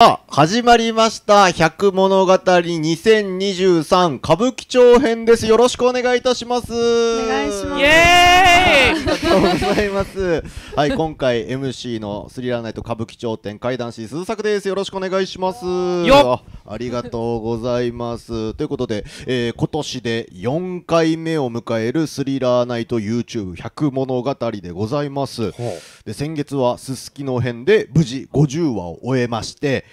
さあ、始まりました。百物語2023歌舞伎町編です。よろしくお願いいたします。お願いします。イエーイありがとうございます。はい、今回 MC のスリラーナイト歌舞伎町店会談師鈴作です。よろしくお願いします。よありがとうございます。ということで、えー、今年で4回目を迎えるスリラーナイト YouTube 百物語でございます。で、先月はすすきの編で無事50話を終えまして、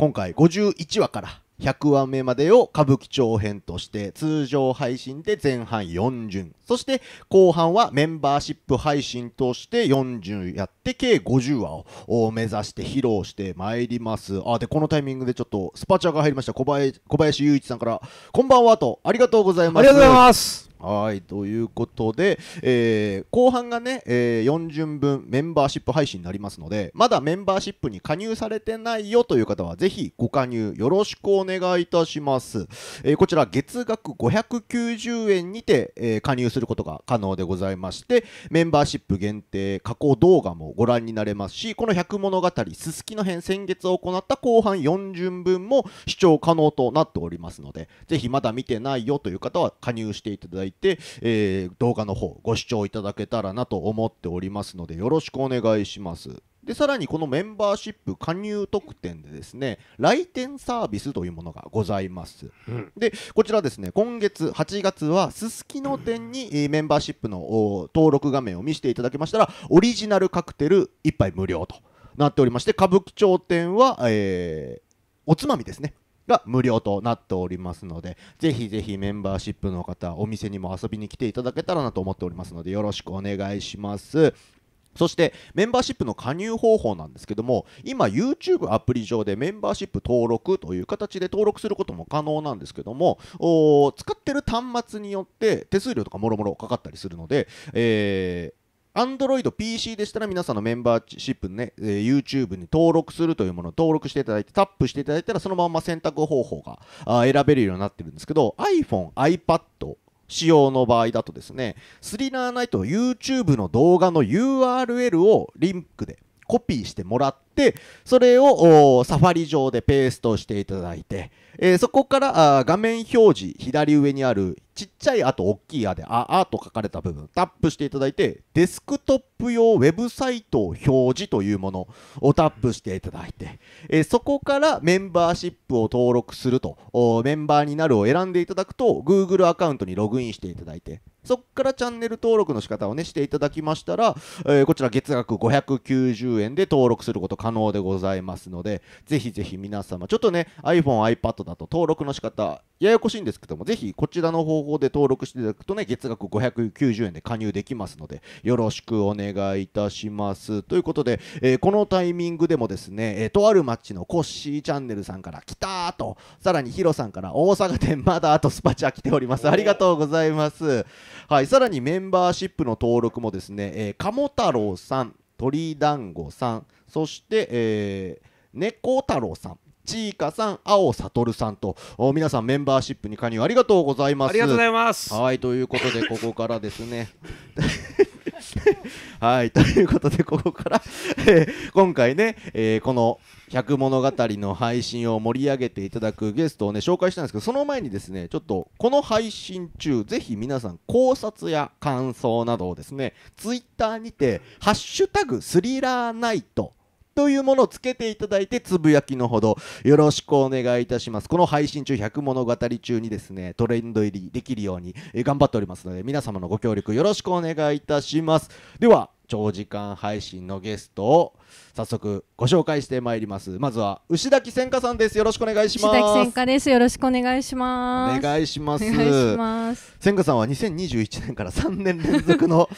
今回51話から100話目までを歌舞伎長編として通常配信で前半4巡そして後半はメンバーシップ配信として40やって計50話を目指して披露してまいりますあでこのタイミングでちょっとスパチャが入りました小林小林雄一さんからこんばんはとありがとうございますありがとうございますはいということで、えー、後半がね、えー、4巡分メンバーシップ配信になりますのでまだメンバーシップに加入されてないよという方はぜひご加入よろしくお願いいたします、えー、こちら月額590円にて、え加入することが可能でございましてメンバーシップ限定加工動画もご覧になれますしこの「百物語すすきの編」先月行った後半4巡分も視聴可能となっておりますのでぜひまだ見てないよという方は加入していただいていて、えー、動画の方ご視聴いただけたらなと思っておりますのでよろしくお願いします。でさらにこのメンバーシップ加入特典でですね来店サービスというものがございます、うん、でこちらですね今月8月はすすきの店にメンバーシップの登録画面を見せていただきましたらオリジナルカクテル1杯無料となっておりまして歌舞伎町店は、えー、おつまみですねが無料となっておりますので、ぜひぜひメンバーシップの方、お店にも遊びに来ていただけたらなと思っておりますので、よろしくお願いします。そしてメンバーシップの加入方法なんですけども今 YouTube アプリ上でメンバーシップ登録という形で登録することも可能なんですけども使ってる端末によって手数料とかもろもろかかったりするので、えー Android、PC でしたら皆さんのメンバーシップね、えー、YouTube に登録するというものを登録していただいて、タップしていただいたら、そのまま選択方法があ選べるようになってるんですけど、iPhone、iPad、使用の場合だとですね、スリラーナイト YouTube の動画の URL をリンクでコピーしてもらっ、それをサファリ上でペーストしていただいて、えー、そこから画面表示、左上にあるちっちゃいあと大きいあで、あ、あと書かれた部分、タップしていただいて、デスクトップ用ウェブサイト表示というものをタップしていただいて、えー、そこからメンバーシップを登録すると、メンバーになるを選んでいただくと、Google アカウントにログインしていただいて、そこからチャンネル登録の仕方をね、していただきましたら、えー、こちら月額590円で登録すること可可能でございますので、ぜひぜひ皆様、ちょっとね、iPhone、iPad だと登録の仕方ややこしいんですけども、ぜひこちらの方法で登録していただくとね、月額590円で加入できますので、よろしくお願いいたします。ということで、えー、このタイミングでもですね、えー、とある町のコッシーチャンネルさんから来たーと、さらにヒロさんから大阪店まだあとスパチャ来ております。ありがとうございます。はい、さらにメンバーシップの登録もですね、えー、鴨太郎さん、鳥団子さん、そして、えー、猫太郎さんちいかさん、青おさんと皆さんメンバーシップに加入ありがとうございます。ありがとうございます。はいということでここからですね。はいということでここからえ今回ね、えー、この「百物語」の配信を盛り上げていただくゲストをね紹介したんですけどその前にですねちょっとこの配信中ぜひ皆さん考察や感想などをですねツイッターにて「ハッシュタグスリラーナイト」というものをつけていただいてつぶやきのほどよろしくお願いいたしますこの配信中100物語中にですねトレンド入りできるように、え頑張っておりますので皆様のご協力よろしくお願いいたしますでは長時間配信のゲストを早速ご紹介してまいりますまずは牛滝千佳さんですよろしくお願いします牛崎千佳ですよろしくお願いしますお願いします千佳さんは2021年から3年連続の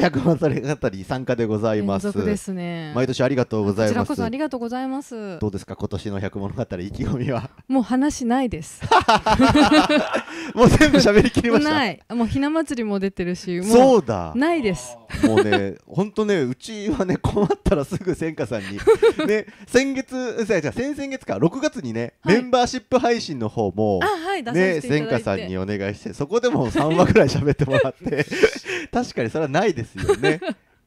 百万され語り参加でございますですね毎年ありがとうございますこちらこそありがとうございますどうですか今年の百物語意気込みはもう話ないです もう全部喋りきりましたないもうひな祭りも出てるしそうだないですもうね本当ねうちはね困ったらすぐ千花さんに、ね、先月じゃ先々月か6月にね、はい、メンバーシップ配信の方も、はいね、千さんにお願いしてそこでも3話ぐらい喋ってもらって 確かにそれはないですよね。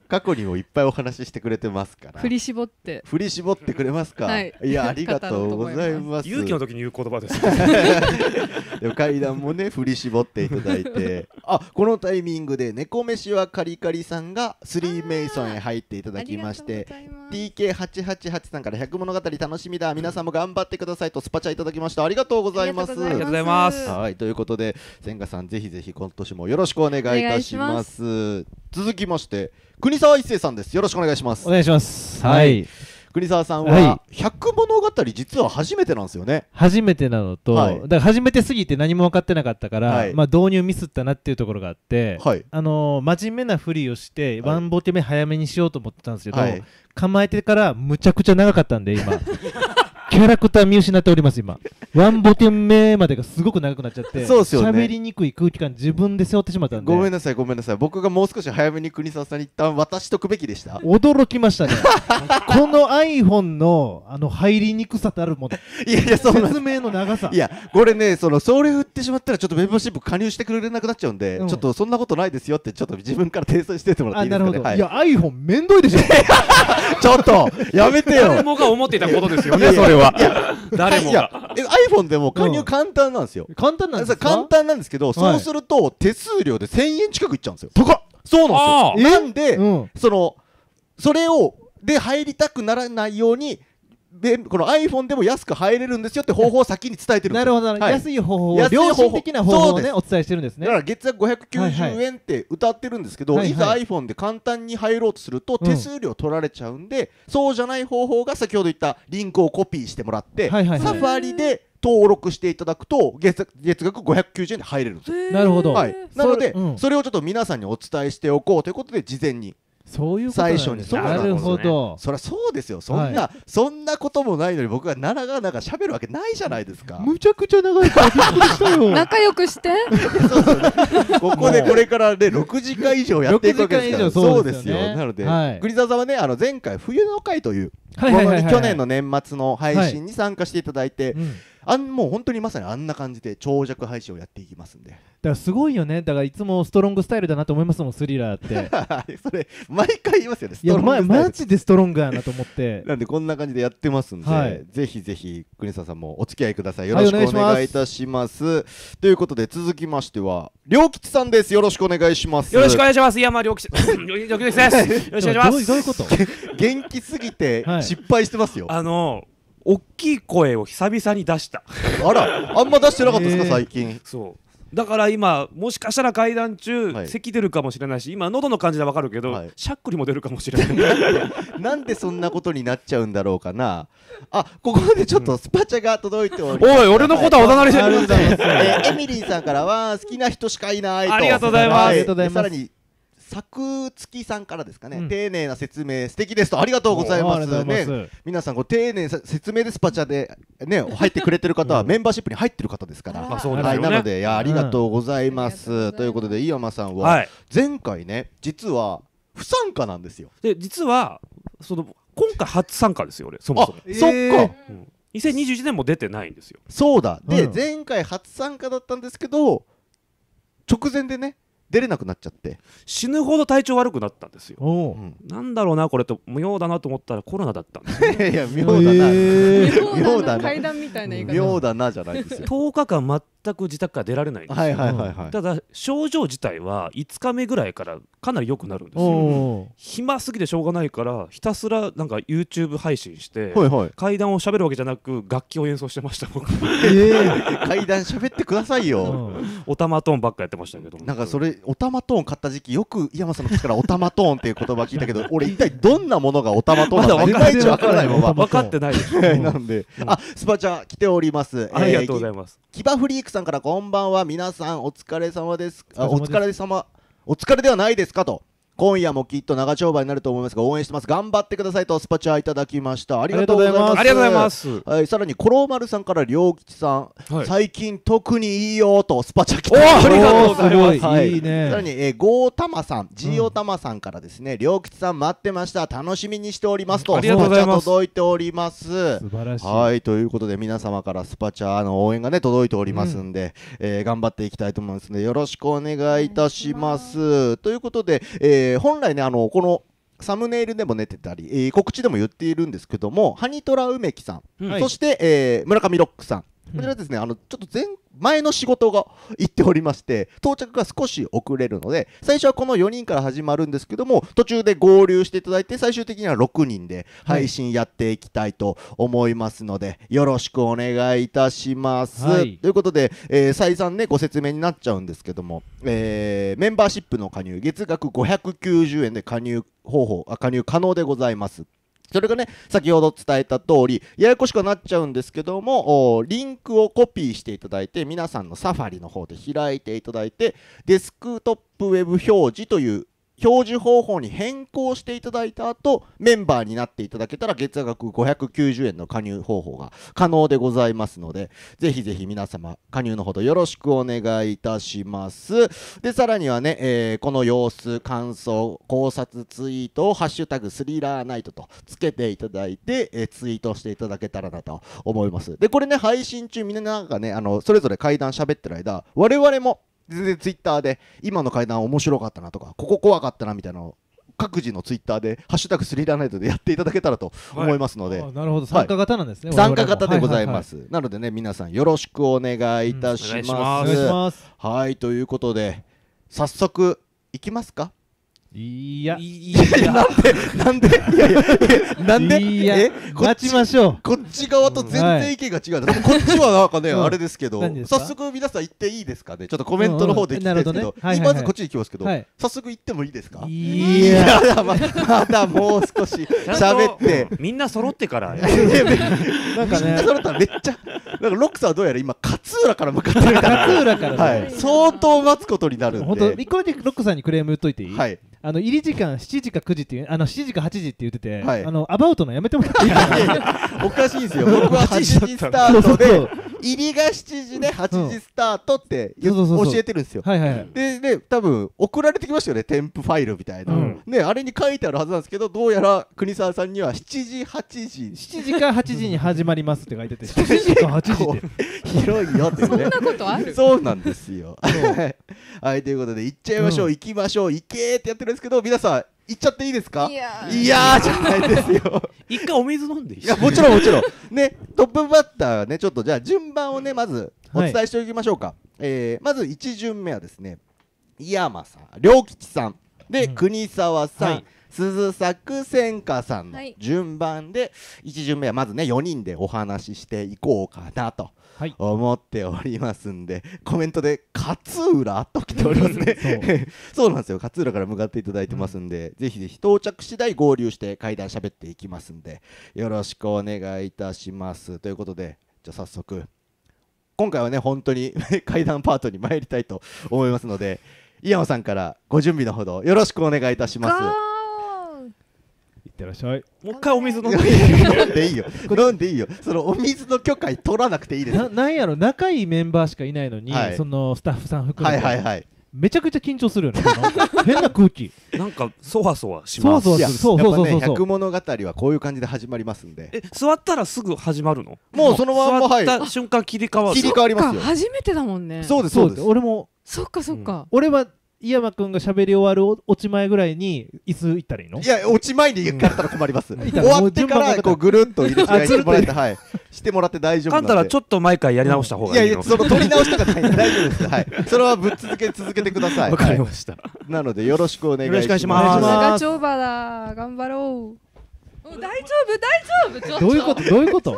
過去にもいっぱいお話ししてくれてますから振り絞って振り絞ってくれますか、はい、いやありがとうございます勇気の時に言う言葉です、ね、でも階段もね振り絞っていただいてあこのタイミングで猫飯はカリカリさんがスリーメイソンへ入っていただきまして TK888 さんから百物語楽しみだ皆さんも頑張ってくださいとスパチャいただきましたありがとうございますありがとうございますはいということで千賀さんぜひぜひ今年もよろしくお願いいたします続きまして国沢一生さんですよろしくお願いしますお願いしますはい、国沢さんは、百物語実は初めてなんですよね初めてなのと、はい、だから初めてすぎて何も分かってなかったから、はい、まあ導入ミスったなっていうところがあって、はい、あのー、真面目なふりをして、ワンボケ目早めにしようと思ってたんですけど、構えてからむちゃくちゃ長かったんで今キャラクター見失っております、今。ワンボテン目までがすごく長くなっちゃって、そね喋りにくい空気感、自分で背負ってしまったんで、ごめんなさい、ごめんなさい。僕がもう少し早めに国沢さんに一旦渡しとくべきでした。驚きましたね。この iPhone のあの入りにくさとあるもの、いやいや、そう説明の長さ。いや、これね、その、それ振ってしまったら、ちょっとメンバーシップ加入してくれなくなっちゃうんで、うんちょっとそんなことないですよって、ちょっと自分から訂正しててもらっあ、ていいでなするかほね。ど。はい、いや、iPhone めんどいでしょ。ちょっと、やめてよ。誰もが思っていたことですよね、それは誰もが iPhone でも加入簡単なんですよ、簡単なんです簡単なんですけど、そうすると手数料で1000円近くいっちゃうんですよ高っそうなんですよなんで、そのそれをで入りたくならないようにでこの iPhone でも安く入れるんですよって方法を先に伝えてるなるほど、はい、安い方法を良心的な方法をねお伝えしてるんですねだから月額590円って歌ってるんですけど、はいはい、ざ iPhone で簡単に入ろうとすると手数料取られちゃうんで、そうじゃない方法が先ほど言ったリンクをコピーしてもらって、はいはいはい、サファリで登録していただくと月月額590円で入れるんですよなるほど、はい、なので、うん、それをちょっと皆さんにお伝えしておこうということで事前にそういう最初にそうなるほどそりゃそうですよそんな、そんなこともないのに僕がなんか喋るわけないじゃないですかむちゃくちゃ長い 仲良くしてここでこれからね6時間以上やっていくわけですからそうですよなので、栗沢さんはねあの前回冬の会というはい去年の年末の配信に参加していただいて、あんもう本当にまさにあんな感じで長尺配信をやっていきますんでだからすごいよねだからいつもストロングスタイルだなと思いますもんスリラーってそれ毎回言いますよねいや、ま、マジでストロングやなと思ってなんでこんな感じでやってますんで、はい、ぜひぜひ国沢さんもお付き合いくださいよろしくお願いいたしますはいます、ということで続きましては良吉さんですよろしくお願いしますよろしくお願いします山良吉 良吉です よろしくお願いしますどういうこと 元気すぎて失敗してますよ、はい、あのー大きい声を久々に出したあらあんま出してなかったですか、えー、最近そうだから今もしかしたら階段中、はい、咳出るかもしれないし今喉の感じでわかるけど、はい、しゃっくりも出るかもしれない なんでそんなことになっちゃうんだろうかなあここでちょっとスパチャが届いており、うん、おい俺のことはおだなりしてるんだ、えー、エミリーさんからは好きな人しかいないとありがとうございます、はい、さらに作月さんからですかね、うん、丁寧な説明素敵ですとありがとうございますね皆さんご丁寧な説明でスパチャでね入ってくれてる方はメンバーシップに入ってる方ですから、はい、なのでいやありがとうございます、ということで飯山さんは前回ね実は不参加なんですよで実はその今回初参加ですよ俺そもそもそっか、2021年も出てないんですよそうだで、前回初参加だったんですけど直前でね出れなくなっちゃって死ぬほど体調悪くなったんですよ、うん、なんだろうなこれと妙だなと思ったらコロナだったんです、ね、いや妙だな、えー、妙だな階段みたいな言い方妙だなじゃないですよ10 日間全く自宅から出られないんですよただ症状自体は5日目ぐらいからかなり良くなるんですよ暇すぎてしょうがないからひたすらなんか YouTube 配信して、はいはい、階段を喋るわけじゃなく楽器を演奏してました僕、えー、階段喋ってくださいよ、うん、おたまトーンばっかやってましたけどなんかそれおたまトーン買った時期よく井山さんの口からおたまトーンっていう言葉聞いたけど 俺一体どんなものがおたまトーンなのかいまい分からないまま分かってないですなんで、うん、あスパちゃん来ておりますありがとうございます、えー、キバフリークさんからこんばんは皆さんお疲れ様ですあお疲れ様お疲れではないですかと今夜もきっと長丁場になると思いますが応援してます頑張ってくださいとスパチャいただきましたありがとうございますありがとうございます、はい、さらに五郎丸さんから良吉さん、はい、最近特にいいよとスパチャ来たありがとうございますはい、いいね、さらに、えー、ゴータマさんジオタマさんからですね良吉、うん、さん待ってました楽しみにしておりますとスパチャ届いております素晴らしいはいということで皆様からスパチャの応援がね届いておりますんで、うん、えー、頑張っていきたいと思いますのでよろしくお願いいたしますということで、えーえー、本来ねあのこのサムネイルでも寝てたり、えー、告知でも言っているんですけどもハニトラ梅木さん、うん、そして、えー、村上ロックさんこちらですね、あのちょっと前前の仕事が行っておりまして到着が少し遅れるので最初はこの4人から始まるんですけども途中で合流していただいて最終的には6人で配信やっていきたいと思いますので、はい、よろしくお願いいたします。はい、ということで、えー、再三ねご説明になっちゃうんですけども、えー、メンバーシップの加入月額590円で加入方法あ加入可能でございます。それがね、先ほど伝えた通り、ややこしくなっちゃうんですけども、リンクをコピーしていただいて、皆さんのサファリの方で開いていただいて、デスクトップウェブ表示という表示方法に変更していただいた後メンバーになっていただけたら月額590円の加入方法が可能でございますのでぜひぜひ皆様加入のほどよろしくお願いいたしますでさらにはね、えー、この様子感想考察ツイートを「ハッシュタグスリラーナイト」とつけていただいて、えー、ツイートしていただけたらなと思いますでこれね配信中みんながねあのそれぞれ階段喋ってる間我々も全然ツイッターで今の会談面白かったなとかここ怖かったなみたいなのを各自のツイッターで「ハッシュタグスリラナイト」でやっていただけたらと思いますので、はい、なるほど参加型なんですね、はい、参加型でございます、はいはいはい、なのでね皆さんよろしくお願いいたしますうん、はいということで早速いきますかいや。いや、なんで、なんで、いやいや、なんで、いや、待ちましょう。こっち側と全然意見が違う。こっちはなんかね、あれですけど、早速皆さん行っていいですかね。ちょっとコメントの方で聞きたいですけど、まずこっちに行きますけど、早速行ってもいいですかいや、まだもう少し 喋って。みんな揃ってから。なんかね、揃ったらめっちゃ、なんかロックさんはどうやら今、勝浦から向かってる勝浦から。相当待つことになる本当、一個だけロックさんにクレーム言っといていいはい。あの入り時間7時か9時っていうあの7時か8時って言ってて、はいあのアバウトのやめてもらっていいかおかしいんですよ。僕は8時スタートで、入りが7時で8時スタートって教えてるんですよ。でで多分送られてきましたよね添付ファイルみたいな、うん、ねあれに書いてあるはずなんですけどどうやら国沢さんには7時8時7時か8時に始まりますって書いてて7 時か8時って広いよってねそんなことあるそうなんですよ はいということで行っちゃいましょう、うん、行きましょう行けってやってるんですけど皆さん行っちゃっていいですかいやじゃないですよ 一回お水飲んでいいやもちろんもちろんねトップバッターねちょっとじゃあ順番をねまずお伝えしておきましょうか、えまず1巡目はですね井山さん良吉さんで、国沢さん、鈴作千佳さんの順番で1巡目はまずね4人でお話ししていこうかなと思っておりますんで、コメントで勝浦と来ておりますね そうなんですよ勝浦から向かっていただいてますんで、うん、ぜひぜひ到着次第合流して階段べっていきますんでよろしくお願いいたしますということでじゃあ早速今回はね本当に 階段パートに参りたいと思いますので井山さんからご準備のほどよろしくお願いいたします。ってらっしゃいもう一回お水飲んでいいよ 飲んでいいよそのお水の許可取らなくていいですななんやろ仲いいメンバーしかいないのに、はい、そのスタッフさん含めて、はいはいはい、めちゃくちゃ緊張するよね変な空気 なんかそわそわしますそうそうそうそうそうそう百物語はこういう感じで始まりますんでえ座ったらすぐ始まるのもうそのまま座った瞬間切り替わる切り替わりますよ初めてだもんねそうですそうです俺もそっかそっか、う俺は井山君が喋り終わる落ち前ぐらいに椅子行ったらいいのいや落ち前に行かれたら困ります、うん、終わってからこうぐるっと入れ違いてもらってはいしてもらって大丈夫あんたらちょっと毎回やり直した方がいい、うん、いやいやその取り直したかない大丈夫ですはいそれはぶっ続け続けてくださいわかりました、はい、なのでよろしくお願いします長丁場だ頑張ろう大丈夫大丈夫どういうことどういうこと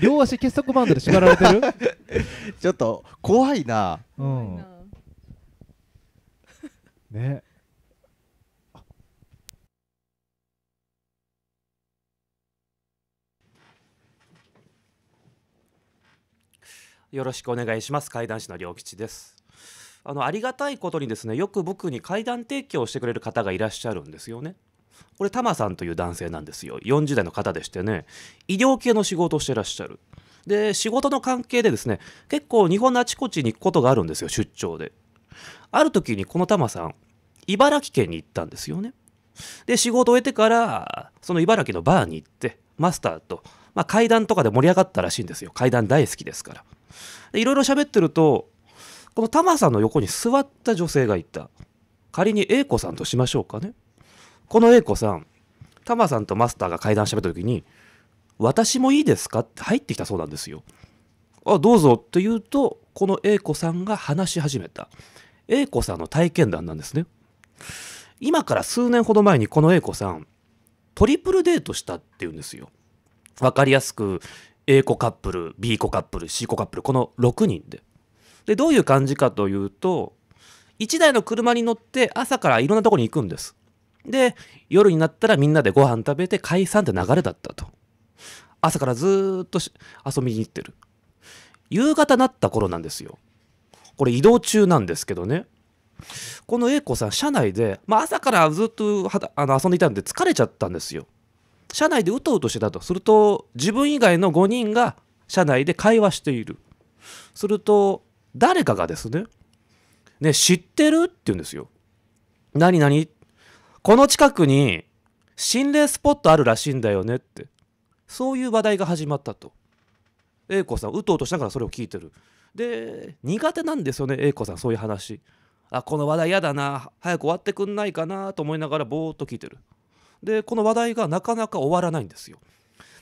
両足結束バンドで縛られてる ちょっと怖いな、うんねよろしくお願いします。怪談師の良吉です。あのありがたいことにですね、よく僕に怪談提供してくれる方がいらっしゃるんですよね。これタマさんという男性なんですよ。40代の方でしてね、医療系の仕事をしてらっしゃる。で、仕事の関係でですね、結構日本のあちこちに行くことがあるんですよ、出張で。ある時にこのタマさん、茨城県に行ったんですよね。で、仕事を終えてから、その茨城のバーに行って、マスターと、まあ、階段とかで盛り上がったらしいんですよ。階段大好きですから。で、いろいろ喋ってると、このタマさんの横に座った女性がいた。仮に A 子さんとしましょうかね。この A 子さん、タマさんとマスターが階段喋った時に、私もいいですかって入ってきたそうなんですよ。あ、どうぞって言うと、この A 子さんが話し始めた。A 子さんの体験談なんですね今から数年ほど前にこの A 子さんトリプルデートしたっていうんですよ分かりやすく A 子カップル B 子カップル C 子カップルこの6人ででどういう感じかというと1台の車に乗って朝からいろんなとこに行くんですで夜になったらみんなでご飯食べて解散って流れだったと朝からずっと遊びに行ってる夕方なった頃なんですよこれ移動中なんですけどねこの A 子さん車内で、まあ、朝からずっとあの遊んでいたんで疲れちゃったんですよ車内でうとうとしてたとすると自分以外の5人が車内で会話しているすると誰かがですね「ね知ってる?」って言うんですよ。何何この近くに心霊スポットあるらしいんだよねってそういう話題が始まったと A 子さんうとうとしながらそれを聞いてるで苦手なんですよね A 子さんそういう話あこの話題嫌だな早く終わってくんないかなと思いながらぼーっと聞いてるでこの話題がなかなか終わらないんですよ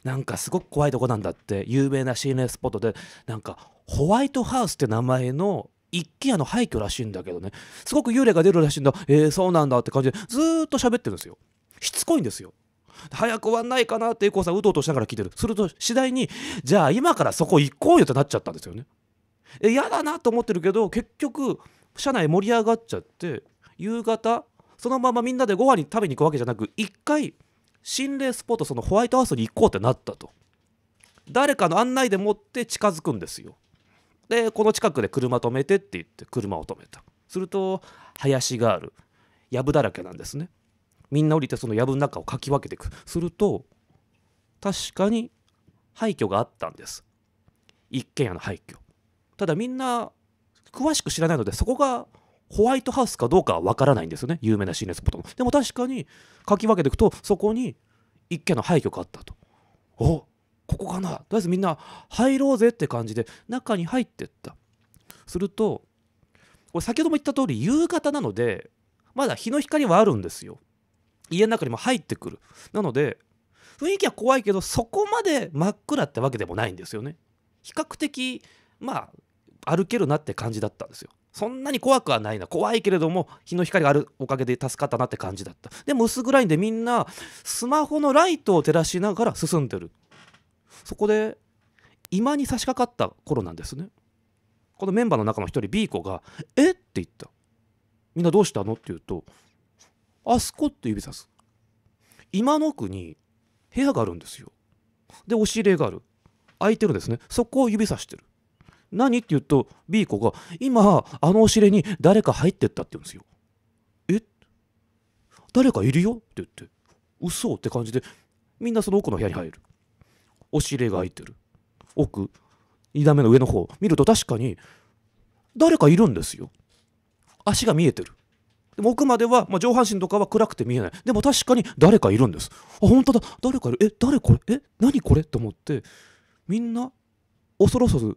なんかすごく怖いとこなんだって有名な心霊スポットでなんかホワイトハウスって名前の一軒家の廃墟らしいんだけどねすごく幽霊が出るらしいんだえー、そうなんだって感じでずっと喋ってるんですよしつこいんですよ早く終わんないかなって A 子さんうとうとしながら聞いてるすると次第にじゃあ今からそこ行こうよってなっちゃったんですよね嫌だなと思ってるけど結局社内盛り上がっちゃって夕方そのままみんなでご飯に食べに行くわけじゃなく一回心霊スポットそのホワイトハウスに行こうってなったと誰かの案内でもって近づくんですよでこの近くで車止めてって言って車を止めたすると林がある藪だらけなんですねみんな降りてその藪の中をかき分けていくすると確かに廃墟があったんです一軒家の廃墟ただみんな詳しく知らないのでそこがホワイトハウスかどうかは分からないんですよね有名な心霊スポットもでも確かに書き分けていくとそこに一軒の廃墟があったとおここかなとりあえずみんな入ろうぜって感じで中に入ってったするとこれ先ほども言った通り夕方なのでまだ日の光はあるんですよ家の中にも入ってくるなので雰囲気は怖いけどそこまで真っ暗ってわけでもないんですよね比較的まあ歩けるなって感じだったんですよ。そんなに怖くはないな怖いけれども日の光があるおかげで助かったなって感じだったでも薄暗いんでみんなスマホのライトを照らしながら進んでるそこで今に差し掛かった頃なんですねこのメンバーの中の一人 B 子が「えっ?」て言ったみんなどうしたのって言うと「あそこ」って指さす今の奥に部屋があるんですよで押し入れがある空いてるんですねそこを指さしてる何って言うと B 子が今あのおしれに誰か入ってったって言うんですよえ誰かいるよって言って嘘って感じでみんなその奥の部屋に入るおしれが空いてる奥2段目の上の方見ると確かに誰かいるんですよ足が見えてるでも奥までは、まあ、上半身とかは暗くて見えない。でも確かに誰かいるんです。あ、本当だ。誰かいる。え、誰これえ、何これと思って、みんな、恐ろそず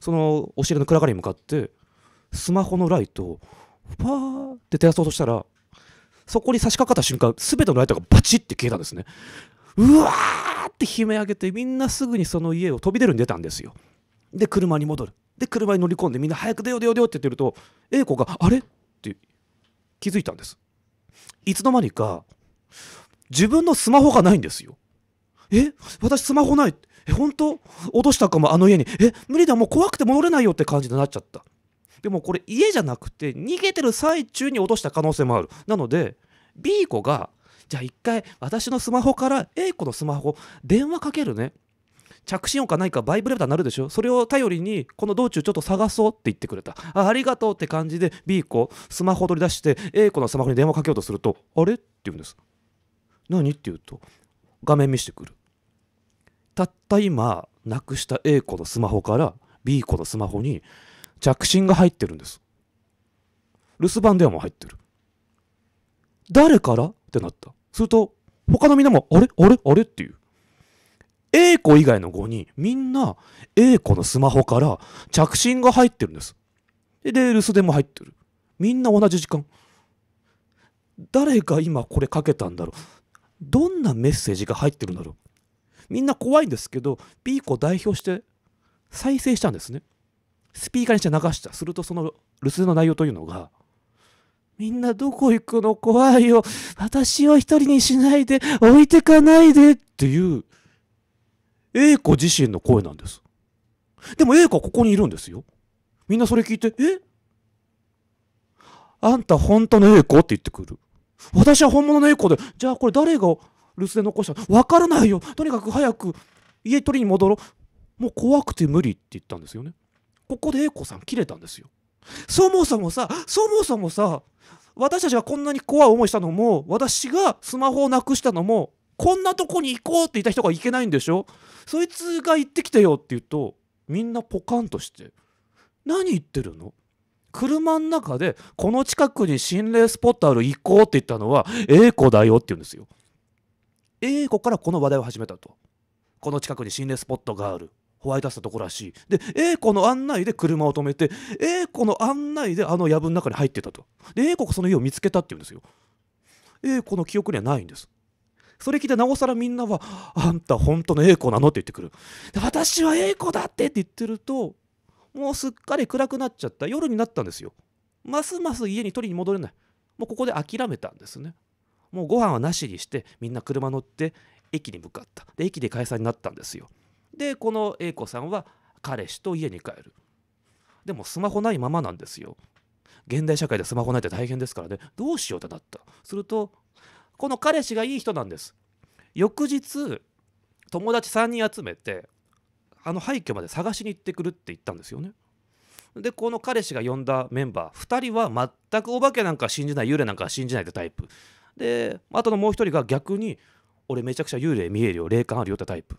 そのお尻の暗がりに向かってスマホのライトをパーって照らそうとしたらそこに差し掛かった瞬間全てのライトがバチッて消えたんですねうわーって悲鳴上げてみんなすぐにその家を飛び出るに出たんですよで車に戻るで車に乗り込んでみんな早く出よう出よう出ようって言ってると A 子があれって気づいたんですいつの間にか自分のスマホがないんですよえ私スマホないえ本当脅したかもあの家にえ無理だもう怖くて戻れないよって感じになっちゃったでもこれ家じゃなくて逃げてる最中に落とした可能性もあるなので B 子がじゃあ一回私のスマホから A 子のスマホ電話かけるね着信音かないかバイブレーターになるでしょそれを頼りにこの道中ちょっと探そうって言ってくれたあありがとうって感じで B 子スマホ取り出して A 子のスマホに電話かけようとするとあれって言うんです何って言うと画面見せてくるたった今なくした A 子のスマホから B 子のスマホに着信が入ってるんです留守番電話も入ってる誰からってなったすると他のみんなもあれあれあれっていう A 子以外の5人みんな A 子のスマホから着信が入ってるんですで留守電も入ってるみんな同じ時間誰が今これかけたんだろうどんなメッセージが入ってるんだろうみんな怖いんですけどピ B を代表して再生したんですねスピーカーにして流したするとその留守の内容というのがみんなどこ行くの怖いよ私を一人にしないで置いてかないでっていう A 子自身の声なんですでも A 子はここにいるんですよみんなそれ聞いてえあんた本当の A 子って言ってくる私は本物の A 子でじゃあこれ誰が留守で残した分からないよとにかく早く家取りに戻ろうもう怖くて無理って言ったんですよねここで A 子さん切れたんですよそもそもさそもそもさ私たちがこんなに怖い思いしたのも私がスマホをなくしたのもこんなとこに行こうって言った人が行けないんでしょそいつが行ってきてよって言うとみんなポカンとして何言ってるの車の中でこの近くに心霊スポットある行こうって言ったのは A 子だよって言うんですよ。A 子からこの話題を始めたとこの近くに心霊スポットがあるホワイトハウスのとこらしいで A 子の案内で車を止めて A 子の案内であの藪の中に入ってたとで A 子がその家を見つけたって言うんですよ A 子の記憶にはないんですそれ聞いてなおさらみんなは「あんた本当の A 子なの?」って言ってくるで私は A 子だってって言ってるともうすっかり暗くなっちゃった夜になったんですよますます家に取りに戻れないもうここで諦めたんですねもうご飯はなしにしてみんな車乗って駅に向かったで駅で解散になったんですよでこの A 子さんは彼氏と家に帰るでもスマホないままなんですよ現代社会でスマホないって大変ですからねどうしようってなったするとこの彼氏がいい人なんです翌日友達3人集めてあの廃墟まで探しに行ってくるって言ったんですよねでこの彼氏が呼んだメンバー2人は全くお化けなんか信じない幽霊なんか信じないってタイプであとのもう1人が逆に俺めちゃくちゃ幽霊見えるよ霊感あるよってタイプ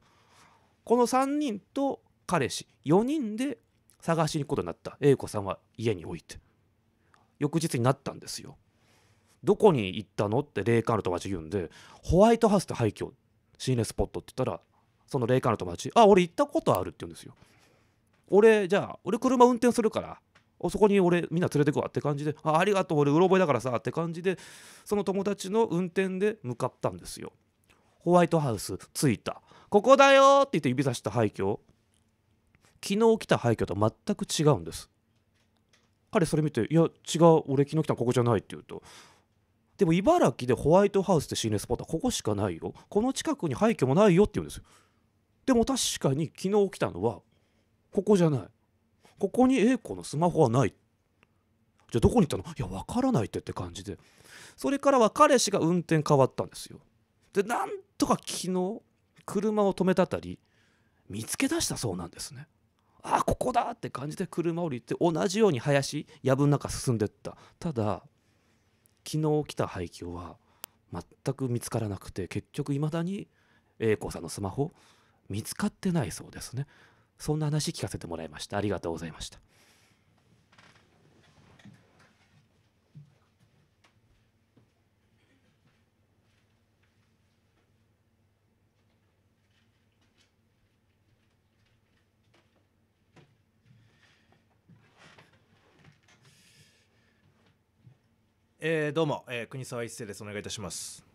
この3人と彼氏4人で探しに行くことになった A 子さんは家に置いて翌日になったんですよどこに行ったのって霊感ある友達言うんでホワイトハウスって廃墟心霊スポットって言ったらその霊感の友達「あ俺行ったことある」って言うんですよ。俺じゃあ俺車運転するからそこに俺みんな連れてくわって感じであありがとう俺うろ覚えだからさって感じでその友達の運転で向かったんですよホワイトハウス着いたここだよって言って指さした廃墟昨日来た廃墟と全く違うんです彼それ見て「いや違う俺昨日来たここじゃない」って言うと「でも茨城でホワイトハウスって心霊スポットはここしかないよこの近くに廃墟もないよ」って言うんですよでも確かに昨日来たのはここじゃないここに A 子のスマホはないじゃあどこに行ったのいや分からないってって感じでそれからは彼氏が運転変わったんですよでなんとか昨日車を止めたたり見つけ出したそうなんですねあここだって感じで車降りて同じように林藪の中進んでったただ昨日来た廃墟は全く見つからなくて結局いまだに A 子さんのスマホ見つかってないそうですねそんな話聞かせてもらいましたありがとうございましたえー、どうも、えー、国沢一世です。お願いいたします。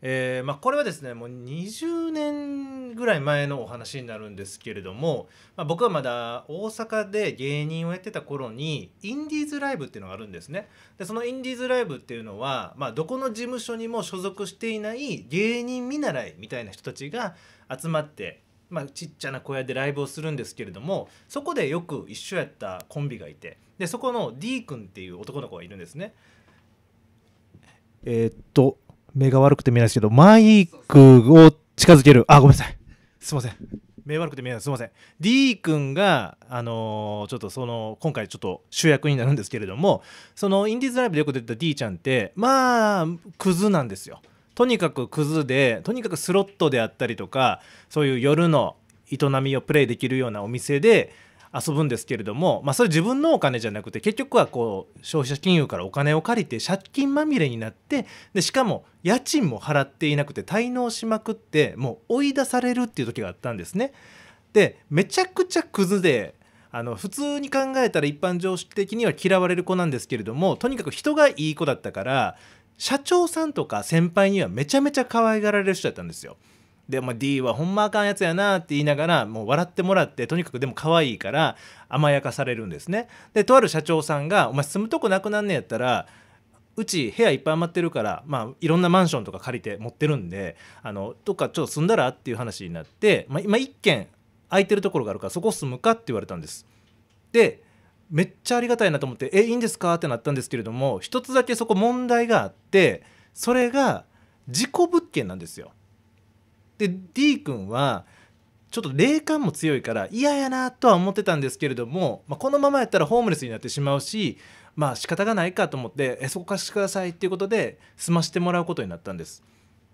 えーまあ、これはですねもう20年ぐらい前のお話になるんですけれども、まあ、僕はまだ大阪で芸人をやってた頃にインディーズライブっていうのがあるんですねでそのインディーズライブっていうのは、まあ、どこの事務所にも所属していない芸人見習いみたいな人たちが集まって、まあ、ちっちゃな小屋でライブをするんですけれどもそこでよく一緒やったコンビがいてでそこの D 君っていう男の子がいるんですねえー、っと目が悪くて見えないですけど、マイクを近づける。あ、ごめんなさい。すいません。目悪くて見えない。すいません。D 君が、あのー、ちょっとその、今回ちょっと主役になるんですけれども、その、インディーズライブでよく出てた D ちゃんって、まあ、クズなんですよ。とにかくクズで、とにかくスロットであったりとか、そういう夜の営みをプレイできるようなお店で、遊ぶんですけれども、まあ、それ自分のお金じゃなくて結局はこう消費者金融からお金を借りて借金まみれになってでしかも家賃も払っていなくて滞納しまくってもう追い出されるっていう時があったんですね。でめちゃくちゃクズであの普通に考えたら一般常識的には嫌われる子なんですけれどもとにかく人がいい子だったから社長さんとか先輩にはめちゃめちゃ可愛がられる人だったんですよ。で、まあ、D はほんまあかんやつやなって言いながらもう笑ってもらってとにかくでも可愛いから甘やかされるんですね。でとある社長さんが「お前住むとこなくなんねやったらうち部屋いっぱい余ってるから、まあ、いろんなマンションとか借りて持ってるんであのとかちょっと住んだら?」っていう話になって、まあ、今1軒空いてるところがあるからそこ住むかって言われたんです。でめっちゃありがたいなと思って「えいいんですか?」ってなったんですけれども一つだけそこ問題があってそれが事故物件なんですよ。で D 君はちょっと霊感も強いから嫌やなとは思ってたんですけれども、まあ、このままやったらホームレスになってしまうしまあ仕方がないかと思ってえそこ貸してくださいっていうことで済ましてもらうことになったんです。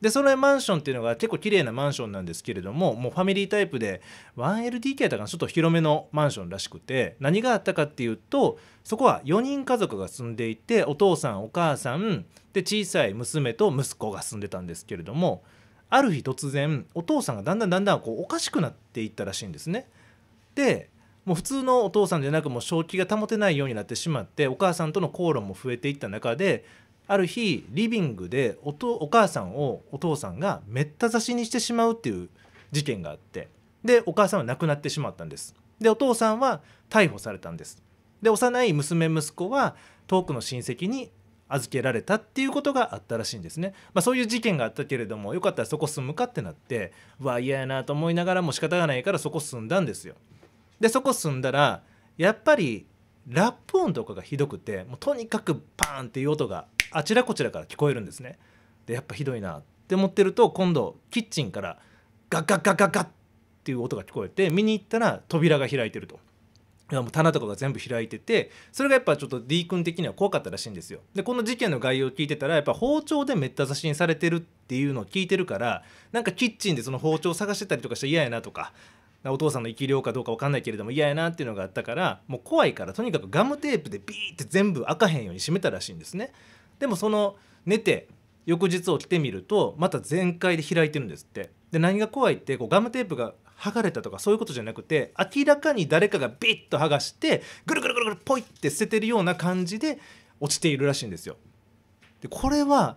でそのマンションっていうのが結構綺麗なマンションなんですけれどももうファミリータイプで 1LDK だからちょっと広めのマンションらしくて何があったかっていうとそこは4人家族が住んでいてお父さんお母さんで小さい娘と息子が住んでたんですけれどもある日突然お父さんがだんだんだんだんこうおかしくなっていったらしいんですね。でもう普通のお父さんじゃなくもう正気が保てないようになってしまってお母さんとの口論も増えていった中である日リビングでおとお母さんをお父さんがめった刺しにしてしまうっていう事件があってでお母さんは亡くなってしまったんです。でお父さんは逮捕されたんです。で幼い娘息子は遠くの親戚に預けられたっていうことがあったらしいんですね、まあ、そういう事件があったけれどもよかったらそこ住むかってなってうわ嫌やなと思いながらも仕方がないからそこ住んだんですよでそこ住んだらやっぱりラップ音とかがひどくてもうとにかくパーンっていう音があちらこちらから聞こえるんですねでやっぱひどいなって思ってると今度キッチンからガッガッガッガッガッっていう音が聞こえて見に行ったら扉が開いてると。棚とかが全部開いててそれがやっぱちょっと D 君的には怖かったらしいんですよでこの事件の概要を聞いてたらやっぱ包丁でめった刺しにされてるっていうのを聞いてるからなんかキッチンでその包丁を探してたりとかして嫌やなとかお父さんの生き量かどうか分かんないけれども嫌やなっていうのがあったからもう怖いからとにかくガムテープでビーって全部開かへんように閉めたらしいんですねでもその寝て翌日起きてみるとまた全開で開いてるんですってで何が怖いってこうガムテープが剥がれたとかそういうことじゃなくて明らかに誰かがビッと剥がしてぐるぐるぐるぐるポイって捨ててるような感じで落ちているらしいんですよ。でこれは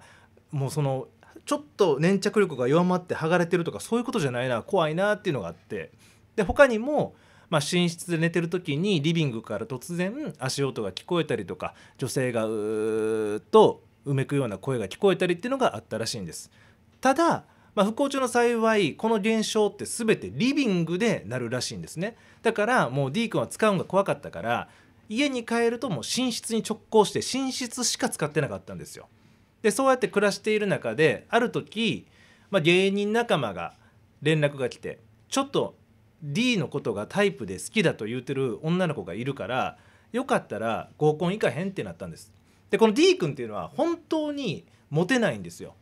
もうそのちょっと粘着力が弱まって剥がれてるとかそういうことじゃないな怖いなっていうのがあってで他にも、まあ、寝室で寝てる時にリビングから突然足音が聞こえたりとか女性がうーっとうめくような声が聞こえたりっていうのがあったらしいんです。ただまあ、不幸中の幸いこの現象って全てリビングでなるらしいんですねだからもう D 君は使うのが怖かったから家に帰るともう寝室に直行して寝室しか使ってなかったんですよでそうやって暮らしている中である時、まあ、芸人仲間が連絡が来てちょっと D のことがタイプで好きだと言うてる女の子がいるからよかったら合コン行かへんってなったんですでこの D 君っていうのは本当にモテないんですよ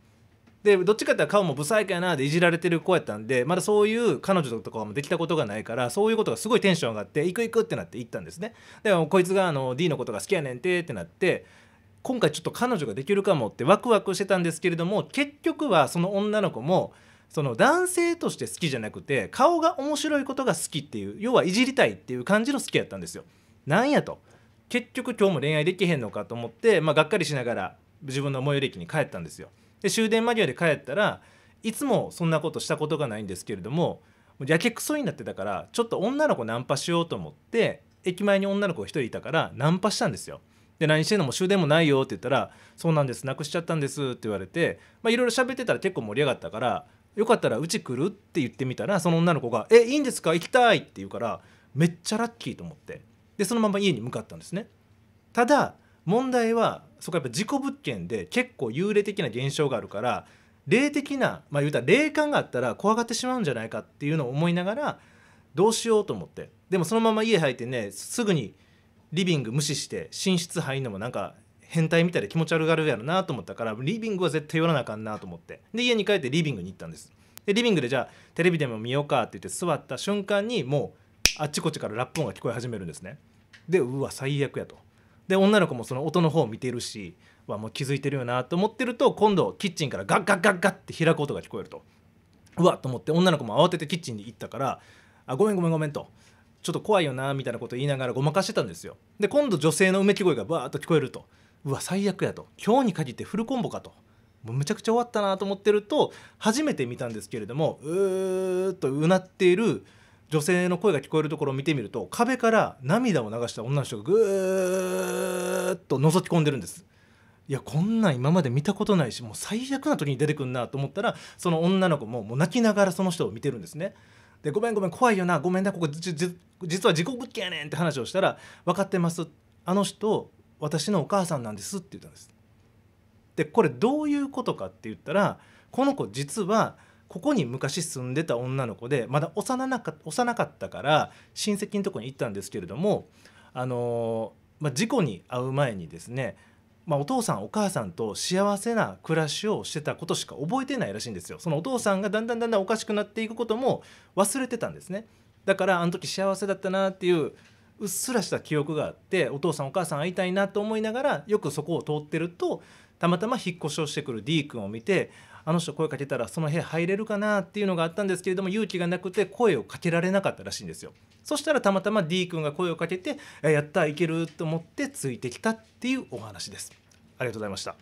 でどっちかっていうと顔も不細工やなでいじられてる子やったんでまだそういう彼女とかもできたことがないからそういうことがすごいテンション上がって行く行くってなって行ったんですねでもこいつがあの D のことが好きやねんてってなって今回ちょっと彼女ができるかもってワクワクしてたんですけれども結局はその女の子もその男性として好きじゃなくて顔が面白いことが好きっていう要はいじりたいっていう感じの好きやったんですよ。なんやと結局今日も恋愛できへんのかと思って、まあ、がっかりしながら自分の最寄り駅に帰ったんですよ。で終電間際で帰ったらいつもそんなことしたことがないんですけれどもやけくそになってたからちょっと女の子ナンパしようと思って駅前に女の子1人いたからナンパしたんですよ。で何してんのも終電もないよって言ったら「そうなんですなくしちゃったんです」って言われていろいろ喋ってたら結構盛り上がったから「よかったらうち来る?」って言ってみたらその女の子が「えいいんですか行きたい」って言うからめっちゃラッキーと思ってでそのまま家に向かったんですね。ただ問題はそこはやっぱ事故物件で結構幽霊的な現象があるから霊的なまあ言うたら霊感があったら怖がってしまうんじゃないかっていうのを思いながらどうしようと思ってでもそのまま家入ってねすぐにリビング無視して寝室入るのもなんか変態みたいで気持ち悪がるやろなと思ったからリビングは絶対寄らなあかんなと思ってで家に帰ってリビングに行ったんですでリビングでじゃあテレビでも見ようかって言って座った瞬間にもうあっちこっちからラップ音が聞こえ始めるんですねでうわ最悪やとで女の子もその音の方を見てるしはもう気づいてるよなと思ってると今度キッチンからガッガッガッガッって開く音が聞こえるとうわっと思って女の子も慌ててキッチンに行ったからあごめんごめんごめんとちょっと怖いよなみたいなこと言いながらごまかしてたんですよで今度女性のうめき声がバーッと聞こえるとうわ最悪やと今日に限ってフルコンボかともうむちゃくちゃ終わったなと思ってると初めて見たんですけれどもうーっとうなっている女性の声が聞こえるところを見てみると壁から涙を流した女の人がぐーっと覗き込んでるんです。いやこんなん今まで見たことないしもう最悪な時に出てくんなと思ったらその女の子ももう泣きながらその人を見てるんですね。でごめんごめん怖いよなごめんなここ実は事故物件やねんって話をしたら分かってますあの人私のお母さんなんですって言ったんです。でこれどういうことかって言ったらこの子実はここに昔住んでた女の子でまだ幼なか幼かったから親戚のとこに行ったんですけれども、あのまあ、事故に遭う前にですね、まあ、お父さんお母さんと幸せな暮らしをしてたことしか覚えてないらしいんですよ。そのお父さんがだんだんだんだんおかしくなっていくことも忘れてたんですね。だからあの時幸せだったなっていううっすらした記憶があってお父さんお母さん会いたいなと思いながらよくそこを通ってるとたまたま引っ越しをしてくる D 君を見てあの人声かけたらその部屋入れるかなっていうのがあったんですけれども勇気がなくて声をかけられなかったらしいんですよそしたらたまたま D 君が声をかけて「やったいける」と思ってついてきたっていうお話ですありがとうございました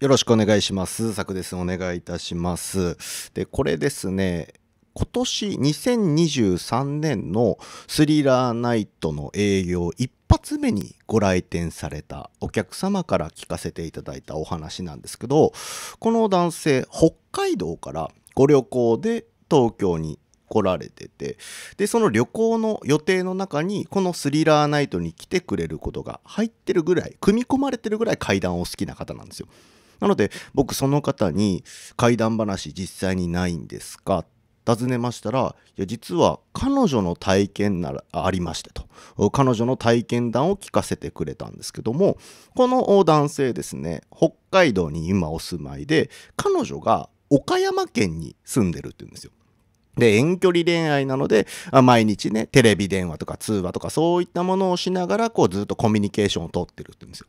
よろしくお願いします。サクです。お願いいたします。で、これですね、今年2023年のスリラーナイトの営業一発目にご来店されたお客様から聞かせていただいたお話なんですけど、この男性、北海道からご旅行で東京に来られててでその旅行の予定の中にこの「スリラーナイト」に来てくれることが入ってるぐらい組み込まれてるぐらい階段を好きな方なんですよ。なので僕その方に怪談話実際にないんですか尋ねましたら、いや、実は彼女の体験ならありましてと、彼女の体験談を聞かせてくれたんですけども、この男性ですね、北海道に今お住まいで、彼女が岡山県に住んでるって言うんですよ。で、遠距離恋愛なので、毎日ね、テレビ電話とか通話とかそういったものをしながら、こうずっとコミュニケーションをとってるって言うんですよ。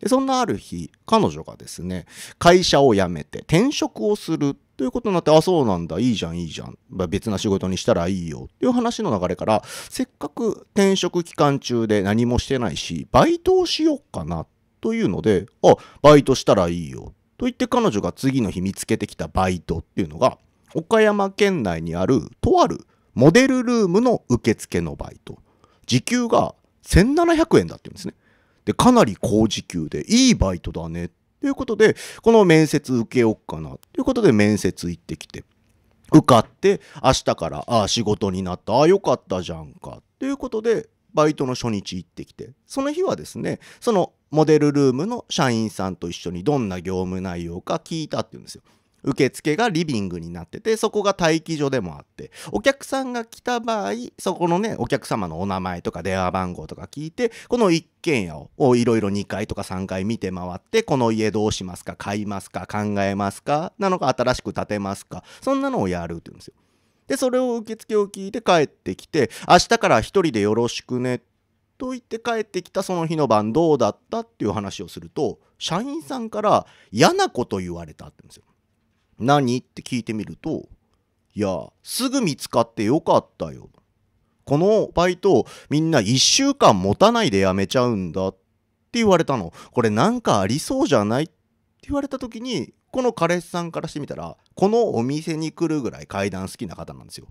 でそんなある日彼女がですね会社を辞めて転職をするということになって、あ、そうなんだ、いいじゃん、いいじゃん、別な仕事にしたらいいよっていう話の流れから、せっかく転職期間中で何もしてないし、バイトをしようかなというので、あ、バイトしたらいいよと言って彼女が次の日見つけてきたバイトっていうのが、岡山県内にあるとあるモデルルームの受付のバイト。時給が1700円だって言うんですね。で、かなり高時給でいいバイトだね。ということで、この面接受けようかな。ということで面接行ってきて。受かって明日からああ仕事になったああよかったじゃんかということでバイトの初日行ってきてその日はですねそのモデルルームの社員さんと一緒にどんな業務内容か聞いたっていうんですよ。受付がリビングになってて、そこが待機所でもあって、お客さんが来た場合、そこのね、お客様のお名前とか電話番号とか聞いて、この一軒家をいろいろ2階とか3階見て回って、この家どうしますか、買いますか、考えますか、なのか新しく建てますか、そんなのをやるって言うんですよ。で、それを受付を聞いて帰ってきて、明日から一人でよろしくねと言って帰ってきたその日の晩どうだったっていう話をすると社員さんから嫌なこと言われたって言うんですよ。何って聞いてみると、いや、すぐ見つかってよかったよ。このバイトみんな1週間持たないで辞めちゃうんだって言われたの。これなんかありそうじゃないって言われた時に、この彼氏さんからしてみたら、このお店に来るぐらい階段好きな方なんですよ。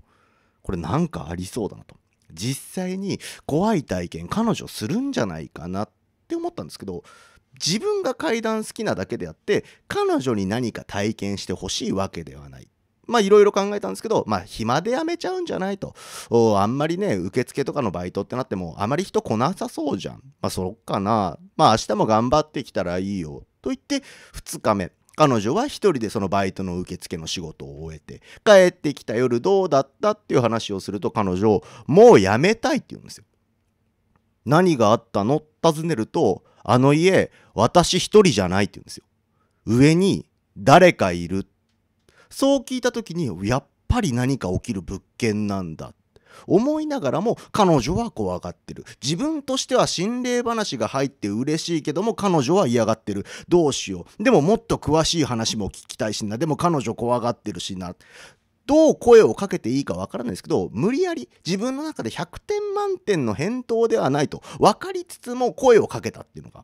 これなんかありそうだなと。実際に怖い体験彼女するんじゃないかなって思ったんですけど自分が階段好きなだけであって彼女に何か体験してほしいわけではない。まあいろいろ考えたんですけど、まあ暇で辞めちゃうんじゃないと。あんまりね、受付とかのバイトってなっても、あまり人来なさそうじゃん。まあそっかな。まあ明日も頑張ってきたらいいよ。と言って、2日目。彼女は一人でそのバイトの受付の仕事を終えて、帰ってきた夜どうだったっていう話をすると彼女、もう辞めたいって言うんですよ。何があったの尋ねると、あの家、私一人じゃないって言うんですよ。上に誰かいる。そう聞いた時に、やっぱり何か起きる物件なんだ。思いながらも彼女は怖がってる自分としては心霊話が入って嬉しいけども彼女は嫌がってるどうしようでももっと詳しい話も聞きたいしなでも彼女怖がってるしなどう声をかけていいかわからないですけど、無理やり自分の中で100点満点の返答ではないと分かりつつも声をかけたっていうのが、い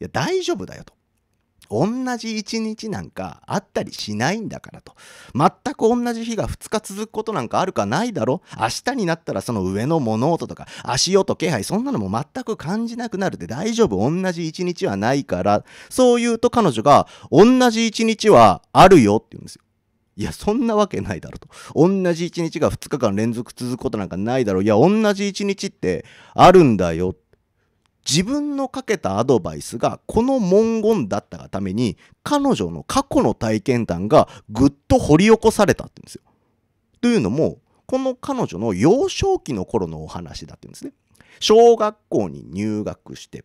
や、大丈夫だよと。同じ一日なんかあったりしないんだからと。全く同じ日が2日続くことなんかあるかないだろ明日になったらその上の物音とか足音気配そんなのも全く感じなくなるで大丈夫同じ一日はないからそう言うと彼女が同じ一日はあるよって言うんですよ。いや、そんなわけないだろと。同じ1日が2日間連続続くことなんかないだろう。いや、同じ1日ってあるんだよ。自分のかけたアドバイスがこの文言だったがために彼女の過去の体験談がぐっと掘り起こされたって言うんですよ。というのもこの彼女の幼少期の頃のお話だって言うんですね。小学校に入学して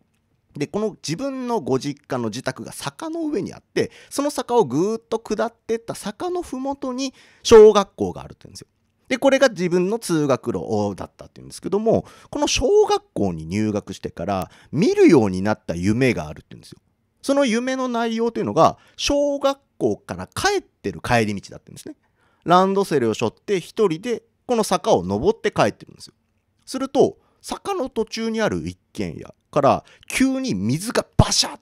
で、この自分のご実家の自宅が坂の上にあって、その坂をぐーっと下ってった坂のふもとに小学校があるって言うんですよ。で、これが自分の通学路だったっていうんですけども、この小学校に入学してから見るようになった夢があるって言うんですよ。その夢の内容というのが、小学校から帰ってる帰り道だったんですね。ランドセルを背負って一人でこの坂を登って帰ってるんですよ。すると、坂の途中にある一軒家から急に水がバシャッ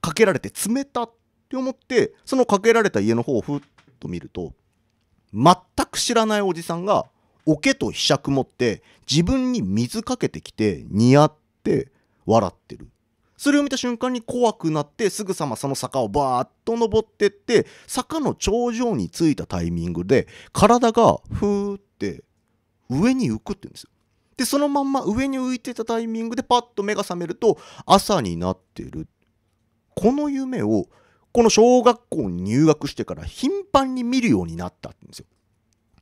かけられて冷たって思ってそのかけられた家の方をふっと見ると全く知らないおじさんが桶とひしゃく持って自分に水かけてきて似合って笑ってるそれを見た瞬間に怖くなってすぐさまその坂をバーッと登ってって坂の頂上に着いたタイミングで体がふーって上に浮くって言うんですよでそのまんま上に浮いてたタイミングでパッと目が覚めると朝になってるこの夢をこの小学校に入学してから頻繁に見るようになったんですよ。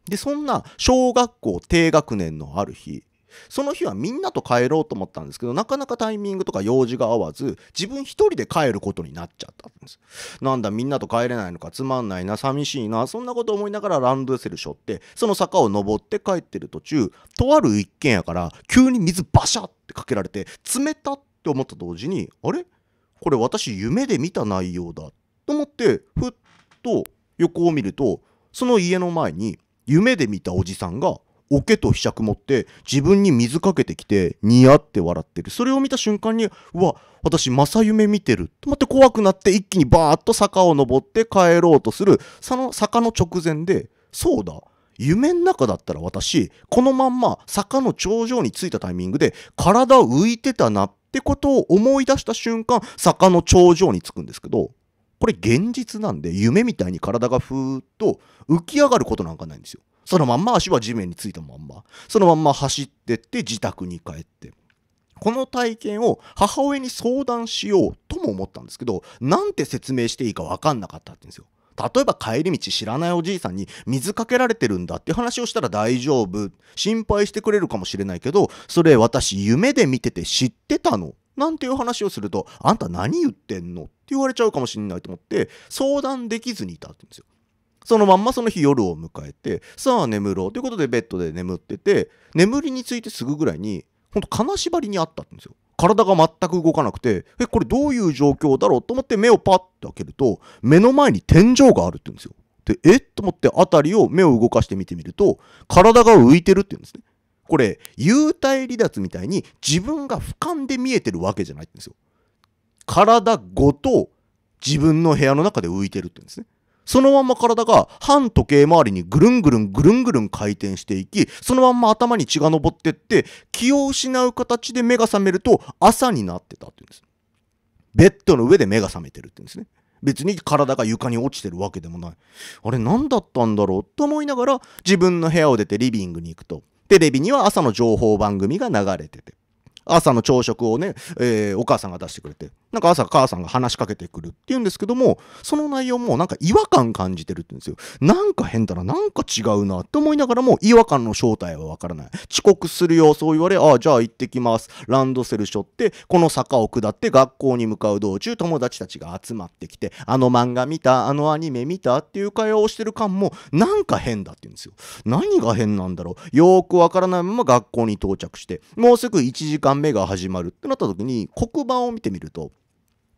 でそんな小学校低学年のある日その日はみんなと帰ろうと思ったんですけど、なかなかタイミングとか用事が合わず、自分一人で帰ることになっちゃったんです。なんだ、みんなと帰れないのか、つまんないな、寂しいな、そんなこと思いながらランドセル背負って、その坂を登って帰ってる途中、とある一軒家から急に水バシャってかけられて、冷たって思った同時に、あれこれ私夢で見た内容だと思って、ふっと横を見ると、その家の前に夢で見たおじさんが桶と柄釈持って自分に水かけてきてニヤって笑ってるそれを見た瞬間にうわ私正夢見てると思って怖くなって一気にバーッと坂を登って帰ろうとするその坂の直前でそうだ夢の中だったら私このまんま坂の頂上に着いたタイミングで体浮いてたなってことを思い出した瞬間坂の頂上に着くんですけどこれ現実なんで夢みたいに体がふーっと浮き上がることなんかないんですよ。そのまんま足は地面についたまんま、そのまんま走ってって自宅に帰って。この体験を母親に相談しようとも思ったんですけど、なんて説明していいかわかんなかったって言うんですよ。例えば帰り道知らないおじいさんに水かけられてるんだって話をしたら大丈夫。心配してくれるかもしれないけど、それ私夢で見てて知ってたの。なんていう話をすると、あんた何言ってんのって言われちゃうかもしれないと思って、相談できずにいたって言うんですよ。そのまんまその日夜を迎えて、さあ眠ろうということでベッドで眠ってて、眠りについてすぐぐらいに、本当金縛りにあったんですよ。体が全く動かなくて、え、これどういう状況だろうと思って目をパッと開けると、目の前に天井があるって言うんですよ。で、えと思って辺りを目を動かして見てみると、体が浮いてるって言うんですね。これ、幽体離脱みたいに自分が俯瞰で見えてるわけじゃないんですよ。体ごと自分の部屋の中で浮いてるって言うんですね。そのまんま体が反時計回りにぐるんぐるんぐるんぐるん回転していき、そのまんま頭に血が昇ってって、気を失う形で目が覚めると朝になってたって言うんです。ベッドの上で目が覚めてるって言うんですね。別に体が床に落ちてるわけでもない。あれ何だったんだろうと思いながら自分の部屋を出てリビングに行くと、テレビには朝の情報番組が流れてて。朝の朝食をね、えー、お母さんが出してくれて、なんか朝母さんが話しかけてくるっていうんですけども、その内容もなんか違和感感じてるって言うんですよ。なんか変だな、なんか違うなって思いながらも、違和感の正体はわからない。遅刻するよ、そう言われ、ああ、じゃあ行ってきます。ランドセル背負って、この坂を下って学校に向かう道中、友達たちが集まってきて、あの漫画見た、あのアニメ見たっていう会話をしてる感も、なんか変だって言うんですよ。何が変なんだろう。よーくわからないまま学校に到着して、もうすぐ1時間番目が始まるってなった時に黒板を見てみると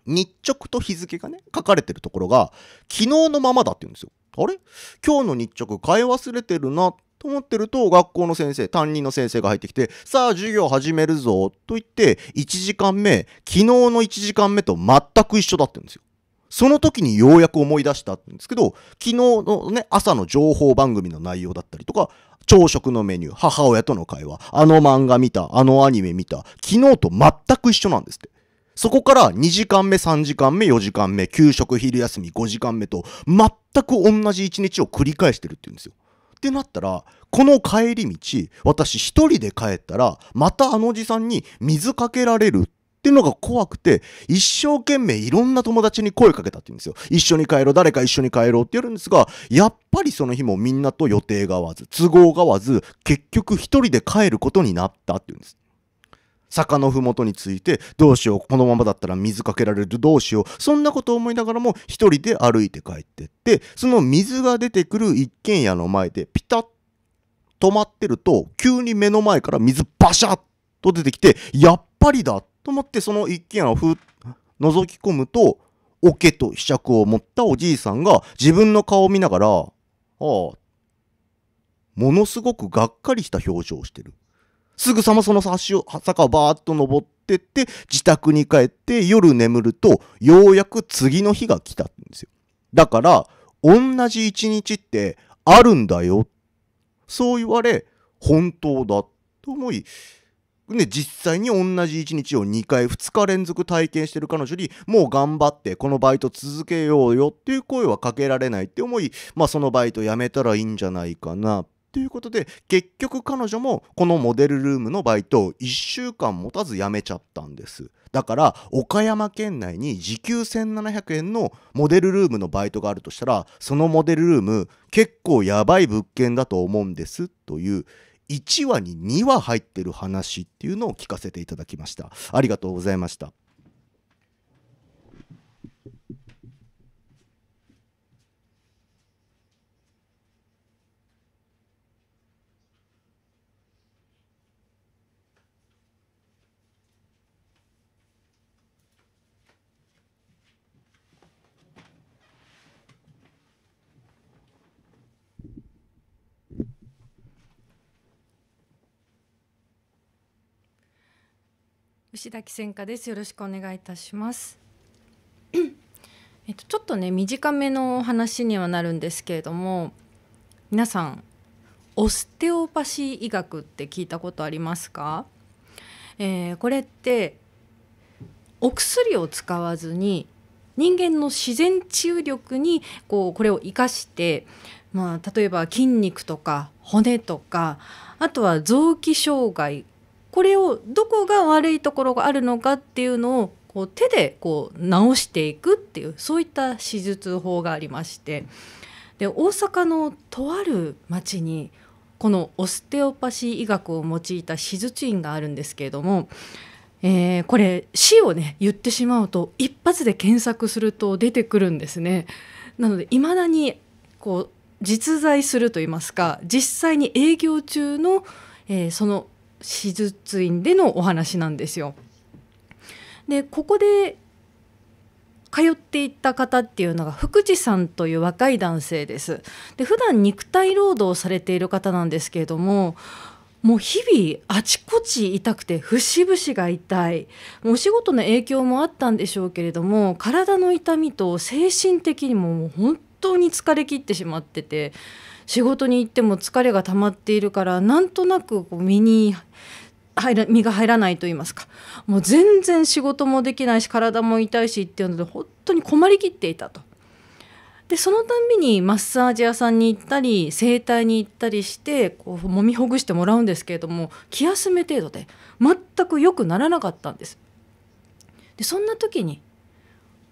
日直と日付がね書かれてるところが昨日のままだって言うんですよ。あれ今日の日直変え忘れてるなと思ってると学校の先生担任の先生が入ってきてさあ授業始めるぞと言って1時間目昨日の1時間目と全く一緒だって言うんですよ。その時にようやく思い出したんですけど、昨日のね、朝の情報番組の内容だったりとか、朝食のメニュー、母親との会話、あの漫画見た、あのアニメ見た、昨日と全く一緒なんですって。そこから2時間目、3時間目、4時間目、給食、昼休み、5時間目と、全く同じ一日を繰り返してるって言うんですよ。ってなったら、この帰り道、私一人で帰ったら、またあのおじさんに水かけられるっっていうのが怖くて、一生懸命いろんな友達に声かけたって言うんですよ。一緒に帰ろう、誰か一緒に帰ろうってやるんですが、やっぱりその日もみんなと予定が合わず、都合が合わず、結局一人で帰ることになったって言うんです。坂の麓について、どうしよう、このままだったら水かけられる、どうしよう、そんなことを思いながらも一人で歩いて帰ってって、その水が出てくる一軒家の前でピタッと止まってると、急に目の前から水バシャッと出てきて、やっぱりだってと思ってその一軒家をふ覗き込むと、桶と試着を持ったおじいさんが自分の顔を見ながら、ああ、ものすごくがっかりした表情をしてる。すぐさまそのを、坂をバーッと登ってって、自宅に帰って夜眠ると、ようやく次の日が来たんですよ。だから、同じ一日ってあるんだよ。そう言われ、本当だと思い、ね、実際に同じ1日を2回2日連続体験してる彼女にもう頑張ってこのバイト続けようよっていう声はかけられないって思い、まあ、そのバイト辞めたらいいんじゃないかなということで結局彼女もこのモデルルームのバイトを1週間持たず辞めちゃったんですだから岡山県内に時給1700円のモデルルームのバイトがあるとしたらそのモデルルーム結構やばい物件だと思うんですという1話に2話入ってる話っていうのを聞かせていただきました。ありがとうございました。牛崎専科ですよろしくお願いいたします えっとちょっとね短めの話にはなるんですけれども皆さんオステオパシー医学って聞いたことありますか、えー、これってお薬を使わずに人間の自然治癒力にこうこれを生かして、まあ、例えば筋肉とか骨とかあとは臓器障害これをどこが悪いところがあるのかっていうのをこう手でこう直していくっていうそういった手術法がありましてで大阪のとある町にこのオステオパシー医学を用いた手術院があるんですけれども、えー、これ死をね言ってしまうと一発で検索すると出てくるんですね。なので未だにこう実在すると言いますか実際に営業中の、えー、その手術院でのお話なんですよ。でここで通っていった方っていうのが福地さんという若い男性です。で普段肉体労働をされている方なんですけれどももう日々あちこち痛くて節々が痛いもうお仕事の影響もあったんでしょうけれども体の痛みと精神的にももう本当に疲れきってしまってて仕事に行っても疲れが溜まっているからなんとなくこう身に入ら身が入らないと言いますかもう全然仕事もできないし体も痛いしっていうので本当に困りきっていたと。でそのたんびにマッサージ屋さんに行ったり整体に行ったりしてこう揉みほぐしてもらうんですけれども気休め程度で全く良くならなかったんです。でそんな時に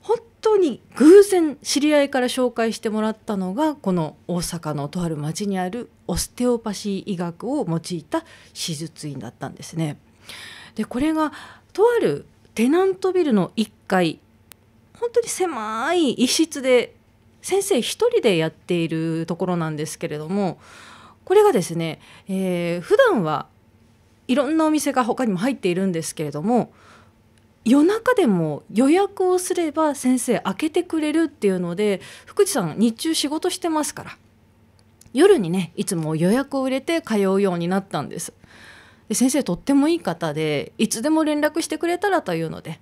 本当に偶然知り合いから紹介してもらったのがこの大阪のとある町にあるオステオパシー医学を用いた手術院だったんですね。でこれがとあるテナントビルの1階本当に狭い一室で先生1人でやっているところなんですけれどもこれがですね、えー、普段はいろんなお店が他にも入っているんですけれども夜中でも予約をすれば先生開けてくれるっていうので福地さん日中仕事してますから夜にねいつも予約を入れて通うようになったんですで先生とってもいい方でいつでも連絡してくれたらというので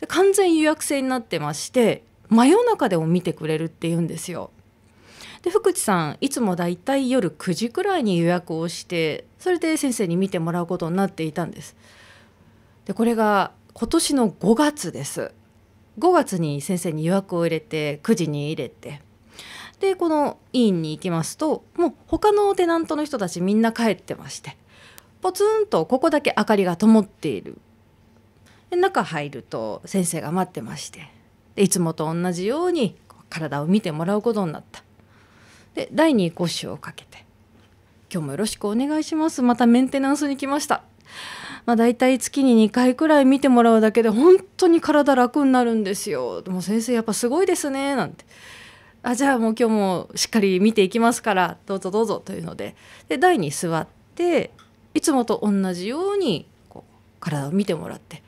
で完全予約制になってまして真夜中でも見てくれるっていうんですよで福地さんいつもだいたい夜9時くらいに予約をしてそれで先生に見てもらうことになっていたんですでこれが今年の5月です5月に先生に予約を入れて9時に入れてでこの委員に行きますともう他のテナントの人たちみんな帰ってましてポツンとここだけ明かりが灯っているで中入ると先生が待ってましてでいつもと同じように体を見てもらうことになったで第2講師をかけて「今日もよろしくお願いしますまたメンテナンスに来ました」まあ、大体月に2回くらい見てもらうだけで本当に体楽になるんですよ。も先生やっぱすごいですねなんて。あじゃあもう今日もしっかり見ていきますからどうぞどうぞというのでで台に座っていつもと同じようにこう体を見てもらって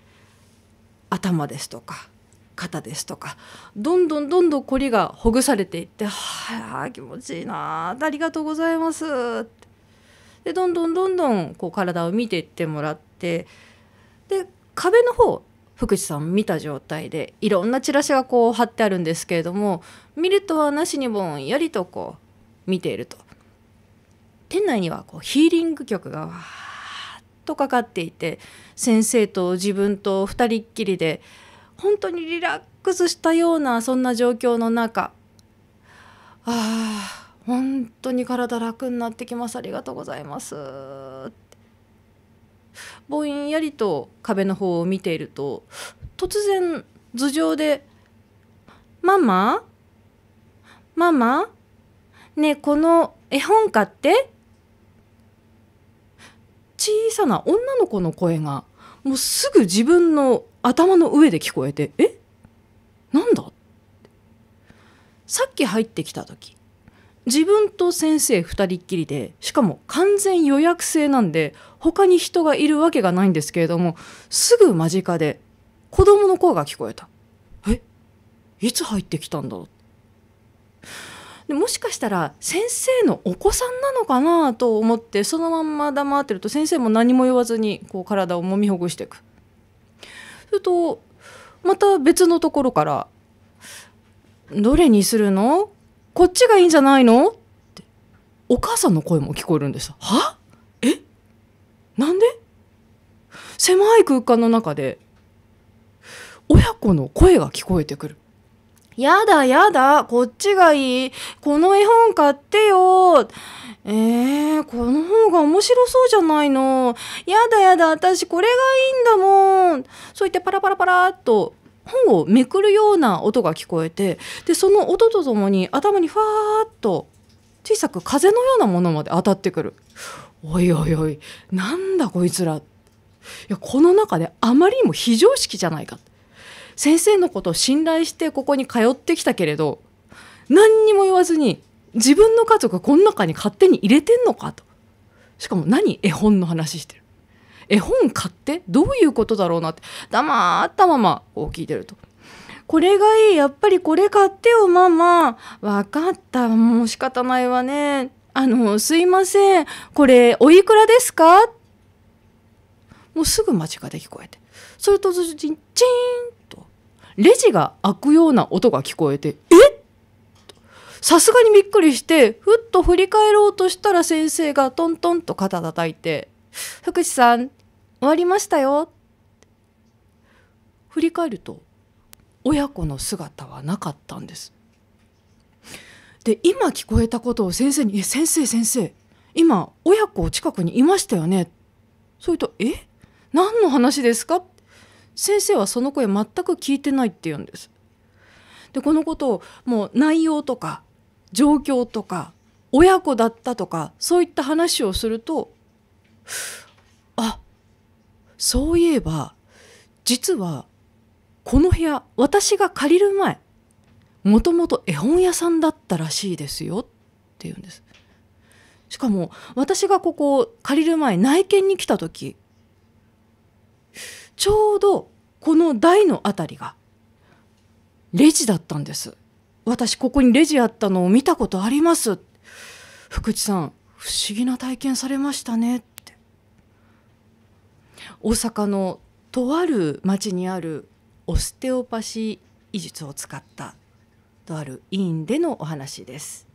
頭ですとか肩ですとかどんどんどんどんこりがほぐされていって「はあ気持ちいいなありがとうございます」でどんどんどんどんこう体を見ていってもらっってで壁の方福士さん見た状態でいろんなチラシがこう貼ってあるんですけれども見るとはなしにぼんやりとこう見ていると店内にはこうヒーリング曲がわーっとかかっていて先生と自分と2人っきりで本当にリラックスしたようなそんな状況の中ああ本当に体楽になってきますありがとうございますぼんやりと壁の方を見ていると突然頭上で「ママママねえこの絵本買って?」小さな女の子の声がもうすぐ自分の頭の上で聞こえて「えなんだ?」さっき入ってきた時自分と先生2人っきりでしかも完全予約制なんで他に人がいるわけがないんですけれどもすぐ間近で子供の声が聞こえたえいつ入ってきたんだろうでもしかしたら先生のお子さんなのかなと思ってそのまんま黙ってると先生も何も言わずにこう体をもみほぐしていくするとまた別のところから「どれにするのこっちがいいんじゃないの?」ってお母さんの声も聞こえるんですはなんで狭い空間の中で親子の声が聞こえてくる。やだやだ、こっちがいい。この絵本買ってよ。えー、この方が面白そうじゃないの。やだやだ、私これがいいんだもん。そう言ってパラパラパラっと本をめくるような音が聞こえて、で、その音とともに頭にファーっと小さく風のようなものまで当たってくる。おいおいおいなんだこいつらいやこの中であまりにも非常識じゃないか先生のことを信頼してここに通ってきたけれど何にも言わずに自分の家族がこの中に勝手に入れてんのかとしかも何絵本の話してる絵本買ってどういうことだろうなって黙ったままこう聞いてると。これがいいやっぱりこれ買ってよママ分かったもう仕方ないわねあの、すいません、これ、おいくらですかもうすぐ間近で聞こえて。それと同時に、チーンと、レジが開くような音が聞こえて、えさすがにびっくりして、ふっと振り返ろうとしたら先生がトントンと肩叩いて、福士さん、終わりましたよ。振り返ると、親子の姿はなかったんです。で今聞こえたことを先生に「え先生先生今親子近くにいましたよね」それ言うと「え何の話ですか?」先生はその声全く聞いてないって言うんです。でこのことをもう内容とか状況とか親子だったとかそういった話をするとあそういえば実はこの部屋私が借りる前もともと絵本屋さんだったらしいですよって言うんですしかも私がここを借りる前内見に来た時ちょうどこの台の辺りがレジだったんです私ここにレジあったのを見たことあります福地さん不思議な体験されましたねって大阪のとある町にあるオステオパシー医術を使ったとある委員でのお話です。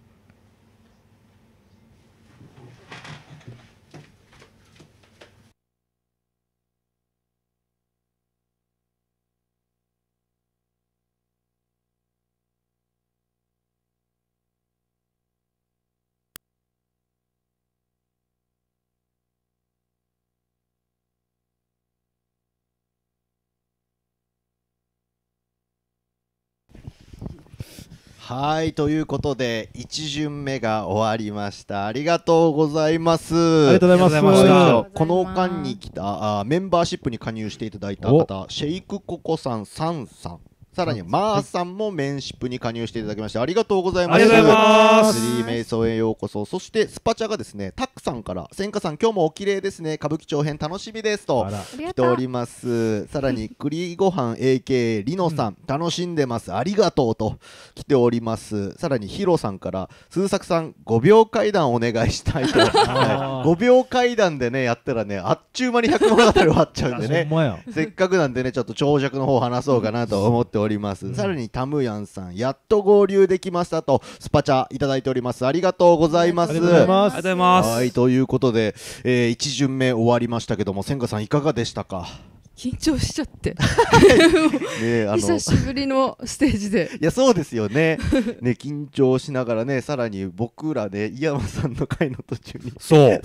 はいということで一巡目が終わりましたありがとうございますありがとうございましたこの間に来たあメンバーシップに加入していただいた方シェイクココさんサンさんさらに、マーさんもメンシップに加入していただきまして、ありがとうございます。ありがとうございます。スリーメイソへようこそ。そして、スパチャがですね、タックさんから、千花さん、今日もお綺麗ですね。歌舞伎町編楽しみですと、来ております。さらに、栗ご飯 AK、リノさん、楽しんでます。ありがとうと、来ております。さらに、ヒロさんから、鈴作さん、5秒階段お願いしたいと。5 秒階段でね、やったらね、あっちゅう間に100物語終わっちゃうんでね。せっかくなんでね、ちょっと長尺の方話そうかなと思っております。おります、うん、さらにタムヤンさんやっと合流できましたとスパチャいただいておりますありがとうございますありがとうございますはいということで、えー、1巡目終わりましたけども千賀さんいかがでしたか緊張しちゃって ね、久しぶりのステージでいやそうですよねね緊張しながらねさらに僕らね井山さんの回の途中にそう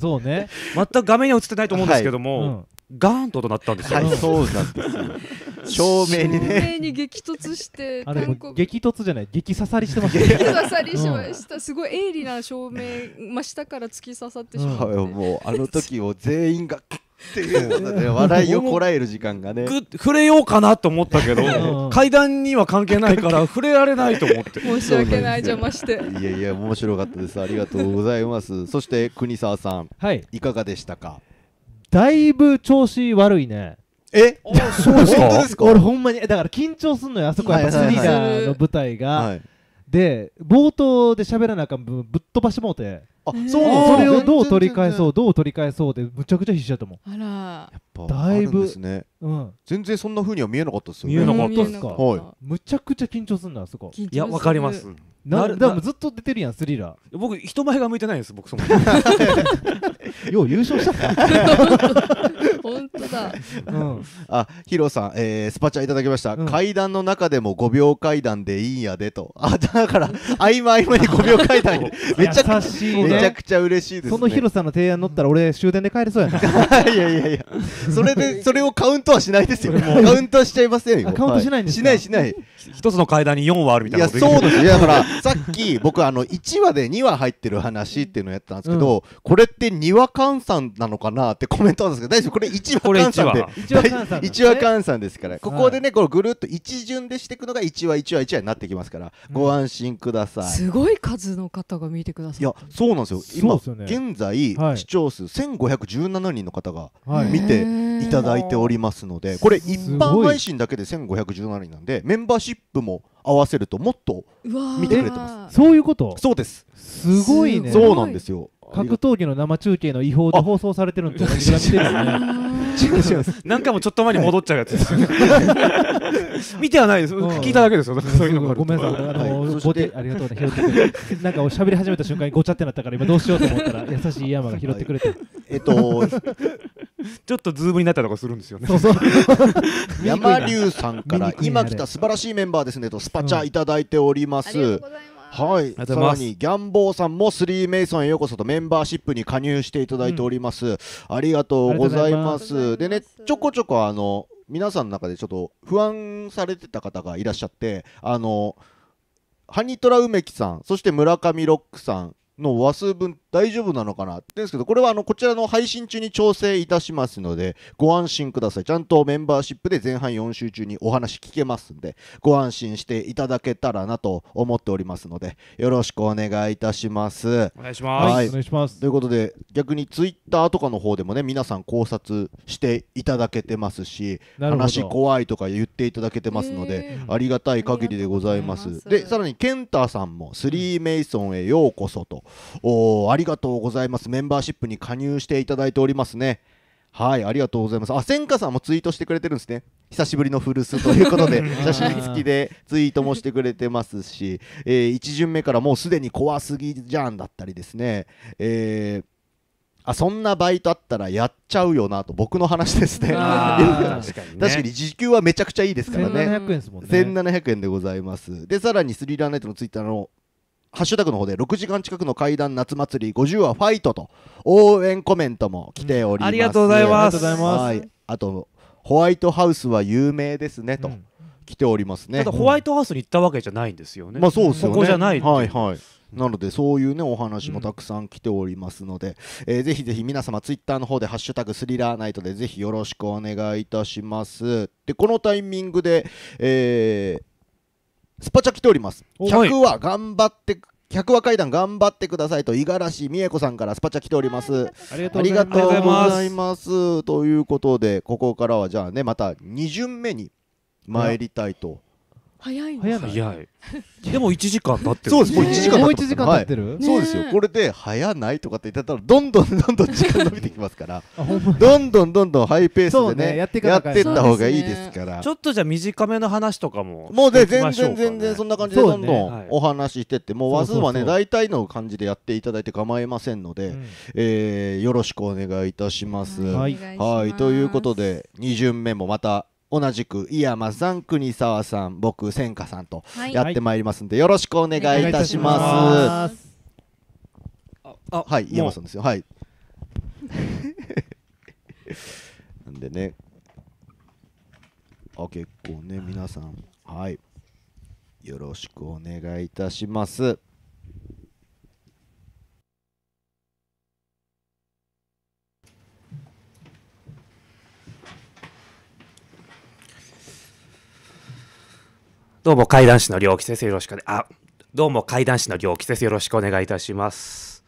そうね全く画面に映ってないと思うんですけども、はいうんガーンとなったんですよ、はい、そうなんです照明にねに激突してあれ激突じゃない激刺さりしてます。激刺さりしました、すごい鋭利な照明真下から突き刺さってしまっうもうあの時を全員がっていう、笑いをこらえる時間がね触れようかなと思ったけど階段には関係ないから 触れられないと思って申し訳ない邪魔していやいや面白かったですありがとうございますそして国沢さん、はい、いかがでしたかだいぶ調子悪いね。えそうですか 俺ほんまにだから緊張すんのよあそこやっぱスリーダーの舞台が、で冒頭で喋らなあかん分ぶっ飛ばしもうてあそうそれをどう取り返そうどう取り返そうでむちゃくちゃ必死だと思うあらやっぱだいぶ、ね、うん、全然そんなふうには見えなかったですよね見えなかったですか、はい、むちゃくちゃ緊張すんのあそこいやわかります、うんなるでもずっと出てるやんスリラー僕人前が向いてないです僕その よう優勝した 本当だ、うん、あヒロさん、えー、スパチャいただきました、うん、階段の中でも5秒階段でいいんやでとあだから合間合間に5秒階段 めちゃくちゃ、ね、めちゃくちゃ嬉しいです、ね、そのヒロさんの提案乗ったら俺終電で帰れそうやないやいやいやそれでそれをカウントはしないですよカウントしちゃいませんよカウントしないんですしないしない一つの階段に4はあるみたいないやそうですいやだからさっき僕あの1話で2話入ってる話っていうのをやったんですけど、うん、これって2話換算なのかなってコメントたんですけど大丈夫これ1話換算で1 話換算ですからここでねこのぐるっと一巡でしていくのが1話1話1話になってきますから、ご安心ください、すごい数の方が見てくださいいやそうなんですよ今、ね、現在、視聴数1517人の方が見ていただいておりますので、はい、これ一般配信だけで1517人なんでメンバーシップも合わせるともっと見てくれてますそういうことそうですすごいねそうなんですよ格闘技の生中継の違法で放送されてるんと同じぐらね。何回もちょっと前に戻っちゃうやつです見てはないです。聞いただけですよ。ごめんなさい。あの、ごて、ありがとうね。拾ってくなんか、おしゃべり始めた瞬間にごちゃってなったから、今どうしようと思ったら、優しい山が拾ってくれて。えっと、ちょっとズームになったりとかするんですよね。山龍さんから、今来た素晴らしいメンバーですねと、スパチャいただいております。ありがとうございます。はい、さらにギャンボーさんもスリーメイソンへようこそとメンバーシップに加入していただいております、うん、ありがとうございますでねちょこちょこあの皆さんの中でちょっと不安されてた方がいらっしゃってあのハニトラ梅木さんそして村上ロックさんの和数分大丈夫なのかなですけど、これはあのこちらの配信中に調整いたしますので、ご安心ください。ちゃんとメンバーシップで前半4週中にお話聞けますんで、ご安心していただけたらなと思っておりますので、よろしくお願いいたします。お願いします。はい、お願いしますということで、逆にツイッターとかの方でもね、皆さん考察していただけてますし、話怖いとか言っていただけてますので、ありがたい限りでございます。ますで、さらにケンタさんも、スリーメイソンへようこそと、おりがとうございます。メンバーシップに加入していただいておりますね。はい、ありがとうございます。あ、千花さんもツイートしてくれてるんですね。久しぶりの古巣ということで、写真付きでツイートもしてくれてますし、えー、1巡目からもうすでに怖すぎじゃんだったりですね、えー、あそんなバイトあったらやっちゃうよなと僕の話ですね 確かに、時給はめちゃくちゃいいですからね1700円ですもんね1700円でございますでさらにスリーランナイトのツイッターのハッシュタグの方で6時間近くの怪談夏祭り50はファイトと応援コメントも来ております、うん、ありがとうございますはいあとホワイトハウスは有名ですねと、うん、来ておりますねホワイトハウスに行ったわけじゃないんですよね、まあそうですよねここじゃないはいはいなのでそういうねお話もたくさん来ておりますので、うん、えー、ぜひぜひ皆様ツイッターの方で「ハッシュタグスリラーナイト」でぜひよろしくお願いいたします。でこのタイミングで、えー、スパチャ来ております。100は頑張って100話階段頑張ってくださいと五十嵐美恵子さんからスパチャ来ておりますありがとうございますということでここからはじゃあねまた2巡目に参りたいと早い早い でも1時間経ってるそうですもう1時間もう1時間経ってる、そうですよこれで早ないとかって言ったらどんどんどんどん時間伸びてきますからどんどんどんどんハイペースでねやってった方がいいですからちょっとじゃあ短めの話とかももうで全然全然そんな感じでどんどんお話してってもう話数はね大体の感じでやっていただいて構いませんので、えよろしくお願いいたしますはいということで2巡目もまた同じく井山さん国沢さん僕千佳さんとやってまいりますんで、よろしくお願いいたします。あはい井山さんですよはい。なんでねあ結構ね皆さんはいよろしくお願いいたします。どうも怪談師の良木先生よろしくね。あ、どうも怪談師の木先生よろしくお願いいたします。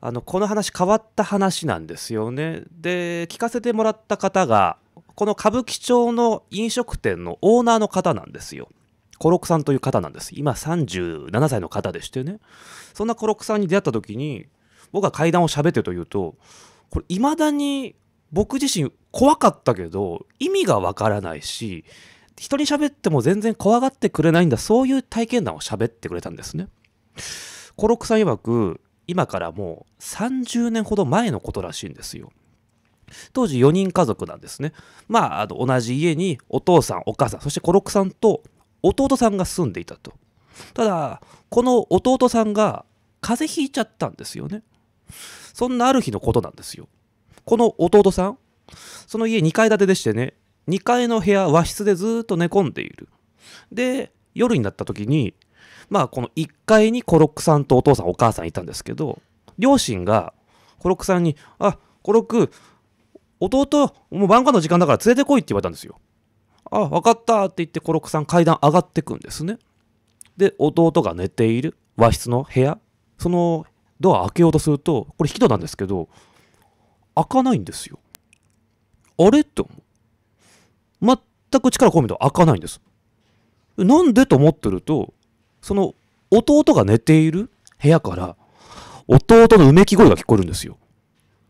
あのこの話変わった話なんですよね。で聞かせてもらった方がこの歌舞伎町の飲食店のオーナーの方なんですよ。コロクさんという方なんです。今37歳の方でしてね。そんなコロクさんに出会った時に僕が階段を喋ってというとこれ未だに僕自身怖かったけど意味がわからないし人に喋っても全然怖がってくれないんだ、そういう体験談を喋ってくれたんですね。コロクさん曰く、今からもう30年ほど前のことらしいんですよ。当時4人家族なんですね。まあ、あの同じ家にお父さん、お母さん、そしてコロクさんと弟さんが住んでいたと。ただ、この弟さんが風邪ひいちゃったんですよね。そんなある日のことなんですよ。この弟さん、その家2階建てでしてね、2階の部屋和室でずっと寝込んでいるで夜になった時にまあこの1階にコロックさんとお父さんお母さんいたんですけど両親がコロックさんに「あコロック弟もう晩ご飯の時間だから連れてこい」って言われたんですよ。あ分かったって言ってコロックさん階段上がってくんですね。で弟が寝ている和室の部屋そのドア開けようとするとこれ引き戸なんですけど開かないんですよ。あれって思う。全く力込めて開かないんです。なんでと思ってると、その弟が寝ている部屋から弟のうめき声が聞こえるんですよ。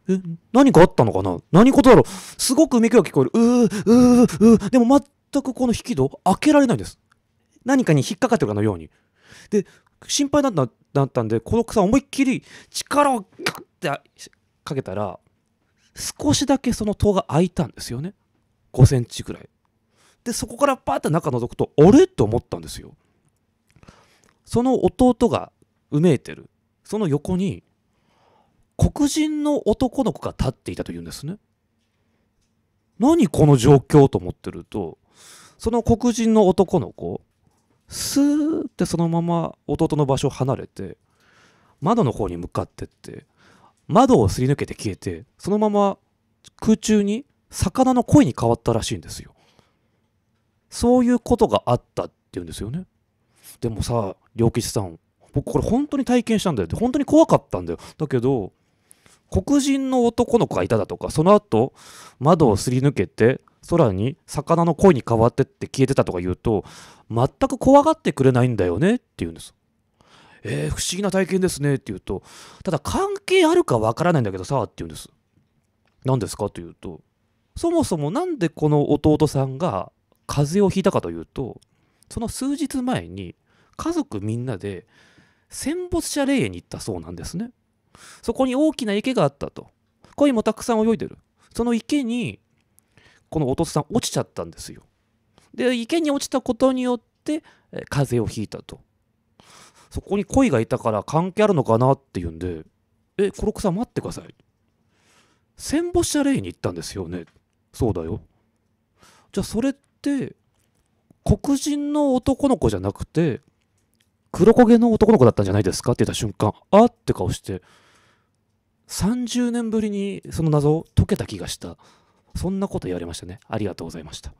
え、何かあったのかな何事だろうすごくうめき声が聞こえる。うー、うー、うー。でも全くこの引き戸開けられないんです。何かに引っかかってるかのように。で、心配だっただったんで、孤独さん思いっきり力をガッてかけたら、少しだけその戸が開いたんですよね。5センチぐらいでそこからパーって中覗くとあれって思ったんですよその弟がうめいてるその横に黒人の男の子が立っていたというんですね何この状況と思ってるとその黒人の男の子スーってそのまま弟の場所を離れて窓の方に向かってって窓をすり抜けて消えてそのまま空中に魚の声に変わったらしいんですよそういうことがあったって言うんですよねでもさ良吉さん僕これ本当に体験したんだよって本当に怖かったんだよだけど黒人の男の子がいただとかその後窓をすり抜けて空に魚の声に変わってって消えてたとか言うと全く怖がってくれないんだよねって言うんです。えー、不思議な体験ですねって言うとただ関係あるかわからないんだけどさって言うんです。何ですかと言うとそもそもなんでこの弟さんが風邪をひいたかというとその数日前に家族みんなで戦没者霊園に行ったそうなんですねそこに大きな池があったと鯉もたくさん泳いでるその池にこの弟さん落ちちゃったんですよで池に落ちたことによって風邪をひいたとそこに鯉がいたから関係あるのかなっていうんで「えコロクさん待ってください」戦没者霊園に行ったんですよねそうだよじゃあそれって黒人の男の子じゃなくて黒焦げの男の子だったんじゃないですかって言った瞬間あって顔して30年ぶりにその謎を解けた気がしたそんなこと言われましたねありがとうございました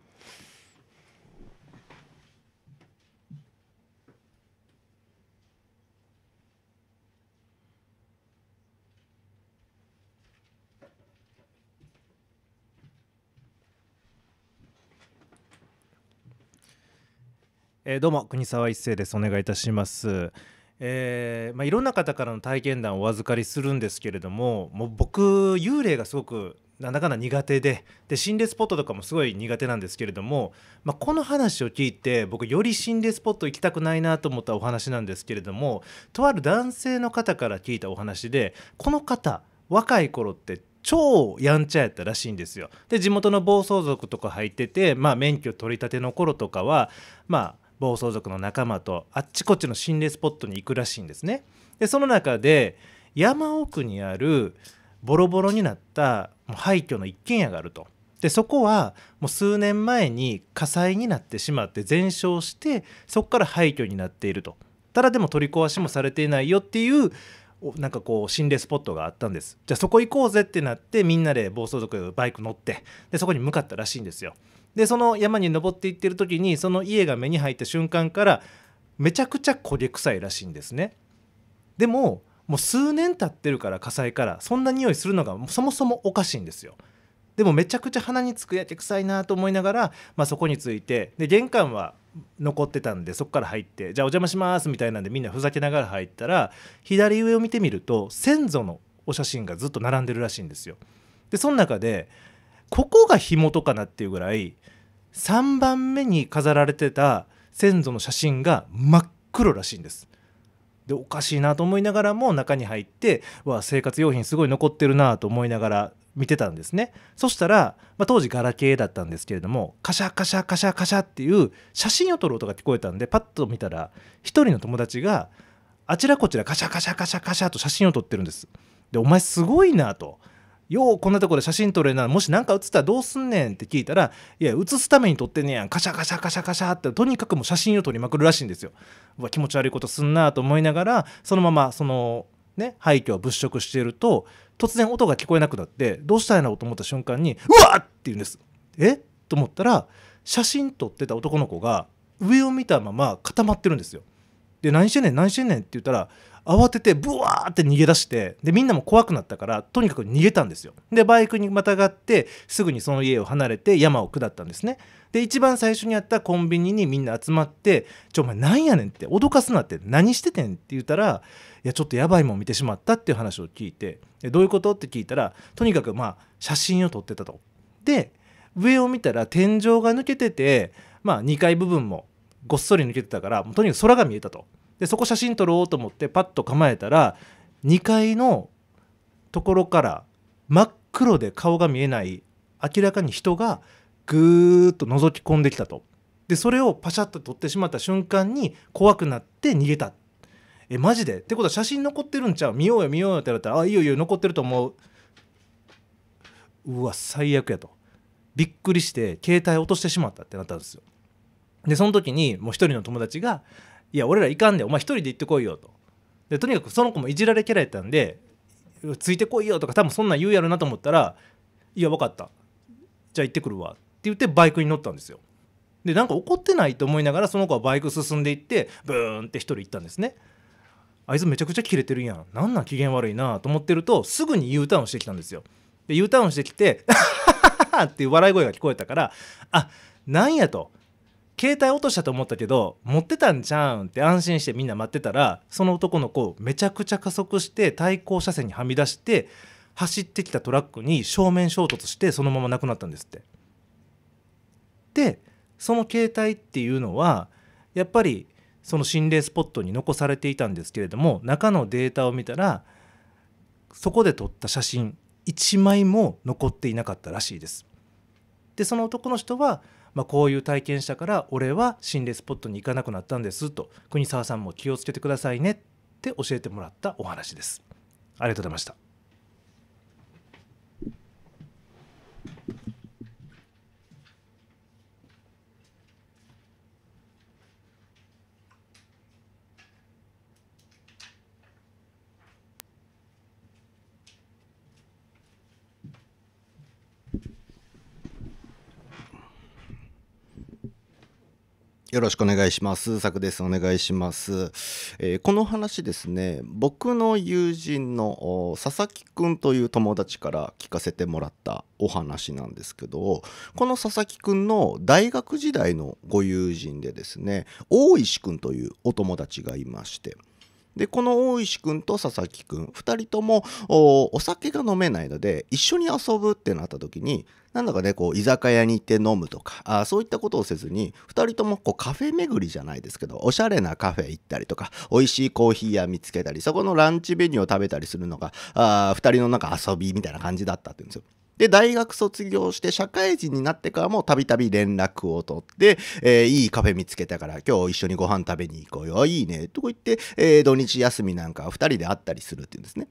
えー、どうも国沢一生ですお願いいたします。えーまあ、いろんな方からの体験談をお預かりするんですけれどももう僕幽霊がすごくなんだかんだ苦手でで心霊スポットとかもすごい苦手なんですけれども、まあ、この話を聞いて僕より心霊スポット行きたくないなと思ったお話なんですけれどもとある男性の方から聞いたお話でこの方若い頃って超やんちゃやったらしいんですよ。で地元の暴走族とか入ってて、まあ、免許取り立ての頃とかはまあ暴走族の仲間とあっちこっちの心霊スポットに行くらしいんですね。でその中で山奥にあるボロボロになった廃墟の一軒家があると。でそこはもう数年前に火災になってしまって全焼してそこから廃墟になっているとただでも取り壊しもされていないよっていうなんかこう心霊スポットがあったんですじゃあそこ行こうぜってなってみんなで暴走族バイク乗ってでそこに向かったらしいんですよでその山に登っていってる時にその家が目に入った瞬間からめちゃくちゃ焦げ臭いらしいんですねでももう数年経ってるから火災からそんな匂いするのがそもそもおかしいんですよでもめちゃくちゃ鼻につくやけ臭いなと思いながら、まあ、そこについてで玄関は残ってたんでそこから入ってじゃあお邪魔しますみたいなんでみんなふざけながら入ったら左上を見てみると先祖のお写真がずっと並んでるらしいんですよでその中でここが紐とかなっていうぐらい3番目に飾られてた先祖の写真が真っ黒らしいんです。でおかしいなと思いながらも中に入ってわ生活用品すごい残ってるなと思いながら見てたんですねそしたら、まあ、当時ガラケーだったんですけれどもカシャカシャカシャカシャっていう写真を撮る音が聞こえたんでパッと見たら1人の友達があちらこちらカシャカシャカシャカシャと写真を撮ってるんです。でお前すごいなと。ようこんなとこで写真撮れるなもし何か写ったらどうすんねんって聞いたらいや写すために撮ってんねやんカシャカシャカシャカシャってとにかくもう写真を撮りまくるらしいんですよ。うわ気持ち悪いことすんなと思いながらそのままそのね廃墟を物色していると突然音が聞こえなくなってどうしたいなと思った瞬間に「うわっ!」って言うんです。えと思ったら写真撮ってた男の子が上を見たまま固まってるんですよ。で何してんねん何してんねんって言ったら慌ててブワーって逃げ出してでみんなも怖くなったからとにかく逃げたんですよでバイクにまたがってすぐにその家を離れて山を下ったんですねで一番最初にあったコンビニにみんな集まって「ちょお前何やねん」って脅かすなって何しててんって言ったら「いやちょっとやばいもん見てしまった」っていう話を聞いてどういうことって聞いたらとにかくまあ写真を撮ってたと。で上を見たら天井が抜けててまあ2階部分もごっそり抜けてたからもうとにかく空が見えたと。でそこ写真撮ろうと思ってパッと構えたら2階のところから真っ黒で顔が見えない明らかに人がぐーっと覗き込んできたとでそれをパシャッと撮ってしまった瞬間に怖くなって逃げたえマジでってことは写真残ってるんちゃう見ようよ見ようよって言われたらあいいよいいよ残ってると思ううわ最悪やとびっくりして携帯落としてしまったってなったんですよでその時にもう一人の友達が「いや俺ら行かんでお前一人で行ってこいよ」と。でとにかくその子もいじられキャラやったんで「ついてこいよ」とか多分そんなん言うやろなと思ったら「いや分かったじゃあ行ってくるわ」って言ってバイクに乗ったんですよ。でなんか怒ってないと思いながらその子はバイク進んでいってブーンって一人行ったんですね。あいつめちゃくちゃキレてるやん。なんなん機嫌悪いなと思ってるとすぐに U ターンしてきたんですよ。で U ターンしてきて「っていう笑い声が聞こえたから「あなんや」と携帯落としたと思ったけど持ってたんちゃうんって安心してみんな待ってたらその男の子めちゃくちゃ加速して対向車線にはみ出して走ってきたトラックに正面衝突してそのまま亡くなったんですって。でその携帯っていうのはやっぱりその心霊スポットに残されていたんですけれども中のデータを見たらそこで撮った写真1枚も残っていなかったらしいです。でその男の人はまあ、こういう体験したから俺は心霊スポットに行かなくなったんですと国沢さんも気をつけてくださいねって教えてもらったお話ですありがとうございましたよろしくお願いします。さくです。お願いします。えー、この話ですね、僕の友人の佐々木くんという友達から聞かせてもらったお話なんですけど、この佐々木くんの大学時代のご友人でですね、大石くんというお友達がいまして、でこの大石くんと佐々木くん2人ともお酒が飲めないので一緒に遊ぶってなった時になんだかねこう居酒屋に行って飲むとかあそういったことをせずに2人ともこうカフェ巡りじゃないですけどおしゃれなカフェ行ったりとか美味しいコーヒー屋見つけたりそこのランチメニューを食べたりするのがあ2人のなんか遊びみたいな感じだったっていうんですよ。で、大学卒業して社会人になってからもたびたび連絡を取って、えー、いいカフェ見つけたから今日一緒にご飯食べに行こうよ、いいね、とか言って、えー、土日休みなんか二人で会ったりするっていうんですね。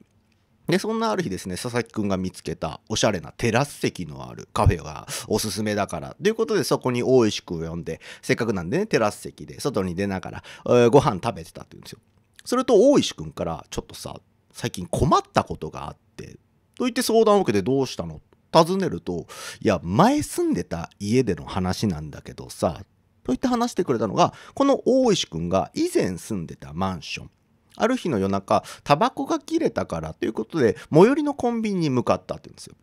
で、そんなある日ですね、佐々木くんが見つけたおしゃれなテラス席のあるカフェがおすすめだから、ということでそこに大石くんを呼んで、せっかくなんでね、テラス席で外に出ながら、えー、ご飯食べてたって言うんですよ。それと大石くんから、ちょっとさ、最近困ったことがあって、と言って相談を受けてどうしたの尋ねると「いや前住んでた家での話なんだけどさ」と言って話してくれたのがこの大石くんが以前住んでたマンションある日の夜中タバコが切れたからということで最寄りのコンビニに向かったって言うんですよ。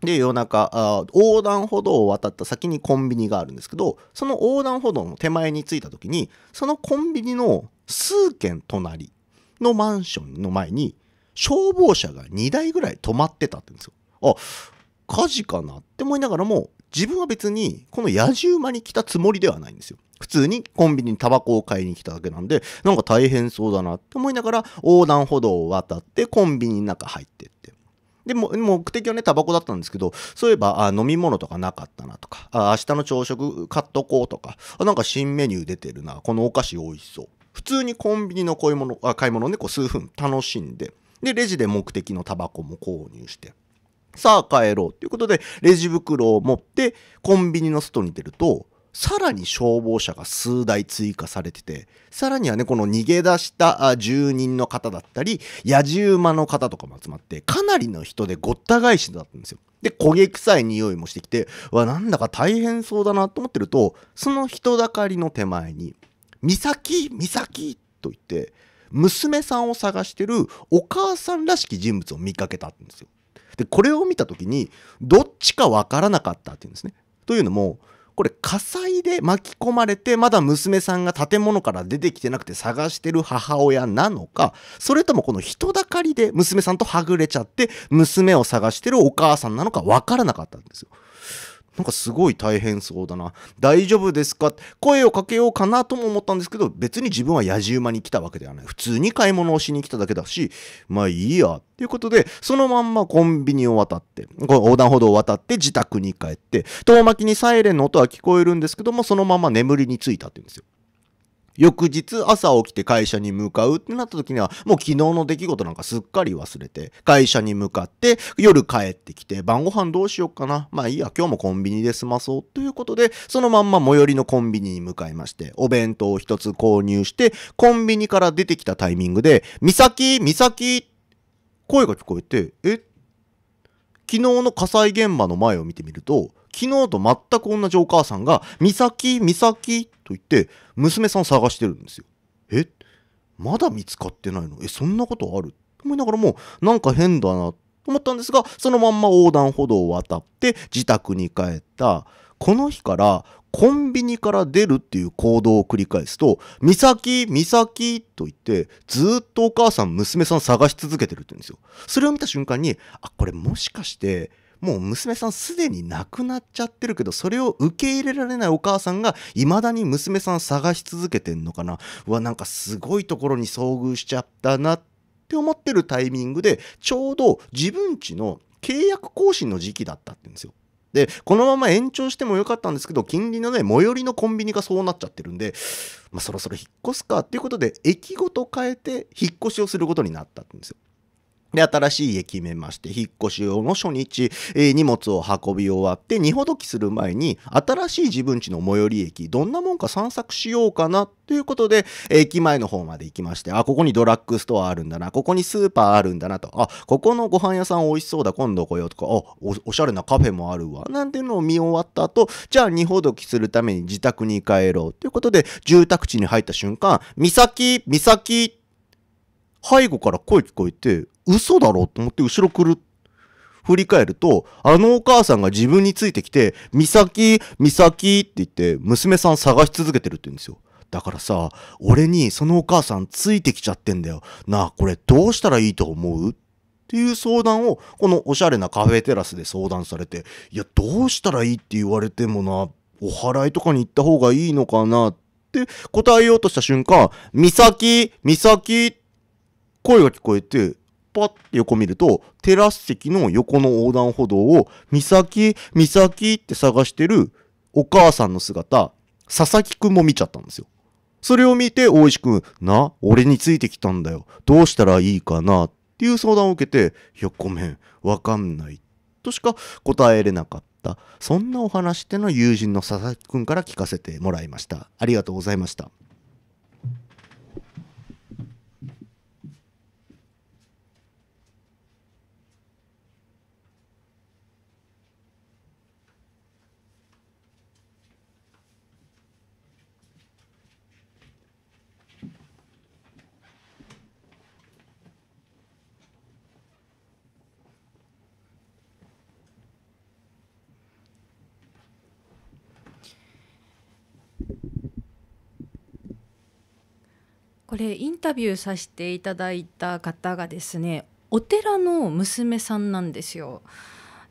で夜中あ横断歩道を渡った先にコンビニがあるんですけどその横断歩道の手前に着いた時にそのコンビニの数軒隣のマンションの前に消防車が2台ぐらい止まってたって言うんですよ。あ火事かなって思いながらも、自分は別にこの野獣馬に来たつもりではないんですよ。普通にコンビニにタバコを買いに来ただけなんで、なんか大変そうだなって思いながら横断歩道を渡ってコンビニの中入ってって。で、も目的はね、タバコだったんですけど、そういえばあ飲み物とかなかったなとか、あ明日の朝食買っとこうとかあ、なんか新メニュー出てるな、このお菓子美味しそう。普通にコンビニの買い物あ買い物ね、こう数分楽しんで、で、レジで目的のタバコも購入して。さあ帰ろうということで、レジ袋を持ってコンビニの外に出ると、さらに消防車が数台追加されてて、さらにはね、この逃げ出した住人の方だったり、野じ馬の方とかも集まって、かなりの人でごった返しだったんですよ。で、焦げ臭い匂いもしてきて、わ、なんだか大変そうだなと思ってると、その人だかりの手前に、美咲、美咲と言って、娘さんを探してるお母さんらしき人物を見かけたんですよ。でこれを見た時にどっちか分からなかったっていうんですね。というのもこれ火災で巻き込まれてまだ娘さんが建物から出てきてなくて探してる母親なのかそれともこの人だかりで娘さんとはぐれちゃって娘を探してるお母さんなのか分からなかったんですよ。なんかすごい大変そうだな。大丈夫ですか声をかけようかなとも思ったんですけど、別に自分は野じ馬に来たわけではない。普通に買い物をしに来ただけだし、まあいいや。ということで、そのまんまコンビニを渡って、横断歩道を渡って自宅に帰って、遠巻きにサイレンの音は聞こえるんですけども、そのまま眠りについたって言うんですよ。翌日朝起きて会社に向かうってなった時には、もう昨日の出来事なんかすっかり忘れて、会社に向かって、夜帰ってきて、晩ご飯どうしようかな。まあいいや、今日もコンビニで済まそうということで、そのまんま最寄りのコンビニに向かいまして、お弁当を一つ購入して、コンビニから出てきたタイミングで、美咲美咲声が聞こえて、え昨日の火災現場の前を見てみると、昨日と全く同じお母さんが、美咲、美咲と言って、娘さん探してるんですよ。えまだ見つかってないのえ、そんなことあると思いながらも、なんか変だなと思ったんですが、そのまんま横断歩道を渡って自宅に帰った。この日からコンビニから出るっていう行動を繰り返すと、美咲、美咲と言って、ずっとお母さん、娘さん探し続けてるって言うんですよ。それを見た瞬間に、あ、これもしかして、もう娘さんすでに亡くなっちゃってるけど、それを受け入れられないお母さんが、未だに娘さん探し続けてんのかな。うわ、なんかすごいところに遭遇しちゃったなって思ってるタイミングで、ちょうど自分家の契約更新の時期だったって言うんですよ。で、このまま延長してもよかったんですけど、近隣のね、最寄りのコンビニがそうなっちゃってるんで、まあ、そろそろ引っ越すかっていうことで、駅ごと変えて引っ越しをすることになったんですよ。で、新しい家決めまして、引っ越し用の初日、えー、荷物を運び終わって、荷ほどきする前に、新しい自分家の最寄り駅、どんなもんか散策しようかな、ということで、駅前の方まで行きまして、あ、ここにドラッグストアあるんだな、ここにスーパーあるんだなと、あ、ここのご飯屋さん美味しそうだ、今度来ようとか、あお、おしゃれなカフェもあるわ、なんていうのを見終わった後、じゃあ荷ほどきするために自宅に帰ろう、ということで、住宅地に入った瞬間、三崎、三崎、背後から声聞こえて、嘘だろうと思って後ろ来る。振り返ると、あのお母さんが自分についてきて、美咲、美咲って言って、娘さん探し続けてるって言うんですよ。だからさ、俺にそのお母さんついてきちゃってんだよ。なあ、これどうしたらいいと思うっていう相談を、このおしゃれなカフェテラスで相談されて、いや、どうしたらいいって言われてもな、お祓いとかに行った方がいいのかなって答えようとした瞬間、美咲、美咲、声が聞こえて、パッて横見ると、テラス席の横の横断歩道を、美咲、美咲って探してるお母さんの姿、佐々木くんも見ちゃったんですよ。それを見て、大石くん、な、俺についてきたんだよ。どうしたらいいかなっていう相談を受けて、いや、ごめん、わかんない。としか答えれなかった。そんなお話っての友人の佐々木くんから聞かせてもらいました。ありがとうございました。これインタビューさせていただいた方がですねお寺の娘さんなんですよ。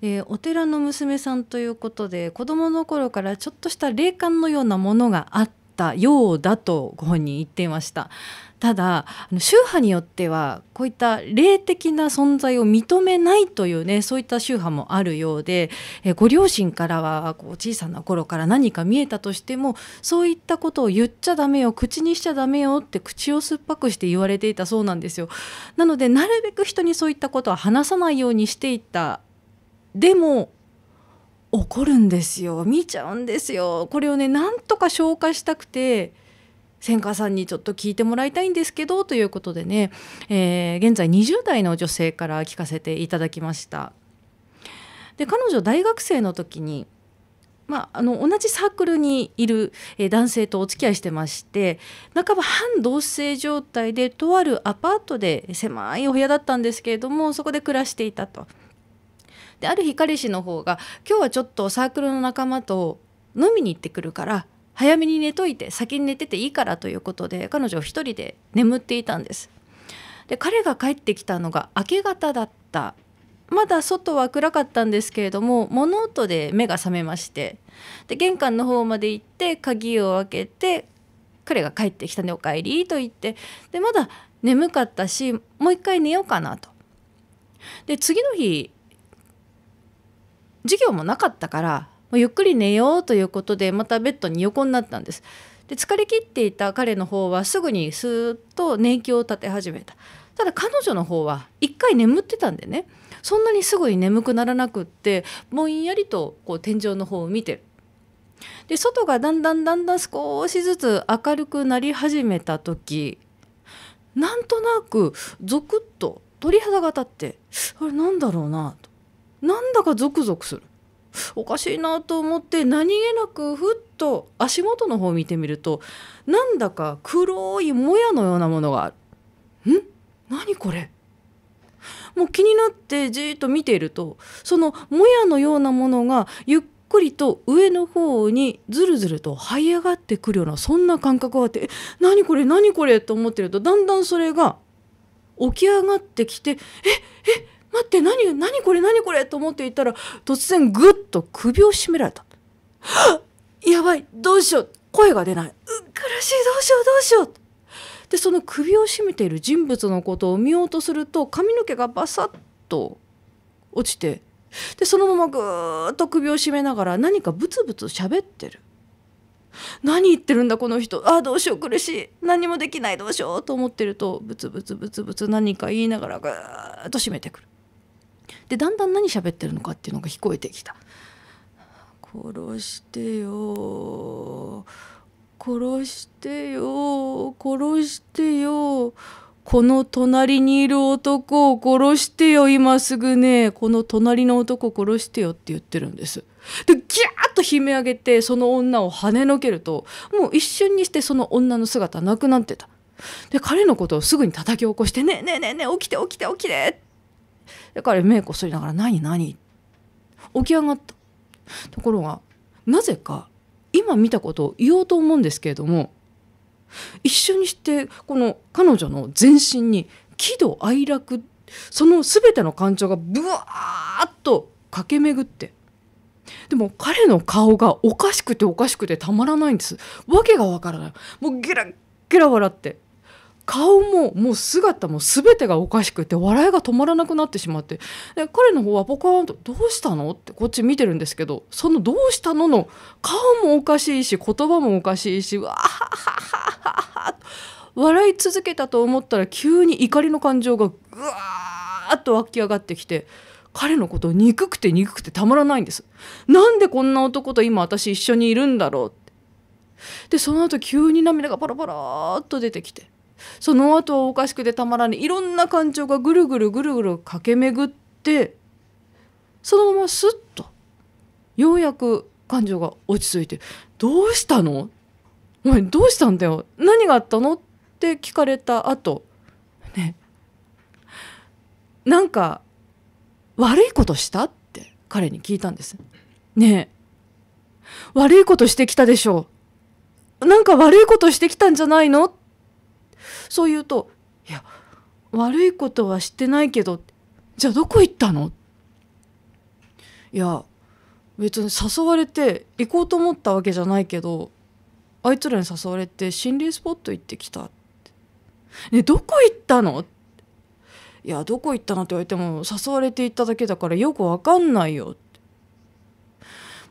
えー、お寺の娘さんということで子供の頃からちょっとした霊感のようなものがあっったようだとご本人言っていました。ただ宗派によってはこういった霊的な存在を認めないというねそういった宗派もあるようでえご両親からはこう小さな頃から何か見えたとしてもそういったことを言っちゃダメよ口にしちゃダメよって口を酸っぱくして言われていたそうなんですよ。なのでなるべく人にそういったことは話さないようにしていた。でも怒るんですよ見ちゃうんですよこれをねなんとか消化したくて千川さんにちょっと聞いてもらいたいんですけどということでね、えー、現在20代の女性から聞かせていただきましたで彼女大学生の時にまあ、あの同じサークルにいる、男性とお付き合いしてまして半ば反同性状態でとあるアパートで狭いお部屋だったんですけれどもそこで暮らしていたと。である日彼氏の方が「今日はちょっとサークルの仲間と飲みに行ってくるから早めに寝といて先に寝てていいから」ということで彼女1人で眠っていたんです。で彼が帰ってきたのが明け方だったまだ外は暗かったんですけれども物音で目が覚めましてで玄関の方まで行って鍵を開けて彼が帰ってきたねおかえりと言ってでまだ眠かったしもう一回寝ようかなと。で次の日授業もなかったからゆっくり寝ようということでまたベッドに横になったんです。で疲れ切っていた彼の方はすぐにスーッと寝息を立て始めた。ただ彼女の方は一回眠ってたんでねそんなにすぐに眠くならなくってぼんやりとこう天井の方を見てる。で外がだんだんだんだん少しずつ明るくなり始めた時なんとなくゾクッと鳥肌が立ってあれなんだろうなとなんだかゾクゾクするおかしいなと思って何気なくふっと足元の方を見てみるとなんだか黒いもやのようなものがあるん何これもう気になってじーっと見ているとそのもやのようなものがゆっくりと上の方にずるずると這い上がってくるようなそんな感覚があって「何これ何これ」と思ってるとだんだんそれが起き上がってきて「ええ待って何何これ何これと思っていたら突然ぐっと首を絞められた。やばいどうしよう声が出ない。苦しいどうしようどうしようでその首を絞めている人物のことを見ようとすると髪の毛がバサッと落ちてでそのままぐーっと首を絞めながら何かブツブツ喋ってる。何言ってるんだこの人ああどうしよう苦しい何もできないどうしようと思ってるとブツブツブツブツ何か言いながらぐーっと締めてくるでだんだん何喋ってるのかっていうのが聞こえてきた殺してよ殺してよ殺してよこの隣にいる男を殺してよ今すぐねこの隣の男を殺してよって言ってるんですでギャーッと悲鳴上げてその女を跳ねのけるともう一瞬にしてその女の姿なくなってたで彼のことをすぐに叩き起こして「ねえねえねえねえ起きて起きて起きて」ってで彼目こすりながら「何何?」起き上がったところがなぜか今見たことを言おうと思うんですけれども一緒にしてこの彼女の全身に喜怒哀楽その全ての感情がブワーッと駆け巡ってでも彼の顔がおかしくておかしくてたまらないんですわけがわからないもうギラギラ笑って顔ももう姿も全てがおかしくて笑いが止まらなくなってしまってで彼の方はポカーンと「どうしたの?」ってこっち見てるんですけどその「どうしたの?」の顔もおかしいし言葉もおかしいしわはははは笑い続けたと思ったら急に怒りの感情がぐわーっと湧き上がってきて。彼のことを憎くて憎くてたまらないんです。なんでこんな男と今私一緒にいるんだろうって。でその後急に涙がパラパラーっと出てきてその後はおかしくてたまらないいろんな感情がぐるぐるぐるぐる駆け巡ってそのままスッとようやく感情が落ち着いて「どうしたのお前どうしたんだよ何があったの?」って聞かれた後ねなんか悪いことしたって彼に聞いたんです。ね悪いことしてきたでしょう。なんか悪いことしてきたんじゃないのそう言うと「いや悪いことはしてないけどじゃあどこ行ったの?」いや別に誘われて行こうと思ったわけじゃないけどあいつらに誘われて心霊スポット行ってきたって「ねどこ行ったの?」いやどこ行ったのって言われても誘われて行っただけだからよくわかんないよって。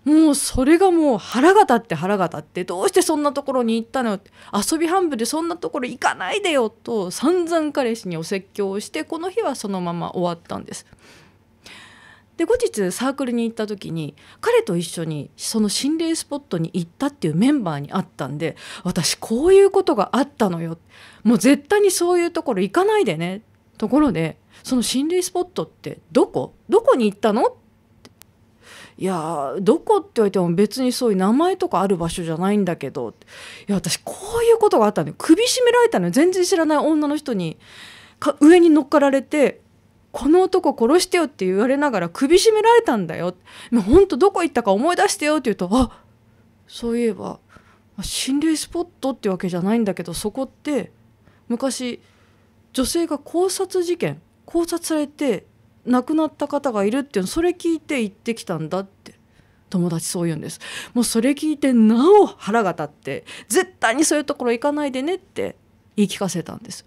もうそれがもう腹が立って腹が立ってどうしてそんなところに行ったの遊び半分でそんなところ行かないでよと散々彼氏にお説教をしてこの日はそのまま終わったんです。で後日サークルに行った時に彼と一緒にその心霊スポットに行ったっていうメンバーに会ったんで私こういうことがあったのよもう絶対にそういうところ行かないでねところでその心霊スポットってどこどこに行ったのいやどこって言われても別にそういう名前とかある場所じゃないんだけどいや私こういうことがあったのよ首絞められたのよ全然知らない女の人にか上に乗っかられてこの男殺してよって言われながら首絞められたんだよ。もほんとどこ行ったか思い出してよって言うと、あそういえば、心霊スポットってわけじゃないんだけど、そこって昔、女性が絞殺事件、絞殺されて亡くなった方がいるっていうのそれ聞いて行ってきたんだって友達そう言うんですもうそれ聞いてなお腹が立って絶対にそういうところ行かないでねって言い聞かせたんです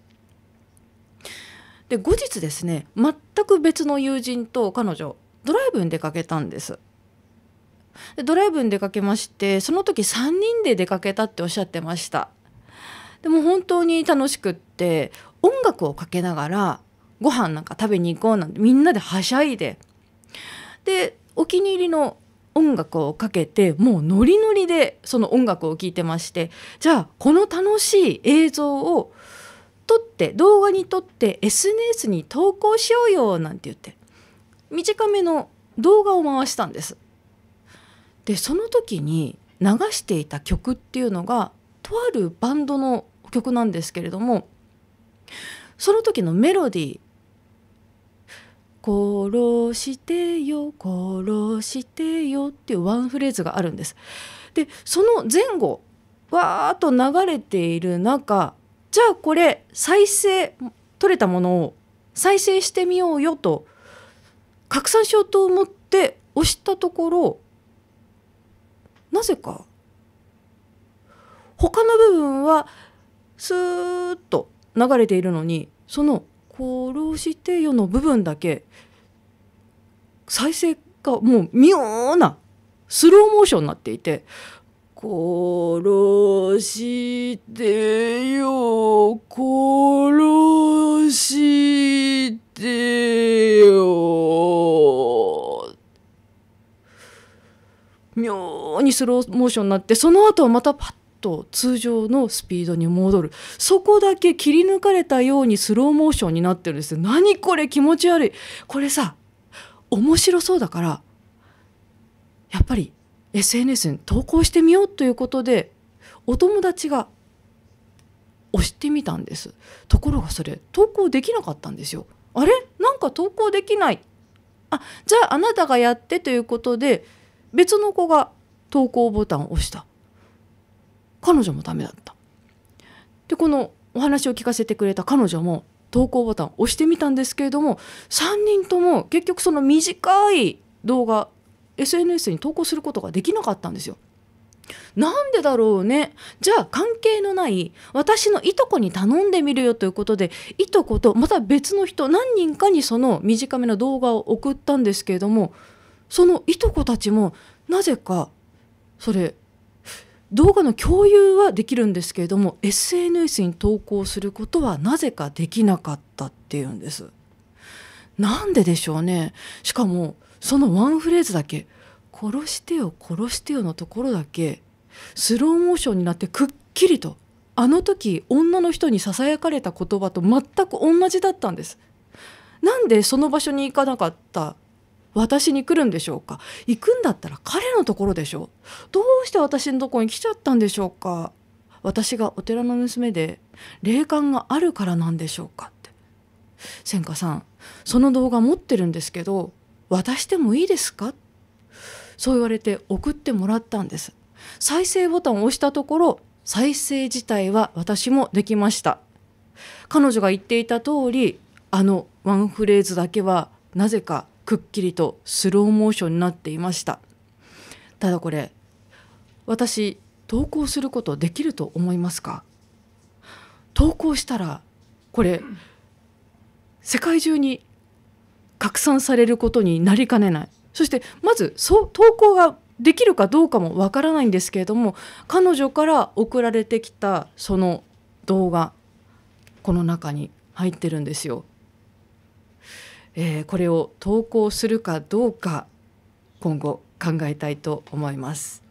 で後日ですね全く別の友人と彼女ドライブに出かけたんですでドライブに出かけましてその時3人で出かけたっておっしゃってましたでも本当に楽しくって音楽をかけながらご飯なんか食べに行こうなんてみんなではしゃいででお気に入りの音楽をかけてもうノリノリでその音楽を聴いてましてじゃあこの楽しい映像を撮って動画に撮って SNS に投稿しようよなんて言って短めの動画を回したんです。でその時に流していた曲っていうのがとあるバンドの曲なんですけれどもその時のメロディー殺してよ殺してよっていうワンフレーズがあるんですでその前後わーっと流れている中じゃあこれ再生取れたものを再生してみようよと拡散しようと思って押したところなぜか他の部分はスーッと流れているのにその殺してよの部分だけ再生がもう妙なスローモーションになっていて「殺してよ殺してよ」妙にスローモーションになってその後はまたパッと通常のスピードに戻るそこだけ切り抜かれたようにスローモーションになってるんです何これ気持ち悪いこれさ面白そうだからやっぱり SNS に投稿してみようということでお友達が押してみたんですところがそれ投稿できなかったんですよあれなんか投稿できないあじゃああなたがやってということで別の子が投稿ボタンを押した彼女もダメだったでこのお話を聞かせてくれた彼女も投稿ボタン押してみたんですけれども3人とも結局その短い動画 SNS に投稿することができなかったんですよ。なんでだろうねじゃあ関係のない私のいとこに頼んでみるよということでいとことまた別の人何人かにその短めの動画を送ったんですけれどもそのいとこたちもなぜかそれ動画の共有はできるんですけれども SNS に投稿することはなぜかできなかったっていうんです。なんででしょうねしかもそのワンフレーズだけ「殺してよ殺してよ」のところだけスローモーションになってくっきりとあの時女の人にささやかれた言葉と全く同じだったんです。なんでその場所に行かなかった私に来るんでしょうか行くんだったら彼のところでしょどうして私のとこに来ちゃったんでしょうか私がお寺の娘で霊感があるからなんでしょうかって千佳さんその動画持ってるんですけど渡してもいいですかそう言われて送ってもらったんです再生ボタンを押したところ再生自体は私もできました彼女が言っていた通りあのワンフレーズだけはなぜかくっきりとスローモーションになっていましたただこれ私投稿することできると思いますか投稿したらこれ世界中に拡散されることになりかねないそしてまずそう投稿ができるかどうかもわからないんですけれども彼女から送られてきたその動画この中に入ってるんですよ。えー、これを投稿するかどうか今後考えたいと思います。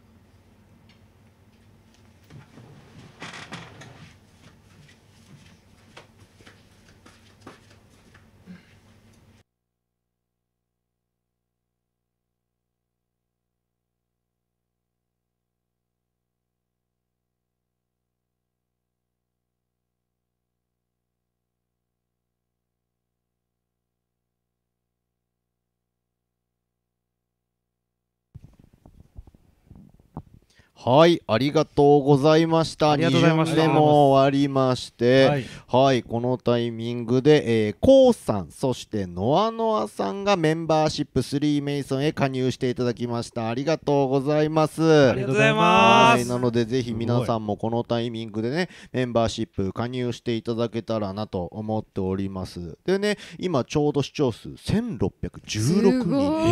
はい、ありがとうございました。ありがとうございました。でも終わりまして、はい、はい、このタイミングで、えー、コウさん、そしてノアノアさんがメンバーシップ3メイソンへ加入していただきました。ありがとうございます。ありがとうございます。はい、なのでぜひ皆さんもこのタイミングでね、メンバーシップ加入していただけたらなと思っております。でね、今ちょうど視聴数1616人、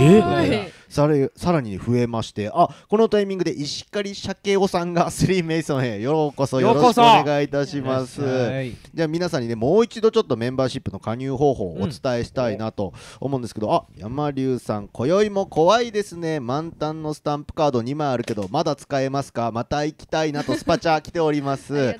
えー、さらに増えまして、あ、このタイミングで石狩シャケオさんがスリーメイソンへようこそよろしくお願いいたしますじゃあ皆さんにねもう一度ちょっとメンバーシップの加入方法をお伝えしたいなと思うんですけど、うん、あ山龍さん今宵も怖いですね満タンのスタンプカード2枚あるけどまだ使えますかまた行きたいなとスパチャ来ております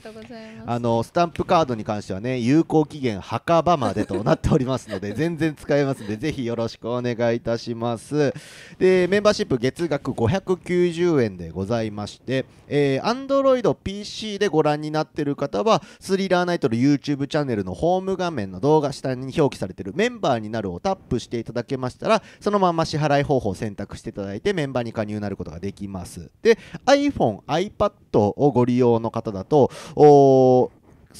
あのスタンプカードに関してはね有効期限墓場までとなっておりますので 全然使えますのでぜひよろしくお願いいたしますでメンバーシップ月額590円でございましして、え Android、PC でご覧になっている方は、スリラーナイトの YouTube チャンネルのホーム画面の動画下に表記されているメンバーになるをタップしていただけましたら、そのまま支払い方法を選択していただいて、メンバーに加入になることができます。で、iPhone、iPad をご利用の方だと、そ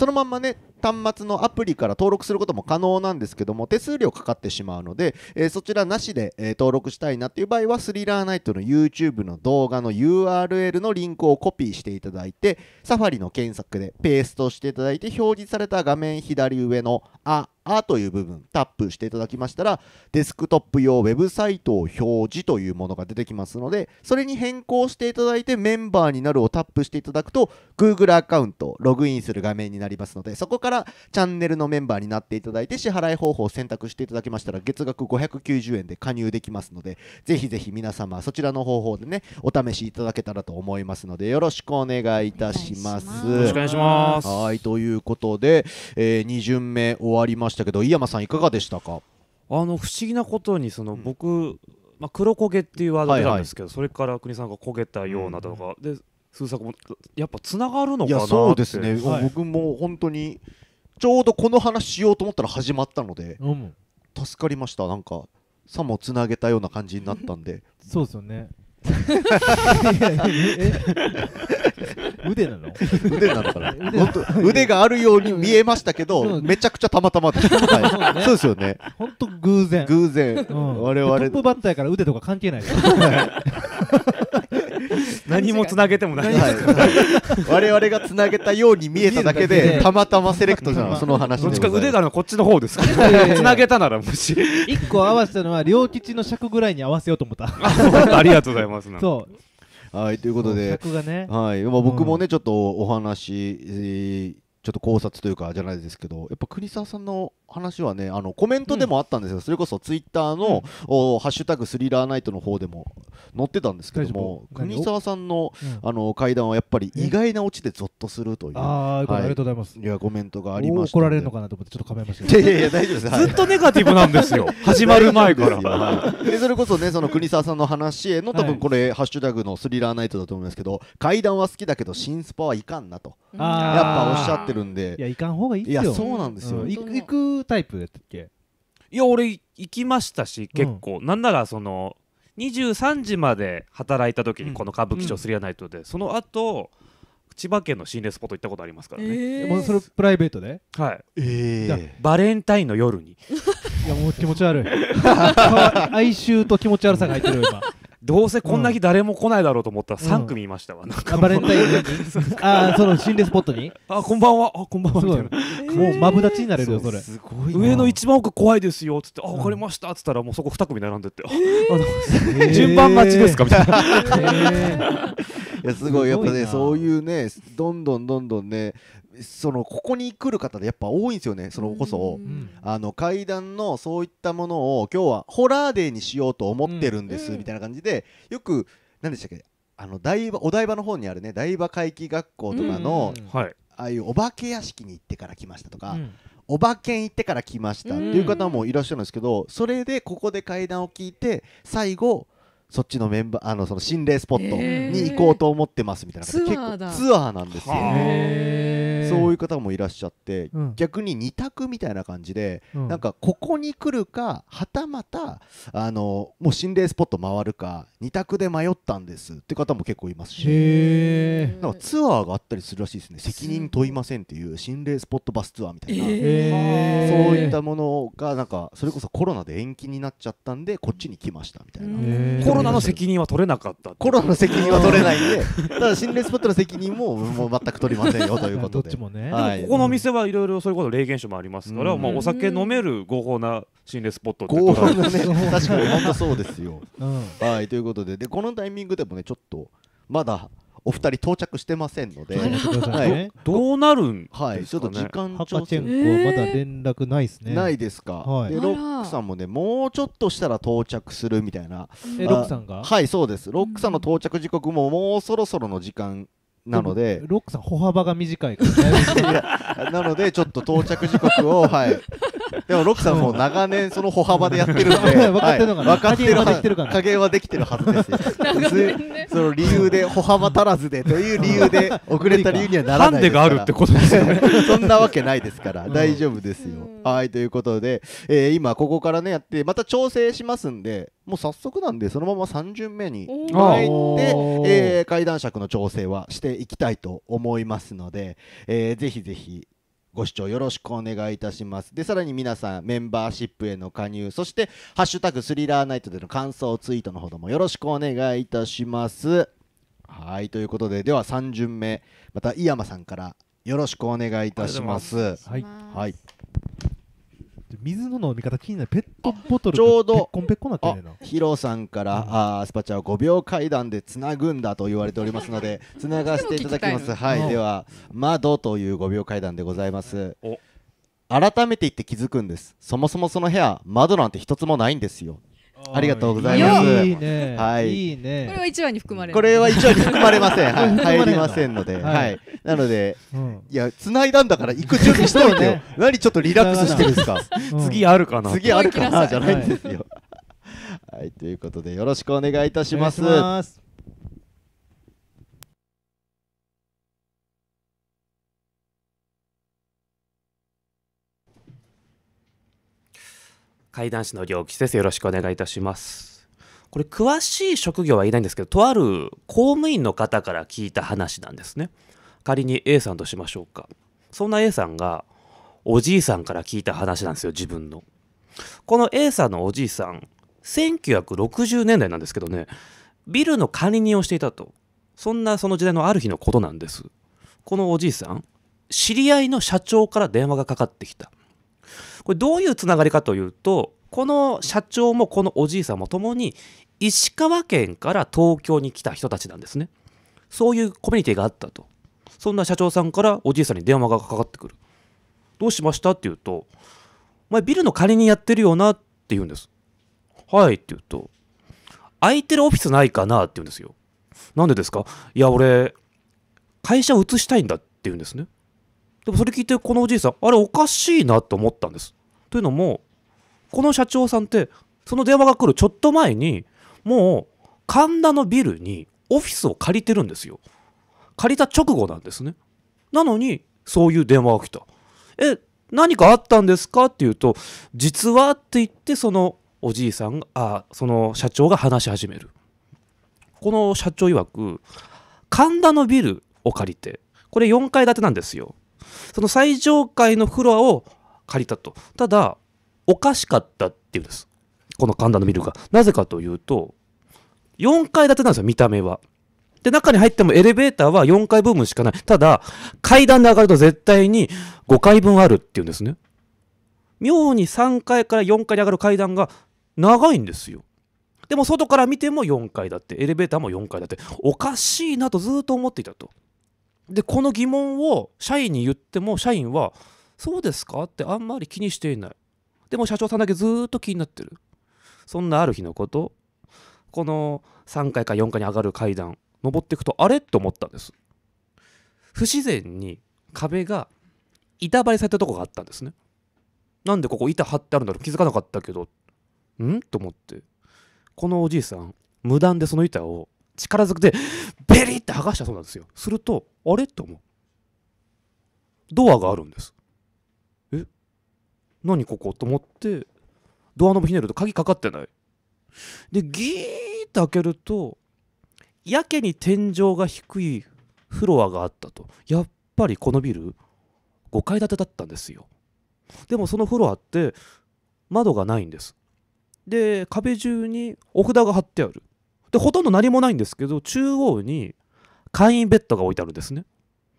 のまんまね、端末のアプリから登録することも可能なんですけども手数料かかってしまうので、えー、そちらなしで、えー、登録したいなという場合はスリラーナイトの YouTube の動画の URL のリンクをコピーしていただいてサファリの検索でペーストしていただいて表示された画面左上の「あ」あという部分タップしていただきましたらデスクトップ用ウェブサイトを表示というものが出てきますのでそれに変更していただいてメンバーになるをタップしていただくと Google アカウントログインする画面になりますのでそこからチャンネルのメンバーになっていただいて支払い方法を選択していただきましたら月額590円で加入できますのでぜひぜひ皆様そちらの方法でねお試しいただけたらと思いますのでよろしくお願いいたしますよろしくお願いしますはいということで、えー、2巡目終わりましたしたけど井山さんいかがでしたかあの不思議なことにその僕、うんまあ、黒焦げっていうワードなんですけど、はいはい、それから国さんが焦げたようなとか、で数作もやっぱつながるのかなそうですね、はい、僕も本当にちょうどこの話しようと思ったら始まったので、うん、助かりましたなんかさもつなげたような感じになったんでそうですよね 腕なの腕なのかな本当腕があるように見えましたけど、めちゃくちゃたまたまです。はい、そうですよね。本当偶然。偶然。我々。トップバッターから腕とか関係ない 何もつなげてもない、はい、我々がつなげたように見えただけでたまたまセレクトじゃんその話どっちか腕がこっちの方ですかつなげたならもし1個合わせたのは両吉の尺ぐらいに合わせようと思った ありがとうございますそうはいということで、ね、はいまあ、僕もね、うん、ちょっとお話、えちょっと考察というかじゃないですけどやっぱ国沢さんの話はねあのコメントでもあったんですよ、それこそツイッターの、おハッシュタグスリラーナイト」の方でも載ってたんですけども国沢さんの,、あの会談はやっぱり意外なオチでゾッとするというあ,、ありがとうございますいやコメントがありまし怒られるのかなと思ってちょっと構えましたいやいや大丈夫ですずっとネガティブなんですよ 始まる前からでそれこそねその国沢さんの話への多分これ、ハッシュタグの「スリラーナイト」だと思いますけど会談は好きだけど新スパはいかんなとやっぱおっしゃってるんでいやいかん方がいいですよいやそうなんですよ、行くタイプだったっけいや俺行きましたし結構、うん、なんならその23時まで働いた時にこの歌舞伎町スリアナイトで、うん、その後千葉県の心霊スポット行ったことありますからね、えー、もうそれプライベートではい、えー、バレンタインの夜にいやもう気持ち悪い 哀愁と気持ち悪さが入ってる今どうせこんな日誰も来ないだろうと思ったら3組いましたわ、なんかバレンタインにあその心霊スポットにあこんばんはあこんばんはもうまぶ立ちになれるよそれすごい上の一番奥怖いですよつって「あ分かりました」つったらもうそこ2組並んでって「順番待ちですか」みたいな、いやすごいやっぱねそういうねどんどんどんどんねそのここに来る方でやっぱ多いんですよねそのこそ、あの階段のそういったものを今日はホラーデーにしようと思ってるんです、みたいな感じでよく何でしたっけあの台場お台場の方にあるね台場回帰学校とかの、ああいうお化け屋敷に行ってから来ましたとか、お化け行ってから来ましたっていう方もいらっしゃるんですけど、それでここで階段を聞いて最後そっちのメンバーあのその心霊スポットに行こうと思ってますみたいな、えー、結構ツアーなんですよ、ね、そういう方もいらっしゃって、うん、逆に2択みたいな感じで、うん、なんかここに来るかはたまたあのもう心霊スポット回るか2択で迷ったんですって方も結構いますしなんかツアーがあったりするらしいですね責任問いませんっていう心霊スポットバスツアーみたいな、そういったものがなんかそれこそコロナで延期になっちゃったんでこっちに来ましたみたいな。ナの責任は取れなかったコロナの責任は取れないんでただ心霊スポットの責任ももう全く取りませんよということではい、ここのお店はいろいろそういうこと霊現象もありますから、まあ、お酒飲める合法な心霊スポットってね確かに本当そうですよ、はいということででこのタイミングでもねちょっとまだお二人到着してませんので、はい、どうなるんはい、ちょっと時間調整、まだ連絡ないですね。ないですか。はい、でロックさんもね、もうちょっとしたら到着するみたいな。ロックさんが。はい、そうです。ロックさんの到着時刻ももうそろそろの時間。なのでロックさん歩幅が短いから、ね、なのでちょっと到着時刻をはい でもロクさんも長年その歩幅でやってるんで 分かってるのかな、はい、分かってるはて加減はできてるはずですよね、その理由で歩幅足らずでという理由で遅れた理由にはならないですがあるってことですよね そんなわけないですから大丈夫ですよ、はいということで、えー、今ここからねやってまた調整しますんでもう早速なんでそのまま3巡目に入って、えー、階段尺の調整はしていきたいと思いますので、えー、ぜひぜひ、ご視聴よろしくお願いいたします。で、さらに皆さん、メンバーシップへの加入、そして、ハッシュタグスリラーナイトでの感想ツイートのほどもよろしくお願いいたします。はい、ということで、では3巡目、また井山さんからよろしくお願いいたします。いますはい、はい水の飲み方気になるペットボトルちょうどペッコンなってるなヒロさんから、うん、あスパチャを5秒階段でつなぐんだと言われておりますのでつながせていただきますはい、では「窓」という5秒階段でございます改めて言って気づくんですそもそもその部屋窓なんて一つもないんですよありがとうございます。いいね。はい。いいね。これは一話に含まれこれは一話に含まれません。はい。入りませんので。はい。なので、いや、繋いだんだから行く準備しといてよ。何ちょっとリラックスしてるんですか。次あるかな。次あるかなじゃないんですよ。はい。ということで、よろしくお願いいたします。怪談師の良吉です。よろしくお願いいたします。これ詳しい職業は言いないんですけど、とある公務員の方から聞いた話なんですね。仮に A さんとしましょうか。そんな A さんがおじいさんから聞いた話なんですよ、自分の。この A さんのおじいさん、1960年代なんですけどね、ビルの管理人をしていたと。そんなその時代のある日のことなんです。このおじいさん、知り合いの社長から電話がかかってきた。これどういうつながりかというとこの社長もこのおじいさんもともに石川県から東京に来た人たちなんですねそういうコミュニティがあったとそんな社長さんからおじいさんに電話がかかってくるどうしましたって言うと「お前ビルの仮にやってるよな」って言うんですはいって言うと「空いてるオフィスないかな」って言うんですよなんでですかいや俺会社移したいんだって言うんですねでもそれ聞いてこのおじいさんあれおかしいなと思ったんです。というのもこの社長さんってその電話が来るちょっと前にもう神田のビルにオフィスを借りてるんですよ。借りた直後なんですね。なのにそういう電話が来た。え何かあったんですかっていうと実はって言ってそのおじいさんがあその社長が話し始める。この社長曰く神田のビルを借りてこれ4階建てなんですよその最上階のフロアを借りたと。ただ、おかしかったっていうんです。この神田のビルが。なぜかというと、4階建てなんですよ、見た目は。で、中に入ってもエレベーターは4階部分しかない。ただ、階段で上がると絶対に5階分あるっていうんですね。妙に3階から4階に上がる階段が長いんですよ。でも外から見ても4階だって、エレベーターも4階だって、おかしいなとずっと思っていたと。でこの疑問を社員に言っても社員は「そうですか?」ってあんまり気にしていないでも社長さんだけずっと気になってるそんなある日のことこの3階か4階に上がる階段登っていくとあれと思ったんです不自然に壁が板張りされたとこがあったんですねなんでここ板張ってあるんだろう気づかなかったけどんと思ってこのおじいさん無断でその板を力ずくでベリって剥がしたそうなんですよするとあれって思うドアがあるんですえ何ここと思ってドアノブひねると鍵かかってないでギーッて開けるとやけに天井が低いフロアがあったとやっぱりこのビル5階建てだったんですよでもそのフロアって窓がないんですで壁中にお札が貼ってあるでほとんど何もないんですけど中央に会員ベッドが置いてあるんですね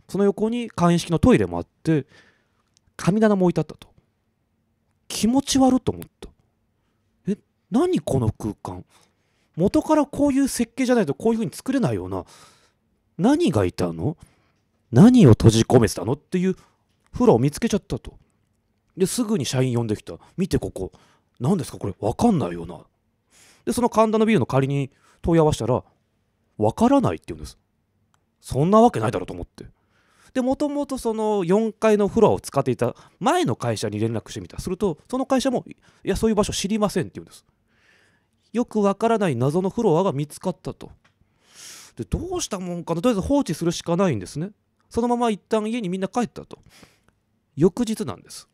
その横に会員式のトイレもあって神棚も置いてあったと気持ち悪と思ったえ何この空間元からこういう設計じゃないとこういう風に作れないような何がいたの何を閉じ込めてたのっていうフラを見つけちゃったとですぐに社員呼んできた見てここ何ですかこれ分かんないよなでその神田のビルの仮に問い合わせたらわからないって言うんですそんなわけないだろうと思ってでもともとその4階のフロアを使っていた前の会社に連絡してみたするとその会社もいやそういう場所知りませんって言うんですよくわからない謎のフロアが見つかったとでどうしたもんかなとりあえず放置するしかないんですねそのまま一旦家にみんな帰ったと翌日なんです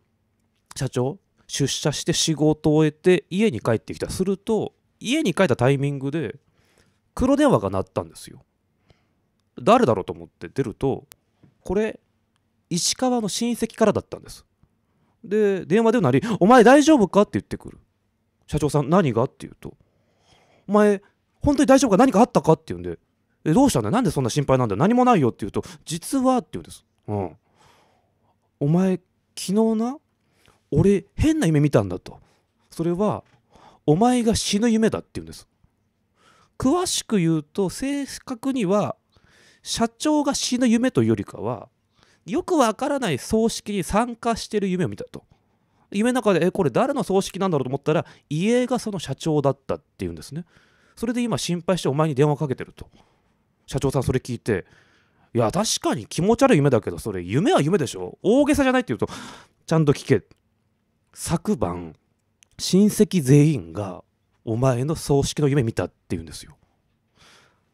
社長出社して仕事を終えて家に帰ってきたすると家に帰ったタイミングで黒電話が鳴ったんですよ誰だろうと思って出るとこれ石川の親戚からだったんですで電話でなり「お前大丈夫か?」って言ってくる社長さん何がって言うと「お前本当に大丈夫か何かあったか?」って言うんで「えどうしたんだなんでそんな心配なんだ何もないよ」って言うと「実は」って言うんです「うんお前昨日な俺変な夢見たんだ」とそれはお前が死ぬ夢だって言うんです詳しく言うと正確には社長が死ぬ夢というよりかはよくわからない葬式に参加してる夢を見たと夢の中でえこれ誰の葬式なんだろうと思ったら遺影がその社長だったっていうんですねそれで今心配してお前に電話かけてると社長さんそれ聞いていや確かに気持ち悪い夢だけどそれ夢は夢でしょ大げさじゃないって言うとちゃんと聞け昨晩親戚全員がお前の葬式の夢見たって言うんですよ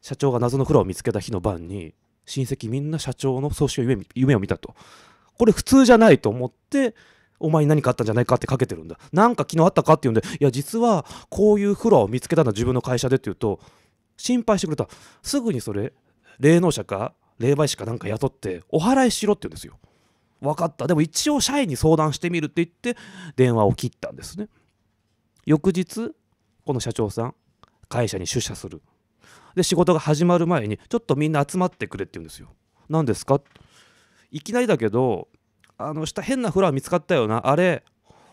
社長が謎の風呂を見つけた日の晩に親戚みんな社長の葬式の夢夢を見たとこれ普通じゃないと思ってお前に何かあったんじゃないかってかけてるんだなんか昨日あったかって言うんでいや実はこういう風呂を見つけたのは自分の会社でって言うと心配してくれたすぐにそれ霊能者か霊媒師かなんか雇ってお祓いしろって言うんですよ分かったでも一応社員に相談してみるって言って電話を切ったんですね翌日この社長さん会社に出社するで仕事が始まる前にちょっとみんな集まってくれって言うんですよ何ですかいきなりだけどあの下変なフラー見つかったよなあれ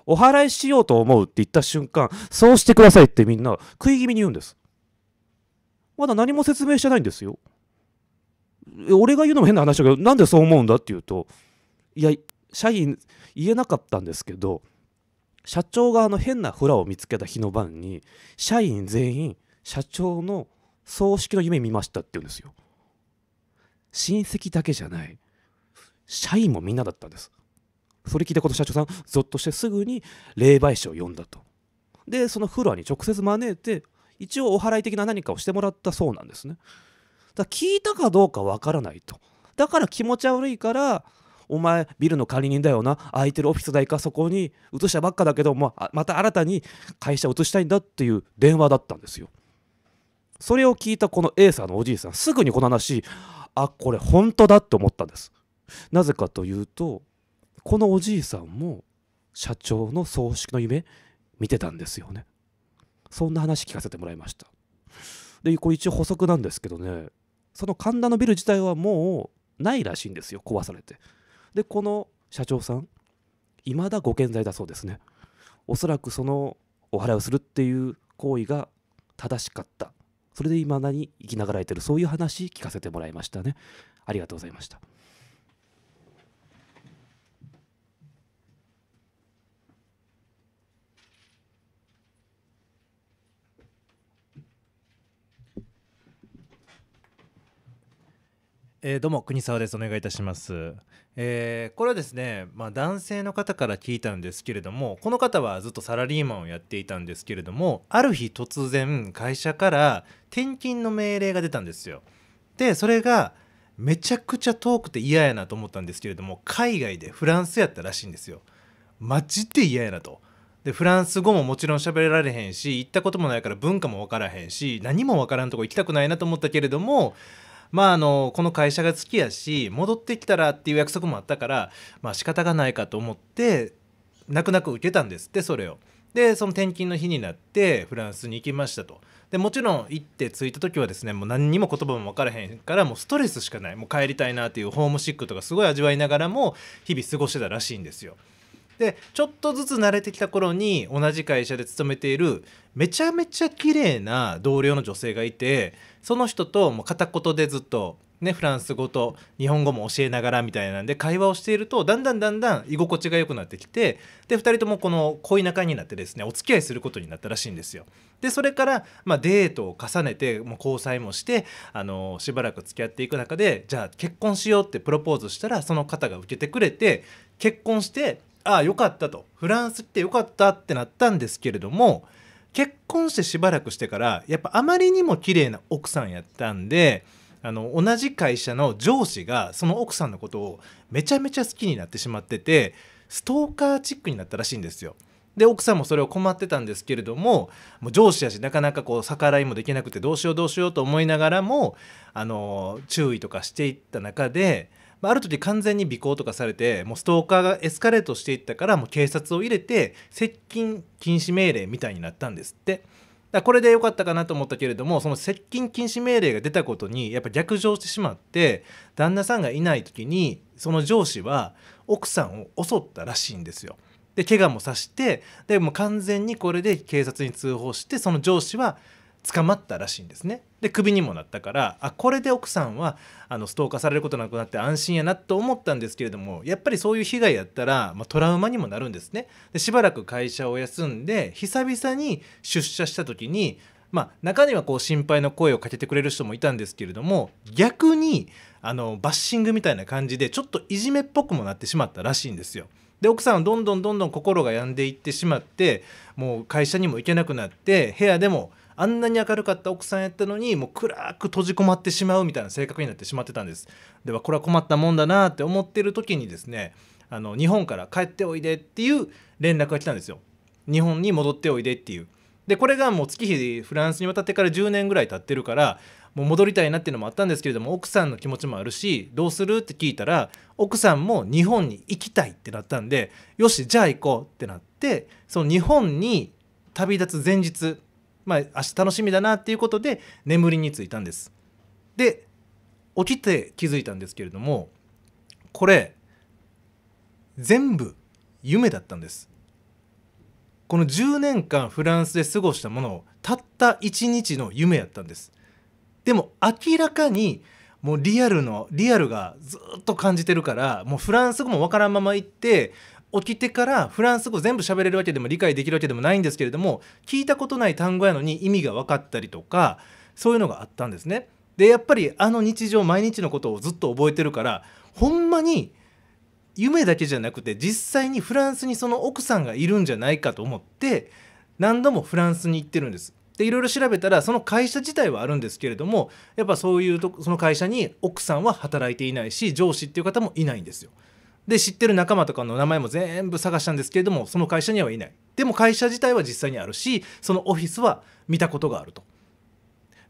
お祓いしようと思うって言った瞬間そうしてくださいってみんな食い気味に言うんですまだ何も説明してないんですよ俺が言うのも変な話だけどなんでそう思うんだって言うといや社員言えなかったんですけど社長があの変なフラを見つけた日の晩に社員全員社長の葬式の夢見ましたって言うんですよ親戚だけじゃない社員もみんなだったんですそれ聞いたこと社長さんぞっとしてすぐに霊媒師を呼んだとでそのフロアに直接招いて一応お祓い的な何かをしてもらったそうなんですねだから聞いたかどうかわからないとだから気持ち悪いからお前ビルの管理人だよな空いてるオフィス代かそこに移したばっかだけど、まあ、また新たに会社移したいんだっていう電話だったんですよそれを聞いたこの A さんのおじいさんすぐにこの話あこれ本当だって思ったんですなぜかというとこのおじいさんも社長の葬式の夢見てたんですよねそんな話聞かせてもらいましたでこれ一応補足なんですけどねその神田のビル自体はもうないらしいんですよ壊されてでこの社長さん未だご健在だそうですねおそらくそのお払いをするっていう行為が正しかったそれで未だに生きながらえてるそういう話聞かせてもらいましたねありがとうございましたえー、どうも国沢ですお願いいたします、えー、これはですね、まあ、男性の方から聞いたんですけれどもこの方はずっとサラリーマンをやっていたんですけれどもある日突然会社から転勤の命令が出たんですよでそれがめちゃくちゃ遠くて嫌やなと思ったんですけれども海外でフランスやったらしいんですよマジで嫌やなとでフランス語ももちろん喋られへんし行ったこともないから文化も分からへんし何も分からんとこ行きたくないなと思ったけれどもまああのこの会社が好きやし戻ってきたらっていう約束もあったからまあ仕方がないかと思って泣く泣く受けたんですってそれを。でその転勤の日になってフランスに行きましたと。でもちろん行って着いた時はですねもう何にも言葉も分からへんからもうストレスしかないもう帰りたいなっていうホームシックとかすごい味わいながらも日々過ごしてたらしいんですよ。でちょっとずつ慣れてきた頃に同じ会社で勤めているめちゃめちゃ綺麗な同僚の女性がいてその人ともう片言でずっと、ね、フランス語と日本語も教えながらみたいなんで会話をしているとだんだんだんだん居心地が良くなってきてで2人ともこの恋仲になってですねお付き合いすることになったらしいんですよ。でそれから、まあ、デートを重ねてもう交際もして、あのしばらく付き合っていく中でじゃあ結婚しようってプロポーズしたらその方が受けてくれて結婚してああよかったとフランスってよかったってなったんですけれども結婚してしばらくしてからやっぱあまりにも綺麗な奥さんやったんであの同じ会社の上司がその奥さんのことをめちゃめちゃ好きになってしまっててストーカーチックになったらしいんですよ。で奥さんもそれを困ってたんですけれどももう上司やしなかなかこう逆らいもできなくてどうしようどうしようと思いながらもあの注意とかしていった中でまあ、ある時完全に尾行とかされてもうストーカーがエスカレートしていったからもう警察を入れて接近禁止命令みたいになったんですって。だこれで良かったかなと思ったけれどもその接近禁止命令が出たことにやっぱ逆上してしまって旦那さんがいない時にその上司は奥さんを襲ったらしいんですよ。で怪我もさしてでも完全にこれで警察に通報してその上司は捕まったらしいんですねでクビにもなったからあこれで奥さんはあのストーカーされることなくなって安心やなと思ったんですけれどもやっぱりそういう被害やったら、まあ、トラウマにもなるんですねでしばらく会社を休んで久々に出社した時にまあ、中にはこう心配の声をかけてくれる人もいたんですけれども逆にあのバッシングみたいな感じでちょっといじめっぽくもなってしまったらしいんですよ。で奥さんはどんどんどんどん心が病んでいってしまってもう会社にも行けなくなって部屋でもあんなに明るかった奥さんやったのにもう暗く閉じこまってしまうみたいな性格になってしまってたんですではこれは困ったもんだなって思ってる時にですねあの日本から帰っておいでっていう連絡が来たんですよ日本に戻っておいでっていうでこれがもう月日フランスに渡ってから10年ぐらい経ってるからもう戻りたいなっていうのもあったんですけれども奥さんの気持ちもあるしどうするって聞いたら奥さんも日本に行きたいってなったんでよしじゃあ行こうってなってその日本に旅立つ前日まあ、明日楽しみだなっていうことで眠りについたんですで起きて気づいたんですけれどもこれ全部夢だったんですこの10年間フランスで過ごしたものをたった1日の夢やったんですでも明らかにもうリアルのリアルがずっと感じてるからもうフランス語もわからんまま行って起きてからフランス語全部喋れるわけでも理解できるわけでもないんですけれども聞いたことない単語やのに意味が分かったりとかそういうのがあったんですね。でやっぱりあの日常毎日のことをずっと覚えてるからほんまに夢だけじゃなくて実際にフランスにその奥さんがいるんじゃないかと思って何度もフランスに行ってるんです。でいろいろ調べたらその会社自体はあるんですけれどもやっぱそういうとその会社に奥さんは働いていないし上司っていう方もいないんですよ。で知ってる仲間とかの名前も全部探したんですけれどもその会社にはいないでも会社自体は実際にあるしそのオフィスは見たことがあると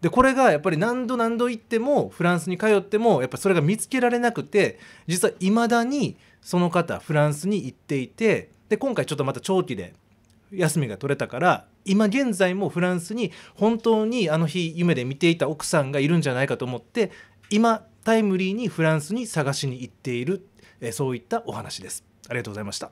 でこれがやっぱり何度何度行ってもフランスに通ってもやっぱそれが見つけられなくて実はいまだにその方フランスに行っていてで今回ちょっとまた長期で休みが取れたから今現在もフランスに本当にあの日夢で見ていた奥さんがいるんじゃないかと思って今タイムリーにフランスに探しに行っているそういったお話ですありがとうございました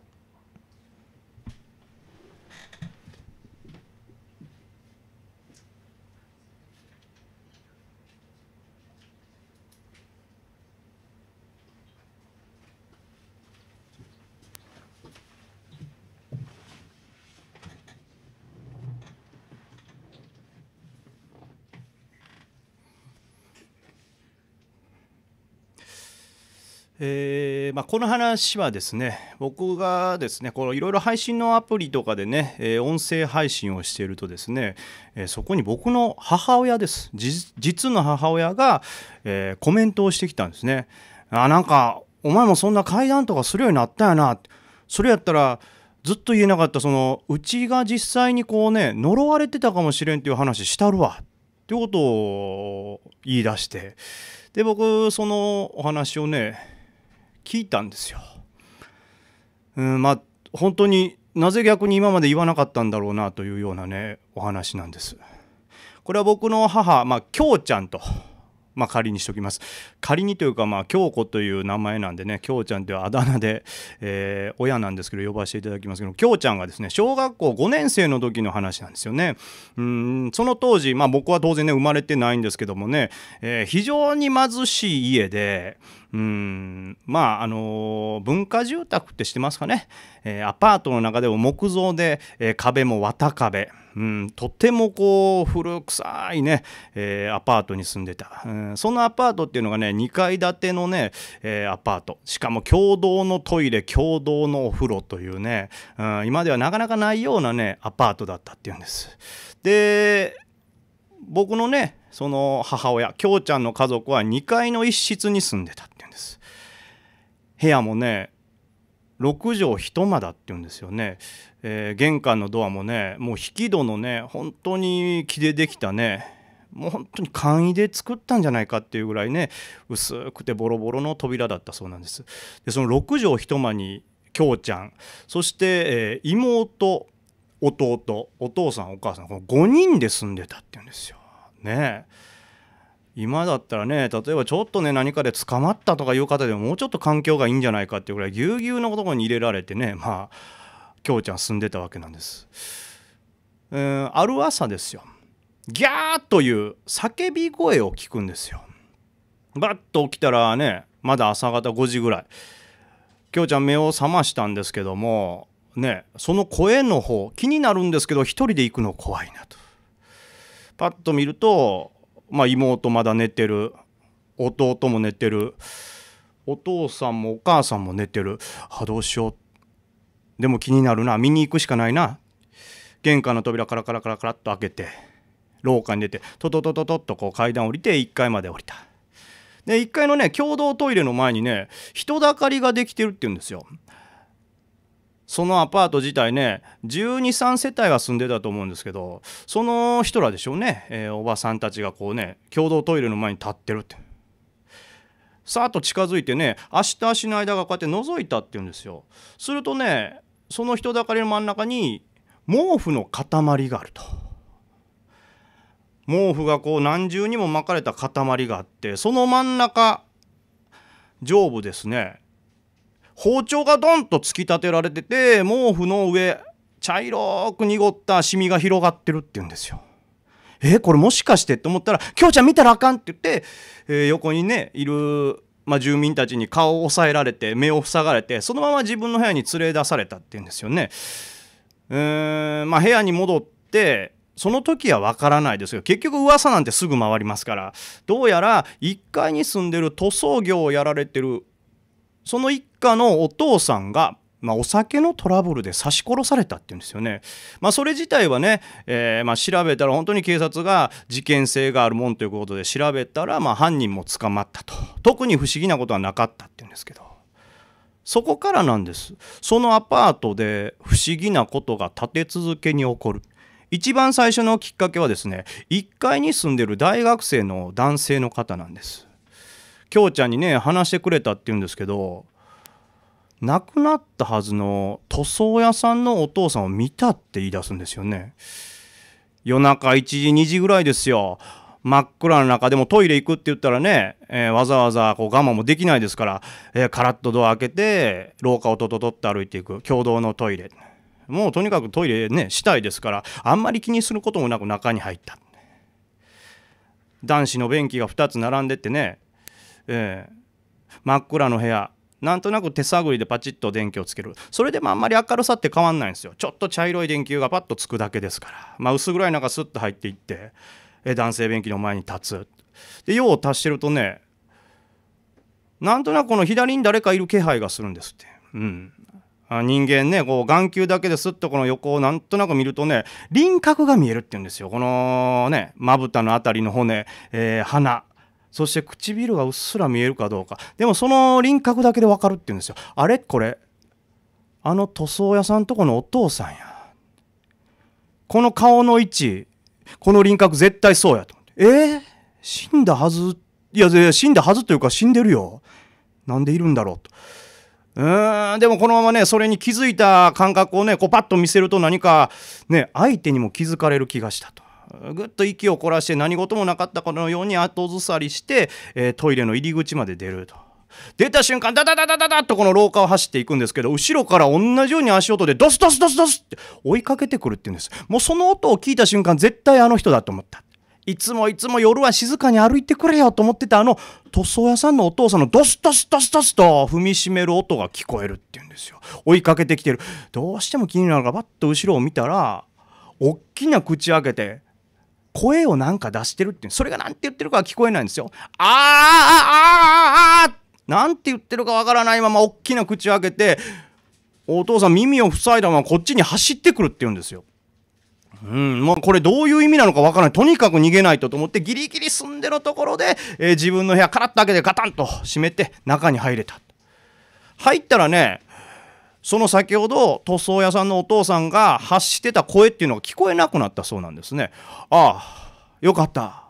えー、まあ、この話はですね僕がですねいろいろ配信のアプリとかでね、えー、音声配信をしているとですね、えー、そこに僕の母親です実の母親が、えコメントをしてきたんですね。あなんかお前もそんな階段とかするようになったよなそれやったらずっと言えなかったそのうちが実際にこうね呪われてたかもしれんっていう話したるわってことを言い出してで僕そのお話をね聞いたんですよ。うんまあ本当になぜ逆に今まで言わなかったんだろうなというようなねお話なんです。これは僕の母まあ京ちゃんとまあ、仮にしときます仮にというか、まあ、京子という名前なんでね京ちゃんというあだ名で、えー、親なんですけど呼ばせていただきますけど京ちゃんがですね小学校5年生の時の話なんですよねうんその当時、まあ、僕は当然ね生まれてないんですけどもね、えー、非常に貧しい家でうんまああのー、文化住宅って知ってますかね、えー、アパートの中でも木造で、えー、壁も綿壁うん、とてもこう古臭いね、えー、アパートに住んでた、うん、そのアパートっていうのがね2階建てのね、えー、アパートしかも共同のトイレ共同のお風呂というね、うん、今ではなかなかないようなねアパートだったっていうんです。で僕のねその母親きょうちゃんの家族は2階の一室に住んでたっていうんです。部屋もね6畳一間だっていうんですよねえー、玄関のドアもねもう引き戸のね本当に木でできたねもう本当に簡易で作ったんじゃないかっていうぐらいね薄くてボロボロの扉だったそうなんですでその6畳一間に京ちゃんそして、えー、妹弟お父さんお母さんこの5人で住んでたっていうんですよね今だったらね例えばちょっとね何かで捕まったとかいう方でももうちょっと環境がいいんじゃないかっていうぐらいぎゅうぎゅうのところに入れられてねまあ京ちゃん住んでたわけなんです。うんある朝ですよギャーという叫び声を聞くんですよ。バッと起きたらねまだ朝方5時ぐらい京ちゃん目を覚ましたんですけどもねその声の方気になるんですけど一人で行くの怖いなと。パッと見ると、まあ、妹まだ寝てる弟も寝てるお父さんもお母さんも寝てるあどうしようでも気になるな見に行くしかないな玄関の扉カラカラカラカラッと開けて廊下に出てトトトトトッとこう階段降りて1階まで降りたで1階のね共同トイレの前にね人だかりができてるっていうんですよそのアパート自体ね123世帯が住んでたと思うんですけどその人らでしょうね、えー、おばさんたちがこうね共同トイレの前に立ってるってさーっと近づいてね足と足の間がこうやって覗いたっていうんですよするとねその人だかりの真ん中に毛布の塊があると毛布がこう何重にも巻かれた塊があってその真ん中上部ですね包丁がドンと突き立てられてて毛布の上茶色く濁ったシミが広がってるって言うんですよ。えー、これもしかしてって思ったら「きょうちゃん見たらあかん」って言って、えー、横にねいるまあ、住民たちに顔を押さえられて目を塞がれてそのまま自分の部屋に連れ出されたっていうんですよね。んまあ、部屋に戻ってその時は分からないですよ結局噂なんてすぐ回りますからどうやら1階に住んでる塗装業をやられてるその一家のお父さんがまあ、お酒のトラブルで刺し殺されたっていうんですよね。まあ、それ自体はね、えー、まあ、調べたら本当に警察が事件性があるもんということで調べたら、まあ、犯人も捕まったと特に不思議なことはなかったっていうんですけどそこからなんですそのアパートで不思議なことが立て続けに起こる。一番最初のきっかけはですね1階に住んでる大学生の男性の方なんです。京ちゃんにね話してくれたっていうんですけど亡くなったはずの塗装屋さんのお父さんを見たって言い出すんですよね夜中1時2時ぐらいですよ真っ暗の中でもトイレ行くって言ったらね、えー、わざわざこう我慢もできないですから、えー、カラッとドア開けて廊下をとととって歩いていく共同のトイレもうとにかくトイレねしたいですからあんまり気にすることもなく中に入った男子の便器が2つ並んでってね、えー、真っ暗の部屋なんとなく手探りでパチッと電気をつけるそれでもあんまり明るさって変わんないんですよちょっと茶色い電球がパッとつくだけですからまあ薄暗い中スッと入っていって男性便器の前に立つで用を足してるとねなんとなくこの左に誰かいる気配がするんですって。うん人間ねこう眼球だけですっとこの横をなんとなく見るとね輪郭が見えるっていうんですよこのねまぶたの辺りの骨、えー、鼻そして唇がうっすら見えるかどうかでもその輪郭だけでわかるって言うんですよあれこれあの塗装屋さんとこのお父さんやこの顔の位置この輪郭絶対そうやと思ってえー、死んだはずいや死んだはずというか死んでるよなんでいるんだろうとうーんでもこのままねそれに気づいた感覚をねこうパッと見せると何かね相手にも気づかれる気がしたとぐっと息を凝らして何事もなかったかのように後ずさりして、えー、トイレの入り口まで出ると。出た瞬間、ダダダダダダッとこの廊下を走っていくんですけど、後ろから同じように足音でドスドスドスドスって追いかけてくるって言うんです。もうその音を聞いた瞬間、絶対あの人だと思った。いつもいつも夜は静かに歩いてくれよと思ってたあの塗装屋さんのお父さんのドスドスドスドスと踏みしめる音が聞こえるっていうんですよ。追いかけてきてる。どうしても気になるからバッと後ろを見たら、おっきな口開けて声をなんか出してるっていうそれが何て言ってるかは聞こえないんですよ。ああああああなんて言ってるかわからないまま大きな口を開けてお父さん耳を塞いだままこっちに走ってくるって言うんですよ。うん、もうこれどういう意味なのかわからない。とにかく逃げないとと思ってギリギリ住んでるところで、えー、自分の部屋カラッと開けてガタンと閉めて中に入れた。入ったらね、その先ほど塗装屋さんのお父さんが発してた声っていうのが聞こえなくなったそうなんですね。ああよかった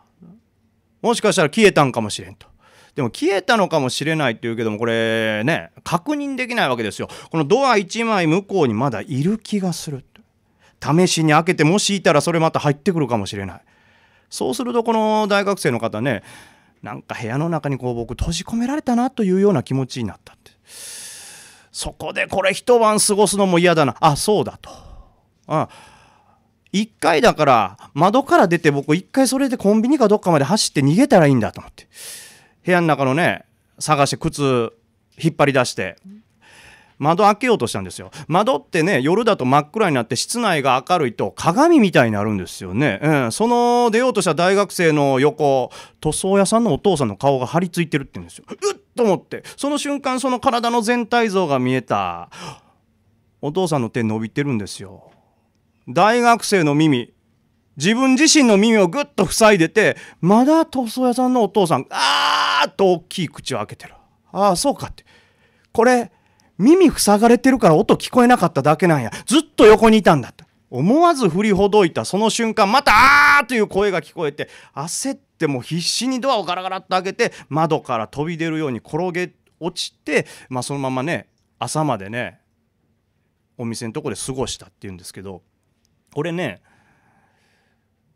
もしかしたら消えたんかもしれんと。でも消えたのかもしれないっていうけどもこれね確認できないわけですよ。このドア1枚向こうにまだいる気がする。試しに開けてもしいたらそれまた入ってくるかもしれない。そうするとこの大学生の方ねなんか部屋の中にこう僕閉じ込められたなというような気持ちになったって。そこでこれ一晩過ごすのも嫌だなあそうだとあ一回だから窓から出て僕一回それでコンビニかどっかまで走って逃げたらいいんだと思って部屋の中のね探して靴引っ張り出して窓開けようとしたんですよ窓ってね夜だと真っ暗になって室内が明るいと鏡みたいになるんですよね、うん、その出ようとした大学生の横塗装屋さんのお父さんの顔が張り付いてるって言うんですようっと思ってその瞬間その体の全体像が見えたお父さんの手伸びてるんですよ大学生の耳自分自身の耳をぐっと塞いでてまだ塗装屋さんのお父さんあーっと大きい口を開けてるああそうかってこれ耳塞がれてるから音聞こえなかっただけなんやずっと横にいたんだって思わず振りほどいたその瞬間また「あー」という声が聞こえて焦ってってもう必死にドアをガラガラっと開けて窓から飛び出るように転げ落ちて、まあ、そのままね朝までねお店のとこで過ごしたっていうんですけどこれね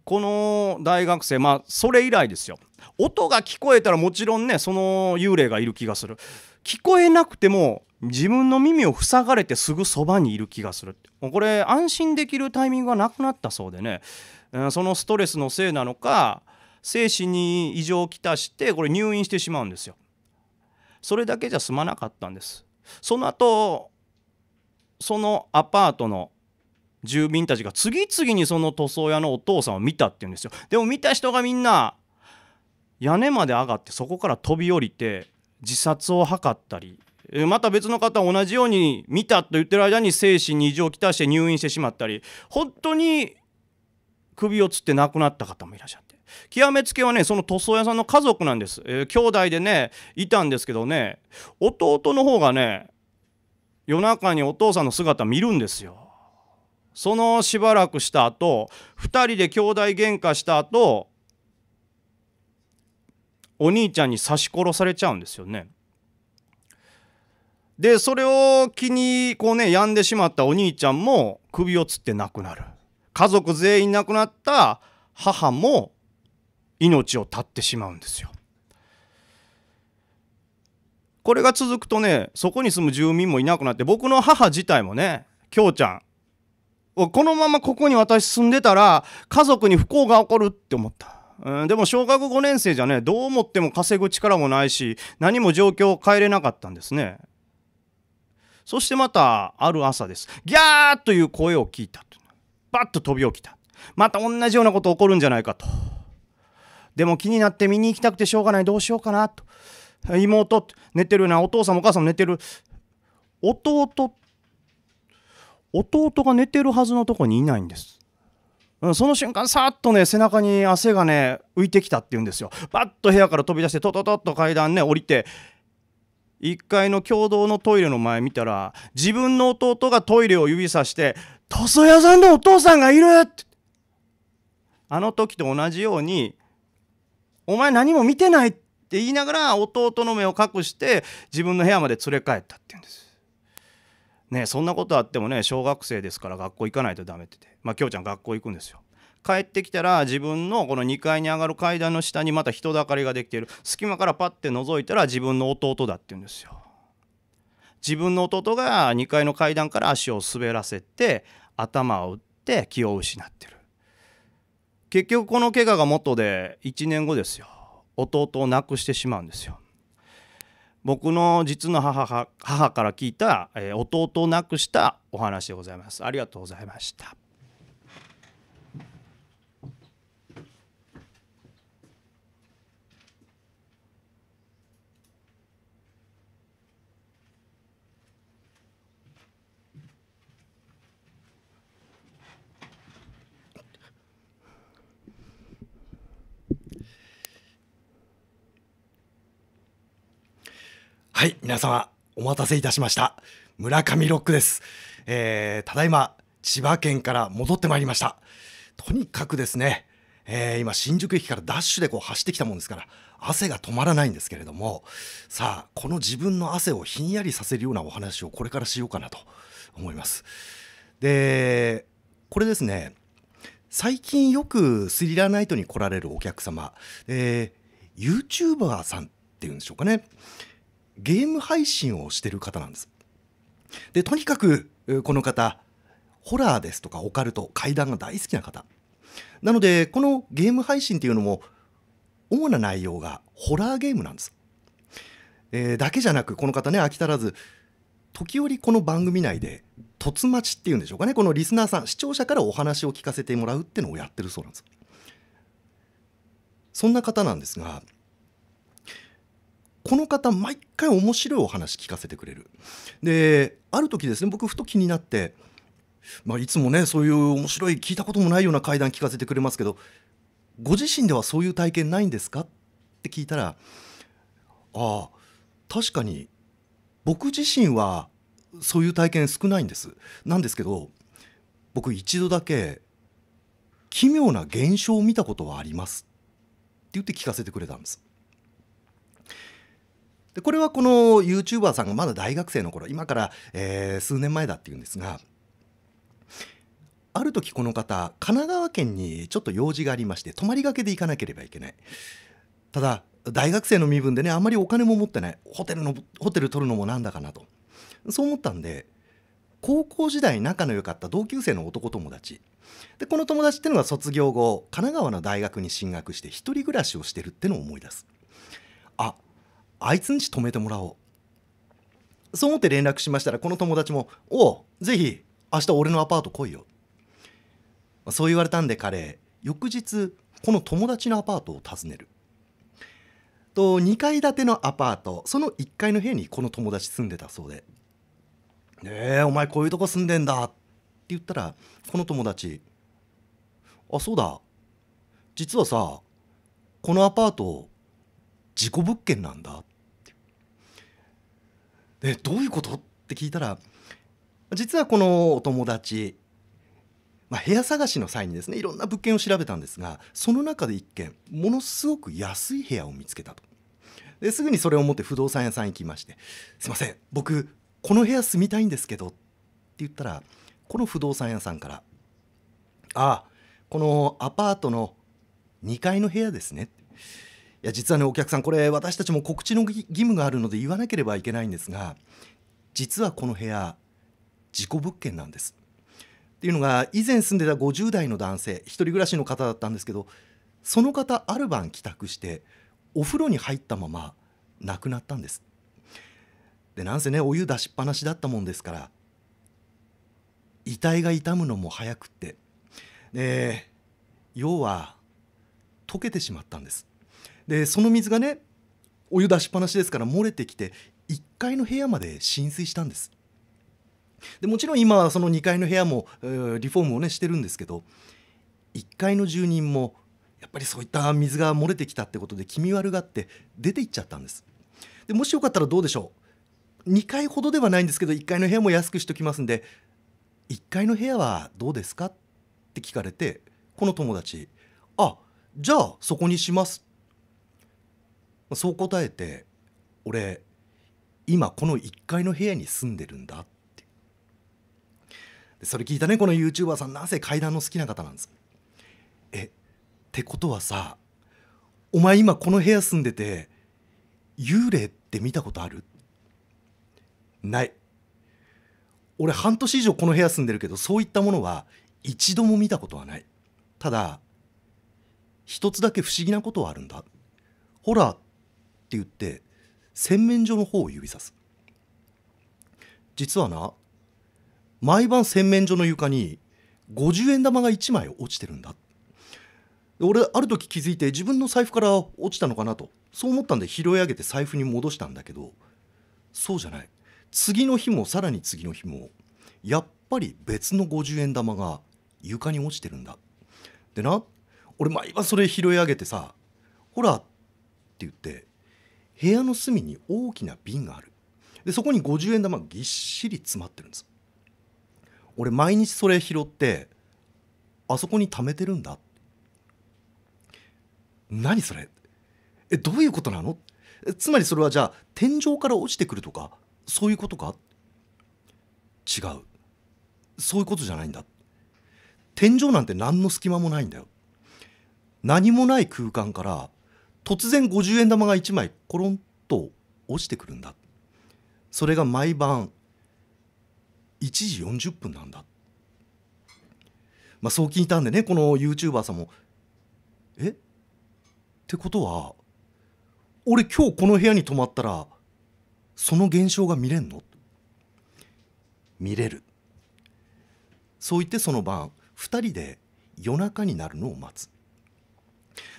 この大学生まあそれ以来ですよ音が聞こえたらもちろんねその幽霊がいる気がする聞こえなくても自分の耳を塞がれてすぐそばにいる気がするこれ安心できるタイミングがなくなったそうでね、うん、そのストレスのせいなのか精神に異常をきたしてこれ入院してしまうんですよ。それだけじゃ済まなかったんです。その後そのアパートの住民たちが次々にその塗装屋のお父さんを見たっていうんですよ。でも見た人がみんな屋根まで上がってそこから飛び降りて自殺を図ったりまた別の方は同じように見たと言ってる間に精神に異常をきたして入院してしまったり本当に首をつって亡くなった方もいらっしゃる極めつけはねその塗装屋さんの家族なんです、えー、兄弟でねいたんですけどね弟の方がね夜中にお父さんの姿見るんですよそのしばらくした後2人で兄弟喧嘩した後お兄ちゃんに刺し殺されちゃうんですよね。でそれを気にこうね病んでしまったお兄ちゃんも首をつって亡くなる家族全員亡くなった母も命を絶ってしまうんですよ。これが続くとねそこに住む住民もいなくなって僕の母自体もね京ちゃんこのままここに私住んでたら家族に不幸が起こるって思った。うん、でも小学5年生じゃねどう思っても稼ぐ力もないし何も状況を変えれなかったんですねそしてまたある朝ですギャーという声を聞いたバッと飛び起きたまた同じようなこと起こるんじゃないかとでも気になって見に行きたくてしょうがないどうしようかなと妹寝てるなお父さんお母さんも寝てる弟弟が寝てるはずのとこにいないんですその瞬間さっとね背中に汗がね浮いてきたっていうんですよパッと部屋から飛び出してトトトッと階段ね降りて1階の共同のトイレの前見たら自分の弟がトイレを指さして「塗装屋さんのお父さんがいる!」ってあの時と同じようにお前何も見てないって言いながら弟の目を隠して自分の部屋まで連れ帰ったって言うんです。ねそんなことあってもね小学生ですから学校行かないとダメっててまあ京ちゃん学校行くんですよ。帰ってきたら自分のこの2階に上がる階段の下にまた人だかりができている隙間からパッて覗いたら自分の弟だって言うんですよ。自分の弟が2階の階段から足を滑らせて頭を打って気を失ってる。結局この怪我が元で1年後ですよ弟を亡くしてしまうんですよ僕の実の母母から聞いた、え弟を亡くしたお話でございますありがとうございましたはい、皆様、お待たせいたしました。村上ロックです。えー、ただいま、千葉県から戻ってまいりました。とにかくですね、えー、今、新宿駅からダッシュでこう走ってきたもんですから、汗が止まらないんですけれども、さあ、この自分の汗をひんやりさせるようなお話をこれからしようかなと思います。で、これですね、最近よくスリラーナイトに来られるお客様、えー、YouTuber さんっていうんでしょうかね。ゲーム配信をしてる方なんです。でとにかくこの方ホラーですとかオカルト怪談が大好きな方なのでこのゲーム配信っていうのも主な内容がホラーゲームなんです。えー、だけじゃなくこの方ね飽き足らず時折この番組内でつ待ちっていうんでしょうかねこのリスナーさん視聴者からお話を聞かせてもらうってのをやってるそうなんです。そんな方なんですがこの方毎回面白いお話聞かせてくれるである時ですね僕ふと気になって、まあ、いつもねそういう面白い聞いたこともないような会談聞かせてくれますけどご自身ではそういう体験ないんですかって聞いたらああ確かに僕自身はそういう体験少ないんですなんですけど僕一度だけ奇妙な現象を見たことはありますって言って聞かせてくれたんですでこれはこの YouTuber さんがまだ大学生の頃今から、えー、数年前だっていうんですがある時この方神奈川県にちょっと用事がありまして泊まりがけで行かなければいけないただ大学生の身分でねあんまりお金も持ってないホテルのホテル取るのもなんだかなとそう思ったんで高校時代仲の良かった同級生の男友達でこの友達ってのが卒業後神奈川の大学に進学して一人暮らしをしてるってのを思い出すああいつんち泊めてもらおうそう思って連絡しましたらこの友達も「おおぜひ明日俺のアパート来いよ」そう言われたんで彼翌日この友達のアパートを訪ねると2階建てのアパートその1階の部屋にこの友達住んでたそうで「ねえお前こういうとこ住んでんだ」って言ったらこの友達「あそうだ実はさこのアパート事故物件なんだ」えどういうことって聞いたら実はこのお友達、まあ、部屋探しの際にですねいろんな物件を調べたんですがその中で1軒ものすごく安い部屋を見つけたとですぐにそれを持って不動産屋さん行きまして「すいません僕この部屋住みたいんですけど」って言ったらこの不動産屋さんから「ああこのアパートの2階の部屋ですね」ってや実はねお客さんこれ私たちも告知の義務があるので言わなければいけないんですが実はこの部屋事故物件なんですっていうのが以前住んでた50代の男性1人暮らしの方だったんですけどその方ある晩帰宅してお風呂に入ったまま亡くなったんですでなんせねお湯出しっぱなしだったもんですから遺体が傷むのも早くってで要は溶けてしまったんですでその水がねお湯出しっぱなしですから漏れてきて1階の部屋まで浸水したんですでもちろん今はその2階の部屋も、えー、リフォームをねしてるんですけど1階の住人もやっぱりそういった水が漏れてきたってことで気味悪がって出て行っちゃったんですでもしよかったらどうでしょう2階ほどではないんですけど1階の部屋も安くしときますんで1階の部屋はどうですかって聞かれてこの友達「あじゃあそこにします」そう答えて俺今この1階の部屋に住んでるんだってそれ聞いたねこの YouTuber さんなぜ階段の好きな方なんですえってことはさお前今この部屋住んでて幽霊って見たことあるない俺半年以上この部屋住んでるけどそういったものは一度も見たことはないただ一つだけ不思議なことはあるんだほら言って洗面所の方を指さす実はな毎晩洗面所の床に50円玉が1枚落ちてるんだ俺ある時気づいて自分の財布から落ちたのかなとそう思ったんで拾い上げて財布に戻したんだけどそうじゃない次の日もさらに次の日もやっぱり別の50円玉が床に落ちてるんだでな俺毎晩それ拾い上げてさ「ほら」って言って部屋の隅に大きな瓶があるでそこに50円玉ぎっしり詰まってるんです俺毎日それ拾ってあそこに貯めてるんだ何それえどういうことなのつまりそれはじゃあ天井から落ちてくるとかそういうことか違うそういうことじゃないんだ天井なんて何の隙間もないんだよ何もない空間から突然50円玉が1枚コロンと落ちてくるんだそれが毎晩1時40分なんだ、まあ、そう聞いたんでねこの YouTuber さんも「えってことは俺今日この部屋に泊まったらその現象が見れんの?」見れるそう言ってその晩2人で夜中になるのを待つ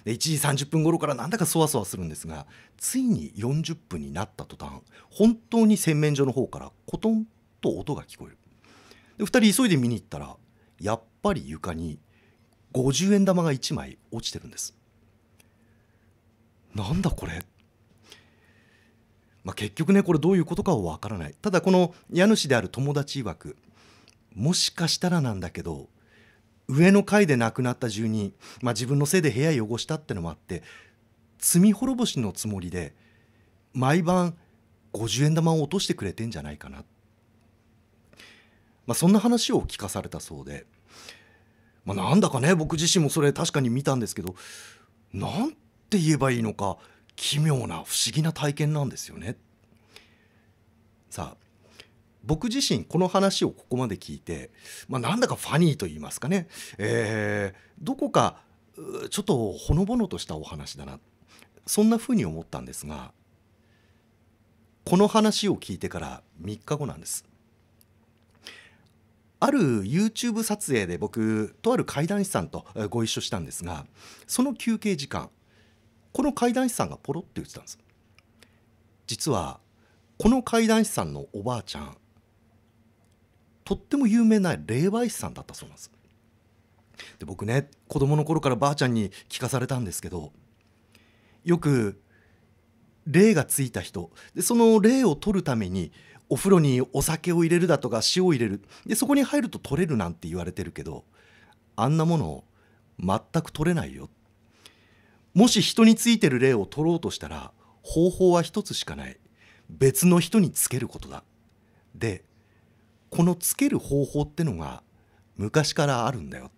で1時30分頃からなんだかそわそわするんですがついに40分になった途端本当に洗面所の方からコトンと音が聞こえるで2人急いで見に行ったらやっぱり床に50円玉が1枚落ちてるんですなんだこれまあ、結局ねこれどういうことかはわからないただこの家主である友達曰くもしかしたらなんだけど上の階で亡くなった住人、まあ、自分のせいで部屋汚したってのもあって罪滅ぼしのつもりで毎晩50円玉を落としてくれてんじゃないかな、まあ、そんな話を聞かされたそうで、まあ、なんだかね僕自身もそれ確かに見たんですけどなんて言えばいいのか奇妙な不思議な体験なんですよね。さあ僕自身この話をここまで聞いて、まあ、なんだかファニーと言いますかね、えー、どこかちょっとほのぼのとしたお話だなそんなふうに思ったんですがこの話を聞いてから3日後なんです。ある YouTube 撮影で僕とある怪談師さんとご一緒したんですがその休憩時間この怪談師さんがポロって言ってたんです実はこの怪談師さんのおばあちゃんとっても有名な霊媒師さんだったそうなんですで僕ね子供の頃からばあちゃんに聞かされたんですけどよく霊がついた人でその霊を取るためにお風呂にお酒を入れるだとか塩を入れるでそこに入ると取れるなんて言われてるけどあんなもの全く取れないよもし人についてる霊を取ろうとしたら方法は一つしかない別の人につけることだでこのつける方法ってのが昔からあるんだよ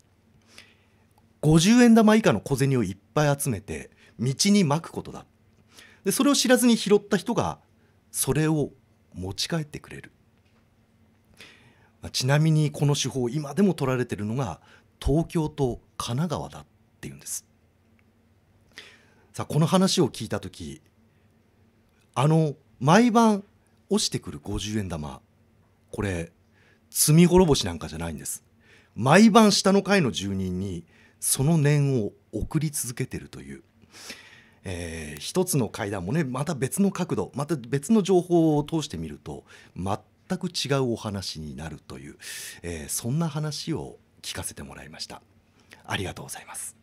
50円玉以下の小銭をいっぱい集めて道にまくことだでそれを知らずに拾った人がそれを持ち帰ってくれる、まあ、ちなみにこの手法今でも取られてるのが東京と神奈川だっていうんですさあこの話を聞いた時あの毎晩落ちてくる50円玉これ罪滅ぼしなんかじゃないんです毎晩下の階の住人にその念を送り続けてるという、えー、一つの階段もねまた別の角度また別の情報を通してみると全く違うお話になるという、えー、そんな話を聞かせてもらいましたありがとうございます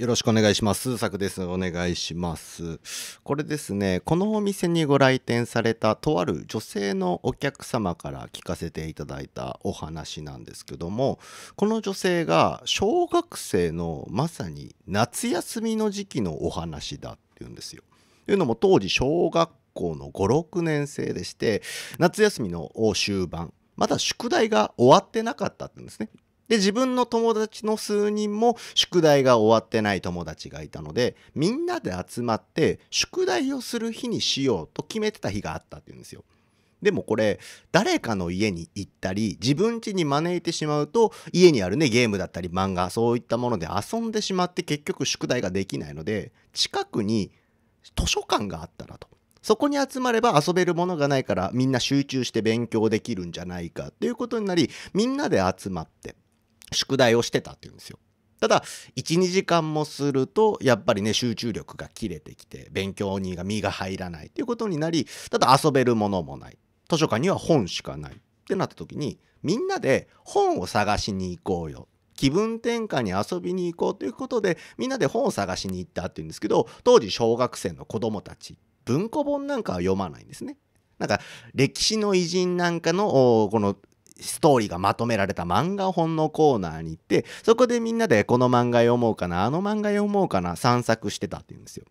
よろしくお願いします。さくです。お願いします。これですね、このお店にご来店されたとある女性のお客様から聞かせていただいたお話なんですけども、この女性が小学生のまさに夏休みの時期のお話だっていうんですよ。というのも当時小学校の5、6年生でして、夏休みの終盤、まだ宿題が終わってなかったってうんですね。で、自分の友達の数人も宿題が終わってない友達がいたので、みんなで集まって宿題をする日にしようと決めてた日があったっていうんですよ。でもこれ誰かの家に行ったり自分家に招いてしまうと家にあるねゲームだったり漫画そういったもので遊んでしまって結局宿題ができないので近くに図書館があったらと。そこに集まれば遊べるものがないからみんな集中して勉強できるんじゃないかっていうことになりみんなで集まって宿題をしてたっていうんですよ。ただ、1、2時間もすると、やっぱりね、集中力が切れてきて、勉強に身が入らないっていうことになり、ただ遊べるものもない。図書館には本しかないってなった時に、みんなで本を探しに行こうよ。気分転換に遊びに行こうということで、みんなで本を探しに行ったっていうんですけど、当時小学生の子供たち、文庫本なんかは読まないんですね。なんか歴史の偉人なんかのこのストーリーがまとめられた漫画本のコーナーに行ってそこでみんなでこの漫画読もうかなあの漫画読もうかな散策してたっていうんですよ。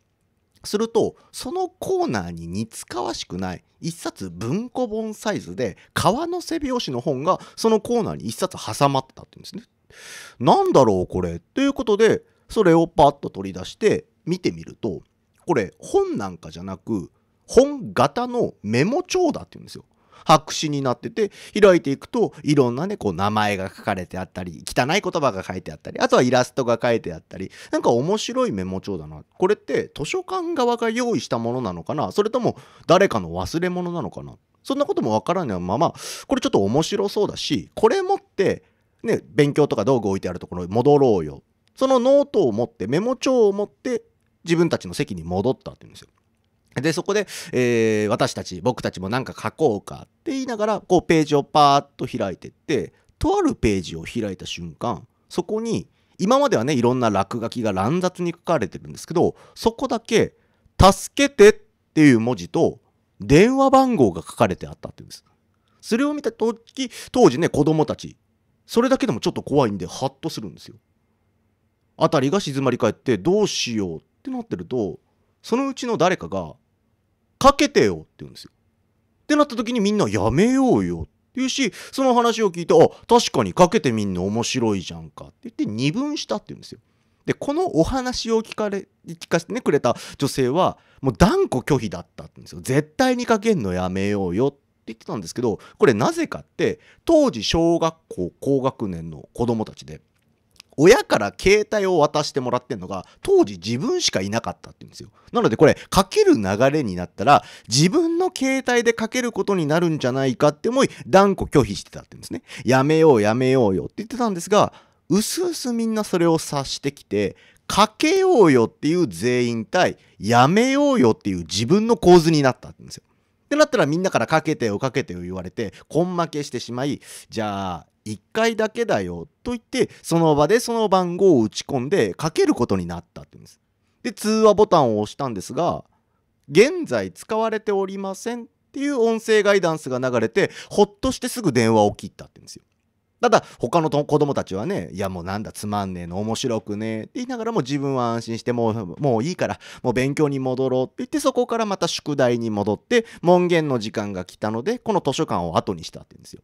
するとそのコーナーに似つかわしくない一冊文庫本サイズで革の背表紙の本がそのコーナーに一冊挟まってたっていうんですね。なんだろうこれということでそれをパッと取り出して見てみるとこれ本なんかじゃなく本型のメモ帳だっていうんですよ。白紙になってて、開いていくと、いろんなね、こう名前が書かれてあったり、汚い言葉が書いてあったり、あとはイラストが書いてあったり、なんか面白いメモ帳だな。これって図書館側が用意したものなのかなそれとも誰かの忘れ物なのかなそんなこともわからないまま、これちょっと面白そうだし、これ持って、ね、勉強とか道具置いてあるところに戻ろうよ。そのノートを持って、メモ帳を持って、自分たちの席に戻ったって言うんですよ。で、そこで、えー、私たち、僕たちもなんか書こうかって言いながら、こうページをパーッと開いてって、とあるページを開いた瞬間、そこに、今まではね、いろんな落書きが乱雑に書かれてるんですけど、そこだけ、助けてっていう文字と、電話番号が書かれてあったっていうんです。それを見た時、当時ね、子供たち、それだけでもちょっと怖いんで、ハッとするんですよ。辺りが静まり返って、どうしようってなってると、そのうちの誰かが、かけてよって言うんですよ。ってなった時にみんなやめようよって言うし、その話を聞いて、あ、確かにかけてみんの面白いじゃんかって言って二分したって言うんですよ。で、このお話を聞かれ、聞かせて、ね、くれた女性は、もう断固拒否だったんですよ。絶対にかけんのやめようよって言ってたんですけど、これなぜかって、当時小学校高学年の子供たちで、親から携帯を渡してもらってんのが、当時自分しかいなかったって言うんですよ。なのでこれ、かける流れになったら、自分の携帯でかけることになるんじゃないかって思い、断固拒否してたって言うんですね。やめようやめようよって言ってたんですが、うすうすみんなそれを察してきて、かけようよっていう全員対、やめようよっていう自分の構図になったってうんですよ。ってなったらみんなからかけてよかけてよ言われて、根負けしてしまい、じゃあ1回だけだよと言ってその場でその番号を打ち込んでかけることになったっていうんです。で通話ボタンを押したんですが現在使われておりませんっていう音声ガイダンスが流れてほっとしてすぐ電話を切ったって言うんですよ。ただ他の子供たちはね「いやもうなんだつまんねえの面白くねえ」って言いながらも自分は安心してもうもういいからもう勉強に戻ろうって言ってそこからまた宿題に戻って門限の時間が来たのでこの図書館を後にしたって言うんですよ。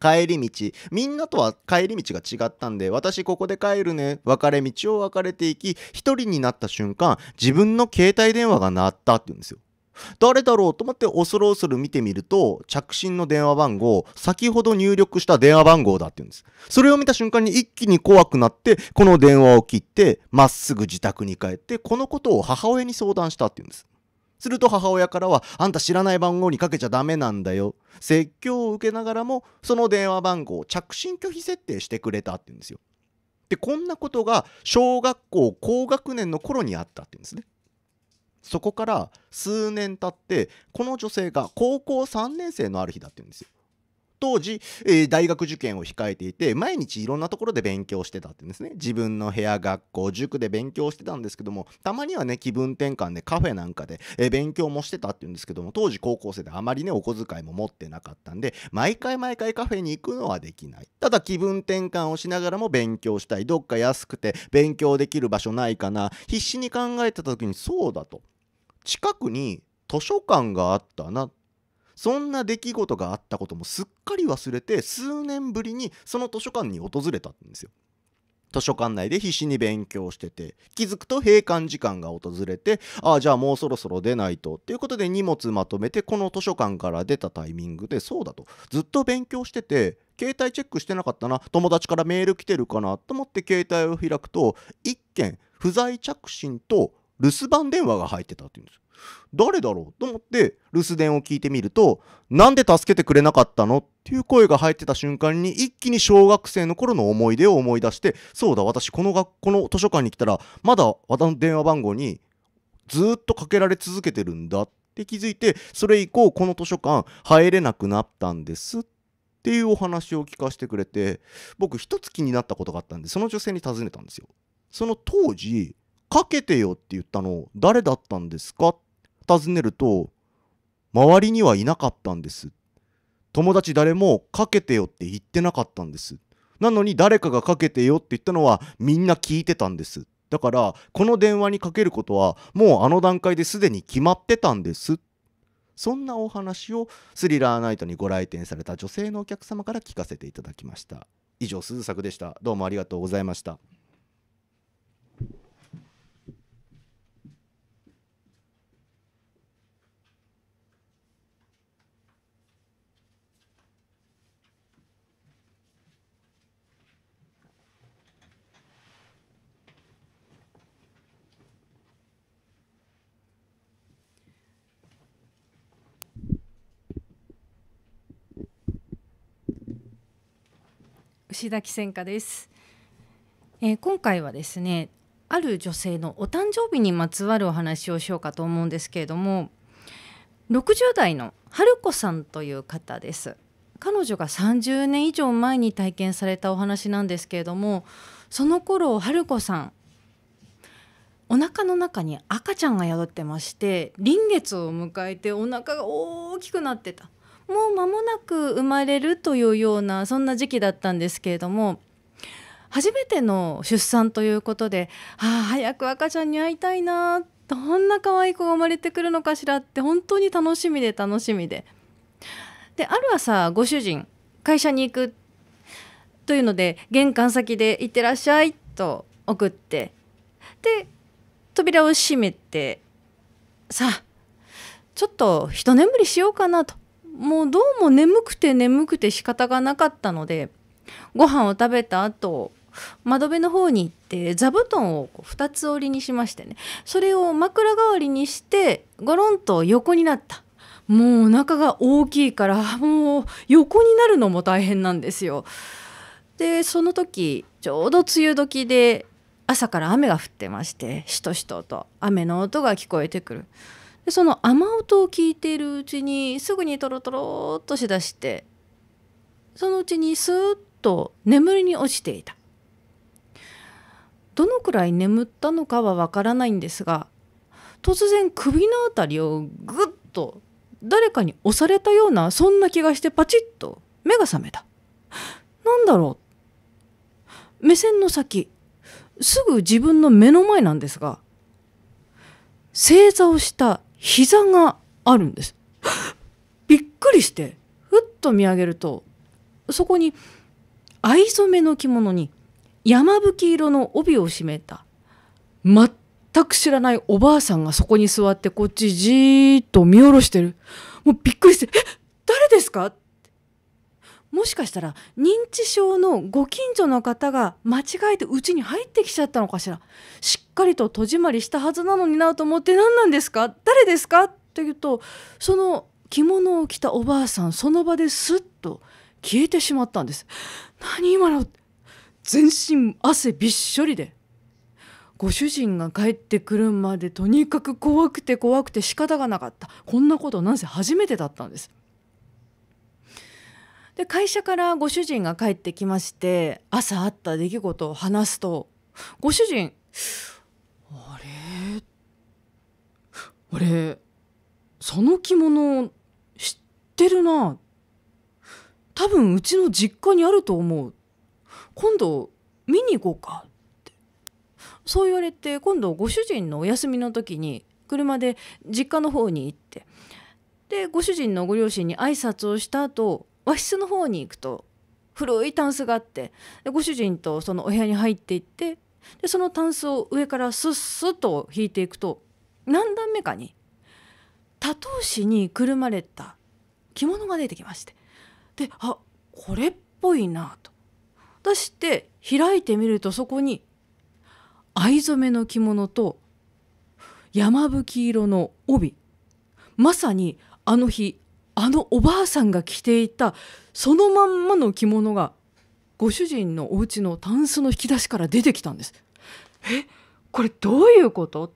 帰り道みんなとは帰り道が違ったんで私ここで帰るね別れ道を分かれていき一人になった瞬間自分の携帯電話が鳴ったって言うんですよ誰だろうと思って恐る恐る見てみると着信の電話番号先ほど入力した電話番号だって言うんですそれを見た瞬間に一気に怖くなってこの電話を切ってまっすぐ自宅に帰ってこのことを母親に相談したって言うんですすると母親からは、あんた知らない番号にかけちゃダメなんだよ。説教を受けながらも、その電話番号を着信拒否設定してくれたって言うんですよ。で、こんなことが小学校高学年の頃にあったって言うんですね。そこから数年経って、この女性が高校3年生のある日だって言うんですよ。当時、えー、大学受験を控えていて、毎日いろんなところで勉強してたってんですね。自分の部屋、学校、塾で勉強してたんですけども、たまにはね、気分転換でカフェなんかで、えー、勉強もしてたっていうんですけども、当時高校生であまりね、お小遣いも持ってなかったんで、毎回毎回カフェに行くのはできない。ただ気分転換をしながらも勉強したい。どっか安くて勉強できる場所ないかな。必死に考えてた時に、そうだと。近くに図書館があったな。そんな出来事があったこともすっかり忘れて数年ぶりにその図書館に訪れたんですよ。図書館内で必死に勉強してて気づくと閉館時間が訪れてああじゃあもうそろそろ出ないとっていうことで荷物まとめてこの図書館から出たタイミングでそうだとずっと勉強してて携帯チェックしてなかったな友達からメール来てるかなと思って携帯を開くと1件不在着信と留守番電話が入ってたって言うんですよ。誰だろうと思って留守電を聞いてみると、なんで助けてくれなかったのっていう声が入ってた瞬間に一気に小学生の頃の思い出を思い出して、そうだ、私この学校の図書館に来たら、まだ私の電話番号にずっとかけられ続けてるんだって気づいて、それ以降この図書館入れなくなったんですっていうお話を聞かせてくれて、僕一つ気になったことがあったんで、その女性に尋ねたんですよ。その当時かけてよって言ったの誰だったんですか尋ねると周りにはいなかったんです友達誰もかけてよって言ってなかったんですなのに誰かがかけてよって言ったのはみんな聞いてたんですだからこの電話にかけることはもうあの段階ですでに決まってたんですそんなお話をスリラーナイトにご来店された女性のお客様から聞かせていただきました以上鈴作でしたどうもありがとうございました牛崎専科です、えー、今回はですねある女性のお誕生日にまつわるお話をしようかと思うんですけれども60代の春子さんという方です彼女が30年以上前に体験されたお話なんですけれどもその頃春子さんお腹の中に赤ちゃんが宿ってまして臨月を迎えてお腹が大きくなってたもう間もなく生まれるというようなそんな時期だったんですけれども初めての出産ということで、はあ早く赤ちゃんに会いたいなどんな可愛い子が生まれてくるのかしらって本当に楽しみで楽しみで。である朝ご主人会社に行くというので玄関先で「行ってらっしゃい」と送ってで扉を閉めてさあちょっと一眠りしようかなともうどうも眠くて眠くて仕方がなかったのでご飯を食べた後窓辺の方に行って座布団をこう2つ折りにしましてねそれを枕代わりにしてゴロンと横になったもうお腹が大きいからもう横になるのも大変なんですよでその時ちょうど梅雨時で朝から雨が降ってましてしとしとと雨の音が聞こえてくるでその雨音を聞いているうちにすぐにトロトロっとしだしてそのうちにスーッと眠りに落ちていたどのくらい眠ったのかはわからないんですが突然首の辺りをぐっと誰かに押されたようなそんな気がしてパチッと目が覚めた何だろう目線の先すぐ自分の目の前なんですが正座をした膝があるんです。びっくりしてふっと見上げるとそこに藍染めの着物に山吹色の帯を締めた全く知らないおばあさんがそこに座ってこっちじーっと見下ろしてるもうびっくりして「え誰ですか?」もしかしたら認知症のご近所の方が間違えてうちに入ってきちゃったのかしらしっかりと戸締まりしたはずなのになと思って何なんですか誰ですかって言うとその着物を着たおばあさんその場ですっと消えてしまったんです何今の全身汗びっしょりでご主人が帰ってくるまでとにかく怖くて怖くて仕方がなかったこんなことなんせ初めてだったんですで会社からご主人が帰ってきまして朝あった出来事を話すとご主人「あれ俺その着物知ってるな多分うちの実家にあると思う今度見に行こうか」ってそう言われて今度ご主人のお休みの時に車で実家の方に行ってでご主人のご両親に挨拶をした後和室の方に行くと古いタンスがあってご主人とそのお部屋に入っていってでそのタンスを上からスッスッと引いていくと何段目かに多頭紙にくるまれた着物が出てきましてであこれっぽいなと出して開いてみるとそこに藍染めの着物と山吹色の帯まさにあの日あのおばあさんが着ていたそのまんまの着物がご主人のお家のタンスの引き出しから出てきたんです。えこれどういうこと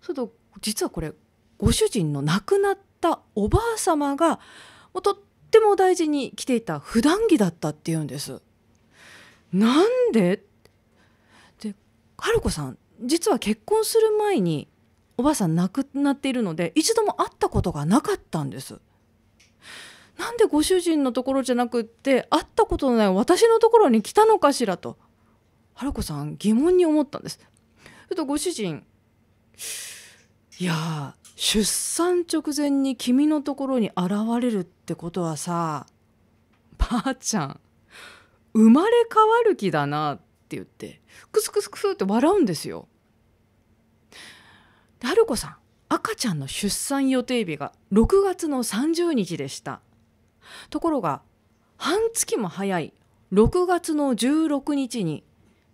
それと実はこれご主人の亡くなったおばあ様がとっても大事に着ていた普段着だったっていうんです。なんでで春子さん実は結婚する前におばあさん亡くなっているので一度も会ったことがなかったんです。なんでご主人のところじゃなくって会ったことのない私のところに来たのかしらと春子さん疑問に思ったんです。ょっとご主人いや出産直前に君のところに現れるってことはさばあちゃん生まれ変わる気だなって言ってクスクスクスって笑うんですよ。で春子さん赤ちゃんの出産予定日が6月の30日でした。ところが半月も早い6月の16日に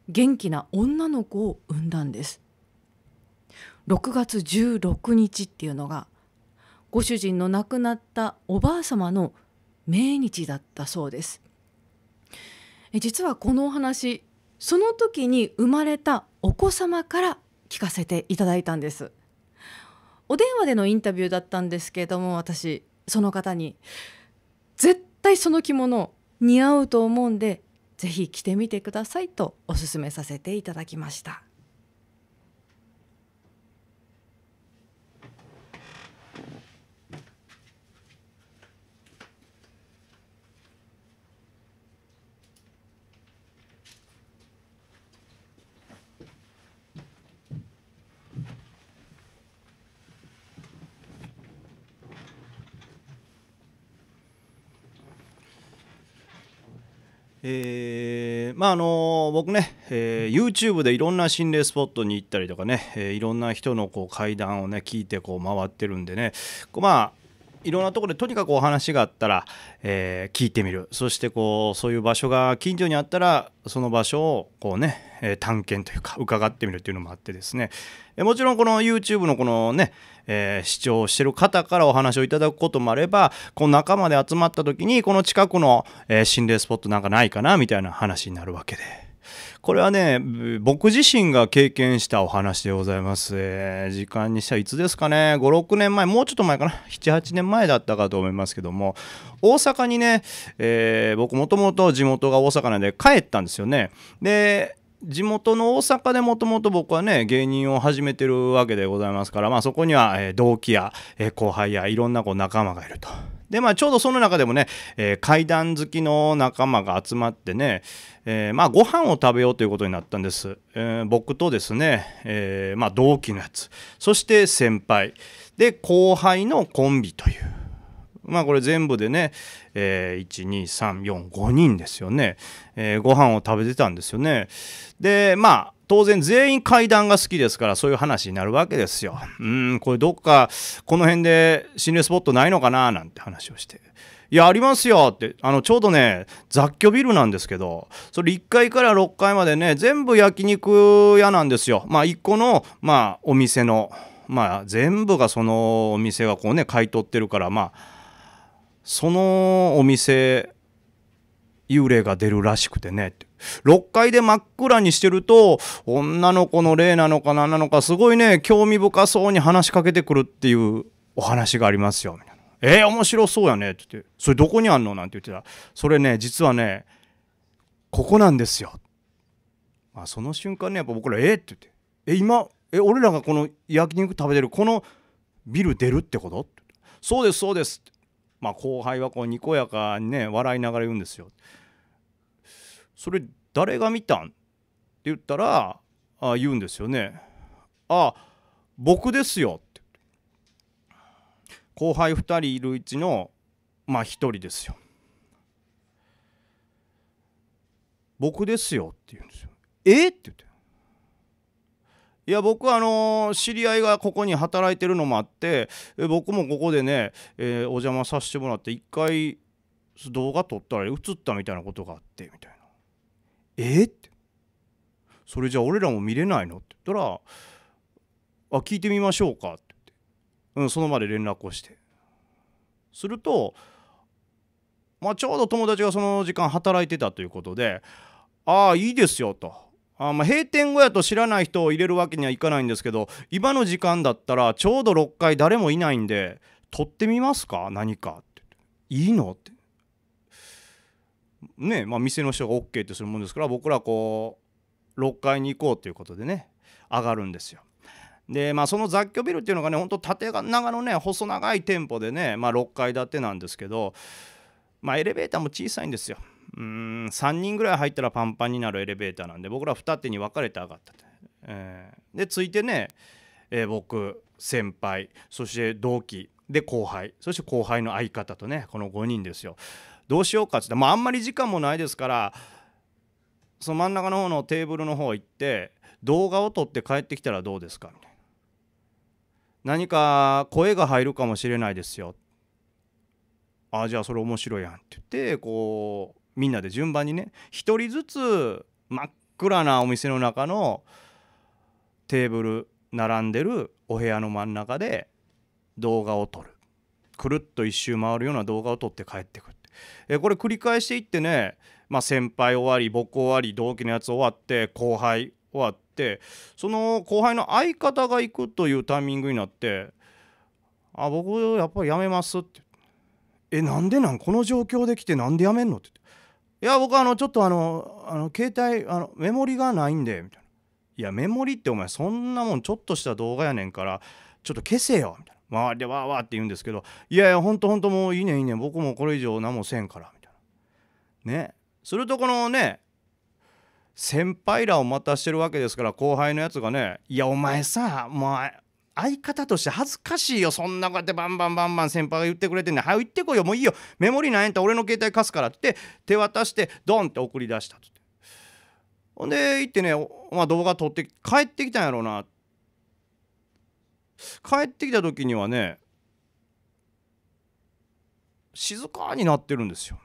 元気な女の子を産んだんです6月16日っていうのがご主人の亡くなったおばあ様の命日だったそうです実はこのお話その時に生まれたお子様から聞かせていただいたんですお電話でのインタビューだったんですけれども私その方に絶対その着物似合うと思うんで是非着てみてくださいとおすすめさせていただきました。えまああの僕ね、えー、YouTube でいろんな心霊スポットに行ったりとかね、えー、いろんな人のこう会談をね聞いてこう回ってるんでねこうまあいろんなところでとにかくお話があったら、えー、聞いてみるそしてこうそういう場所が近所にあったらその場所をこうね、えー、探検というか伺ってみるっていうのもあってですね、えー、もちろんこの YouTube のこのね、え視聴してる方からお話をいただくこともあればこう仲間で集まった時にこの近くの、え心霊スポットなんかないかなみたいな話になるわけで。これはね、僕自身が経験したお話でございます。えー、時間にしたはいつですかね、5、6年前、もうちょっと前かな、7、8年前だったかと思いますけども、大阪にね、えー、僕もともと地元が大阪なんで帰ったんですよね。で、地元の大阪でもともと僕はね芸人を始めてるわけでございますから、まあ、そこには、えー、同期や、えー、後輩やいろんなこう仲間がいると。でまあちょうどその中でもね、えー、階段好きの仲間が集まってね、えー、まあご飯を食べようということになったんです、えー、僕とですね、えまあ同期のやつそして先輩で後輩のコンビというまあこれ全部でね、えー、12345人ですよね、えー、ご飯を食べてたんですよねでまあ当然全員階段が好きですからそういう話になるわけですよ。うんこれどっかこの辺で心霊スポットないのかななんて話をして。いやありますよってあのちょうどね雑居ビルなんですけどそれ1階から6階までね全部焼肉屋なんですよまあ1個の、まあ、お店のまあ全部がそのお店がこうね買い取ってるからまあそのお店幽霊が出るらしくてねって6階で真っ暗にしてると女の子の霊なのかななのかすごいね興味深そうに話しかけてくるっていうお話がありますよみたいな「えー、面白そうやね」って言って「それどこにあんの?」なんて言ってたら「それね実はねここなんですよ」まあ、その瞬間ねやっぱ僕ら「えっ?」って言って「え今え俺らがこの焼肉食べてるこのビル出るってこと?」そうですそうです」まあ、後輩はこうにこやかにね笑いながら言うんですよ。それ誰が見たん?」って言ったらあ言うんですよね。あ僕ですよって後輩2人いるうちのまあ1人ですよ。僕ですよって言うんですよ。えって言って。いや僕あの知り合いがここに働いてるのもあって僕もここでね、えー、お邪魔させてもらって一回動画撮ったら映ったみたいなことがあってみたいな。えってそれじゃあ俺らも見れないのって言ったらあ聞いてみましょうかって言って、うん、その場で連絡をしてするとまあ、ちょうど友達がその時間働いてたということで「ああいいですよ」と。あまあ、閉店後やと知らない人を入れるわけにはいかないんですけど今の時間だったらちょうど6階誰もいないんで「撮ってみますか何か」って「いいの?」ってねまあ、店の人が OK ってするもんですから僕らこう6階に行こうということでね上がるんですよ。でまあその雑居ビルっていうのがねほんと縦長のね細長い店舗でね、まあ、6階建てなんですけど、まあ、エレベーターも小さいんですよ。うん3人ぐらい入ったらパンパンになるエレベーターなんで僕ら二手に分かれて上がったて、えー、でついてね、えー、僕先輩そして同期で後輩そして後輩の相方とねこの5人ですよどうしようかっつって、もあ、あんまり時間もないですからその真ん中の方のテーブルの方行って動画を撮って帰ってきたらどうですかみたいな何か声が入るかもしれないですよああじゃあそれ面白いやんって言ってこうみんなで順番にね1人ずつ真っ暗なお店の中のテーブル並んでるお部屋の真ん中で動画を撮るくるっと一周回るような動画を撮って帰ってくるえこれ繰り返していってね、まあ、先輩終わり僕終わり同期のやつ終わって後輩終わってその後輩の相方が行くというタイミングになって「あ僕やっぱりやめます」って「えなんでなんこの状況で来てなんでやめんの?」ってって「いや僕あのちょっとあのあの携帯あのメモリがないんで」みたいな「いやメモリってお前そんなもんちょっとした動画やねんからちょっと消せよ」みたいな。周りでわーわーって言うんですけど「いやいやほんとほんともういいねいいね僕もこれ以上何もせんから」みたいな。ねするとこのね先輩らを待たしてるわけですから後輩のやつがね「いやお前さもう相方として恥ずかしいよそんなこうやってバンバンバンバン先輩が言ってくれてんねん早く行ってこいよもういいよメモリーなんた俺の携帯貸すから」って手渡してドンって送り出したっつってほんで行ってねまあ動画撮って帰ってきたんやろうなって。帰ってきた時にはね静かになってるんですよ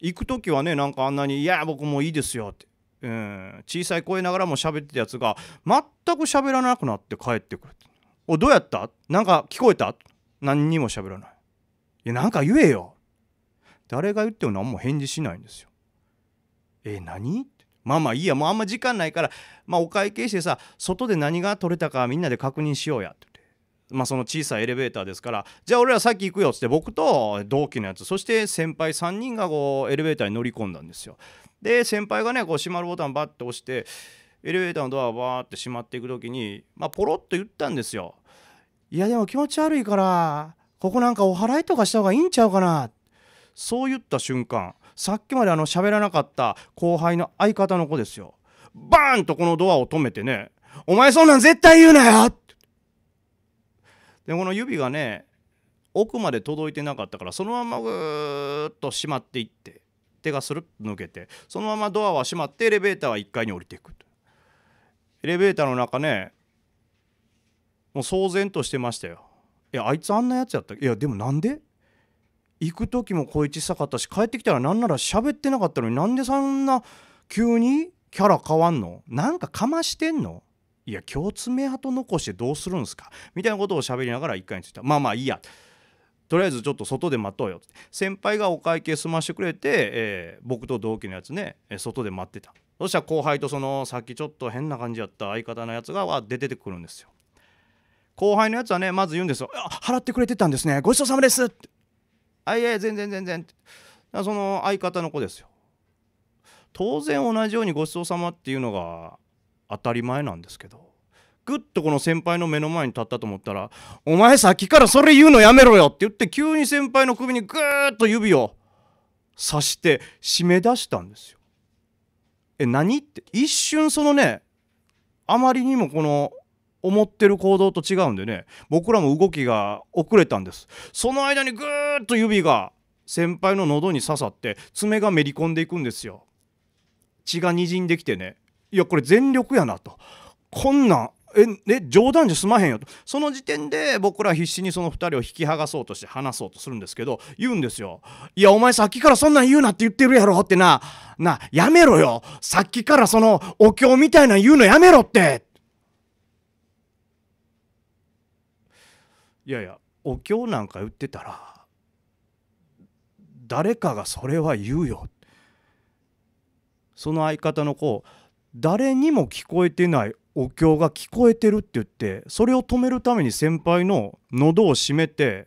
行く時はねなんかあんなに「いや僕もういいですよ」って、うん、小さい声ながらも喋ってたやつが全く喋らなくなって帰ってくるおどうやったなんか聞こえた何にも喋らないいやなんか言えよ誰が言っても何も返事しないんですよえ何まあまあいいやもうあんま時間ないから、まあ、お会計してさ外で何が取れたかみんなで確認しようやってまあ、その小さいエレベーターですからじゃあ俺ら先行くよっつって僕と同期のやつそして先輩3人がこうエレベーターに乗り込んだんですよ。で先輩がねこう閉まるボタンバッて押してエレベーターのドアバーって閉まっていく時に、まあ、ポロッと言ったんですよ。いやでも気持ち悪いからここなんかお祓いとかした方がいいんちゃうかなそう言った瞬間さっきまであの喋らなかった後輩の相方の子ですよバーンとこのドアを止めてね「お前そんなん絶対言うなよ!」でこの指がね奥まで届いてなかったからそのままぐーっと閉まっていって手がスルッと抜けてそのままドアは閉まってエレベーターは1階に降りていくとエレベーターの中ねもう騒然としてましたよいやあいつあんなやつやったいやでもなんで行く時も声小さかったし帰ってきたらなんなら喋ってなかったのになんでそんな急にキャラ変わんのなんかかましてんのいや今日爪痕残してどうするんですかみたいなことを喋りながら1回についてまあまあいいやとりあえずちょっと外で待とうよって先輩がお会計済ましてくれて、えー、僕と同期のやつね外で待ってたそしたら後輩とそのさっきちょっと変な感じやった相方のやつが出てくるんですよ後輩のやつはねまず言うんですよ「払ってくれてたんですねごちそうさまです」って「あいやいや全然全然」その相方の子ですよ当然同じようにごちそうさまっていうのが当たり前なんですけどぐっとこの先輩の目の前に立ったと思ったら「お前さっきからそれ言うのやめろよ」って言って急に先輩の首にぐーっと指を刺して締め出したんですよ。え何って一瞬そのねあまりにもこの思ってる行動と違うんでね僕らも動きが遅れたんですその間にぐーっと指が先輩の喉に刺さって爪がめり込んでいくんですよ血が滲んできてねいやこれ全力やなとこんなんええ冗談じゃ済まへんよとその時点で僕ら必死にその2人を引き剥がそうとして話そうとするんですけど言うんですよ「いやお前さっきからそんなん言うなって言ってるやろ」ってな「なやめろよさっきからそのお経みたいなん言うのやめろって」いやいやお経なんか言ってたら誰かがそれは言うよその相方の子誰にも聞こえてないお経が聞こえてるって言ってそれを止めるために先輩の喉を閉めて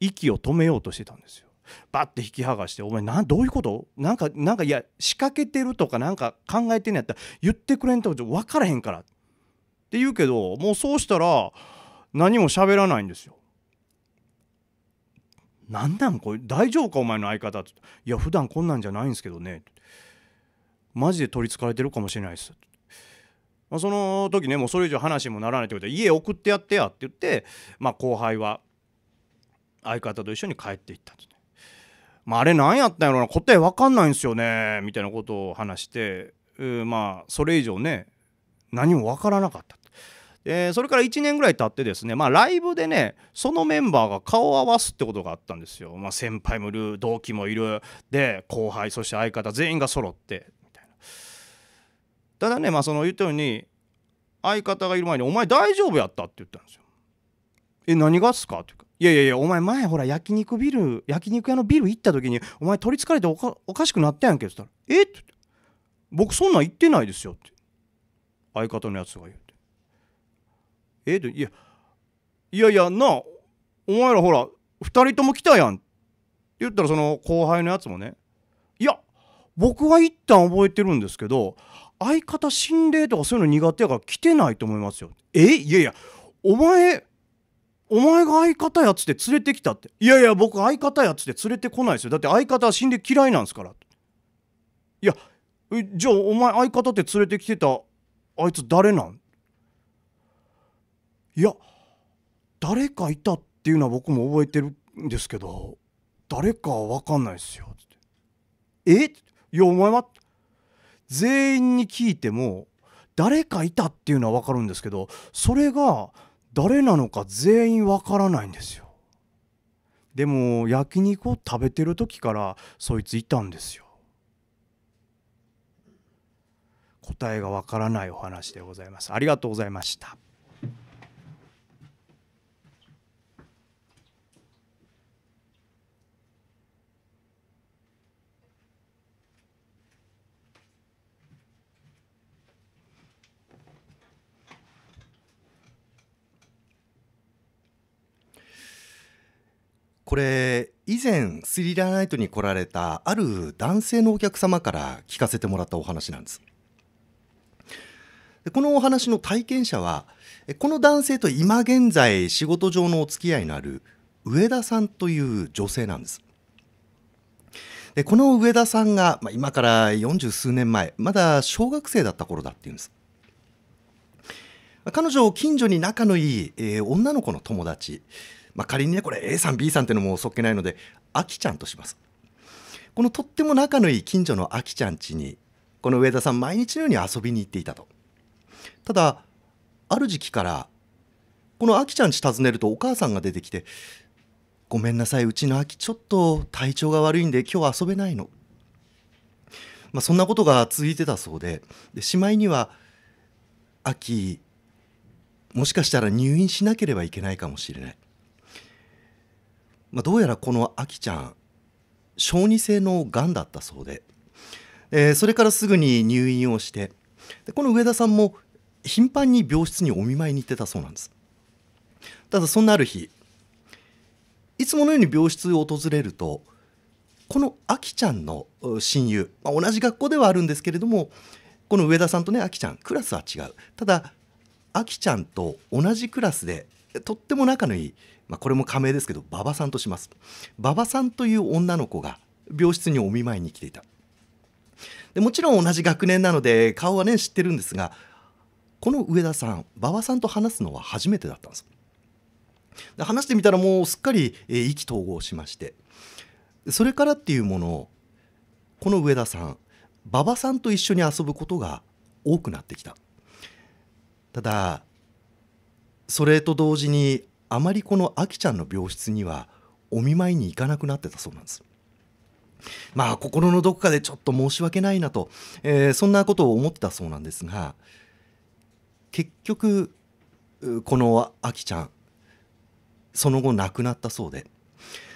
息を止めようとしてたんですよ。バッて引き剥がして「お前などういうことなんかなんかいや仕掛けてるとかなんか考えてんやったら言ってくれんと分からへんから」って言うけどもうそうしたら何も喋らないんですよ。なんなんこれ大丈夫かお前の相方っていや普段こんなんじゃないんですけどね」ってマジで取りつかれてるかもしれないです。まあ、その時ねもうそれ以上話もならないってうことで家送ってやってやって言って、まあ、後輩は相方と一緒に帰っていったんです、ね、まあ、あれ何やったんやろな答え分かんないんですよねみたいなことを話して、うー、まあそれ以上ね何も分からなかった。でそれから1年ぐらい経ってですね、まあ、ライブでねそのメンバーが顔を合わすってことがあったんですよ、まあ、先輩もいる同期もいるで後輩そして相方全員が揃ってただねまあその言ったように相方がいる前に「お前大丈夫やった?」って言ったんですよ。え何がっすかっていうか「いやいやいやお前前ほら焼肉ビル焼肉屋のビル行った時にお前取りつかれておかおかしくなったやんけ」っつったら「えっ?」って僕そんなん言ってないですよ」って相方のやつが言うて「えっ?」って「いやいやいやなお前らほら2人とも来たやん」って言ったらその後輩のやつもね「いや僕は一旦覚えてるんですけど相方心霊とかそういうの苦手やから来てないと思いますよえいやいやお前お前が相方やつって連れてきたっていやいや僕相方やつって連れてこないですよだって相方は死んで嫌いなんですからいやじゃあお前相方って連れてきてたあいつ誰なんいや誰かいたっていうのは僕も覚えてるんですけど誰かは分かんないですよってえいやお前は全員に聞いても誰かいたっていうのは分かるんですけどそれが誰なのか全員分からないんですよ。でも焼肉を食べてる時からそいついたんですよ。答えが分からないお話でございます。ありがとうございました。これ以前スリラーナイトに来られたある男性のお客様から聞かせてもらったお話なんですでこのお話の体験者はこの男性と今現在仕事上のお付き合いのある上田さんという女性なんですでこの上田さんが、まあ、今から40数年前まだ小学生だった頃だっていうんです彼女を近所に仲のいい、えー、女の子の友達、まあ、仮にねこれ A さん B さんっていうのもそっけないのであきちゃんとしますこのとっても仲のいい近所のあきちゃん家にこの上田さん毎日のように遊びに行っていたとただある時期からこのあきちゃん家訪ねるとお母さんが出てきて「ごめんなさいうちのあきちょっと体調が悪いんで今日遊べないの」まあ、そんなことが続いてたそうででしまいには「秋もしかしたら入院しなければいけないかもしれないまあ、どうやらこのあきちゃん小児性のがんだったそうで、えー、それからすぐに入院をしてでこの上田さんも頻繁に病室にお見舞いに行ってたそうなんですただそんなある日いつものように病室を訪れるとこのあきちゃんの親友、まあ、同じ学校ではあるんですけれどもこの上田さんとねあきちゃんクラスは違うただあきちゃんと同じクラスでとっても仲のいいまあ、これも仮名ですけど馬場さんとします馬場さんという女の子が病室にお見舞いに来ていたでもちろん同じ学年なので顔はね知ってるんですがこの上田さん馬場さんと話すのは初めてだったんですで話してみたらもうすっかり意気投合しましてそれからっていうものをこの上田さん馬場さんと一緒に遊ぶことが多くなってきたただそれと同時にあまりこのあきちゃんの病室にはお見舞いに行かなくなってたそうなんです。まあ心のどこかでちょっと申し訳ないなと、えー、そんなことを思ってたそうなんですが結局このあきちゃんその後亡くなったそうで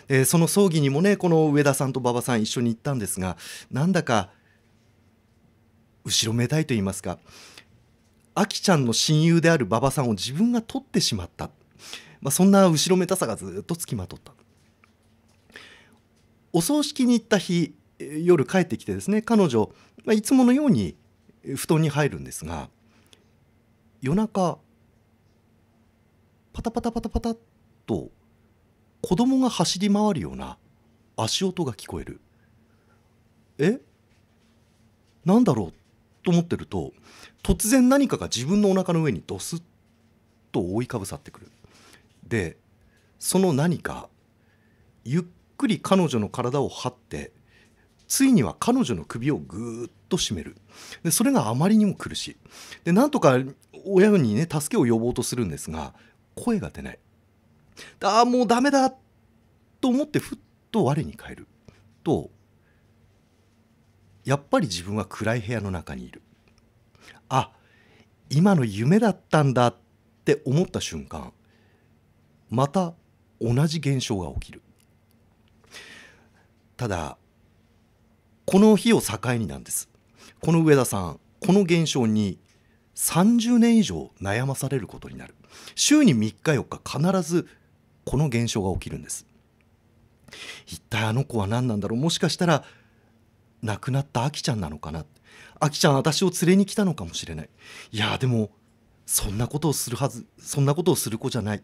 でその葬儀にもねこの上田さんと馬場さん一緒に行ったんですがなんだか後ろめたいと言いますかあきちゃんの親友である馬場さんを自分が取ってしまったまあ、そんな後ろめたさがずっとつきまとったお葬式に行った日夜帰ってきてですね彼女、まあ、いつものように布団に入るんですが夜中パタパタパタパタと子供が走り回るような足音が聞こえるえなんだろうと思ってると突然何かが自分のお腹の上にドスッと覆いかぶさってくるでその何かゆっくり彼女の体を張ってついには彼女の首をぐーっと締めるでそれがあまりにも苦しいでなんとか親にね助けを呼ぼうとするんですが声が出ないああもうダメだと思ってふっと我に返るとやっぱり自分は暗い部屋の中にいるあ今の夢だったんだって思った瞬間また同じ現象が起きるただこの日を境になんですこの上田さんこの現象に30年以上悩まされることになる週に3日4日必ずこの現象が起きるんです一体あの子は何なんだろうもしかしたら亡くなったあきちゃんなのかなあきちゃん私を連れに来たのかもしれないいやでもそんなことをするはずそんなことをする子じゃない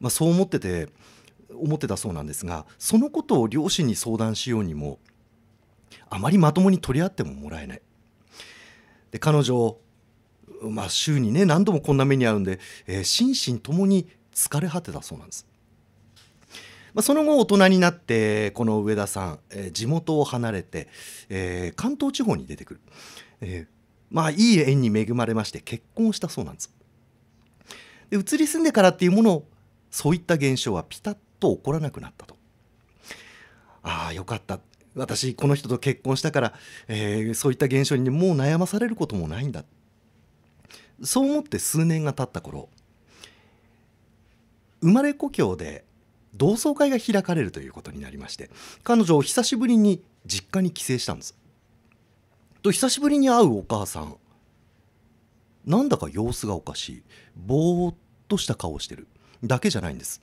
まあ、そう思ってて思ってたそうなんですがそのことを両親に相談しようにもあまりまともに取り合ってももらえない。で彼女まあ、週にね何度もこんな目に遭うんで、えー、心身ともに疲れ果てたそうなんです。まあ、その後大人になってこの上田さん、えー、地元を離れて、えー、関東地方に出てくる、えー、まあいい縁に恵まれまして結婚したそうなんですで移り住んでからっていうものをそういった現象はピタッと起こらなくなったと。ああよかった私この人と結婚したから、えー、そういった現象にもう悩まされることもないんだそう思って数年が経った頃生まれ故郷で同窓会が開かれるということになりまして彼女を久しぶりに実家に帰省したんです。と久しぶりに会うお母さんなんだか様子がおかしいぼーっとした顔をしてるだけじゃないんです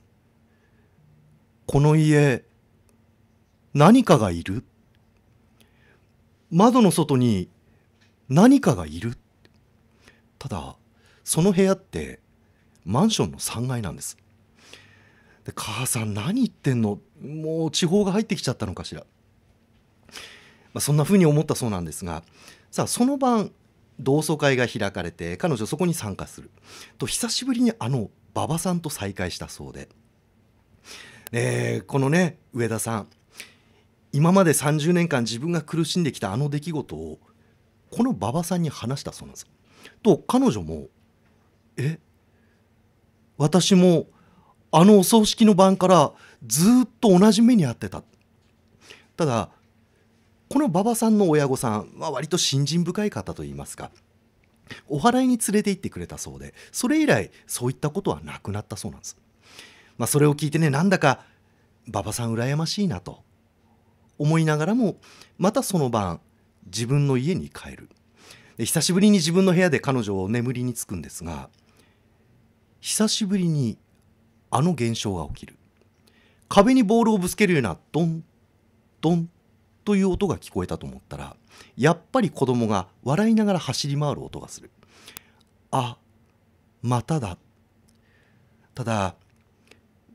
この家何かがいる窓の外に何かがいるただその部屋ってマンションの3階なんですで母さん何言ってんのもう地方が入ってきちゃったのかしら、まあ、そんなふうに思ったそうなんですがさあその晩同窓会が開かれて彼女そこに参加すると久しぶりにあの馬場さんと再会したそうで、えー、このね上田さん今まで30年間自分が苦しんできたあの出来事をこの馬場さんに話したそうなんです。と彼女も「え私もあのお葬式の晩からずっと同じ目に遭ってた」ただこの馬場さんの親御さんは割と信心深い方といいますかお祓いに連れて行ってくれたそうでそれ以来そういったことはなくなったそうなんです。まあ、それを聞いてねなんだか馬場さん羨ましいなと思いながらもまたその晩自分の家に帰るで久しぶりに自分の部屋で彼女を眠りにつくんですが久しぶりにあの現象が起きる壁にボールをぶつけるようなドンドンという音が聞こえたと思ったらやっぱり子供が笑いながら走り回る音がするあまただただ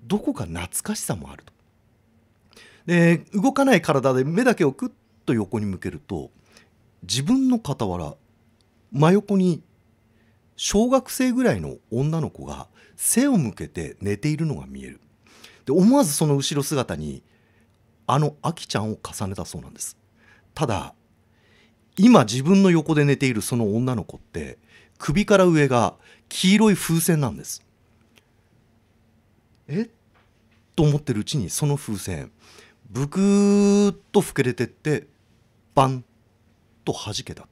どこか懐かしさもあるとで動かない体で目だけをクッと横に向けると自分の傍ら真横に小学生ぐらいの女の子が背を向けて寝ているのが見えるで思わずその後ろ姿にあのアキちゃんを重ねたそうなんですただ今自分の横で寝ているその女の子って首から上が黄色い風船なんですえと思ってるうちにその風船ブクーッと膨れてってバンと弾けた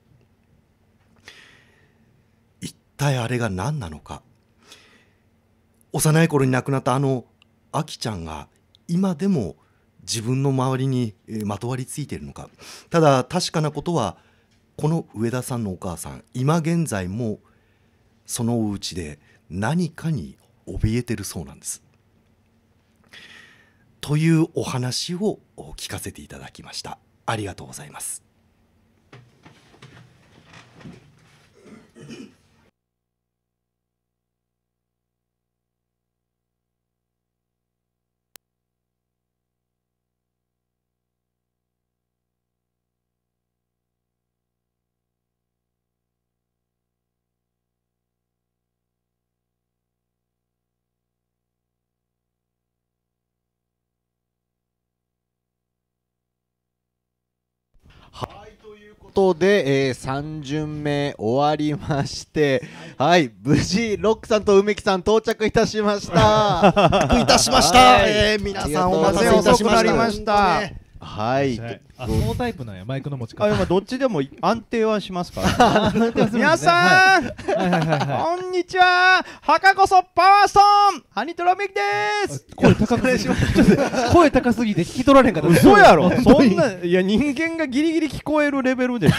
一体あれが何なのか幼い頃に亡くなったあのアキちゃんが今でも自分の周りにまとわりついているのかただ確かなことはこの上田さんのお母さん今現在もそのお家で何かに怯えてるそうなんです。というお話を聞かせていただきました。ありがとうございます。はいということで、えー、3巡目終わりましてはい無事ロックさんと梅木さん到着いたしました いたしました、はい、えー、皆さんお待たせ遅くなりました、はい。あ、そのタイプなんや、マイクの持ち方。あ、今どっちでも安定はしますから。皆さん、こんにちは。はかこそパワーストーン、ハニトラミキです。声高すぎて、声高すぎて聞き取られんかった。嘘やろ。そんな、いや人間がギリギリ聞こえるレベルでしょ。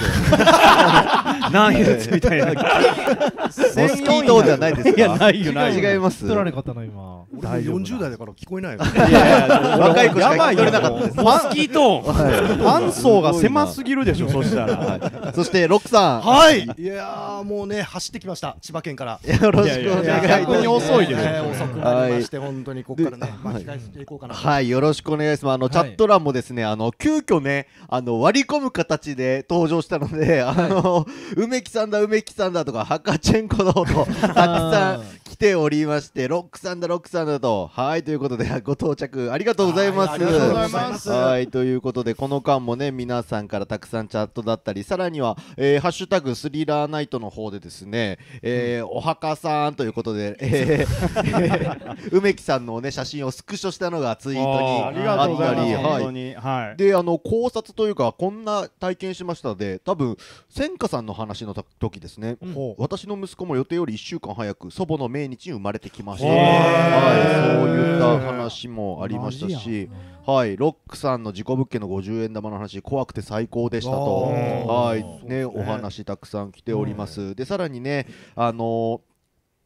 何言みたいな。専 用じゃないですか。いやないよない。違います。取られ方の今。俺40代だから聞こえないよ、いやいや 若い子しか聞なかったスキートーンファン層が狭すぎるでしょそしたら、はい、そしてロックさんはいいやもうね走ってきました千葉県からよろしくお願いいたします遅いですね遅くなりまして本当にここからね巻き返していこうかなはいよろしくお願いしますあのチャット欄もですねあの急遽ねあの割り込む形で登場したのであの梅木さんだ梅木さんだとかハカチェンコだとたくさん来ておりましてロックさんだロックさんしんだと。はいということで ご到着ありがとうございます。ありがとうございます。はいということでこの間もね皆さんからたくさんチャットだったりさらには、えー、ハッシュタグスリラーナイトの方でですね、えー、お墓さんということで、えー、梅木さんのね写真をスクショしたのがツイートにあったり、であの考察というかこんな体験しましたで多分千夏さんの話の時ですね、うん、私の息子も予定より1週間早く祖母の命日に生まれてきました。はいそういった話もありましたし、はい、ロックさんの事故物件の50円玉の話怖くて最高でしたとはいねお話たくさん来ております。でさらにねあの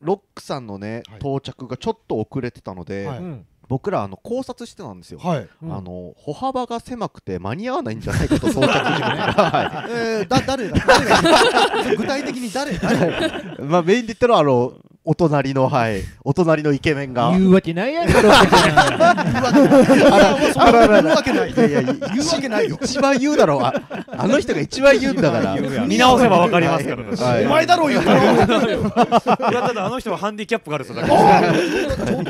ロックさんのね、到着がちょっと遅れてたので、僕らあの考察してたんですよ、はいうん、あの歩幅が狭くて間に合わないんじゃないかと装着事故が、えー、だ誰が誰が 具体的に誰 まあメインで言ったらあのお隣のはいお隣のイケメンが言うわけないやろあ言うわけない言うわけないよ一番言うだろうああの人が一番言うんだから見直せばわかりますから、はい、お前だろう言うだろいやただあの人はハンディキャップがあるそうだけど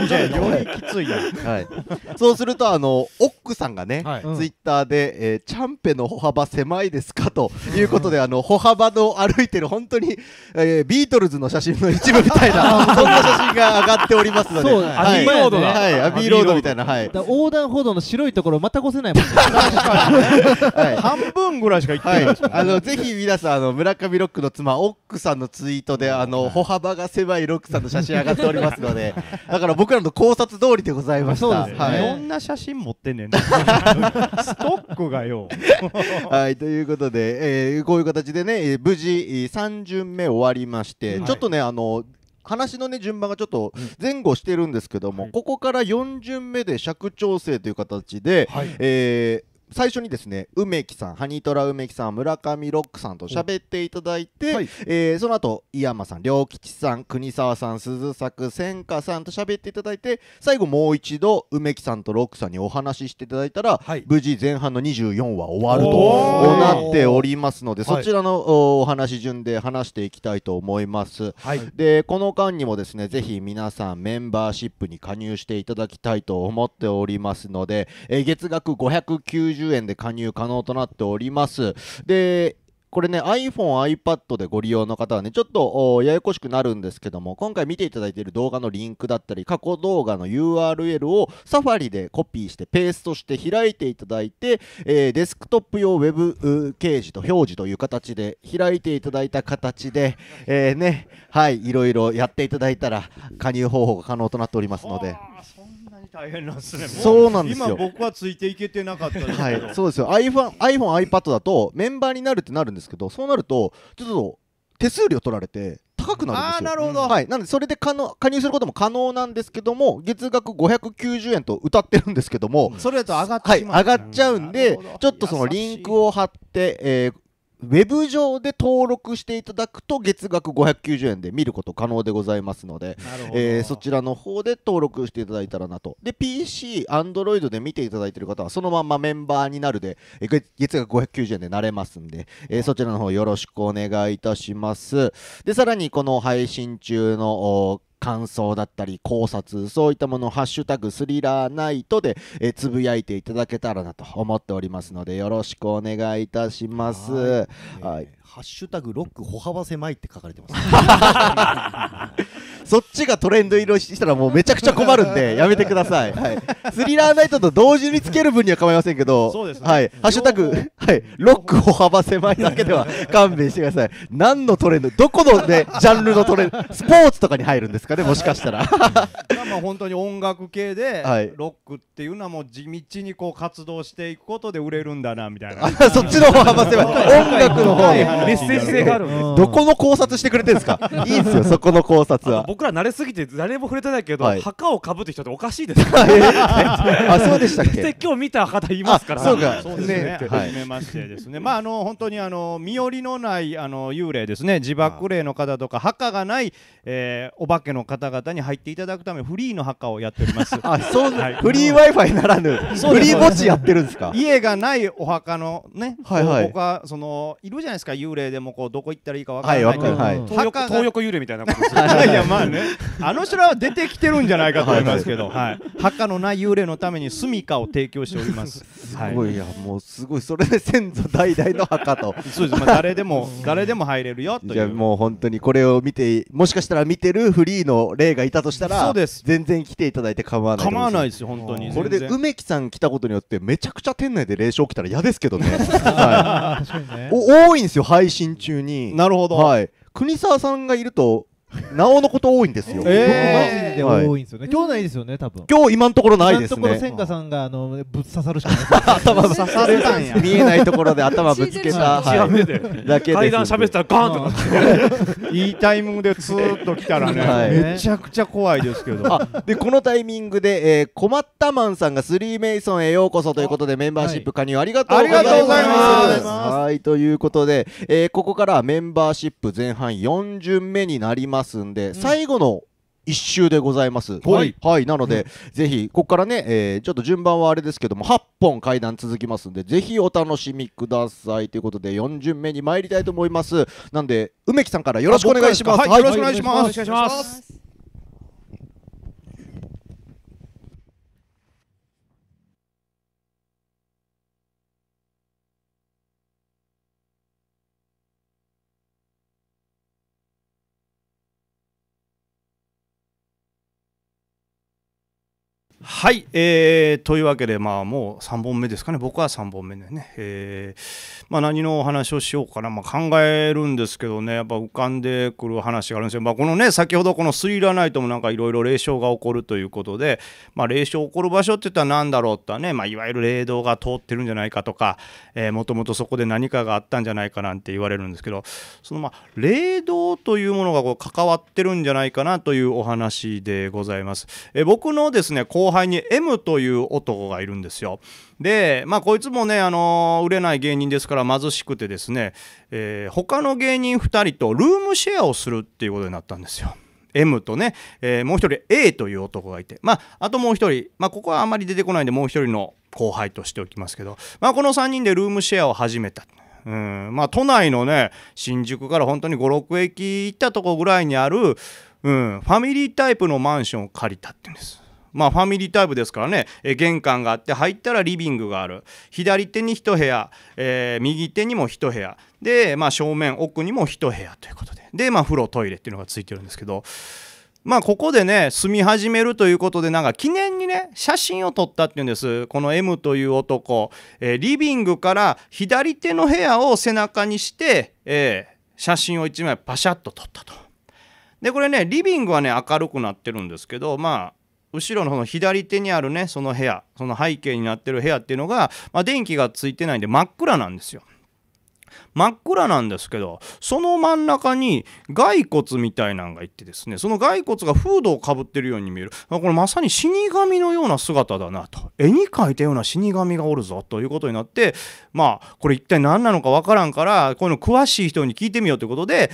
じゃよりきついやはい、そうするとあのオックさんがね、はい、ツイッターで、えー「チャンペの歩幅狭いですか?」ということで、あの歩幅の歩いてる本当に、えー、ビートルズの写真の一部みたいな そんな写真が上がっておりますので、はい、アビーロードだ、はい、アビーロードみたいな、はい、横断歩道の白いところまた越せないもん、ね、はい、半分ぐらいしか行ってない、はい、あのぜひ皆さんあの村上ロックの妻オックさんのツイートであの歩幅が狭いロックさんの写真上がっておりますのでだから僕らの考察通りでございますざいました。そうい、ろんな写真持ってんねん、ストックがよ。はい、ということで、えこういう形でね、無事3巡目終わりまして、ちょっとね、あの。話のね順番がちょっと前後してるんですけども、うん、ここから4巡目で尺調整という形で、はい、えー最初にですね梅木さんハニートラ梅木さん村上ロックさんと喋っていただいて、はい、えー、その後井山さん良吉さん国沢さん鈴作千佳さんと喋っていただいて最後もう一度梅木さんとロックさんにお話ししていただいたら、はい、無事前半の24話終わるとおなっておりますのでそちらのお話順で話していきたいと思います。はい、でこの間にもですねぜひ皆さんメンバーシップに加入していただきたいと思っておりますので、えー、月額590 150円で加入可能となっております。で、これね、iPhone、iPad でご利用の方はね、ちょっとややこしくなるんですけども、今回見ていただいている動画のリンクだったり、過去動画の URL をサファリでコピーして、ペーストして開いていただいて、えー、デスクトップ用ウェブ掲示と表示という形で、開いていただいた形で、えー、ね、はい、いろいろやっていただいたら、加入方法が可能となっておりますので。大変なんですね。そうなんですよ。今僕はついていけてなかったですけど。はい、そうですよ。iPhone、iPhone、iPad だとメンバーになるってなるんですけど、そうなるとちょっと手数料取られて。高くなるんですよ。なるほど。はい。なんでそれで可能加入することも可能なんですけども、月額590円と歌ってるんですけども、それだと上がっちゃう、はい、上がっちゃうんで、ちょっとそのリンクを貼って、えー、ウェブ上で登録していただくと月額590円で見ること可能でございますので、えー、そちらの方で登録していただいたらなとで PC、Android で見ていただいている方はそのままメンバーになるで、月額590円でなれますんで、えー、そちらの方よろしくお願いいたしますでさらにこの配信中の感想だったり考察そういったものを「ハッシュタグスリラーナイトで」えつぶやいていただけたらなと思っておりますのでよろしくお願いいたします。はい、えーハッシュタグロック歩幅狭いって書かれてます。そっちがトレンド色したらもうめちゃくちゃ困るんで やめてください。はい、スリラーナイトと同時につける分には構いませんけど、そうですね、はい、ハッシュタグはいロック歩幅狭いだけでは勘弁してください。何のトレンドどこのね ジャンルのトレンドスポーツとかに入るんですかねもしかしたら。まあ本当に音楽系で、はい、ロックっていうのはもう地道にこう活動していくことで売れるんだなみたいな。そっちの歩幅狭い。音楽の方。はいメッセージ性があるどこの考察してくれてるんですか いいですよそこの考察は僕ら慣れすぎて誰も触れてないけど、はい、墓をかぶって人っておかしいです あそうでしたっけ今日見た方いますからそうかそうですねね、はじめましてですねまああの本当にあの身寄りのないあの幽霊ですね自爆霊の方とか墓がない、えー、お化けの方々に入っていただくためフリーの墓をやっておりますあそう、はい、フリー Wi-Fi ならぬフリー墓地やってるんですか家がないお墓のね、はいはい、そのいるじゃないですか幽霊でもこうどこ行ったらいいかわからない、はいはい、東東横幽霊みたいなことですいやまあねあの人らは出てきてるんじゃないかと思いますけど、はい、墓のない幽霊のために住処を提供しておりますすごい、い、やもうすごいそれで先祖代々の墓とそうです、まあ、誰でも誰でも入れるよというもう本当にこれを見てもしかしたら見てるフリーの霊がいたとしたらそうです全然来ていただいて構わない構わないですよ本当にこれで梅木さん来たことによってめちゃくちゃ店内で霊障起たら嫌ですけどね はい、ねお多いんですよ配信中になるほど、はい、国沢さんがいるとなおのこと多いんですよ。えー、マジで多いんですよね。今日ないですよね、多分。今日今のところないですね。今のところ千賀さんがあのぶっ刺さるしかない。頭刺さるたん見えないところで頭ぶつけた。はい。だけで。階段喋ったらガーンとないいタイミングでツーっと来たらね。めちゃくちゃ怖いですけど。でこのタイミングで、えー、困ったマンさんがスリーメイソンへようこそということでメンバーシップ加入ありがとうございます。はいということで、えー、ここからはメンバーシップ前半四巡目になります。ますんで、最後の一周でございます。はい。はい、なので、うん、ぜひ、ここからね、えー、ちょっと順番はあれですけども、8本階段続きますんで、ぜひお楽しみください。ということで、4巡目に参りたいと思います。なんで、梅木さんからよろしくお願いします。はい、よろしくお願いします。よろしくお願いします。はい、えー、というわけで、まあ、もう3本目ですかね、僕は3本目でね、えー、まあ、何のお話をしようかな、まあ、考えるんですけどね、やっぱ浮かんでくる話があるんですよ、まあ、このね、先ほどこのスリラナイトもなんかいろいろ霊障が起こるということで、まあ、霊障起こる場所って言ったら何だろうってね、まあ、いわゆる霊道が通ってるんじゃないかとか、えもともとそこで何かがあったんじゃないかなんて言われるんですけど、そのまあ、霊道というものがこう関わってるんじゃないかなというお話でございます。えー、僕のですね後輩に M という男がいるんですよ。で、まあ、こいつもね、あのー、売れない芸人ですから貧しくてですね、えー、他の芸人2人とルームシェアをするっていうことになったんですよ。M とね、えー、もう1人 A という男がいて、まあ、あともう1人、まあ、ここはあまり出てこないんで、もう1人の後輩としておきますけど、まあ、この3人でルームシェアを始めた。うんまあ、都内のね新宿から本当に56駅行ったとこぐらいにある、うん、ファミリータイプのマンションを借りたっていうんですまあファミリータイプですからね、え玄関があって入ったらリビングがある左手に1部屋、えー、右手にも1部屋で、まあ、正面奥にも1部屋ということでで、まあ、風呂トイレっていうのがついてるんですけどまあここでね住み始めるということでなんか記念にね写真を撮ったっていうんですこの M という男、えー、リビングから左手の部屋を背中にして、えー、写真を1枚パシャッと撮ったと。でこれねリビングはね明るくなってるんですけどまあ後ろのその左手にあるねその部屋その背景になってる部屋っていうのが、まあ、電気がついてないんで真っ暗なんですよ。真っ暗なんですけどその真ん中に骸骨みたいなんがいてですねその骸骨がフードをかぶってるように見えるこれまさに死神のような姿だなと絵に描いたような死神がおるぞということになってまあこれ一体何なのか分からんからこういうの詳しい人に聞いてみようということで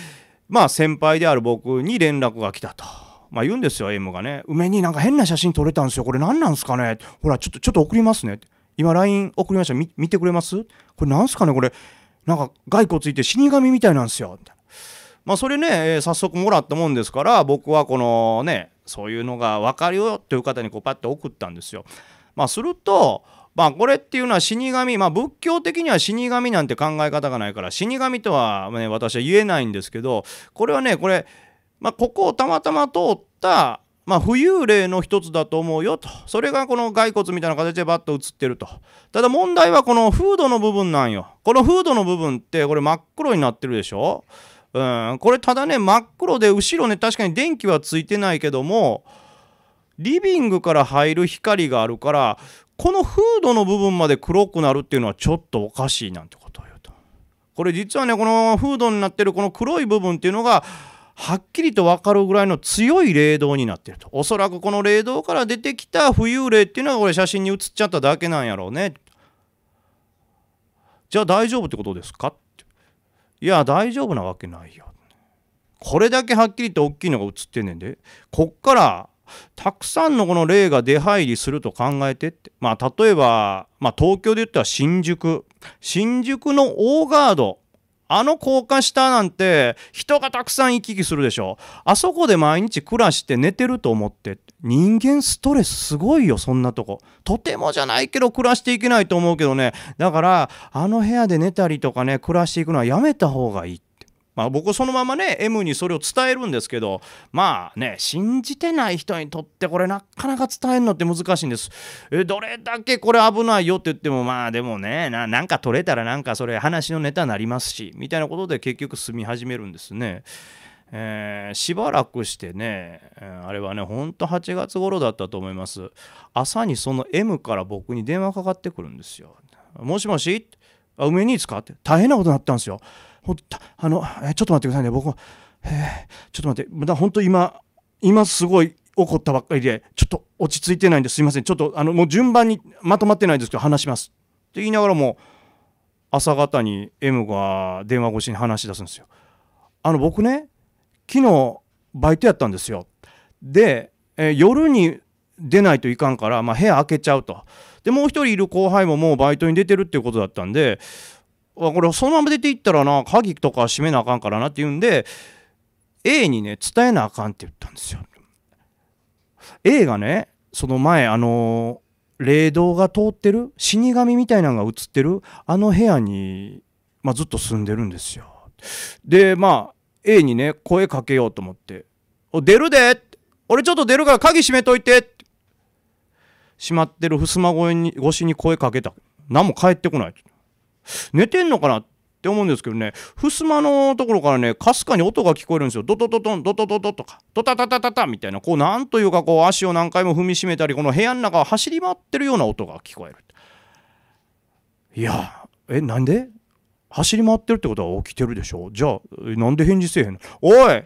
まあ先輩である僕に連絡が来たと。まあ言うんですよムがね梅になんか変な写真撮れたんですよこれ何なんすかねほらちょっとちょっと送りますね今 LINE 送りました見てくれますこれなんすかねこれなんか骸骨いて死神みたいなんですよまあそれね、えー、早速もらったもんですから僕はこのねそういうのが分かるよという方にこうパッて送ったんですよ。まあ、するとまあこれっていうのは死神、まあ、仏教的には死神なんて考え方がないから死神とは、ね、私は言えないんですけどこれはねこれまあ、ここをたまたま通った、まあ、浮遊霊の一つだと思うよと。それがこの骸骨みたいな形でバッと映ってると。ただ問題はこのフードの部分なんよ。このフードの部分ってこれ真っ黒になってるでしょうん、これただね、真っ黒で後ろね、確かに電気はついてないけども、リビングから入る光があるから、このフードの部分まで黒くなるっていうのはちょっとおかしいなんてことを言うと。これ実はね、このフードになってるこの黒い部分っていうのが、はっきりと分かるぐらいの強い霊道になってるとおそらくこの冷凍から出てきた浮遊霊っていうのはこれ写真に写っちゃっただけなんやろうねじゃあ大丈夫ってことですかっていや大丈夫なわけないよこれだけはっきりと大きいのが写ってんねんでこっからたくさんのこの霊が出入りすると考えてってまあ例えば、まあ、東京で言ったら新宿新宿の大ガードあの高架下なんて人がたくさん行き来するでしょあそこで毎日暮らして寝てると思って人間ストレスすごいよそんなとことてもじゃないけど暮らしていけないと思うけどねだからあの部屋で寝たりとかね暮らしていくのはやめた方がいいまあ、僕そのままね M にそれを伝えるんですけどまあね信じてない人にとってこれなかなか伝えるのって難しいんですえどれだけこれ危ないよって言ってもまあでもねなんか取れたらなんかそれ話のネタになりますしみたいなことで結局住み始めるんですね。えー、しばらくしてね、あれはねほんと8月頃だったと思います朝にその M から僕に電話かかってくるんですよ「もしもし梅にいつか?」って「大変なことになったんですよ」ほんと、あの、えちょっと待ってくださいね、僕も、えちょっと待って、だ本当今、今すごい怒ったばっかりで、ちょっと落ち着いてないんですいません、ちょっとあのもう順番にまとまってないですけど、話します。って言いながらも、朝方に M が電話越しに話し出すんですよ。あの僕ね、昨日バイトやったんですよ。で、え夜に出ないといかんから、まあ、部屋開けちゃうと。でもう一人いる後輩ももうバイトに出てるっていうことだったんでこれそのまま出ていったらな鍵とか閉めなあかんからなって言うんで A にね伝えなあかんって言ったんですよ A がねその前あの霊道が通ってる死神みたいなのが映ってるあの部屋に、まあ、ずっと住んでるんですよでまあ A にね声かけようと思って「お出るで!」俺ちょっと出るから鍵閉めといて!」閉まってる襖越しに声かけた何も帰ってこない寝てんのかなって思うんですけどね、襖のところからね、かすかに音が聞こえるんですよ。ドドドドン、ドドドドとか、ドタタタタタみたいな、こう、なんというか、こう、足を何回も踏みしめたり、この部屋の中を走り回ってるような音が聞こえる。いや、え、なんで走り回ってるってことは起きてるでしょじゃあ、なんで返事せえへんのおい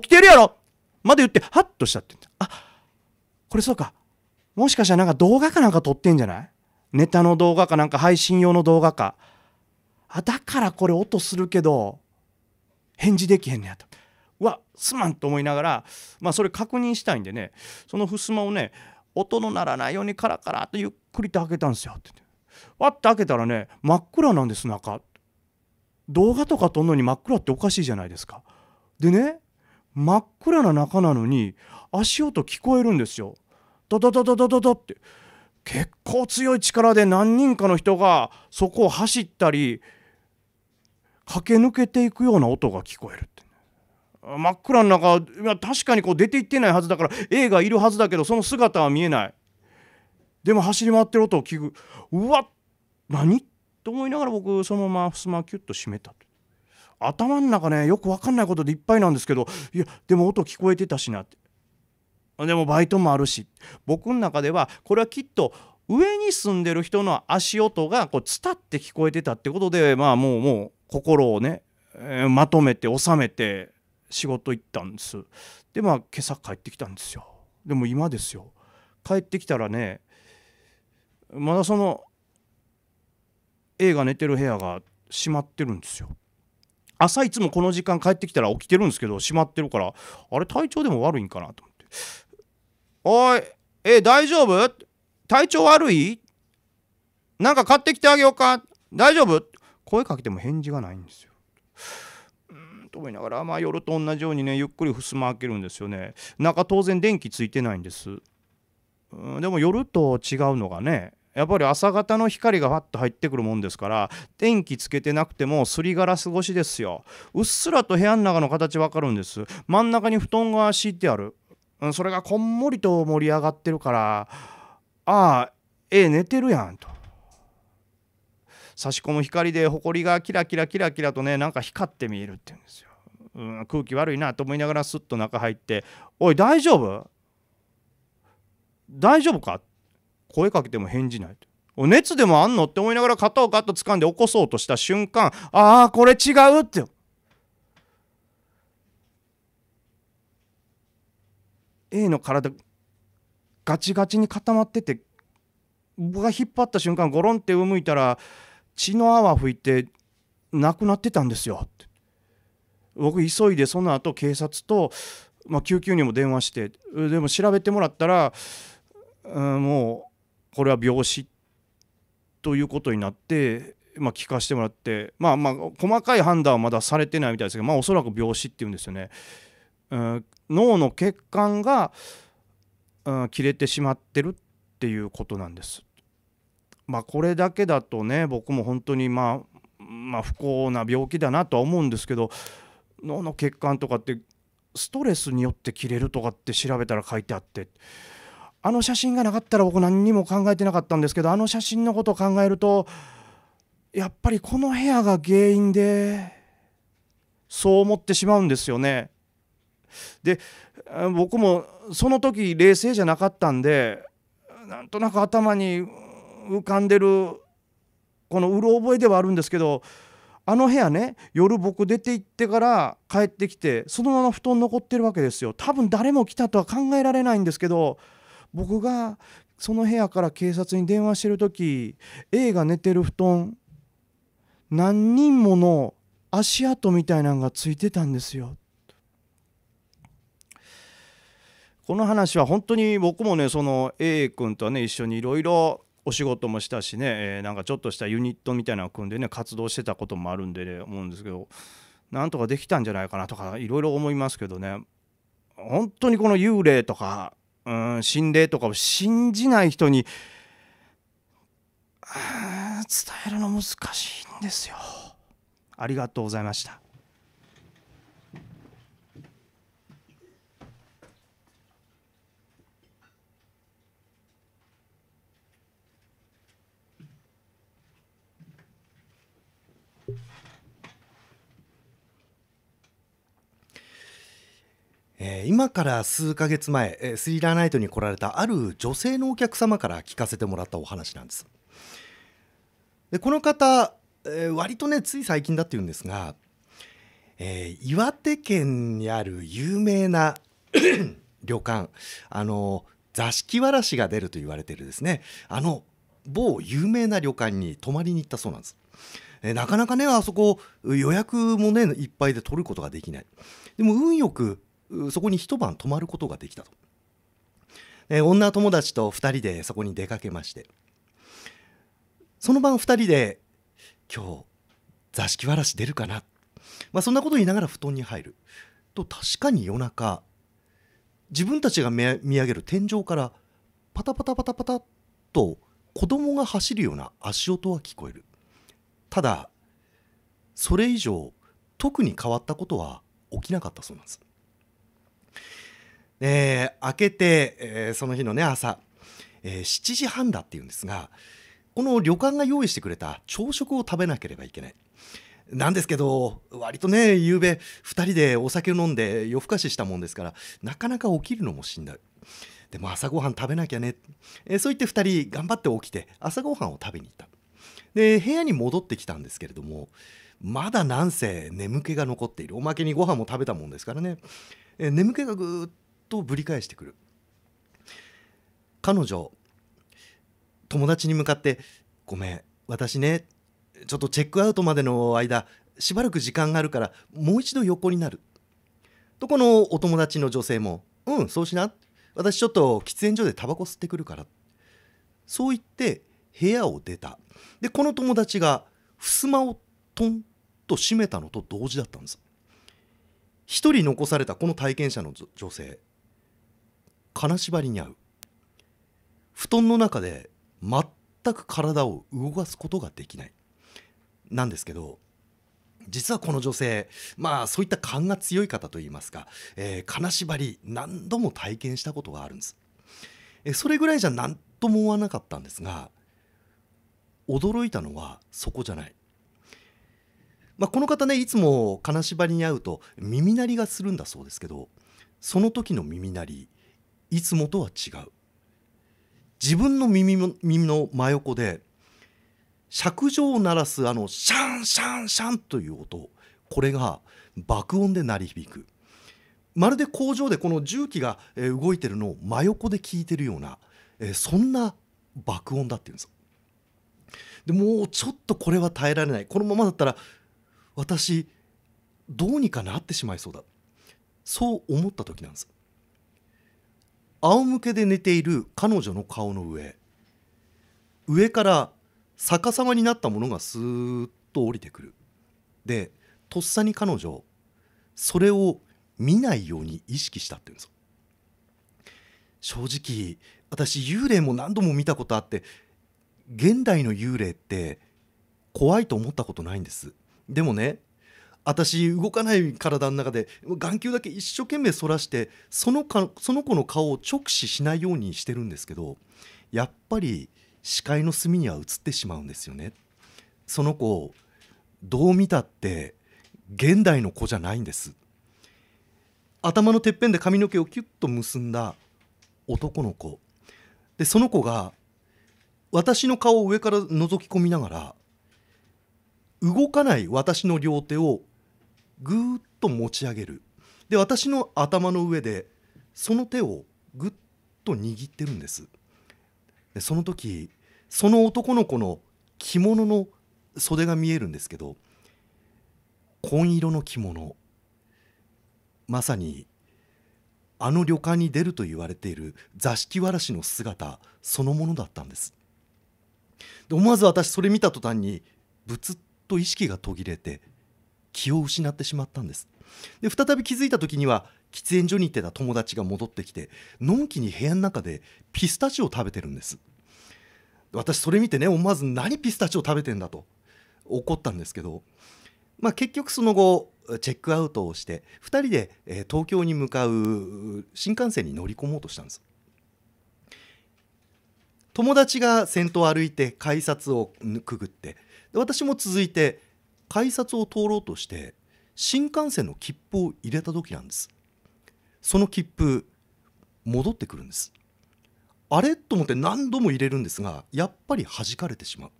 起きてるやろまで言って、ハッとしたってあ、これそうか。もしかしたらなんか動画かなんか撮ってんじゃないネタの動画かなんか配信用の動画かあだからこれ音するけど返事できへんねやとうわすまんと思いながらまあそれ確認したいんでねその襖をね音の鳴らないようにカラカラとゆっくりと開けたんですよってって。わって開けたらね真っ暗なんです中動画とか撮んのに真っ暗っておかしいじゃないですかでね真っ暗な中なのに足音聞こえるんですよドドドドドドって結構強い力で何人かの人がそこを走ったり駆け抜けていくような音が聞こえるって、真っ暗の中確かにこう出ていってないはずだから A がいるはずだけどその姿は見えないでも走り回ってる音を聞くうわ何と思いながら僕そのまま襖をキュッと閉めた頭の中ねよく分かんないことでいっぱいなんですけどいやでも音聞こえてたしなってでもバイトもあるし僕の中ではこれはきっと上に住んでる人の足音がこう伝って聞こえてたってことでまあもうもう心をね、えー、まとめて収めて仕事行ったんですでまあ今朝帰ってきたんですよでも今ですよ帰ってきたらねまだその A が寝てる部屋が閉まってるんですよ朝いつもこの時間帰ってきたら起きてるんですけど閉まってるからあれ体調でも悪いんかなと思っておい、え、大丈夫体調悪いなんか買ってきてあげようか大丈夫声かけても返事がないんですよ。うんと思いながら、まあ、夜と同じようにねゆっくり襖開けるんですよね中当然電気ついてないんですうんでも夜と違うのがねやっぱり朝方の光がファッと入ってくるもんですから電気つけてなくてもすりガラス越しですようっすらと部屋の中の形わかるんです真ん中に布団が敷いてあるうん、それがこんもりと盛り上がってるから「ああええ寝てるやん」と。差し込む光で埃がキラキラキラキラとねなんか光って見えるって言うんですよ。うん、空気悪いなと思いながらスッと中入って「おい大丈夫大丈夫か?」声かけても返事ない熱でもあんのって思いながら肩をガッと掴んで起こそうとした瞬間「ああこれ違う」って A の体ガチガチに固まってて僕が引っ張った瞬間ゴロンってうむいたら血の泡吹いて亡くなってたんですよ僕急いでその後警察と、まあ、救急にも電話してでも調べてもらったら、うん、もうこれは病死ということになって、まあ、聞かせてもらってまあまあ細かい判断はまだされてないみたいですけどまあおそらく病死っていうんですよね。脳の血管が、うん、切れてしまってるっていうことなんです。まあ、これだけだとね僕も本当に、まあ、まあ不幸な病気だなとは思うんですけど脳の血管とかってストレスによって切れるとかって調べたら書いてあってあの写真がなかったら僕何にも考えてなかったんですけどあの写真のことを考えるとやっぱりこの部屋が原因でそう思ってしまうんですよね。で僕もその時冷静じゃなかったんでなんとなく頭に浮かんでるこのうろ覚えではあるんですけどあの部屋ね夜僕出て行ってから帰ってきてそのまま布団残ってるわけですよ多分誰も来たとは考えられないんですけど僕がその部屋から警察に電話してる時 A が寝てる布団何人もの足跡みたいなのがついてたんですよこの話は本当に僕もねその A 君とはね一緒にいろいろお仕事もしたしね、えー、なんかちょっとしたユニットみたいなのを組んでね活動してたこともあるんで、ね、思うんですけどなんとかできたんじゃないかなとかいろいろ思いますけどね本当にこの幽霊とか、うん、心霊とかを信じない人に伝えるの難しいんですよ。ありがとうございました。え今から数ヶ月前、えスリラーナイトに来られたある女性のお客様から聞かせてもらったお話なんです。でこの方、え割とねつい最近だっていうんですが、え岩手県にある有名な 旅館あの座敷わらしが出ると言われているですねあの某有名な旅館に泊まりに行ったそうなんです。えなかなかねあそこ予約もねいっぱいで取ることができないでも運よくそこに一晩泊まることができたと。女友達と2人でそこに出かけましてその晩2人で今日座敷わらし出るかな、まあ、そんなこと言いながら布団に入ると確かに夜中自分たちが見上げる天井からパタパタパタパタと子供が走るような足音は聞こえるただそれ以上特に変わったことは起きなかったそうなんですえー、明けて、えー、その日のね朝、えー、7時半だっていうんですがこの旅館が用意してくれた朝食を食べなければいけないなんですけど割とね夕べ2人でお酒を飲んで夜更かししたもんですからなかなか起きるのもしんどいでも朝ごはん食べなきゃね、えー、そう言って2人頑張って起きて朝ごはんを食べに行ったで部屋に戻ってきたんですけれどもまだなんせ眠気が残っているおまけにご飯も食べたもんですからね、えー、眠気がぐーっとぶり返してくる彼女友達に向かって「ごめん私ねちょっとチェックアウトまでの間しばらく時間があるからもう一度横になる」とこのお友達の女性も「うんそうしな私ちょっと喫煙所でタバコ吸ってくるから」そう言って部屋を出たでこの友達が襖をトンと閉めたのと同時だったんです一人残されたこの体験者の女性金縛りに遭う布団の中で全く体を動かすことができないなんですけど実はこの女性まあそういった勘が強い方といいますか、えー、金縛り何度も体験したことがあるんですそれぐらいじゃ何とも思わなかったんですが驚いたのはそこじゃない、まあ、この方ねいつも金縛りに会うと耳鳴りがするんだそうですけどその時の耳鳴りいつもとは違う自分の耳の真横で尺状を鳴らすあのシャンシャンシャンという音これが爆音で鳴り響くまるで工場でこの重機が動いてるのを真横で聞いてるようなそんな爆音だっていうんですでもうちょっとこれは耐えられないこのままだったら私どうにかなってしまいそうだそう思った時なんです仰向けで寝ている彼女の顔の上上から逆さまになったものがスーッと降りてくるでとっさに彼女それを見ないように意識したって言うんです正直私幽霊も何度も見たことあって現代の幽霊って怖いと思ったことないんですでもね私動かない体の中で眼球だけ一生懸命反らしてそのかその子の顔を直視しないようにしてるんですけどやっぱり視界の隅には映ってしまうんですよね。その子どう見たって現代の子じゃないんです。頭のてっぺんで髪の毛をキュッと結んだ男の子でその子が私の顔を上から覗き込みながら動かない私の両手をぐーっと持ち上げるで私の頭の上でその手をぐっと握ってるんですでその時その男の子の着物の袖が見えるんですけど紺色の着物まさにあの旅館に出ると言われている座敷わらしの姿そのものだったんですで思わず私それ見た途端にぶつっと意識が途切れて気を失ってしまったんですで再び気づいた時には喫煙所に行ってた友達が戻ってきてのんきに部屋の中でピスタチオを食べてるんです私それ見てね思わず何ピスタチオ食べてんだと怒ったんですけど、まあ、結局その後チェックアウトをして2人で東京に向かう新幹線に乗り込もうとしたんです友達が先頭を歩いて改札をくぐって私も続いて改札を通ろうとして新幹線の切符を入れた時なんですその切符戻ってくるんですあれと思って何度も入れるんですがやっぱり弾かれてしまう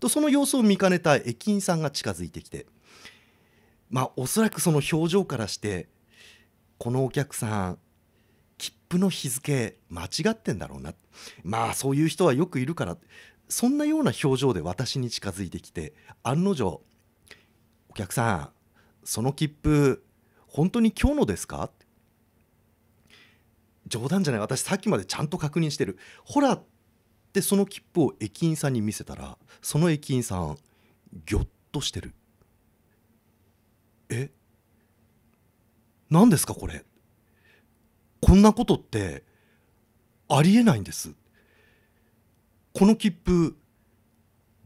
とその様子を見かねた駅員さんが近づいてきてまあおそらくその表情からしてこのお客さん切符の日付間違ってんだろうなまあそういう人はよくいるからそんなような表情で私に近づいてきて案の定お客さんその切符本当に今日のですか?」冗談じゃない私さっきまでちゃんと確認してるほらってその切符を駅員さんに見せたらその駅員さんぎょっとしてるえ何ですかこれこんなことってありえないんですこの切符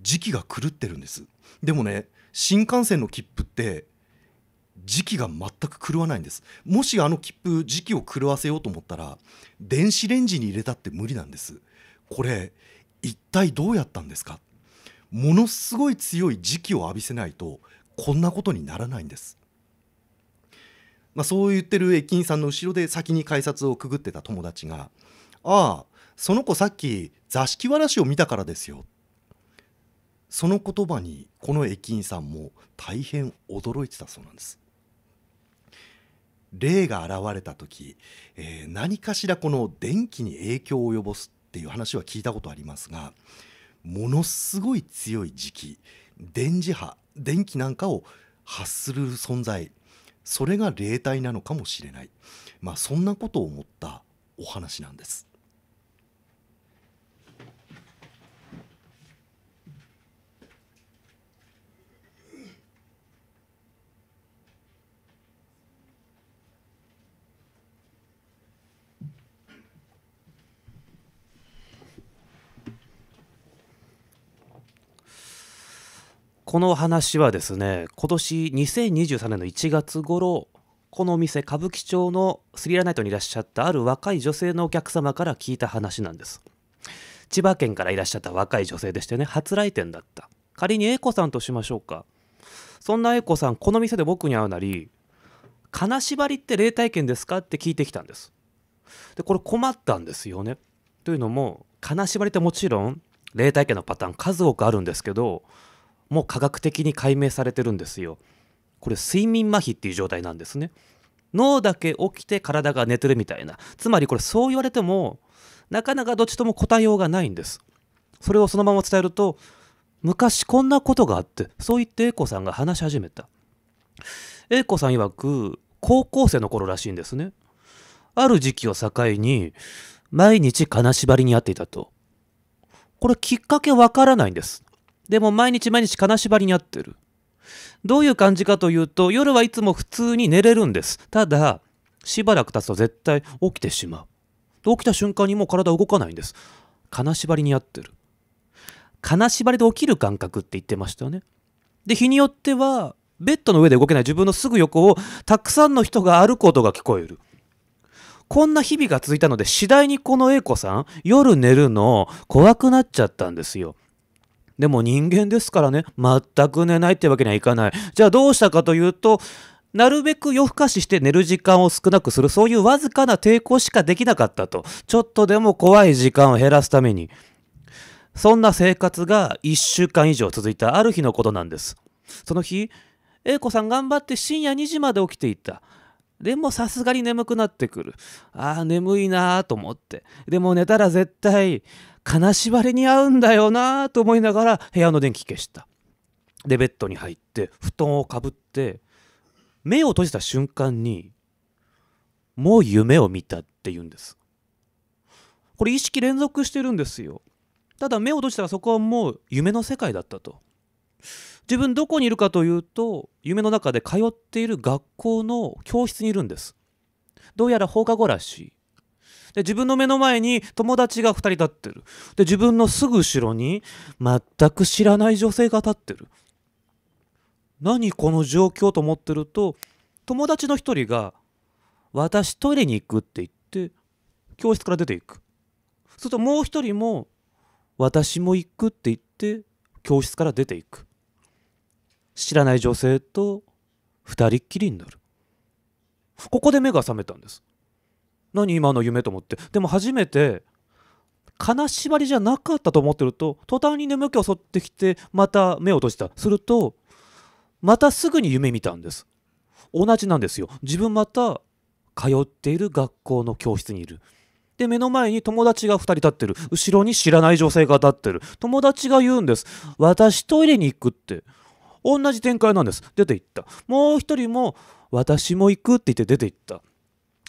時期が狂ってるんですでもね新幹線の切符って時期が全く狂わないんですもしあの切符時期を狂わせようと思ったら電子レンジに入れたって無理なんですこれ一体どうやったんですかものすごい強い時期を浴びせないとこんなことにならないんです、まあ、そう言ってる駅員さんの後ろで先に改札をくぐってた友達が「ああその子さっき座敷わらしを見たからですよ」その言葉にこの駅員さんも大変驚いてたそうなんです霊が現れた時、えー、何かしらこの電気に影響を及ぼすっていう話は聞いたことありますがものすごい強い磁気電磁波電気なんかを発する存在それが霊体なのかもしれない、まあ、そんなことを思ったお話なんですこの話はですね今年2023年の1月頃この店歌舞伎町のスリラナイトにいらっしゃったある若い女性のお客様から聞いた話なんです千葉県からいらっしゃった若い女性でしてね初来店だった仮に A 子さんとしましょうかそんな A 子さんこの店で僕に会うなり「金縛りって霊体験ですか?」って聞いてきたんですでこれ困ったんですよねというのも金縛りってもちろん霊体験のパターン数多くあるんですけども科学的に解明されてるんですよこれ睡眠麻痺っていう状態なんですね脳だけ起きて体が寝てるみたいなつまりこれそう言われてもなかなかどっちとも答えようがないんですそれをそのまま伝えると昔こんなことがあってそう言って A 子さんが話し始めた A 子さん曰く高校生の頃らしいんですねある時期を境に毎日金縛りに遭っていたとこれきっかけわからないんですでも毎日毎日金縛りに合ってる。どういう感じかというと、夜はいつも普通に寝れるんです。ただ、しばらく経つと絶対起きてしまう。起きた瞬間にもう体動かないんです。金縛りに合ってる。金縛りで起きる感覚って言ってましたよね。で、日によっては、ベッドの上で動けない自分のすぐ横をたくさんの人が歩く音が聞こえる。こんな日々が続いたので、次第にこの A 子さん、夜寝るの怖くなっちゃったんですよ。でも人間ですからね、全く寝ないってわけにはいかない。じゃあどうしたかというと、なるべく夜更かしして寝る時間を少なくする、そういうわずかな抵抗しかできなかったと。ちょっとでも怖い時間を減らすために。そんな生活が1週間以上続いたある日のことなんです。その日、A 子さん頑張って深夜2時まで起きていた。でもさすがに眠くなってくる。ああ、眠いなーと思って。でも寝たら絶対金縛りに合うんだよなと思いながら部屋の電気消したでベッドに入って布団をかぶって目を閉じた瞬間にもう夢を見たって言うんですこれ意識連続してるんですよただ目を閉じたらそこはもう夢の世界だったと自分どこにいるかというと夢の中で通っている学校の教室にいるんですどうやら放課後らしいで自分の目の前に友達が2人立ってるで自分のすぐ後ろに全く知らない女性が立ってる何この状況と思ってると友達の1人が「私トイレに行く」って言って教室から出ていくするともう1人も「私も行く」って言って教室から出ていく知らない女性と2人っきりになるここで目が覚めたんです何今の夢と思ってでも初めて金縛りじゃなかったと思ってると途端に眠気を襲ってきてまた目を閉じたするとまたすぐに夢見たんです同じなんですよ自分また通っている学校の教室にいるで目の前に友達が2人立ってる後ろに知らない女性が立ってる友達が言うんです私トイレに行くって同じ展開なんです出て行ったもう一人も私も行くって言って出て行った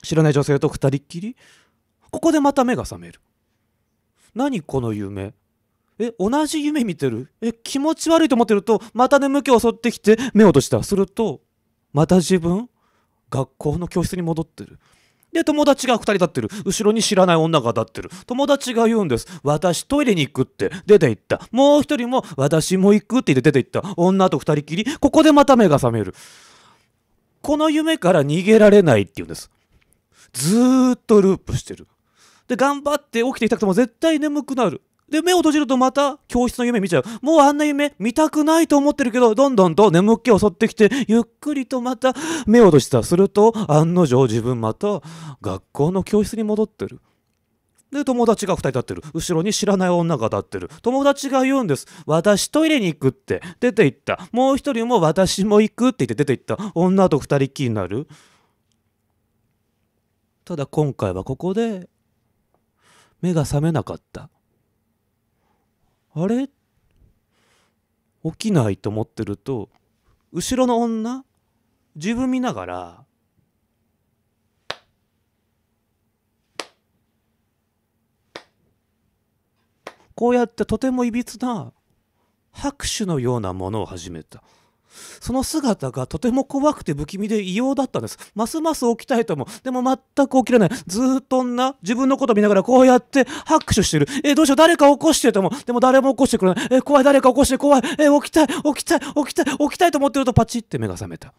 知らない女性と二人っきりここでまた目が覚める何この夢え同じ夢見てるえ気持ち悪いと思ってるとまた眠気を襲ってきて目を落としたするとまた自分学校の教室に戻ってるで友達が2人立ってる後ろに知らない女が立ってる友達が言うんです私トイレに行くって出て行ったもう一人も私も行くって言って出て行った女と2人きりここでまた目が覚めるこの夢から逃げられないって言うんですずっとループしてるで頑張って起きてきたくても絶対眠くなるで目を閉じるとまた教室の夢見ちゃうもうあんな夢見たくないと思ってるけどどんどんと眠気を襲ってきてゆっくりとまた目を閉じたすると案の定自分また学校の教室に戻ってるで友達が2人立ってる後ろに知らない女が立ってる友達が言うんです私トイレに行くって出て行ったもう1人も私も行くって言って出て行った女と2人きりになるただ今回はここで目が覚めなかったあれ起きないと思ってると後ろの女自分見ながらこうやってとてもいびつな拍手のようなものを始めた。その姿がとても怖くて不気味で異様だったんです。ますます起きたいと思う。でも全く起きれない。ずっとな、自分のこと見ながらこうやって拍手してる。えどうしよう、誰か起こしてと思う。でも誰も起こしてくれない。え怖い、誰か起こして、怖い。え起きたい、起きたい、起きたい、起きたいと思ってるとパチって目が覚めた。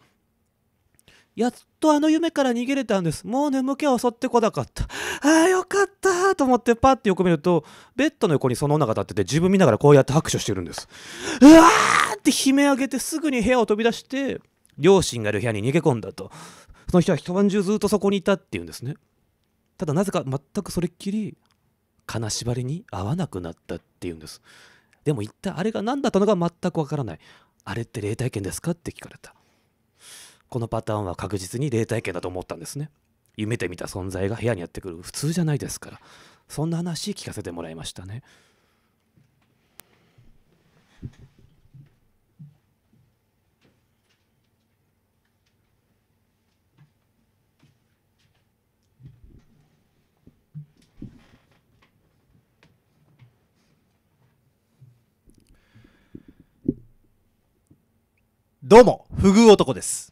やっとあの夢から逃げれたんです。もう眠気は襲ってこなかった。ああ、よかったと思ってパッて横見ると、ベッドの横にその女が立ってて、自分見ながらこうやって拍手してるんです。うわーって悲鳴上げて、すぐに部屋を飛び出して、両親がいる部屋に逃げ込んだと。その人は一晩中ずっとそこにいたっていうんですね。ただなぜか全くそれっきり、金縛りに合わなくなったっていうんです。でも一体あれが何だったのか全くわからない。あれって霊体験ですかって聞かれた。このパターンは確実に霊体験だと思ったんですね夢で見た存在が部屋にやってくる普通じゃないですからそんな話聞かせてもらいましたねどうも、不遇男です。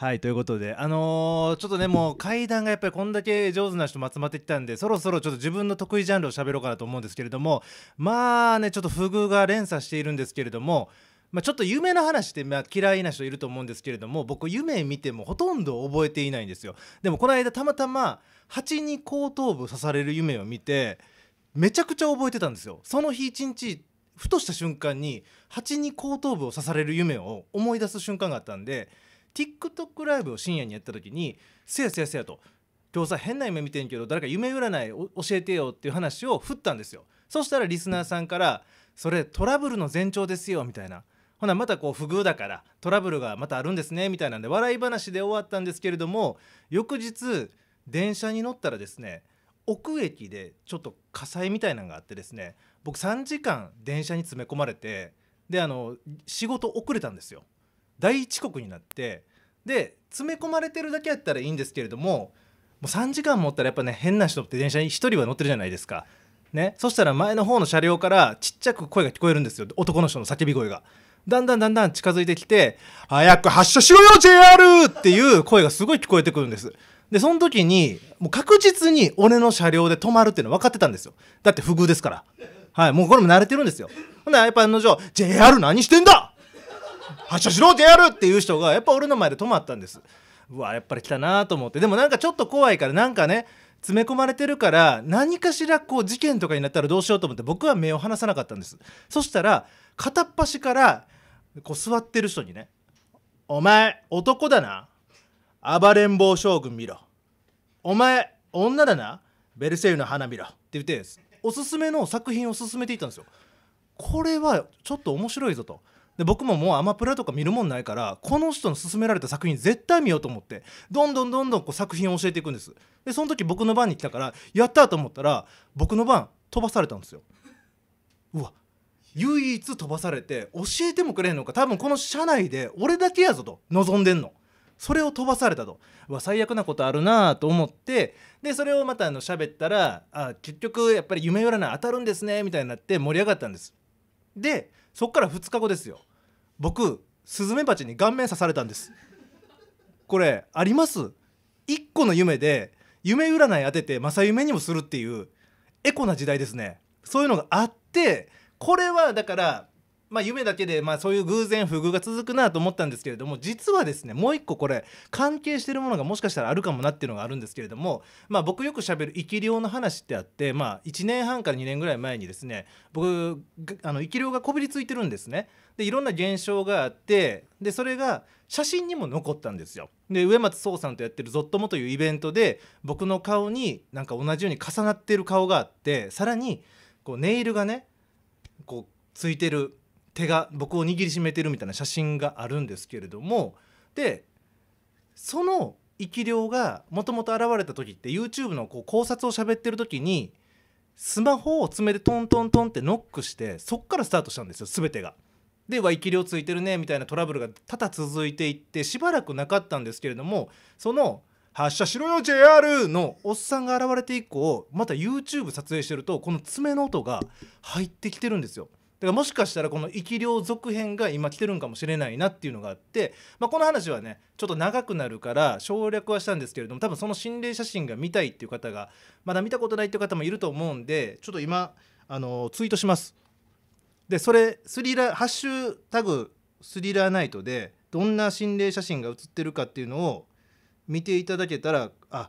はいということであのー、ちょっとねもう階段がやっぱりこんだけ上手な人も集まってきたんでそろそろちょっと自分の得意ジャンルを喋ろうかなと思うんですけれどもまあねちょっと不遇が連鎖しているんですけれどもまあ、ちょっと夢の話ってまあ嫌いな人いると思うんですけれども僕夢見てもほとんど覚えていないんですよでもこの間たまたま蜂に後頭部刺される夢を見てめちゃくちゃ覚えてたんですよその日一日ふとした瞬間に蜂に後頭部を刺される夢を思い出す瞬間があったんで TikTok ライブを深夜にやった時に「せやせやせや」と「今日さ変な夢見てんけど誰か夢占い教えてよ」っていう話を振ったんですよ。そしたらリスナーさんから「それトラブルの前兆ですよ」みたいな。ほなまたこう不遇だからトラブルがまたあるんですねみたいなんで笑い話で終わったんですけれども翌日電車に乗ったらですね奥駅でちょっと火災みたいなのがあってですね僕3時間電車に詰め込まれてであの仕事遅れたんですよ大遅刻になってで詰め込まれてるだけやったらいいんですけれどももう3時間もったらやっぱね変な人って電車に1人は乗ってるじゃないですか。ね、そしたら前の方の車両からちっちゃく声が聞こえるんですよ男の人の叫び声が。だんだんだんだん近づいてきて「早く発車しろよ JR!」っていう声がすごい聞こえてくるんです。でその時にもう確実に俺の車両で止まるっていうの分かってたんですよだって不遇ですからはいもうこれも慣れてるんですよほんならやっぱ案の定「JR 何してんだ発車しろってやるっていう人がやっぱ俺の前で止まったんですうわやっぱり来たなと思ってでもなんかちょっと怖いからなんかね詰め込まれてるから何かしらこう事件とかになったらどうしようと思って僕は目を離さなかったんですそしたら片っ端からこう座ってる人にね「お前男だな暴れん坊将軍見ろお前女だなベルセイユの花見ろ」って言っておすすめの作品を勧めていったんですよこれはちょっと面白いぞとで僕ももうアマプラとか見るもんないからこの人の勧められた作品絶対見ようと思ってどんどんどんどんこう作品を教えていくんですでその時僕の番に来たからやったと思ったら僕の番飛ばされたんですようわ唯一飛ばされて教えてもくれんのか多分この社内で俺だけやぞと望んでんのそれを飛ばされたとわ最悪なことあるなと思ってでそれをまたあの喋ったらあ結局やっぱり夢占い当たるんですねみたいになって盛り上がったんですでそっから2日後ですよ僕スズメバチに顔面刺されたんですこれあります1個の夢で夢占い当てて正夢にもするっていうエコな時代ですねそういうのがあってこれはだからまあ夢だけでまあそういう偶然不遇が続くなと思ったんですけれども実はですねもう一個これ関係してるものがもしかしたらあるかもなっていうのがあるんですけれどもまあ僕よくしゃべる生き量の話ってあってまあ1年半から2年ぐらい前にですね僕あの生き量がこびりついてるんですねでいろんな現象があってでそれが写真にも残ったんですよ。で植松壮さんとやってる「ゾッとも」というイベントで僕の顔になんか同じように重なってる顔があってさらにこうネイルがねこうついてる手が僕を握りしめてるみたいな写真があるんですけれどもでその生き量がもともと現れた時って YouTube のこう考察を喋ってる時にスマホを爪でトントントンってノックしてそっからスタートしたんですよ全てが。では生き量ついてるねみたいなトラブルが多々続いていってしばらくなかったんですけれどもその「発射しろよ JR!」のおっさんが現れて以降また YouTube 撮影してるとこの爪の音が入ってきてるんですよ。だからもしかしたらこの生き量続編が今来てるんかもしれないなっていうのがあって、まあ、この話はねちょっと長くなるから省略はしたんですけれども多分その心霊写真が見たいっていう方がまだ見たことないっていう方もいると思うんでちょっと今あのツイートします。でそれスリラー「ハッシュタグスリラーナイト」でどんな心霊写真が写ってるかっていうのを見ていただけたらあ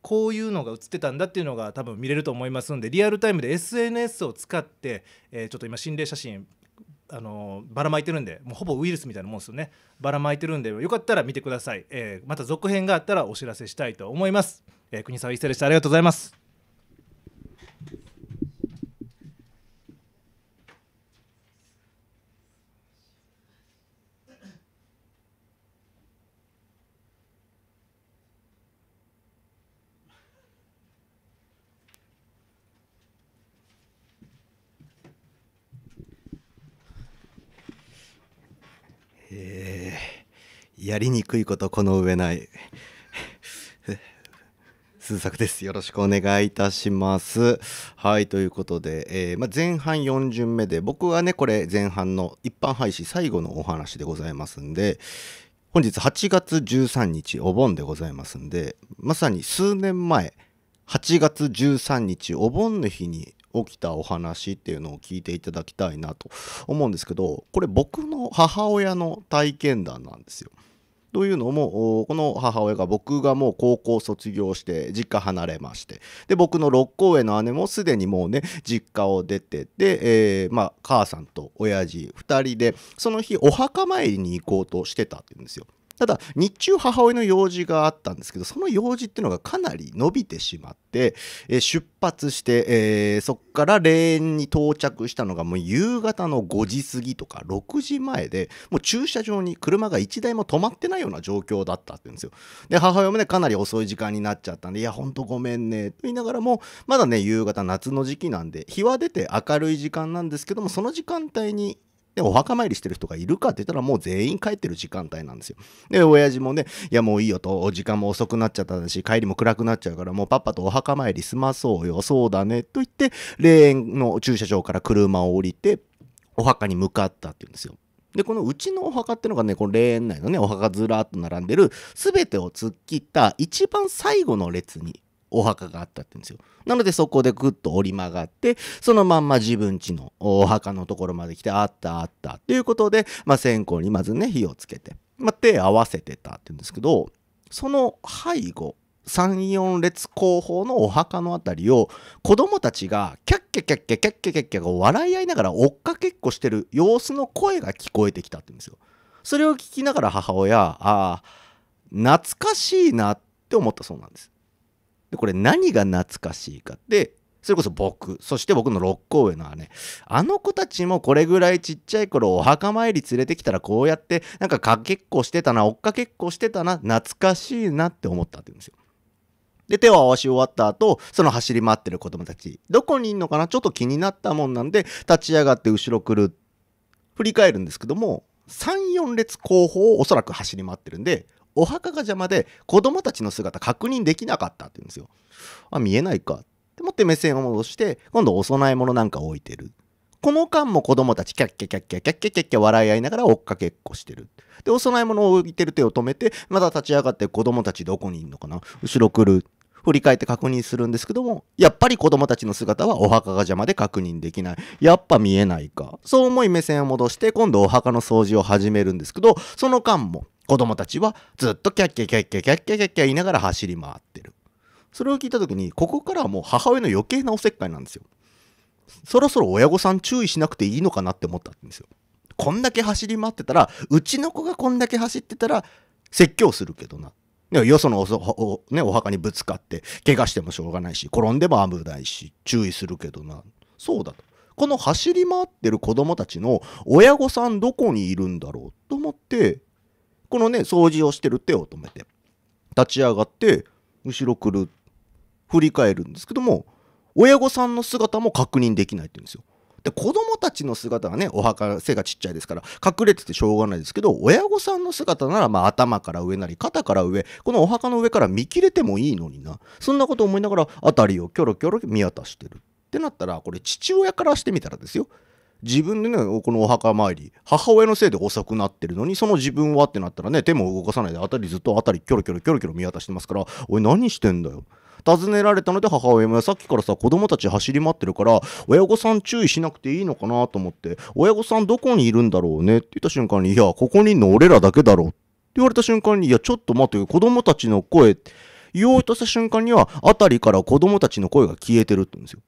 こういうのが写ってたんだっていうのが多分見れると思いますんでリアルタイムで SNS を使って、えー、ちょっと今心霊写真あのばらまいてるんでもうほぼウイルスみたいなもんですよねばらまいてるんでよかったら見てください、えー、また続編があったらお知らせしたいと思います、えー、国沢一世でしたありがとうございますえー、やりにくいことこの上ない 鈴作です。よろしくお願いいたします。はい、ということで、えー、まあ、前半4巡目で、僕はね、これ前半の一般廃止最後のお話でございますんで、本日8月13日お盆でございますんで、まさに数年前、8月13日お盆の日に起きたお話っていうのを聞いていただきたいなと思うんですけどこれ僕の母親の体験談なんですよ。というのもこの母親が僕がもう高校卒業して実家離れましてで僕の六甲上の姉もすでにもうね実家を出てで、えー、まあ、母さんと親父2人でその日お墓参りに行こうとしてたって言うんですよ。ただ日中母親の用事があったんですけどその用事っていうのがかなり伸びてしまって、え出発して、えー、そこから霊園に到着したのがもう夕方の5時過ぎとか6時前でもう駐車場に車が1台も止まってないような状況だったって言うんですよで母親もねかなり遅い時間になっちゃったんでいやほんとごめんねと言いながらもまだね夕方夏の時期なんで日は出て明るい時間なんですけどもその時間帯にでお墓参りしてる人がいるかって言ったらもう全員帰ってる時間帯なんですよ。で、親父もね、いやもういいよと、時間も遅くなっちゃったし、帰りも暗くなっちゃうから、もうパパとお墓参り済まそうよ、そうだね、と言って、霊園の駐車場から車を降りて、お墓に向かったって言うんですよ。で、このうちのお墓ってのがね、この霊園内のね、お墓ずらっと並んでる、全てを突っ切った一番最後の列にお墓があったって言うんですよ。なのでそこでぐっと折り曲がって、そのまんま自分家のお墓のところまで来て、あったあったっていうことで、まあ、線香にまずね、火をつけて、まあ、手合わせてたって言うんですけど、その背後、3、4列後方のお墓のあたりを子供たちがキャッキャキャッキャキャッキャキャッキャ笑い合いながら追っかけっこしてる様子の声が聞こえてきたって言うんですよ。それを聞きながら母親、ああ、懐かしいなって思ったそうなんです。でこれ何が懐かしいかってそれこそ僕そして僕の六甲上の姉あの子たちもこれぐらいちっちゃい頃お墓参り連れてきたらこうやってなんかかけっこしてたな追っかけっこしてたな懐かしいなって思ったって言うんですよ。で、手を合わし終わった後、その走り回ってる子供たち、どこにいんのかなちょっと気になったもんなんで、立ち上がって後ろ来る。振り返るんですけども、3、4列後方をおそらく走り回ってるんで、お墓が邪魔で子供たちの姿確認できなかったって言うんですよ。あ、見えないか。って思って目線を戻して、今度お供え物なんか置いてる。この間も子供たちキャッキャキャッキャキャッキャキャッキャ笑い合いながら追っかけっこしてる。で、お供え物を置いてる手を止めて、まだ立ち上がって子供たちどこにいるのかな後ろ来る。振り返って確認するんですけども、やっぱり子供たちの姿はお墓が邪魔で確認できない。やっぱ見えないか。そう思い目線を戻して、今度お墓の掃除を始めるんですけど、その間も、子供たちはずっとキャッキャキャッキャキャッキャキャッキャ言いながら走り回ってる。それを聞いた時に、ここからはもう母親の余計なおせっかいなんですよ。そろそろ親御さん注意しなくていいのかなって思ったんですよ。こんだけ走り回ってたら、うちの子がこんだけ走ってたら、説教するけどな。よそのおね、お墓にぶつかって、怪我してもしょうがないし、転んでも危ないし、注意するけどな。そうだと。この走り回ってる子供たちの親御さんどこにいるんだろうと思って、このね、掃除をしてる手を止めて、立ち上がって、後ろ来る、振り返るんですけども、親御さんの姿も確認できないって言うんですよ。で子供たちの姿はねお墓背がちっちゃいですから隠れててしょうがないですけど親御さんの姿ならまあ頭から上なり肩から上このお墓の上から見切れてもいいのになそんなこと思いながら辺りをキョロキョロ見渡してるってなったらこれ父親からしてみたらですよ自分でねこのお墓参り母親のせいで遅くなってるのにその自分はってなったらね手も動かさないで辺りずっと辺りキョロキョロキョロキョロ見渡してますからおい何してんだよ尋ねられたので母親もさっきからさ子供たち走り回ってるから親御さん注意しなくていいのかなと思って親御さんどこにいるんだろうねって言った瞬間にいやここにいるの俺らだけだろって言われた瞬間にいやちょっと待って子供たちの声言おうとした瞬間には辺りから子供たちの声が消えてるって言うんですよ。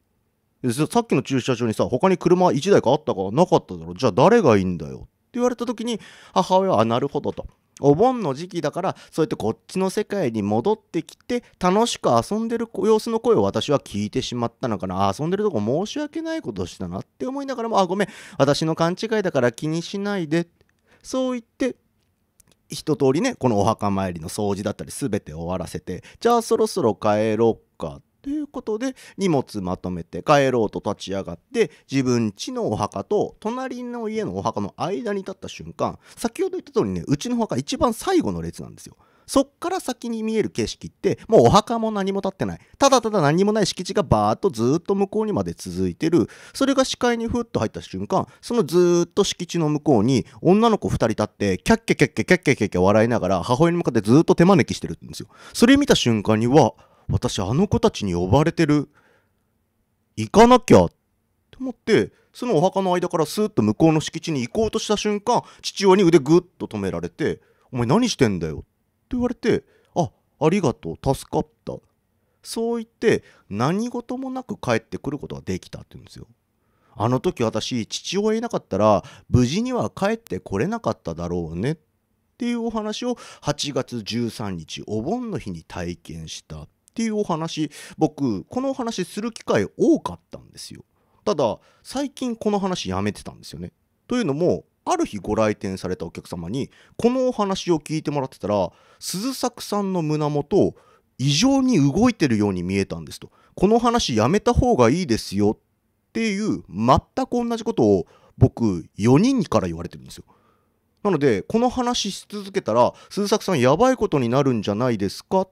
さっきの駐車場にさ他に車1台かあったかなかっただろじゃあ誰がいいんだよって言われた時に母親は「なるほど」と。お盆の時期だからそうやってこっちの世界に戻ってきて楽しく遊んでる様子の声を私は聞いてしまったのかな遊んでるとこ申し訳ないことしたなって思いながらもあごめん私の勘違いだから気にしないでそう言って一通りねこのお墓参りの掃除だったり全て終わらせてじゃあそろそろ帰ろうかということで荷物まとめて帰ろうと立ち上がって自分家のお墓と隣の家のお墓の間に立った瞬間先ほど言った通りねうちのお墓一番最後の列なんですよ。そっから先に見える景色ってもうお墓も何も立ってないただただ何もない敷地がバーッとずっと向こうにまで続いてるそれが視界にふっと入った瞬間そのずっと敷地の向こうに女の子2人立ってキャッキャキャッキャキャッキャキャッキャ笑いながら母親に向かってずっと手招きしてるんですよそれ見た瞬間にわっ私あの子たちに呼ばれてる。行かなきゃと思って、そのお墓の間からスーッと向こうの敷地に行こうとした瞬間、父親に腕グッと止められて、お前何してんだよって言われて、あ、ありがとう、助かった。そう言って、何事もなく帰ってくることができたって言うんですよ。あの時私、父親いなかったら、無事には帰ってこれなかっただろうねっていうお話を8月13日、お盆の日に体験した。っていうお話僕このお話する機会多かったんですよただ最近この話やめてたんですよねというのもある日ご来店されたお客様にこのお話を聞いてもらってたら鈴作さんの胸元異常に動いてるように見えたんですとこの話やめた方がいいですよっていう全く同じことを僕4人から言われてるんですよなのでこの話し続けたら鈴作さんやばいことになるんじゃないですかっ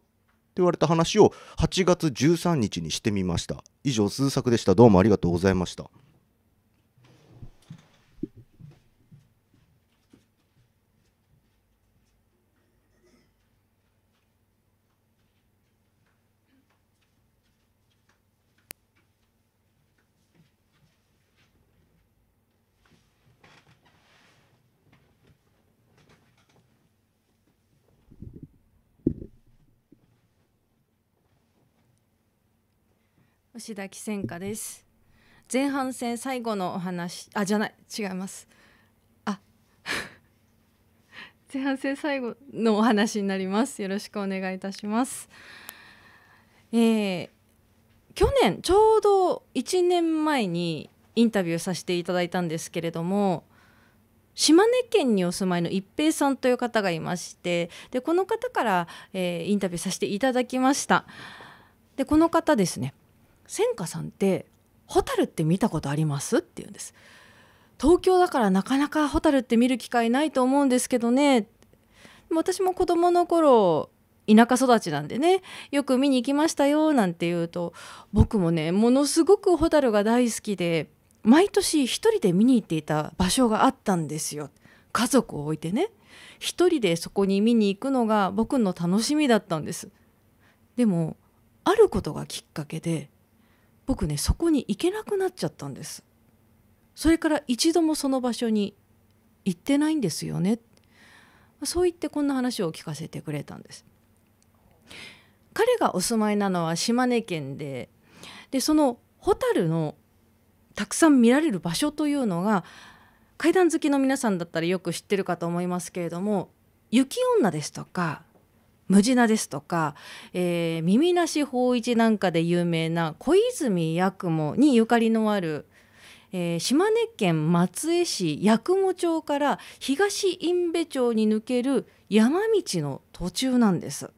言われた話を8月13日にしてみました以上数作でしたどうもありがとうございました志田紀仙香です前半戦最後のお話あじゃない違いますあ 前半戦最後のお話になりますよろしくお願いいたしますえー、去年ちょうど1年前にインタビューさせていただいたんですけれども島根県にお住まいの一平さんという方がいましてでこの方から、えー、インタビューさせていただきましたでこの方ですね千花さんってルって見たことあります?」って言うんです。東京だからなかなか蛍って見る機会ないと思うんですけどね私も子どもの頃田舎育ちなんでねよく見に行きましたよなんて言うと僕もねものすごく蛍が大好きで毎年一人で見に行っていた場所があったんですよ家族を置いてね一人でそこに見に行くのが僕の楽しみだったんですでもあることがきっかけで僕ねそこに行けなくなっちゃったんですそれから一度もその場所に行ってないんですよねそう言ってこんな話を聞かせてくれたんです彼がお住まいなのは島根県ででそのホタルのたくさん見られる場所というのが階段好きの皆さんだったらよく知ってるかと思いますけれども雪女ですとかムジナですとか、えー、耳なし法一なんかで有名な小泉八雲にゆかりのある、えー、島根県松江市八雲町から東因部町に抜ける山道の途中なんです。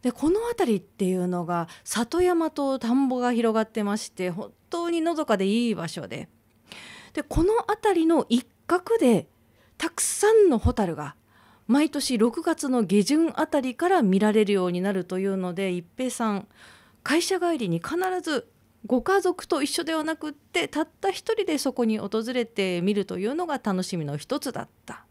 でこの辺りっていうのが里山と田んぼが広がってまして本当にのどかでいい場所ででこの辺りの一角でたくさんのホタルが毎年6月の下旬あたりから見られるようになるというので一平さん会社帰りに必ずご家族と一緒ではなくってたった一人でそこに訪れてみるというのが楽しみの一つだった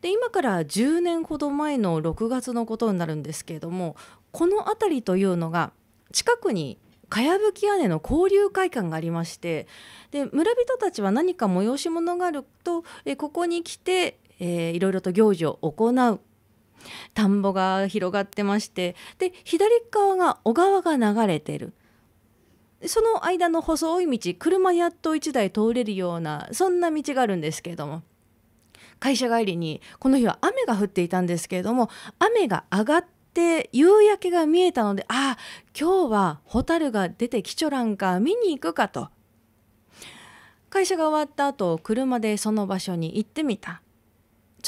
で今から10年ほど前の6月のことになるんですけれどもこの辺りというのが近くにかやぶき屋根の交流会館がありましてで村人たちは何か催し物があるとえここに来てえー、いろいろと行事を行う田んぼが広がってましてで左側が小川が流れてるその間の細い道車やっと1台通れるようなそんな道があるんですけれども会社帰りにこの日は雨が降っていたんですけれども雨が上がって夕焼けが見えたのでああ今日はホタルが出てきちょらんか見に行くかと会社が終わった後車でその場所に行ってみた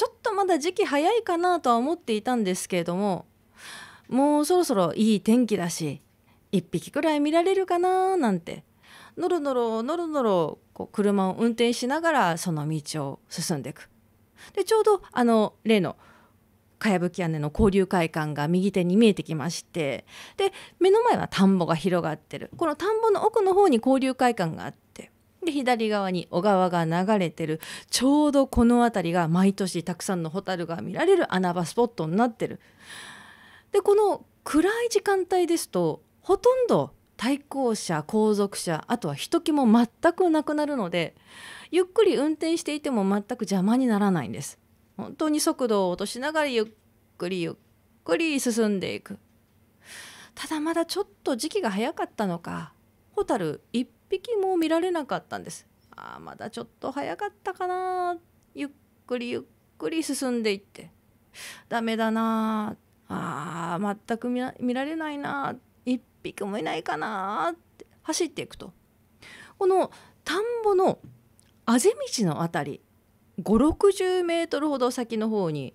ちょっとまだ時期早いかなとは思っていたんですけれどももうそろそろいい天気だし1匹くらい見られるかななんてのろのろのろのろこう車を運転しながらその道を進んでいくでちょうどあの例のかやぶき屋根の交流会館が右手に見えてきましてで目の前は田んぼが広がってるこの田んぼの奥の方に交流会館があっで左側に小川が流れてるちょうどこの辺りが毎年たくさんのホタルが見られる穴場スポットになってる。でこの暗い時間帯ですとほとんど対向車後続車あとは人気も全くなくなるのでゆっくり運転していても全く邪魔にならないんです。本当に速度を落としながらゆっくりゆっくり進んでいくただまだちょっと時期が早かったのかホタル一匹も見られなかったんですあまだちょっと早かったかなゆっくりゆっくり進んでいってダメだなあ全く見られないな一匹もいないかなって走っていくとこの田んぼのあぜ道の辺り5 6 0メートルほど先の方に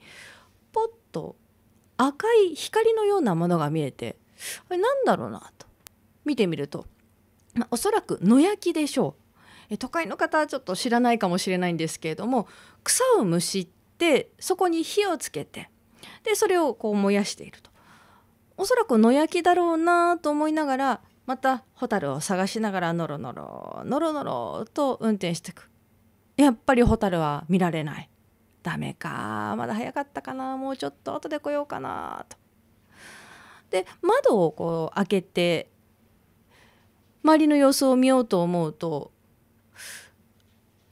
ポッと赤い光のようなものが見えてあれなんだろうなと見てみるとまあ、おそらく野焼きでしょう都会の方はちょっと知らないかもしれないんですけれども草をむしってそこに火をつけてでそれをこう燃やしているとおそらく野焼きだろうなと思いながらまた蛍を探しながらノロノロノロノロと運転していくやっぱり蛍は見られないダメかまだ早かったかなもうちょっと後で来ようかなとで窓をこう開けて周りの様子を見ようと思うと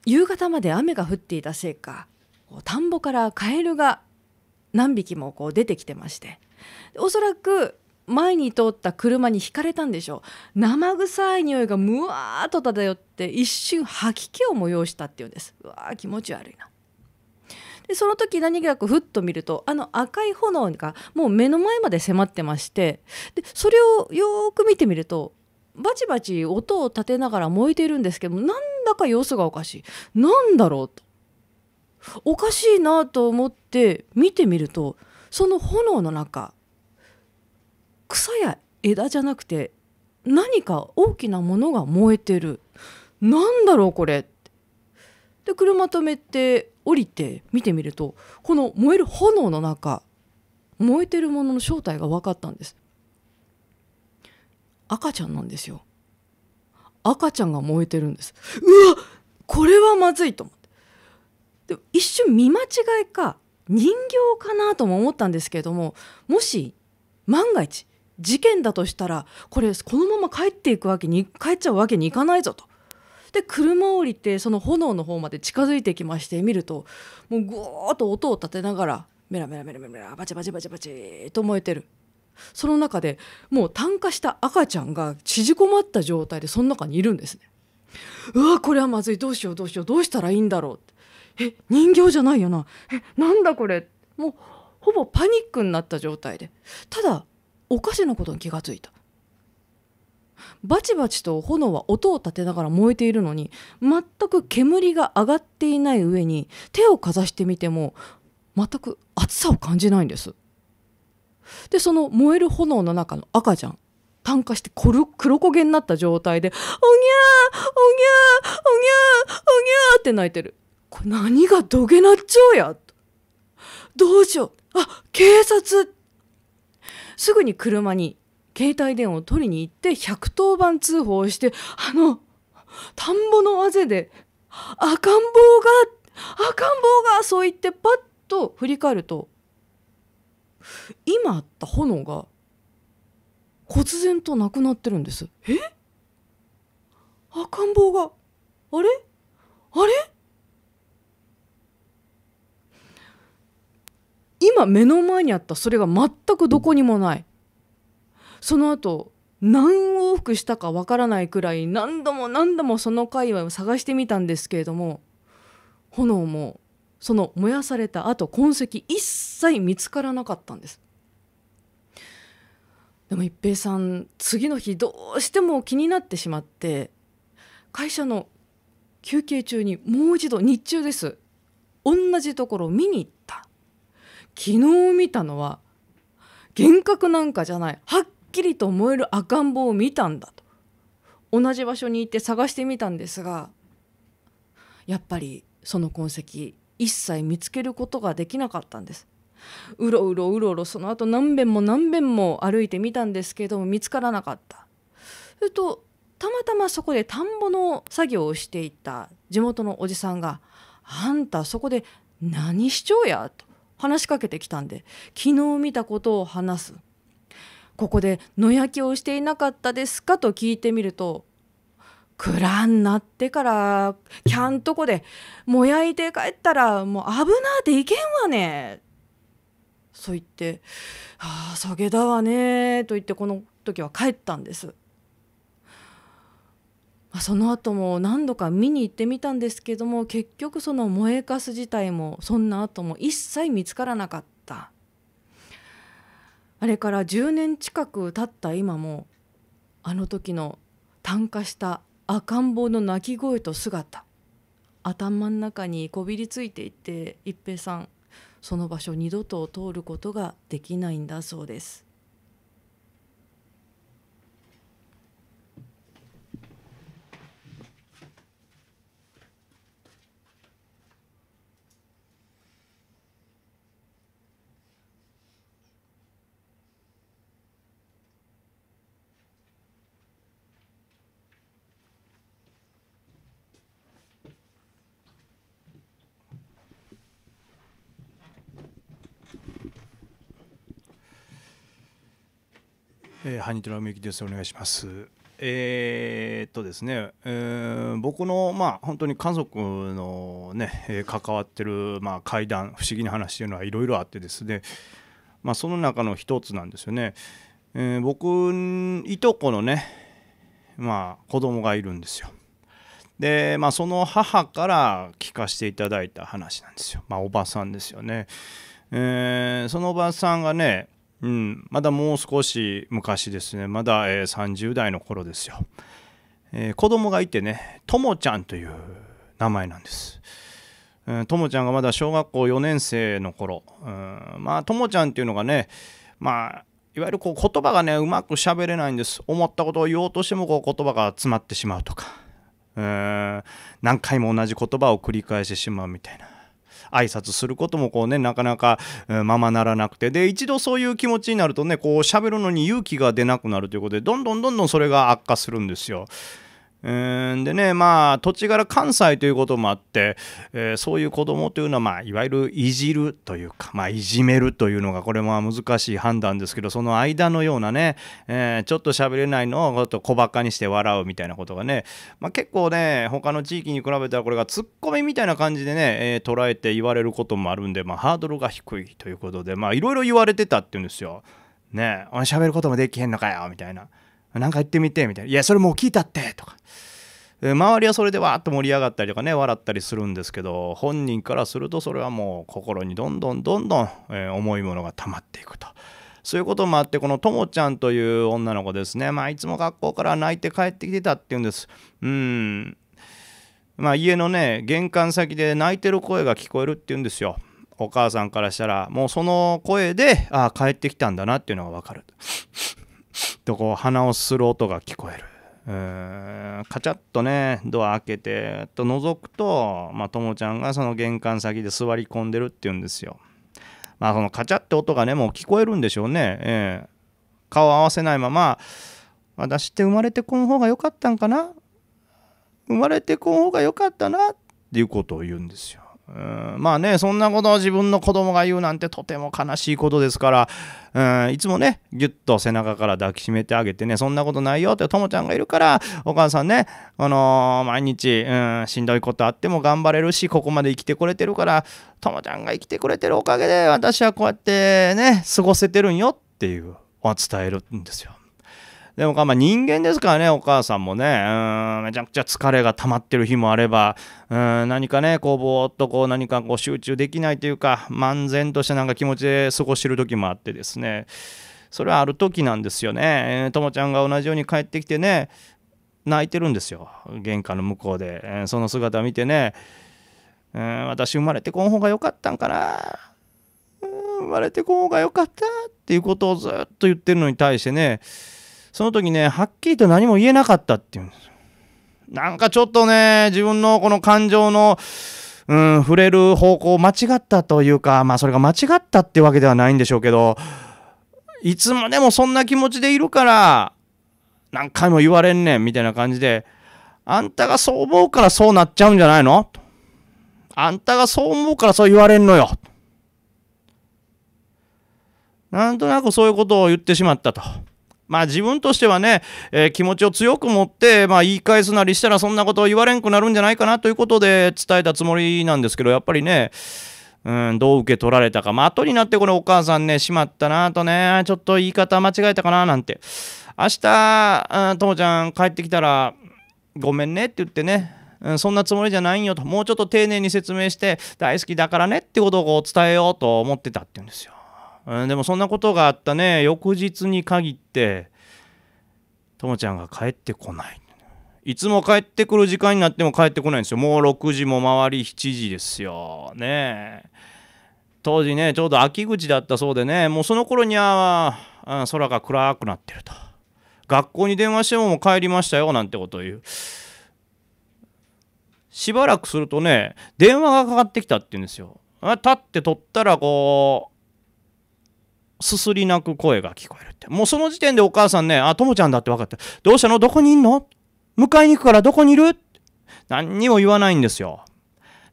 夕方まで雨が降っていたせいか田んぼからカエルが何匹もこう出てきてましておそらく前に通った車にひかれたんでしょう生臭い匂いがむわーっと漂って一瞬吐き気を催したっていうんですうわー気持ち悪いなでその時何気なくふっと見るとあの赤い炎がもう目の前まで迫ってましてでそれをよーく見てみるとバチバチ音を立てながら燃えているんですけどなんだか様子がおかしいなんだろうとおかしいなと思って見てみるとその炎の中草や枝じゃなくて何か大きなものが燃えてるなんだろうこれで車止めて降りて見てみるとこの燃える炎の中燃えてるものの正体が分かったんです赤ちゃんなんですよ赤ちゃんが燃えてるんですうわこれはまずいと思ってで一瞬見間違いか人形かなとも思ったんですけれどももし万が一事件だとしたらこれこのまま帰っていくわけに帰っちゃうわけにいかないぞと。で車を降りてその炎の方まで近づいてきまして見るともうぐーっと音を立てながらメラメラメラメラバチバチバチバチと燃えてるその中でもう炭化した赤ちゃんが縮こまった状態でその中にいるんですねうわこれはまずいどうしようどうしようどうしたらいいんだろうえ人形じゃないよなえなんだこれもうほぼパニックになった状態でただおかしなことに気がついたバチバチと炎は音を立てながら燃えているのに全く煙が上がっていない上に手をかざしてみても全く熱さを感じないんですでその燃える炎の中の赤ちゃん炭化して黒焦げになった状態で「おぎゃーおぎゃーおぎゃーおぎゃー」って泣いてる。これ何がどげなっちょうやどうしようあ警察すぐに車に携帯電話を取りに行って110番通報をしてあの田んぼのあぜで赤ん坊が赤ん坊がそう言ってパッと振り返ると今あった炎が忽然となくなってるんですえ赤ん坊があれあれ今目の前にあったそれが全くどこにもないその後何往復したかわからないくらい何度も何度もその界隈を探してみたんですけれども炎もその燃やされた後痕跡一切見つからなかったんですでも一平さん次の日どうしても気になってしまって会社の休憩中にもう一度日中です同じところを見に行った昨日見たのは幻覚なんかじゃないはっきりと燃える赤ん坊を見たんだと同じ場所に行って探してみたんですがやっぱりその痕跡一切見つけることができなかったんですうろうろうろうろその後何遍も何遍も歩いてみたんですけども見つからなかったそれとたまたまそこで田んぼの作業をしていた地元のおじさんが「あんたそこで何しちょうや?」と話しかけてきたんで昨日見たことを話す。ここで野焼きをしていなかったですかと聞いてみると蔵になってからキャンとこでもやいて帰ったらもう危なっていけんわね」そう言って「ああげだわね」と言ってこの時は帰ったんです。その後も何度か見に行ってみたんですけども結局その燃えかす自体もそんな後も一切見つからなかったあれから10年近く経った今もあの時の炭化した赤ん坊の泣き声と姿頭の中にこびりついていって一平さんその場所二度と通ることができないんだそうですえー、ハニトラミユキですお願いします。えー、っとですね、えー、僕のまあ本当に家族のね、え関わってるまあ会談不思議な話というのはいろいろあってですね、まあその中の一つなんですよね。えー、僕いとこのね、まあ子供がいるんですよ。でまあその母から聞かせていただいた話なんですよ。まあおばさんですよね。えー、そのおばさんがねうん、まだもう少し昔ですねまだ、えー、30代の頃ですよ、えー、子供がいてねともちゃんという名前なんですとも、うん、ちゃんがまだ小学校4年生の頃、うん、まあともちゃんっていうのがねまあいわゆるこう言葉がねうまく喋れないんです思ったことを言おうとしてもこう言葉が詰まってしまうとか、うん、何回も同じ言葉を繰り返してしまうみたいな挨拶することもこうねなかなか、ままならなくてで一度そういう気持ちになるとねこう喋るのに勇気が出なくなるということでどんどんどんどんそれが悪化するんですよ。うんでねまあ土地柄関西ということもあって、えー、そういう子供というのは、まあ、いわゆるいじるというか、まあ、いじめるというのがこれも難しい判断ですけどその間のようなね、えー、ちょっと喋れないのをちょっと小バカにして笑うみたいなことがね、まあ、結構ね他の地域に比べたらこれがツッコミみたいな感じでね、えー、捉えて言われることもあるんで、まあ、ハードルが低いということでまあいろいろ言われてたっていうんですよ。ねえ、俺喋ることもできへんのかよみたいな。なんか言ってみて、みたいな。いや、それもう聞いたって、とか。周りはそれでわーっと盛り上がったりとかね笑ったりするんですけど本人からするとそれはもう心にどんどんどんどん、えー、重いものが溜まっていくと。そういうこともあってこのともちゃんという女の子ですねまあいつも学校から泣いて帰ってきてたっていうんですうんまあ家のね玄関先で泣いてる声が聞こえるっていうんですよお母さんからしたらもうその声でああ帰ってきたんだなっていうのが分かるとこう鼻をする音が聞こえる。うんカチャッとねドア開けてと覗くとまあ、ともちゃんがその玄関先で座り込んでるっていうんですよ。まあそのカチャって音がねもう聞こえるんでしょうね。えー、顔を合わせないまま私って生まれてこん方が良かったんかな生まれてこん方が良かったなっていうことを言うんですよ。うんまあね、そんなことを自分の子供が言うなんてとても悲しいことですから、うん、いつもね、ぎゅっと背中から抱きしめてあげてね、そんなことないよって、ともちゃんがいるから、お母さんね、あのー、毎日、うん、しんどいことあっても頑張れるし、ここまで生きてくれてるから、ともちゃんが生きてくれてるおかげで、私はこうやってね、過ごせてるんよっていう、伝えるんですよ。でもまあ人間ですからね、お母さんもね、うんめちゃくちゃ疲れが溜まってる日もあれば、うん何かね、こう、ぼーっとこう、何かこう集中できないというか、漫然としたなんか気持ちで過ごしてる時もあってですね、それはある時なんですよね。と、えー、も、ちゃんが同じように帰ってきてね、泣いてるんですよ、玄関の向こうで。えー、その姿を見てね、私生まれてこん方が良かったんかな。生まれてこん方が良かったっていうことをずっと言ってるのに対してね、その時ね、はっきりと何も言えなかったっていうんですよ。なんかちょっとね、自分のこの感情の、うん、触れる方向間違ったというか、まあそれが間違ったってわけではないんでしょうけど、いつもでもそんな気持ちでいるから、何回も言われんねんみたいな感じで、あんたがそう思うからそうなっちゃうんじゃないのあんたがそう思うからそう言われんのよ。なんとなくそういうことを言ってしまったと。まあ自分としてはね、えー、気持ちを強く持って、まあ言い返すなりしたらそんなことを言われんくなるんじゃないかなということで伝えたつもりなんですけど、やっぱりね、うん、どう受け取られたか。まあ後になってこれお母さんね、しまったなとね、ちょっと言い方間違えたかななんて。明日、父ちゃん帰ってきたら、ごめんねって言ってね、うん、そんなつもりじゃないよと、もうちょっと丁寧に説明して、大好きだからねってことをこ伝えようと思ってたっていうんですよ。うん、でもそんなことがあったね翌日に限ってともちゃんが帰ってこないいつも帰ってくる時間になっても帰ってこないんですよもう6時も回り7時ですよねえ当時ねちょうど秋口だったそうでねもうその頃には、うん、空が暗くなってると学校に電話してももう帰りましたよなんてことを言うしばらくするとね電話がかかってきたって言うんですよ立って取ったらこうすすり泣く声が聞こえるって。もうその時点でお母さんね、あ、ともちゃんだって分かって、どうしたのどこにいんの迎えに行くからどこにいる何にも言わないんですよ。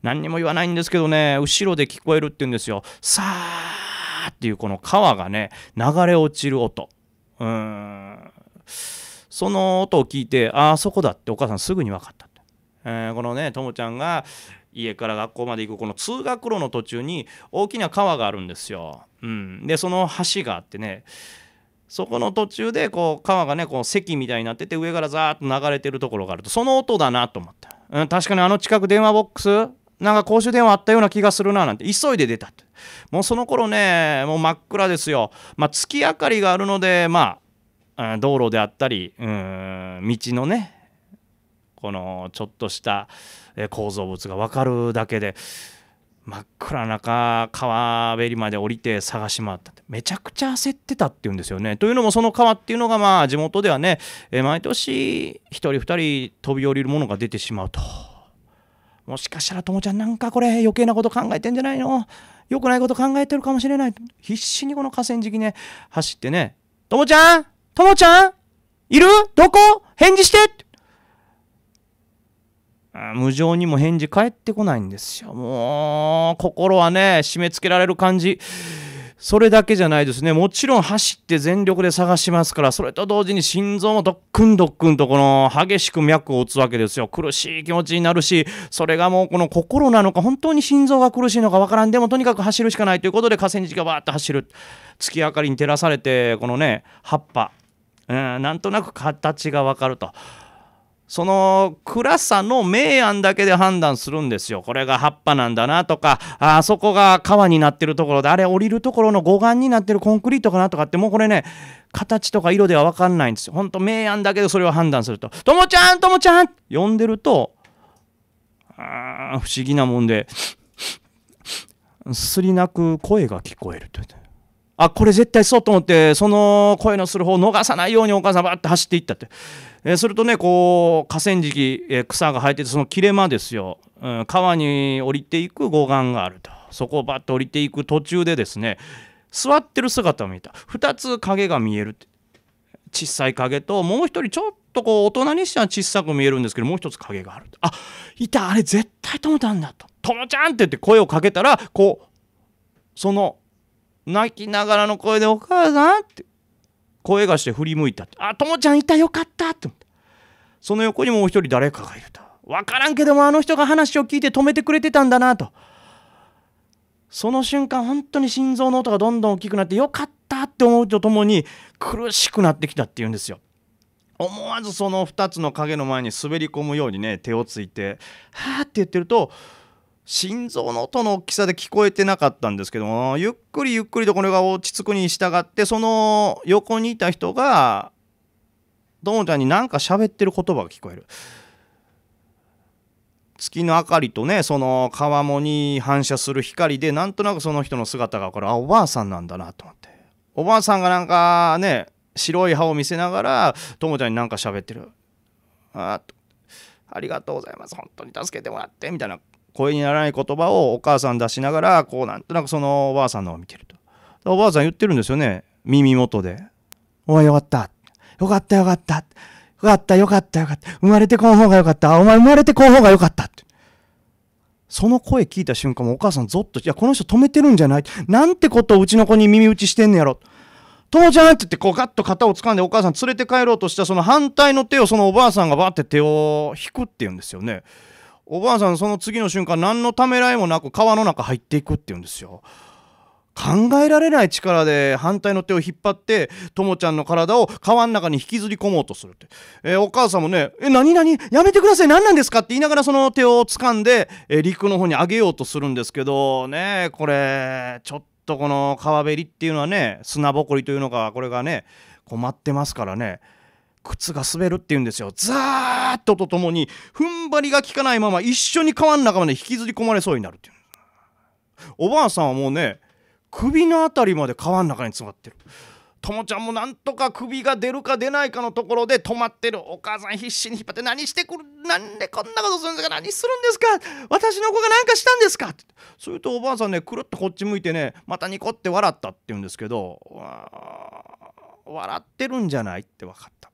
何にも言わないんですけどね、後ろで聞こえるって言うんですよ。さあっていうこの川がね、流れ落ちる音。うーん。その音を聞いて、ああ、そこだってお母さんすぐに分かったって。えー、このね、ともちゃんが家から学校まで行くこの通学路の途中に大きな川があるんですよ。うん、でその橋があってねそこの途中でこう川がねこう堰みたいになってて上からザーッと流れてるところがあるとその音だなと思った、うん、確かにあの近く電話ボックスなんか公衆電話あったような気がするななんて急いで出たってもうその頃ねもう真っ暗ですよ、まあ、月明かりがあるのでまあ、うん、道路であったり、うん、道のねこのちょっとした構造物が分かるだけで真っ暗な中川べりまで降りて探し回ったってめちゃくちゃ焦ってたっていうんですよね。というのもその川っていうのがまあ地元ではね、え毎年1人2人飛び降りるものが出てしまうと。もしかしたらともちゃんなんかこれ余計なこと考えてんじゃないの良くないこと考えてるかもしれない。必死にこの河川敷ね走ってね「ともちゃんともちゃんいるどこ返事して!」無情にも返事返ってこないんですよ。もう、心はね、締め付けられる感じ。それだけじゃないですね。もちろん走って全力で探しますから、それと同時に心臓もドックンドックンとこの激しく脈を打つわけですよ。苦しい気持ちになるし、それがもうこの心なのか、本当に心臓が苦しいのかわからん。でもとにかく走るしかないということで、河川敷がバーッと走る。月明かりに照らされて、このね、葉っぱ。うん、なんとなく形がわかると。その暗さの明暗だけで判断するんですよ。これが葉っぱなんだなとか、あそこが川になってるところで、あれ降りるところの護岸になってるコンクリートかなとかって、もうこれね、形とか色では分かんないんですよ。ほんと明暗だけでそれを判断すると、ともちゃんともちゃん呼んでると、あ不思議なもんで、すり泣く声が聞こえるという。あ、これ絶対そうと思って、その声のする方を逃さないようにお母さんばって走っていったって。えー、するとね、こう、河川敷、えー、草が生えてて、その切れ間ですよ、うん、川に降りていく護岸があると。そこをバッと降りていく途中でですね、座ってる姿を見た。2つ影が見えるって。小さい影と、もう1人ちょっとこう、大人にしては小さく見えるんですけど、もう1つ影があると。あ、いた、あれ絶対友もたんだと。ともちゃんって言って声をかけたら、こう、その泣きながらの声で「お母さん!」って声がして振り向いた「って「あともちゃんいたよかった!」って思ってその横にもう一人誰かがいると分からんけどもあの人が話を聞いて止めてくれてたんだなとその瞬間本当に心臓の音がどんどん大きくなってよかったって思うとともに苦しくなってきたっていうんですよ思わずその2つの影の前に滑り込むようにね手をついて「はあ」って言ってると心臓の音の大きさで聞こえてなかったんですけどもゆっくりゆっくりとこれが落ち着くに従ってその横にいた人がともちゃんに何か喋ってる言葉が聞こえる。月の明かりとねその川面に反射する光でなんとなくその人の姿がこれあおばあさんなんだなと思っておばあさんがなんかね白い歯を見せながらともちゃんになんか喋ってるあありがとうございます本当に助けてもらってみたいな声にならない言葉をお母さん出しながらこうなんとなくそのおばあさんのを見てるとおばあさん言ってるんですよね耳元で「お前よかったよかったよかったよかったよかったよかった生まれてこん方がよかったお前生まれてこん方がよかった」ってその声聞いた瞬間もお母さんゾッといやこの人止めてるんじゃないなんてことをうちの子に耳打ちしてんねやろ」父ちゃんって言ってこうガッと肩を掴んでお母さん連れて帰ろうとしたその反対の手をそのおばあさんがバーって手を引くっていうんですよね。おばあさんその次の瞬間何のためらいもなく川の中入っていくっていうんですよ考えられない力で反対の手を引っ張ってともちゃんの体を川の中に引きずり込もうとするって、えー、お母さんもね「え何何やめてください何なんですか?」って言いながらその手を掴んで、えー、陸の方に上げようとするんですけどねこれちょっとこの川べりっていうのはね砂ぼこりというのがこれがね困ってますからね。靴が滑るって言うんですよ。ザーッととともに、踏ん張りが効かないまま一緒に川の中まで引きずり込まれそうになるっていう。おばあさんはもうね、首の辺りまで川の中に詰まってる。ともちゃんもなんとか首が出るか出ないかのところで止まってるお母さん必死に引っ張って何してくるなんでこんなことするんですか何するんですか私の子が何かしたんですかってするとおばあさんねくるっとこっち向いてねまたニコって笑ったって言うんですけど笑ってるんじゃないって分かった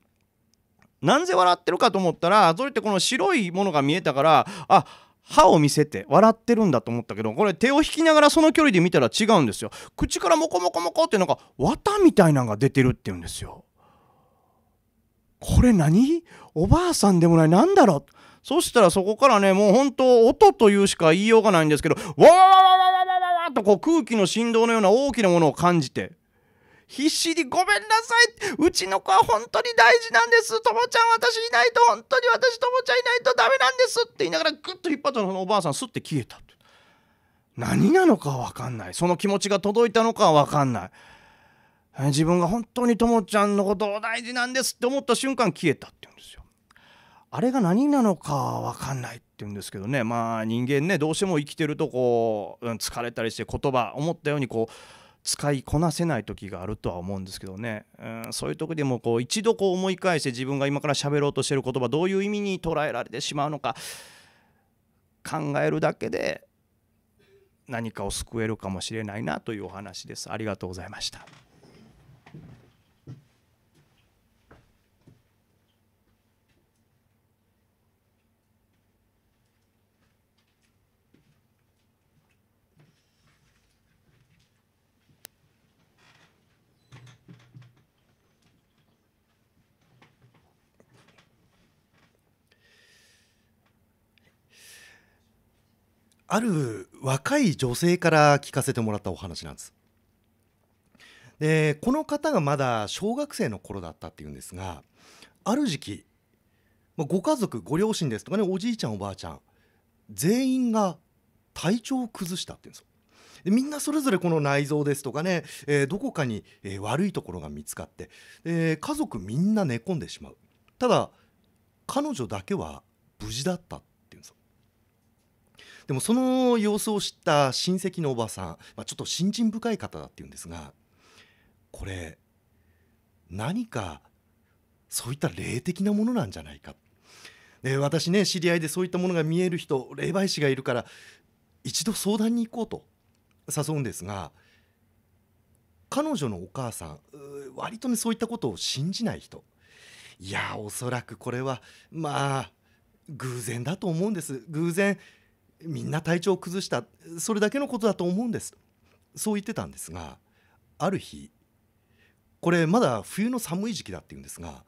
なんで笑ってるかと思ったらそれってこの白いものが見えたからあ歯を見せて笑ってるんだと思ったけどこれ手を引きながらその距離で見たら違うんですよ口からモコモコモコってなんか綿みたいなのが出てるっていうんですよこれ何おばあさんでもない何だろうそしたらそこからねもう本当音というしか言いようがないんですけどわわわわわわわわとこう空気の振動のような大きなものを感じて必死にごめんなさい。うちの子は本当に大事なんです。ともちゃん私いないと本当に私ともちゃんいないとダメなんですって言いながらぐっと引っ張ったのおばあさんすって消えた。何なのかわかんない。その気持ちが届いたのかわかんない。自分が本当にともちゃんのことを大事なんですって思った瞬間消えたって言うんですよ。あれが何なのかわかんないって言うんですけどねまあ人間ねどうしても生きてるとこう、疲れたりして言葉思ったようにこう使いこなせない時があるとは思うんですけどね、うん、そういう時でもこう一度こう思い返して自分が今から喋ろうとしてる言葉どういう意味に捉えられてしまうのか考えるだけで何かを救えるかもしれないなというお話です。ありがとうございました。ある若い女性から聞かせてもらったお話なんです。でこの方がまだ小学生の頃だったっていうんですがある時期ご家族ご両親ですとかねおじいちゃんおばあちゃん全員が体調を崩したっていうんですよ。でみんなそれぞれこの内臓ですとかね、えー、どこかに、えー、悪いところが見つかって、えー、家族みんな寝込んでしまうただ彼女だけは無事だったっでもその様子を知った親戚のおばさん、まあ、ちょっと信心深い方だっていうんですがこれ何かそういった霊的なものなんじゃないかで私ね知り合いでそういったものが見える人霊媒師がいるから一度相談に行こうと誘うんですが彼女のお母さん割とねそういったことを信じない人いやおそらくこれはまあ偶然だと思うんです偶然みんな体調を崩したそれだけのことだと思うんですそう言ってたんですがある日これまだ冬の寒い時期だっていうんですが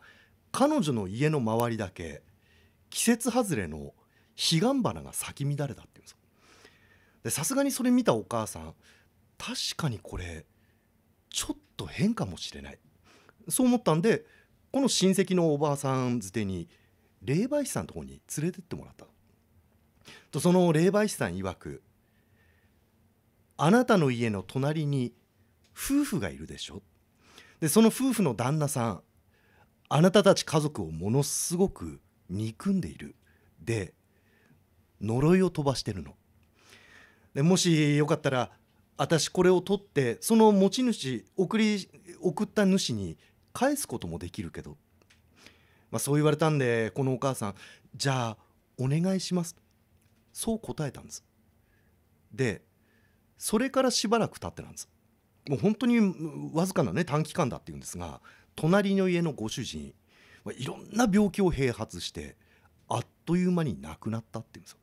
彼女の家の周りだけ季節外れの彼岸花が咲き乱れたっていうんですでさすがにそれ見たお母さん確かにこれちょっと変かもしれないそう思ったんでこの親戚のおばあさんづてに霊媒師さんのとこに連れてってもらったとその霊媒師さん曰くあなたの家の隣に夫婦がいるでしょでその夫婦の旦那さんあなたたち家族をものすごく憎んでいるで呪いを飛ばしてるのでもしよかったら私これを取ってその持ち主送り送った主に返すこともできるけど、まあ、そう言われたんでこのお母さんじゃあお願いしますそう答えたんですでそれからしばらく経ってなんですもう本当にわずかなね短期間だっていうんですが隣の家のご主人いろんな病気を併発してあっという間に亡くなったっていうんですよ。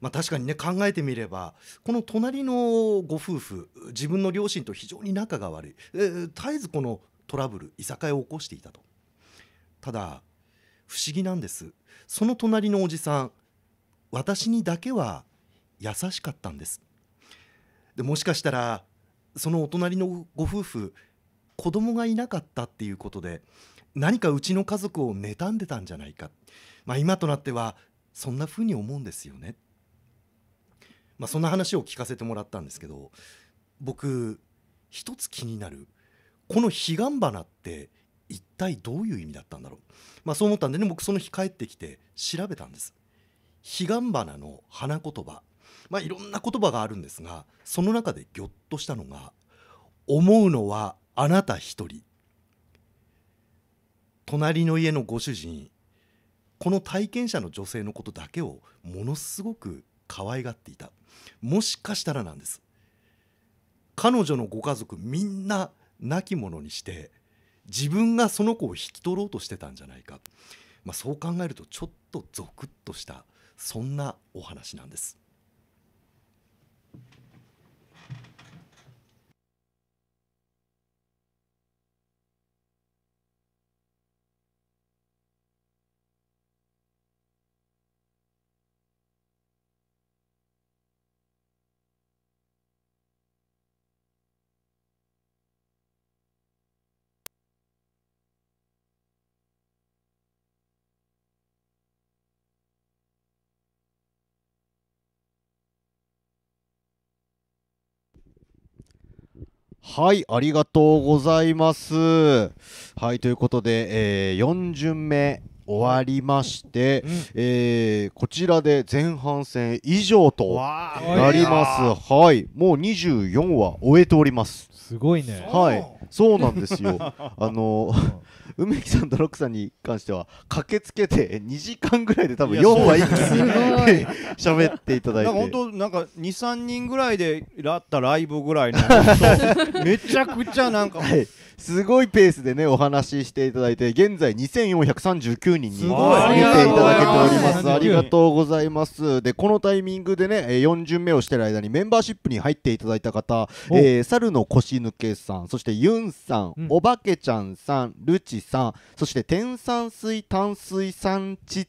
まあ、確かにね考えてみればこの隣のご夫婦自分の両親と非常に仲が悪い、えー、絶えずこのトラブルいさかいを起こしていたとただ不思議なんですその隣のおじさん私にだけは優しかったんですでもしかしたらそのお隣のご夫婦子供がいなかったっていうことで何かうちの家族を妬んでたんじゃないか、まあ、今となってはそんなふうに思うんですよね、まあ、そんな話を聞かせてもらったんですけど僕一つ気になるこの彼岸花って一体どういう意味だったんだろう、まあ、そう思ったんでね僕その日帰ってきて調べたんです彼岸花の花言葉、まあ、いろんな言葉があるんですがその中でぎょっとしたのが「思うのはあなた一人」隣の家のご主人この体験者の女性のことだけをものすごく可愛がっていたもしかしたらなんです彼女のご家族みんな亡き者にして自分がその子を引き取ろうとしてたんじゃないか、まあ、そう考えるとちょっとゾクッとしたそんなお話なんですはい、ありがとうございます。はい、ということで、えー、4巡目終わりまして、うん、えー、こちらで前半戦以上となります。はい、もう24話終えております。すごいね。はい、そうなんですよ。あのー梅木さんとロックさんに関しては駆けつけて2時間ぐらいで多分4話一気に喋っていただいて本当なんか23人ぐらいでやったライブぐらいの めちゃくちゃなんか、はい、すごいペースでねお話ししていただいて現在2439人に見ていただけておりますありがとうございますでこのタイミングでね4巡目をしてる間にメンバーシップに入っていただいた方、え猿の腰抜けさんそしてユンさん、おばけちゃんさんルチさんそして天山水淡水産地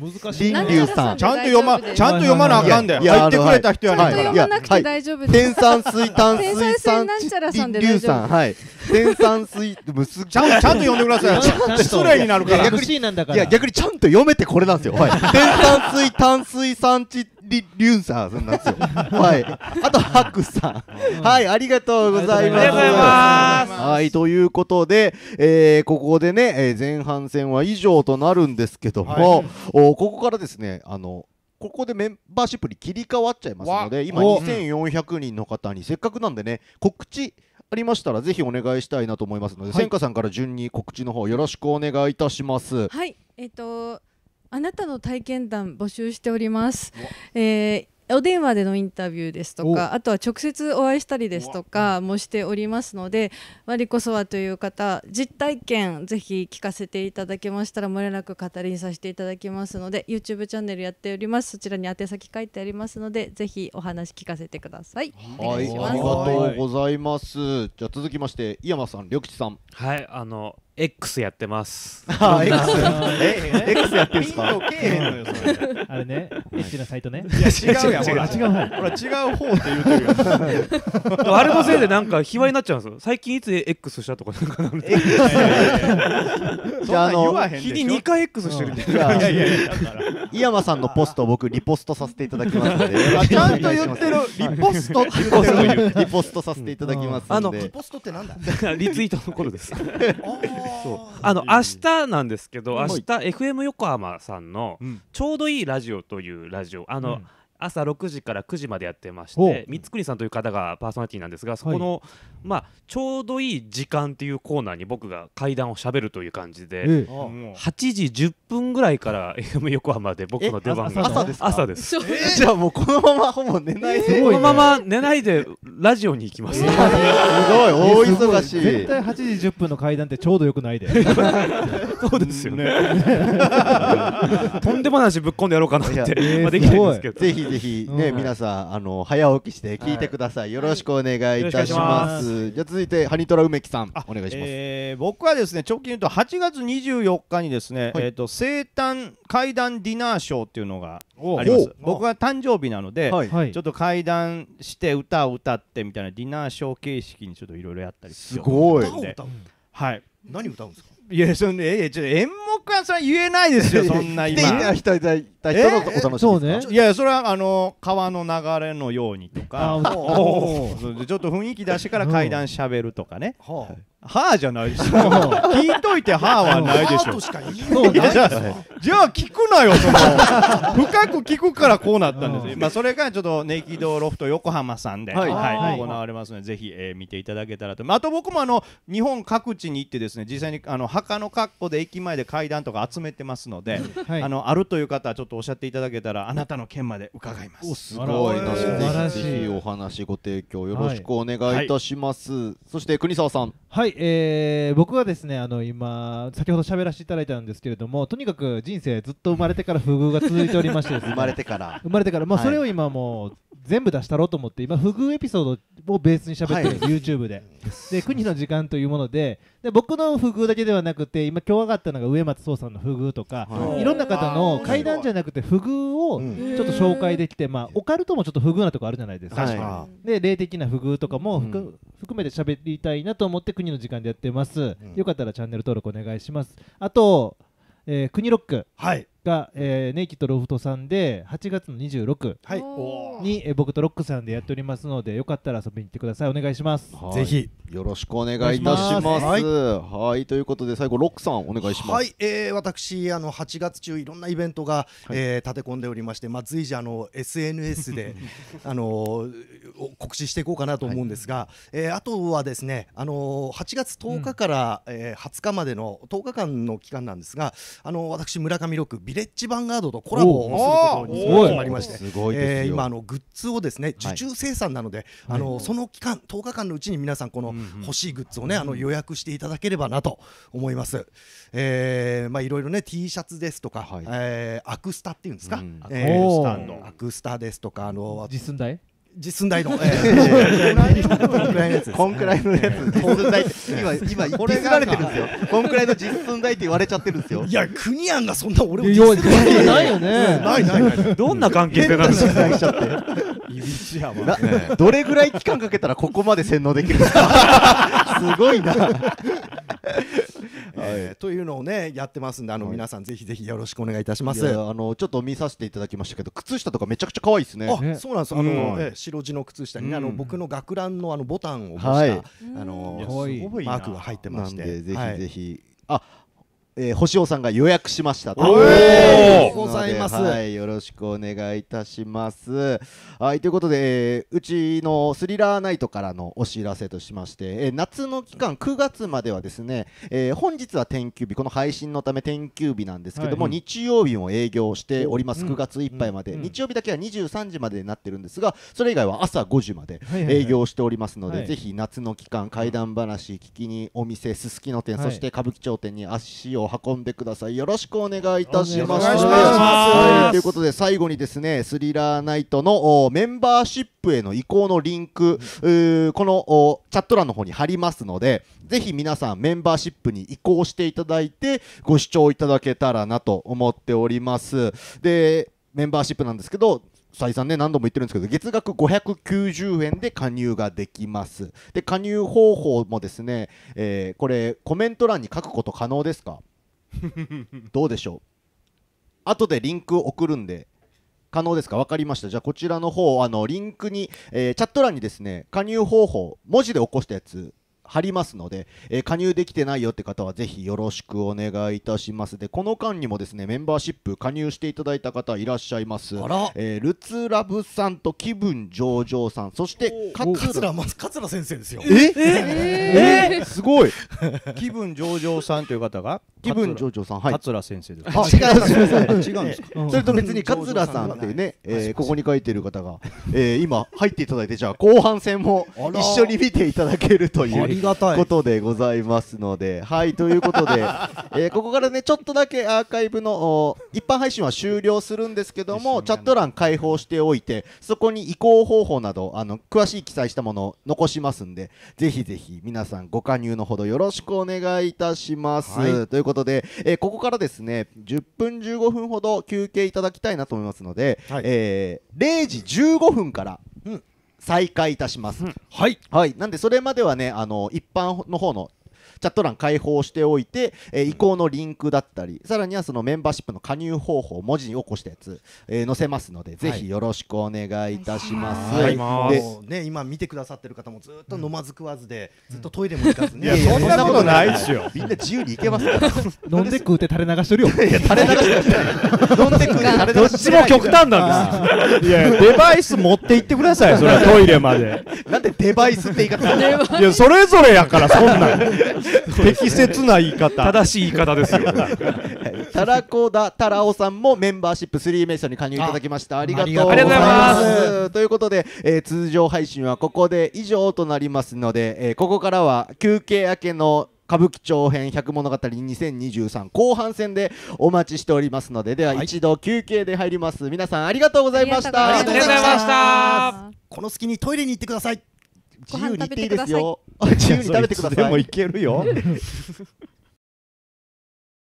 難しい。林流さん。ちゃんと読ま、ちゃんと読まなあかんだよ。入ってくれた人やねんから。読ま大丈夫天山水炭水産林流さん。はい。天山水むすちゃんちゃんと読んでください。失礼になるから。逆にいや逆にちゃんと読めてこれなんですよ。はい。天山水炭水産地リリュンさんなんですよ はいあとハックさんはいありがとうございますはいということで、えー、ここでね、えー、前半戦は以上となるんですけども、はい、おここからですねあのここでメンバーシップに切り替わっちゃいますので今2400人の方にせっかくなんでね告知ありましたらぜひお願いしたいなと思いますので、はい、千さんから順に告知の方よろしくお願いいたします。はいえっ、ー、とあなたの体験談募集しております。えー、お電話でのインタビューですとかあとは直接お会いしたりですとかもしておりますので我こそはという方実体験ぜひ聞かせていただけましたらもれなく語りにさせていただきますので YouTube チャンネルやっておりますそちらに宛先書いてありますのでぜひお話聞かせてくださいはいありがとうございますじゃ続きまして井山さん緑地さんはいあの X やってます。ああ、X? え、やってるんですかあれね、エッチなサイトね。違うやん、違う方。ほら、違う方って言うてるあれのせいで、なんか、卑猥になっちゃうんですよ。最近いつ X したとか、なんかなじゃああの日に2回 X してるんで、うん、いやいやいやだから井山さんのポスト僕リポストさせていただきますのでちゃんと言ってるリポストって言ってるリポストさせていただきますあのリポストってなんだリツイートの頃ですそあの明日なんですけど明日 FM 横浜さんのちょうどいいラジオというラジオあの、うん朝6時から9時までやってまして三國さんという方がパーソナリティなんですがそこの、はい、まあ、ちょうどいい時間っていうコーナーに僕が階段をしゃべるという感じで、ええ、8時10分ぐらいから AM 横浜で僕の出番が朝です朝です、えー、じゃあもうこのままほぼ寝ない、ね、このまま寝ないでラジオに行きます、ね、すごい大忙しい絶対8時10分の階段ってちょうどよくないで そうですよねとんでもない話ぶっ込んでやろうかなって、まあ、できないんですけどぜひぜひね、皆さんあの早起きして聞いてください、よろしくお願いいたします,、じゃ続いてハニトラ梅木さんお願いします、えー、僕はですね直近言うと8月24日にですね、えっ、と生誕怪談ディナーショーっていうのがあります僕は誕生日なので、ちょっと怪談して歌を歌ってみたいなディナーショー形式にちょっといろいろやったりすごいはい何歌うんですかいやそのええ、じゃ、演目はそれ言えないですよ そんな今。来ていただいた人のお楽しみそうね。いやそれはあの川の流れのようにとか、ちょっと雰囲気出してから階段しゃべるとかね。はい。はあじゃないし聞いといてはあはないでしょ。かいじゃあ聞くなよ、その深く聞くからこうなったんです。まあそれがちょっとネイキドロフト横浜さんで、行われますので、ぜひ、見ていただけたらと。あと僕もあの日本各地に行ってですね、実際にあの墓の格好で駅前で階段とか集めてますので、あのあるという方はちょっとおっしゃっていただけたらあなたの件まで伺います。すごいな、ぜひお話ご提供よろしくお願いいたします。そして国沢さん。はい。、えー、僕はですねあの今先ほど喋らせていただいたんですけれどもとにかく人生ずっと生まれてから不遇が続いておりましてです、ね、生まれてから生まれてからまあ、はい、それを今もう全部出したろうと思って今不遇エピソードをベースに喋ってるはい、YouTube でで国の時間というものでで僕の不遇だけではなくて今今日上がったのが上松壮さんの不遇とか、はい、いろんな方の階段じゃなくて不遇をちょっと紹介できて、まあ、オカルトもちょっと不遇なとこあるじゃないですか、はい、で霊的な不遇とかも、うん、含めて喋りたいなと思って国の時間でやってます、うん、よかったらチャンネル登録お願いしますあと、えー、国ロック、はい日、えー、ネイキッドロフトさんで8月の26に、はい、えー、僕とロックさんでやっておりますのでよかったら遊びに行ってくださいお願いします、ぜひよろしくお願いいたしますはいということで最後ロックさんお願いしますはい、えー、私あの8月中いろんなイベントが、はい、えー、立て込んでおりまして、まあ、随時あの SNS で あの告知していこうかなと思うんですが、はい、えー、あとはですねあの8月10日から、うん、えー、20日までの10日間の期間なんですがあの私村上ロックレッジヴァンガードとコラボをすることに決まりまして、えー、今あのグッズをですね受注生産なので、あのその期間10日間のうちに皆さんこの欲しいグッズをね、あの予約していただければなと思います。えー、まあいろいろね T シャツですとか、はえアクスタっていうんですか、うえアクスタですとかあの実寸大実寸大の、え ー、こんくらいのやつ、実寸大って、今、今、これ、スられてるんですよ、こんくらいの実寸大って言われちゃってるんですよ。いや、国やんがそんな俺も実寸ないよね、ないないない、どんな関係性なんですか、どれぐらい期間かけたら、ここまで洗脳できるんですか、すごいな。えー、というのをねやってますんであの皆さんぜひぜひよろしくお願いいたします、あのちょっと見させていただきましたけど靴下とかめちゃくちゃ可愛いですねあそうなんですあの、え白地の靴下に、あの僕の学ランのあのボタンを押した、あのマークが入ってましてぜひぜひ、あえー、星尾さんが予約しましたと。えございます、はい、よろしくお願いいたします。はい、ということで、えー、うちのスリラーナイトからのお知らせとしまして、えー、夏の期間9月まではですね、えー、本日は天休日、この配信のため天休日なんですけども、はいうん、日曜日も営業しております、9月いっぱいまで、うんうん、日曜日だけは23時までになってるんですが、それ以外は朝5時まで営業しておりますので、はい、ぜひ夏の期間、怪談話、聞きにお店、すすきの店、そして歌舞伎町店に足をを運んでくださいよろしくお願いいたしますはい、ということで最後にですねスリラーナイトのメンバーシップへの移行のリンク、このチャット欄の方に貼りますのでぜひ皆さんメンバーシップに移行していただいてご視聴いただけたらなと思っておりますでメンバーシップなんですけど再三ね何度も言ってるんですけど月額590円で加入ができますで加入方法もですね、えー、これコメント欄に書くこと可能ですか どうでしょう後でリンク送るんで可能ですか分かりましたじゃあこちらの方あのリンクに、えー、チャット欄にですね加入方法文字で起こしたやつ貼りますので、え加入できてないよって方はぜひよろしくお願いいたしますでこの間にもですねメンバーシップ加入していただいた方いらっしゃいますえー、ルツラブさんと気分上々さんそして桂桂先生ですよえええすごい 気分上々さんという方が気分上々さんはい桂先生ですあ違う違うんですかそれと別に桂さんっていうね、えー、ここに書いてる方が、えー、今入っていただいてじゃあ後半戦も一緒に見ていただけるというりがたいことでございますのではいということで、えー、ここからねちょっとだけアーカイブの一般配信は終了するんですけどもチャット欄開放しておいてそこに移行方法などあの詳しい記載したものを残しますんでぜひぜひ皆さんご加入のほどよろしくお願いいたします、はい、ということで、えー、ここからですね10分15分ほど休憩いただきたいなと思いますので、はい、えー、0時15分から、うん再開いたします、はい、はい、なんでそれまではねあの一般の方のチャット欄開放しておいて、え移行のリンクだったりさらにはそのメンバーシップの加入方法文字に起こしたやつ、え載せますので、ぜひよろしくお願いいたします。はい、はいね今見てくださってる方もずっと飲まず食わずで、ずっとトイレも行かずに、そんなことないですよ。みんな自由に行けますから。飲んで食うて垂れ流しとるよ。いや垂れ流して飲んで食うて垂れ流してどっちも極端なんです。いやデバイス持って行ってください。それは トイレまで。なんでデバイスって言い方。いやそれぞれやからそんなん。適切な言い方正しい言い方ですよたらこだたらおさんもメンバーシップ3名ンに加入いただきましたありがとうございますということで、えー、通常配信はここで以上となりますので、えー、ここからは休憩明けの歌舞伎町編百物語2023後半戦でお待ちしておりますのででは一度休憩で入ります、はい、皆さんありがとうございましたありがとうございましたこの隙にトイレに行ってください自由に言っていいですよ。自由に食べてください。でもいけるよ。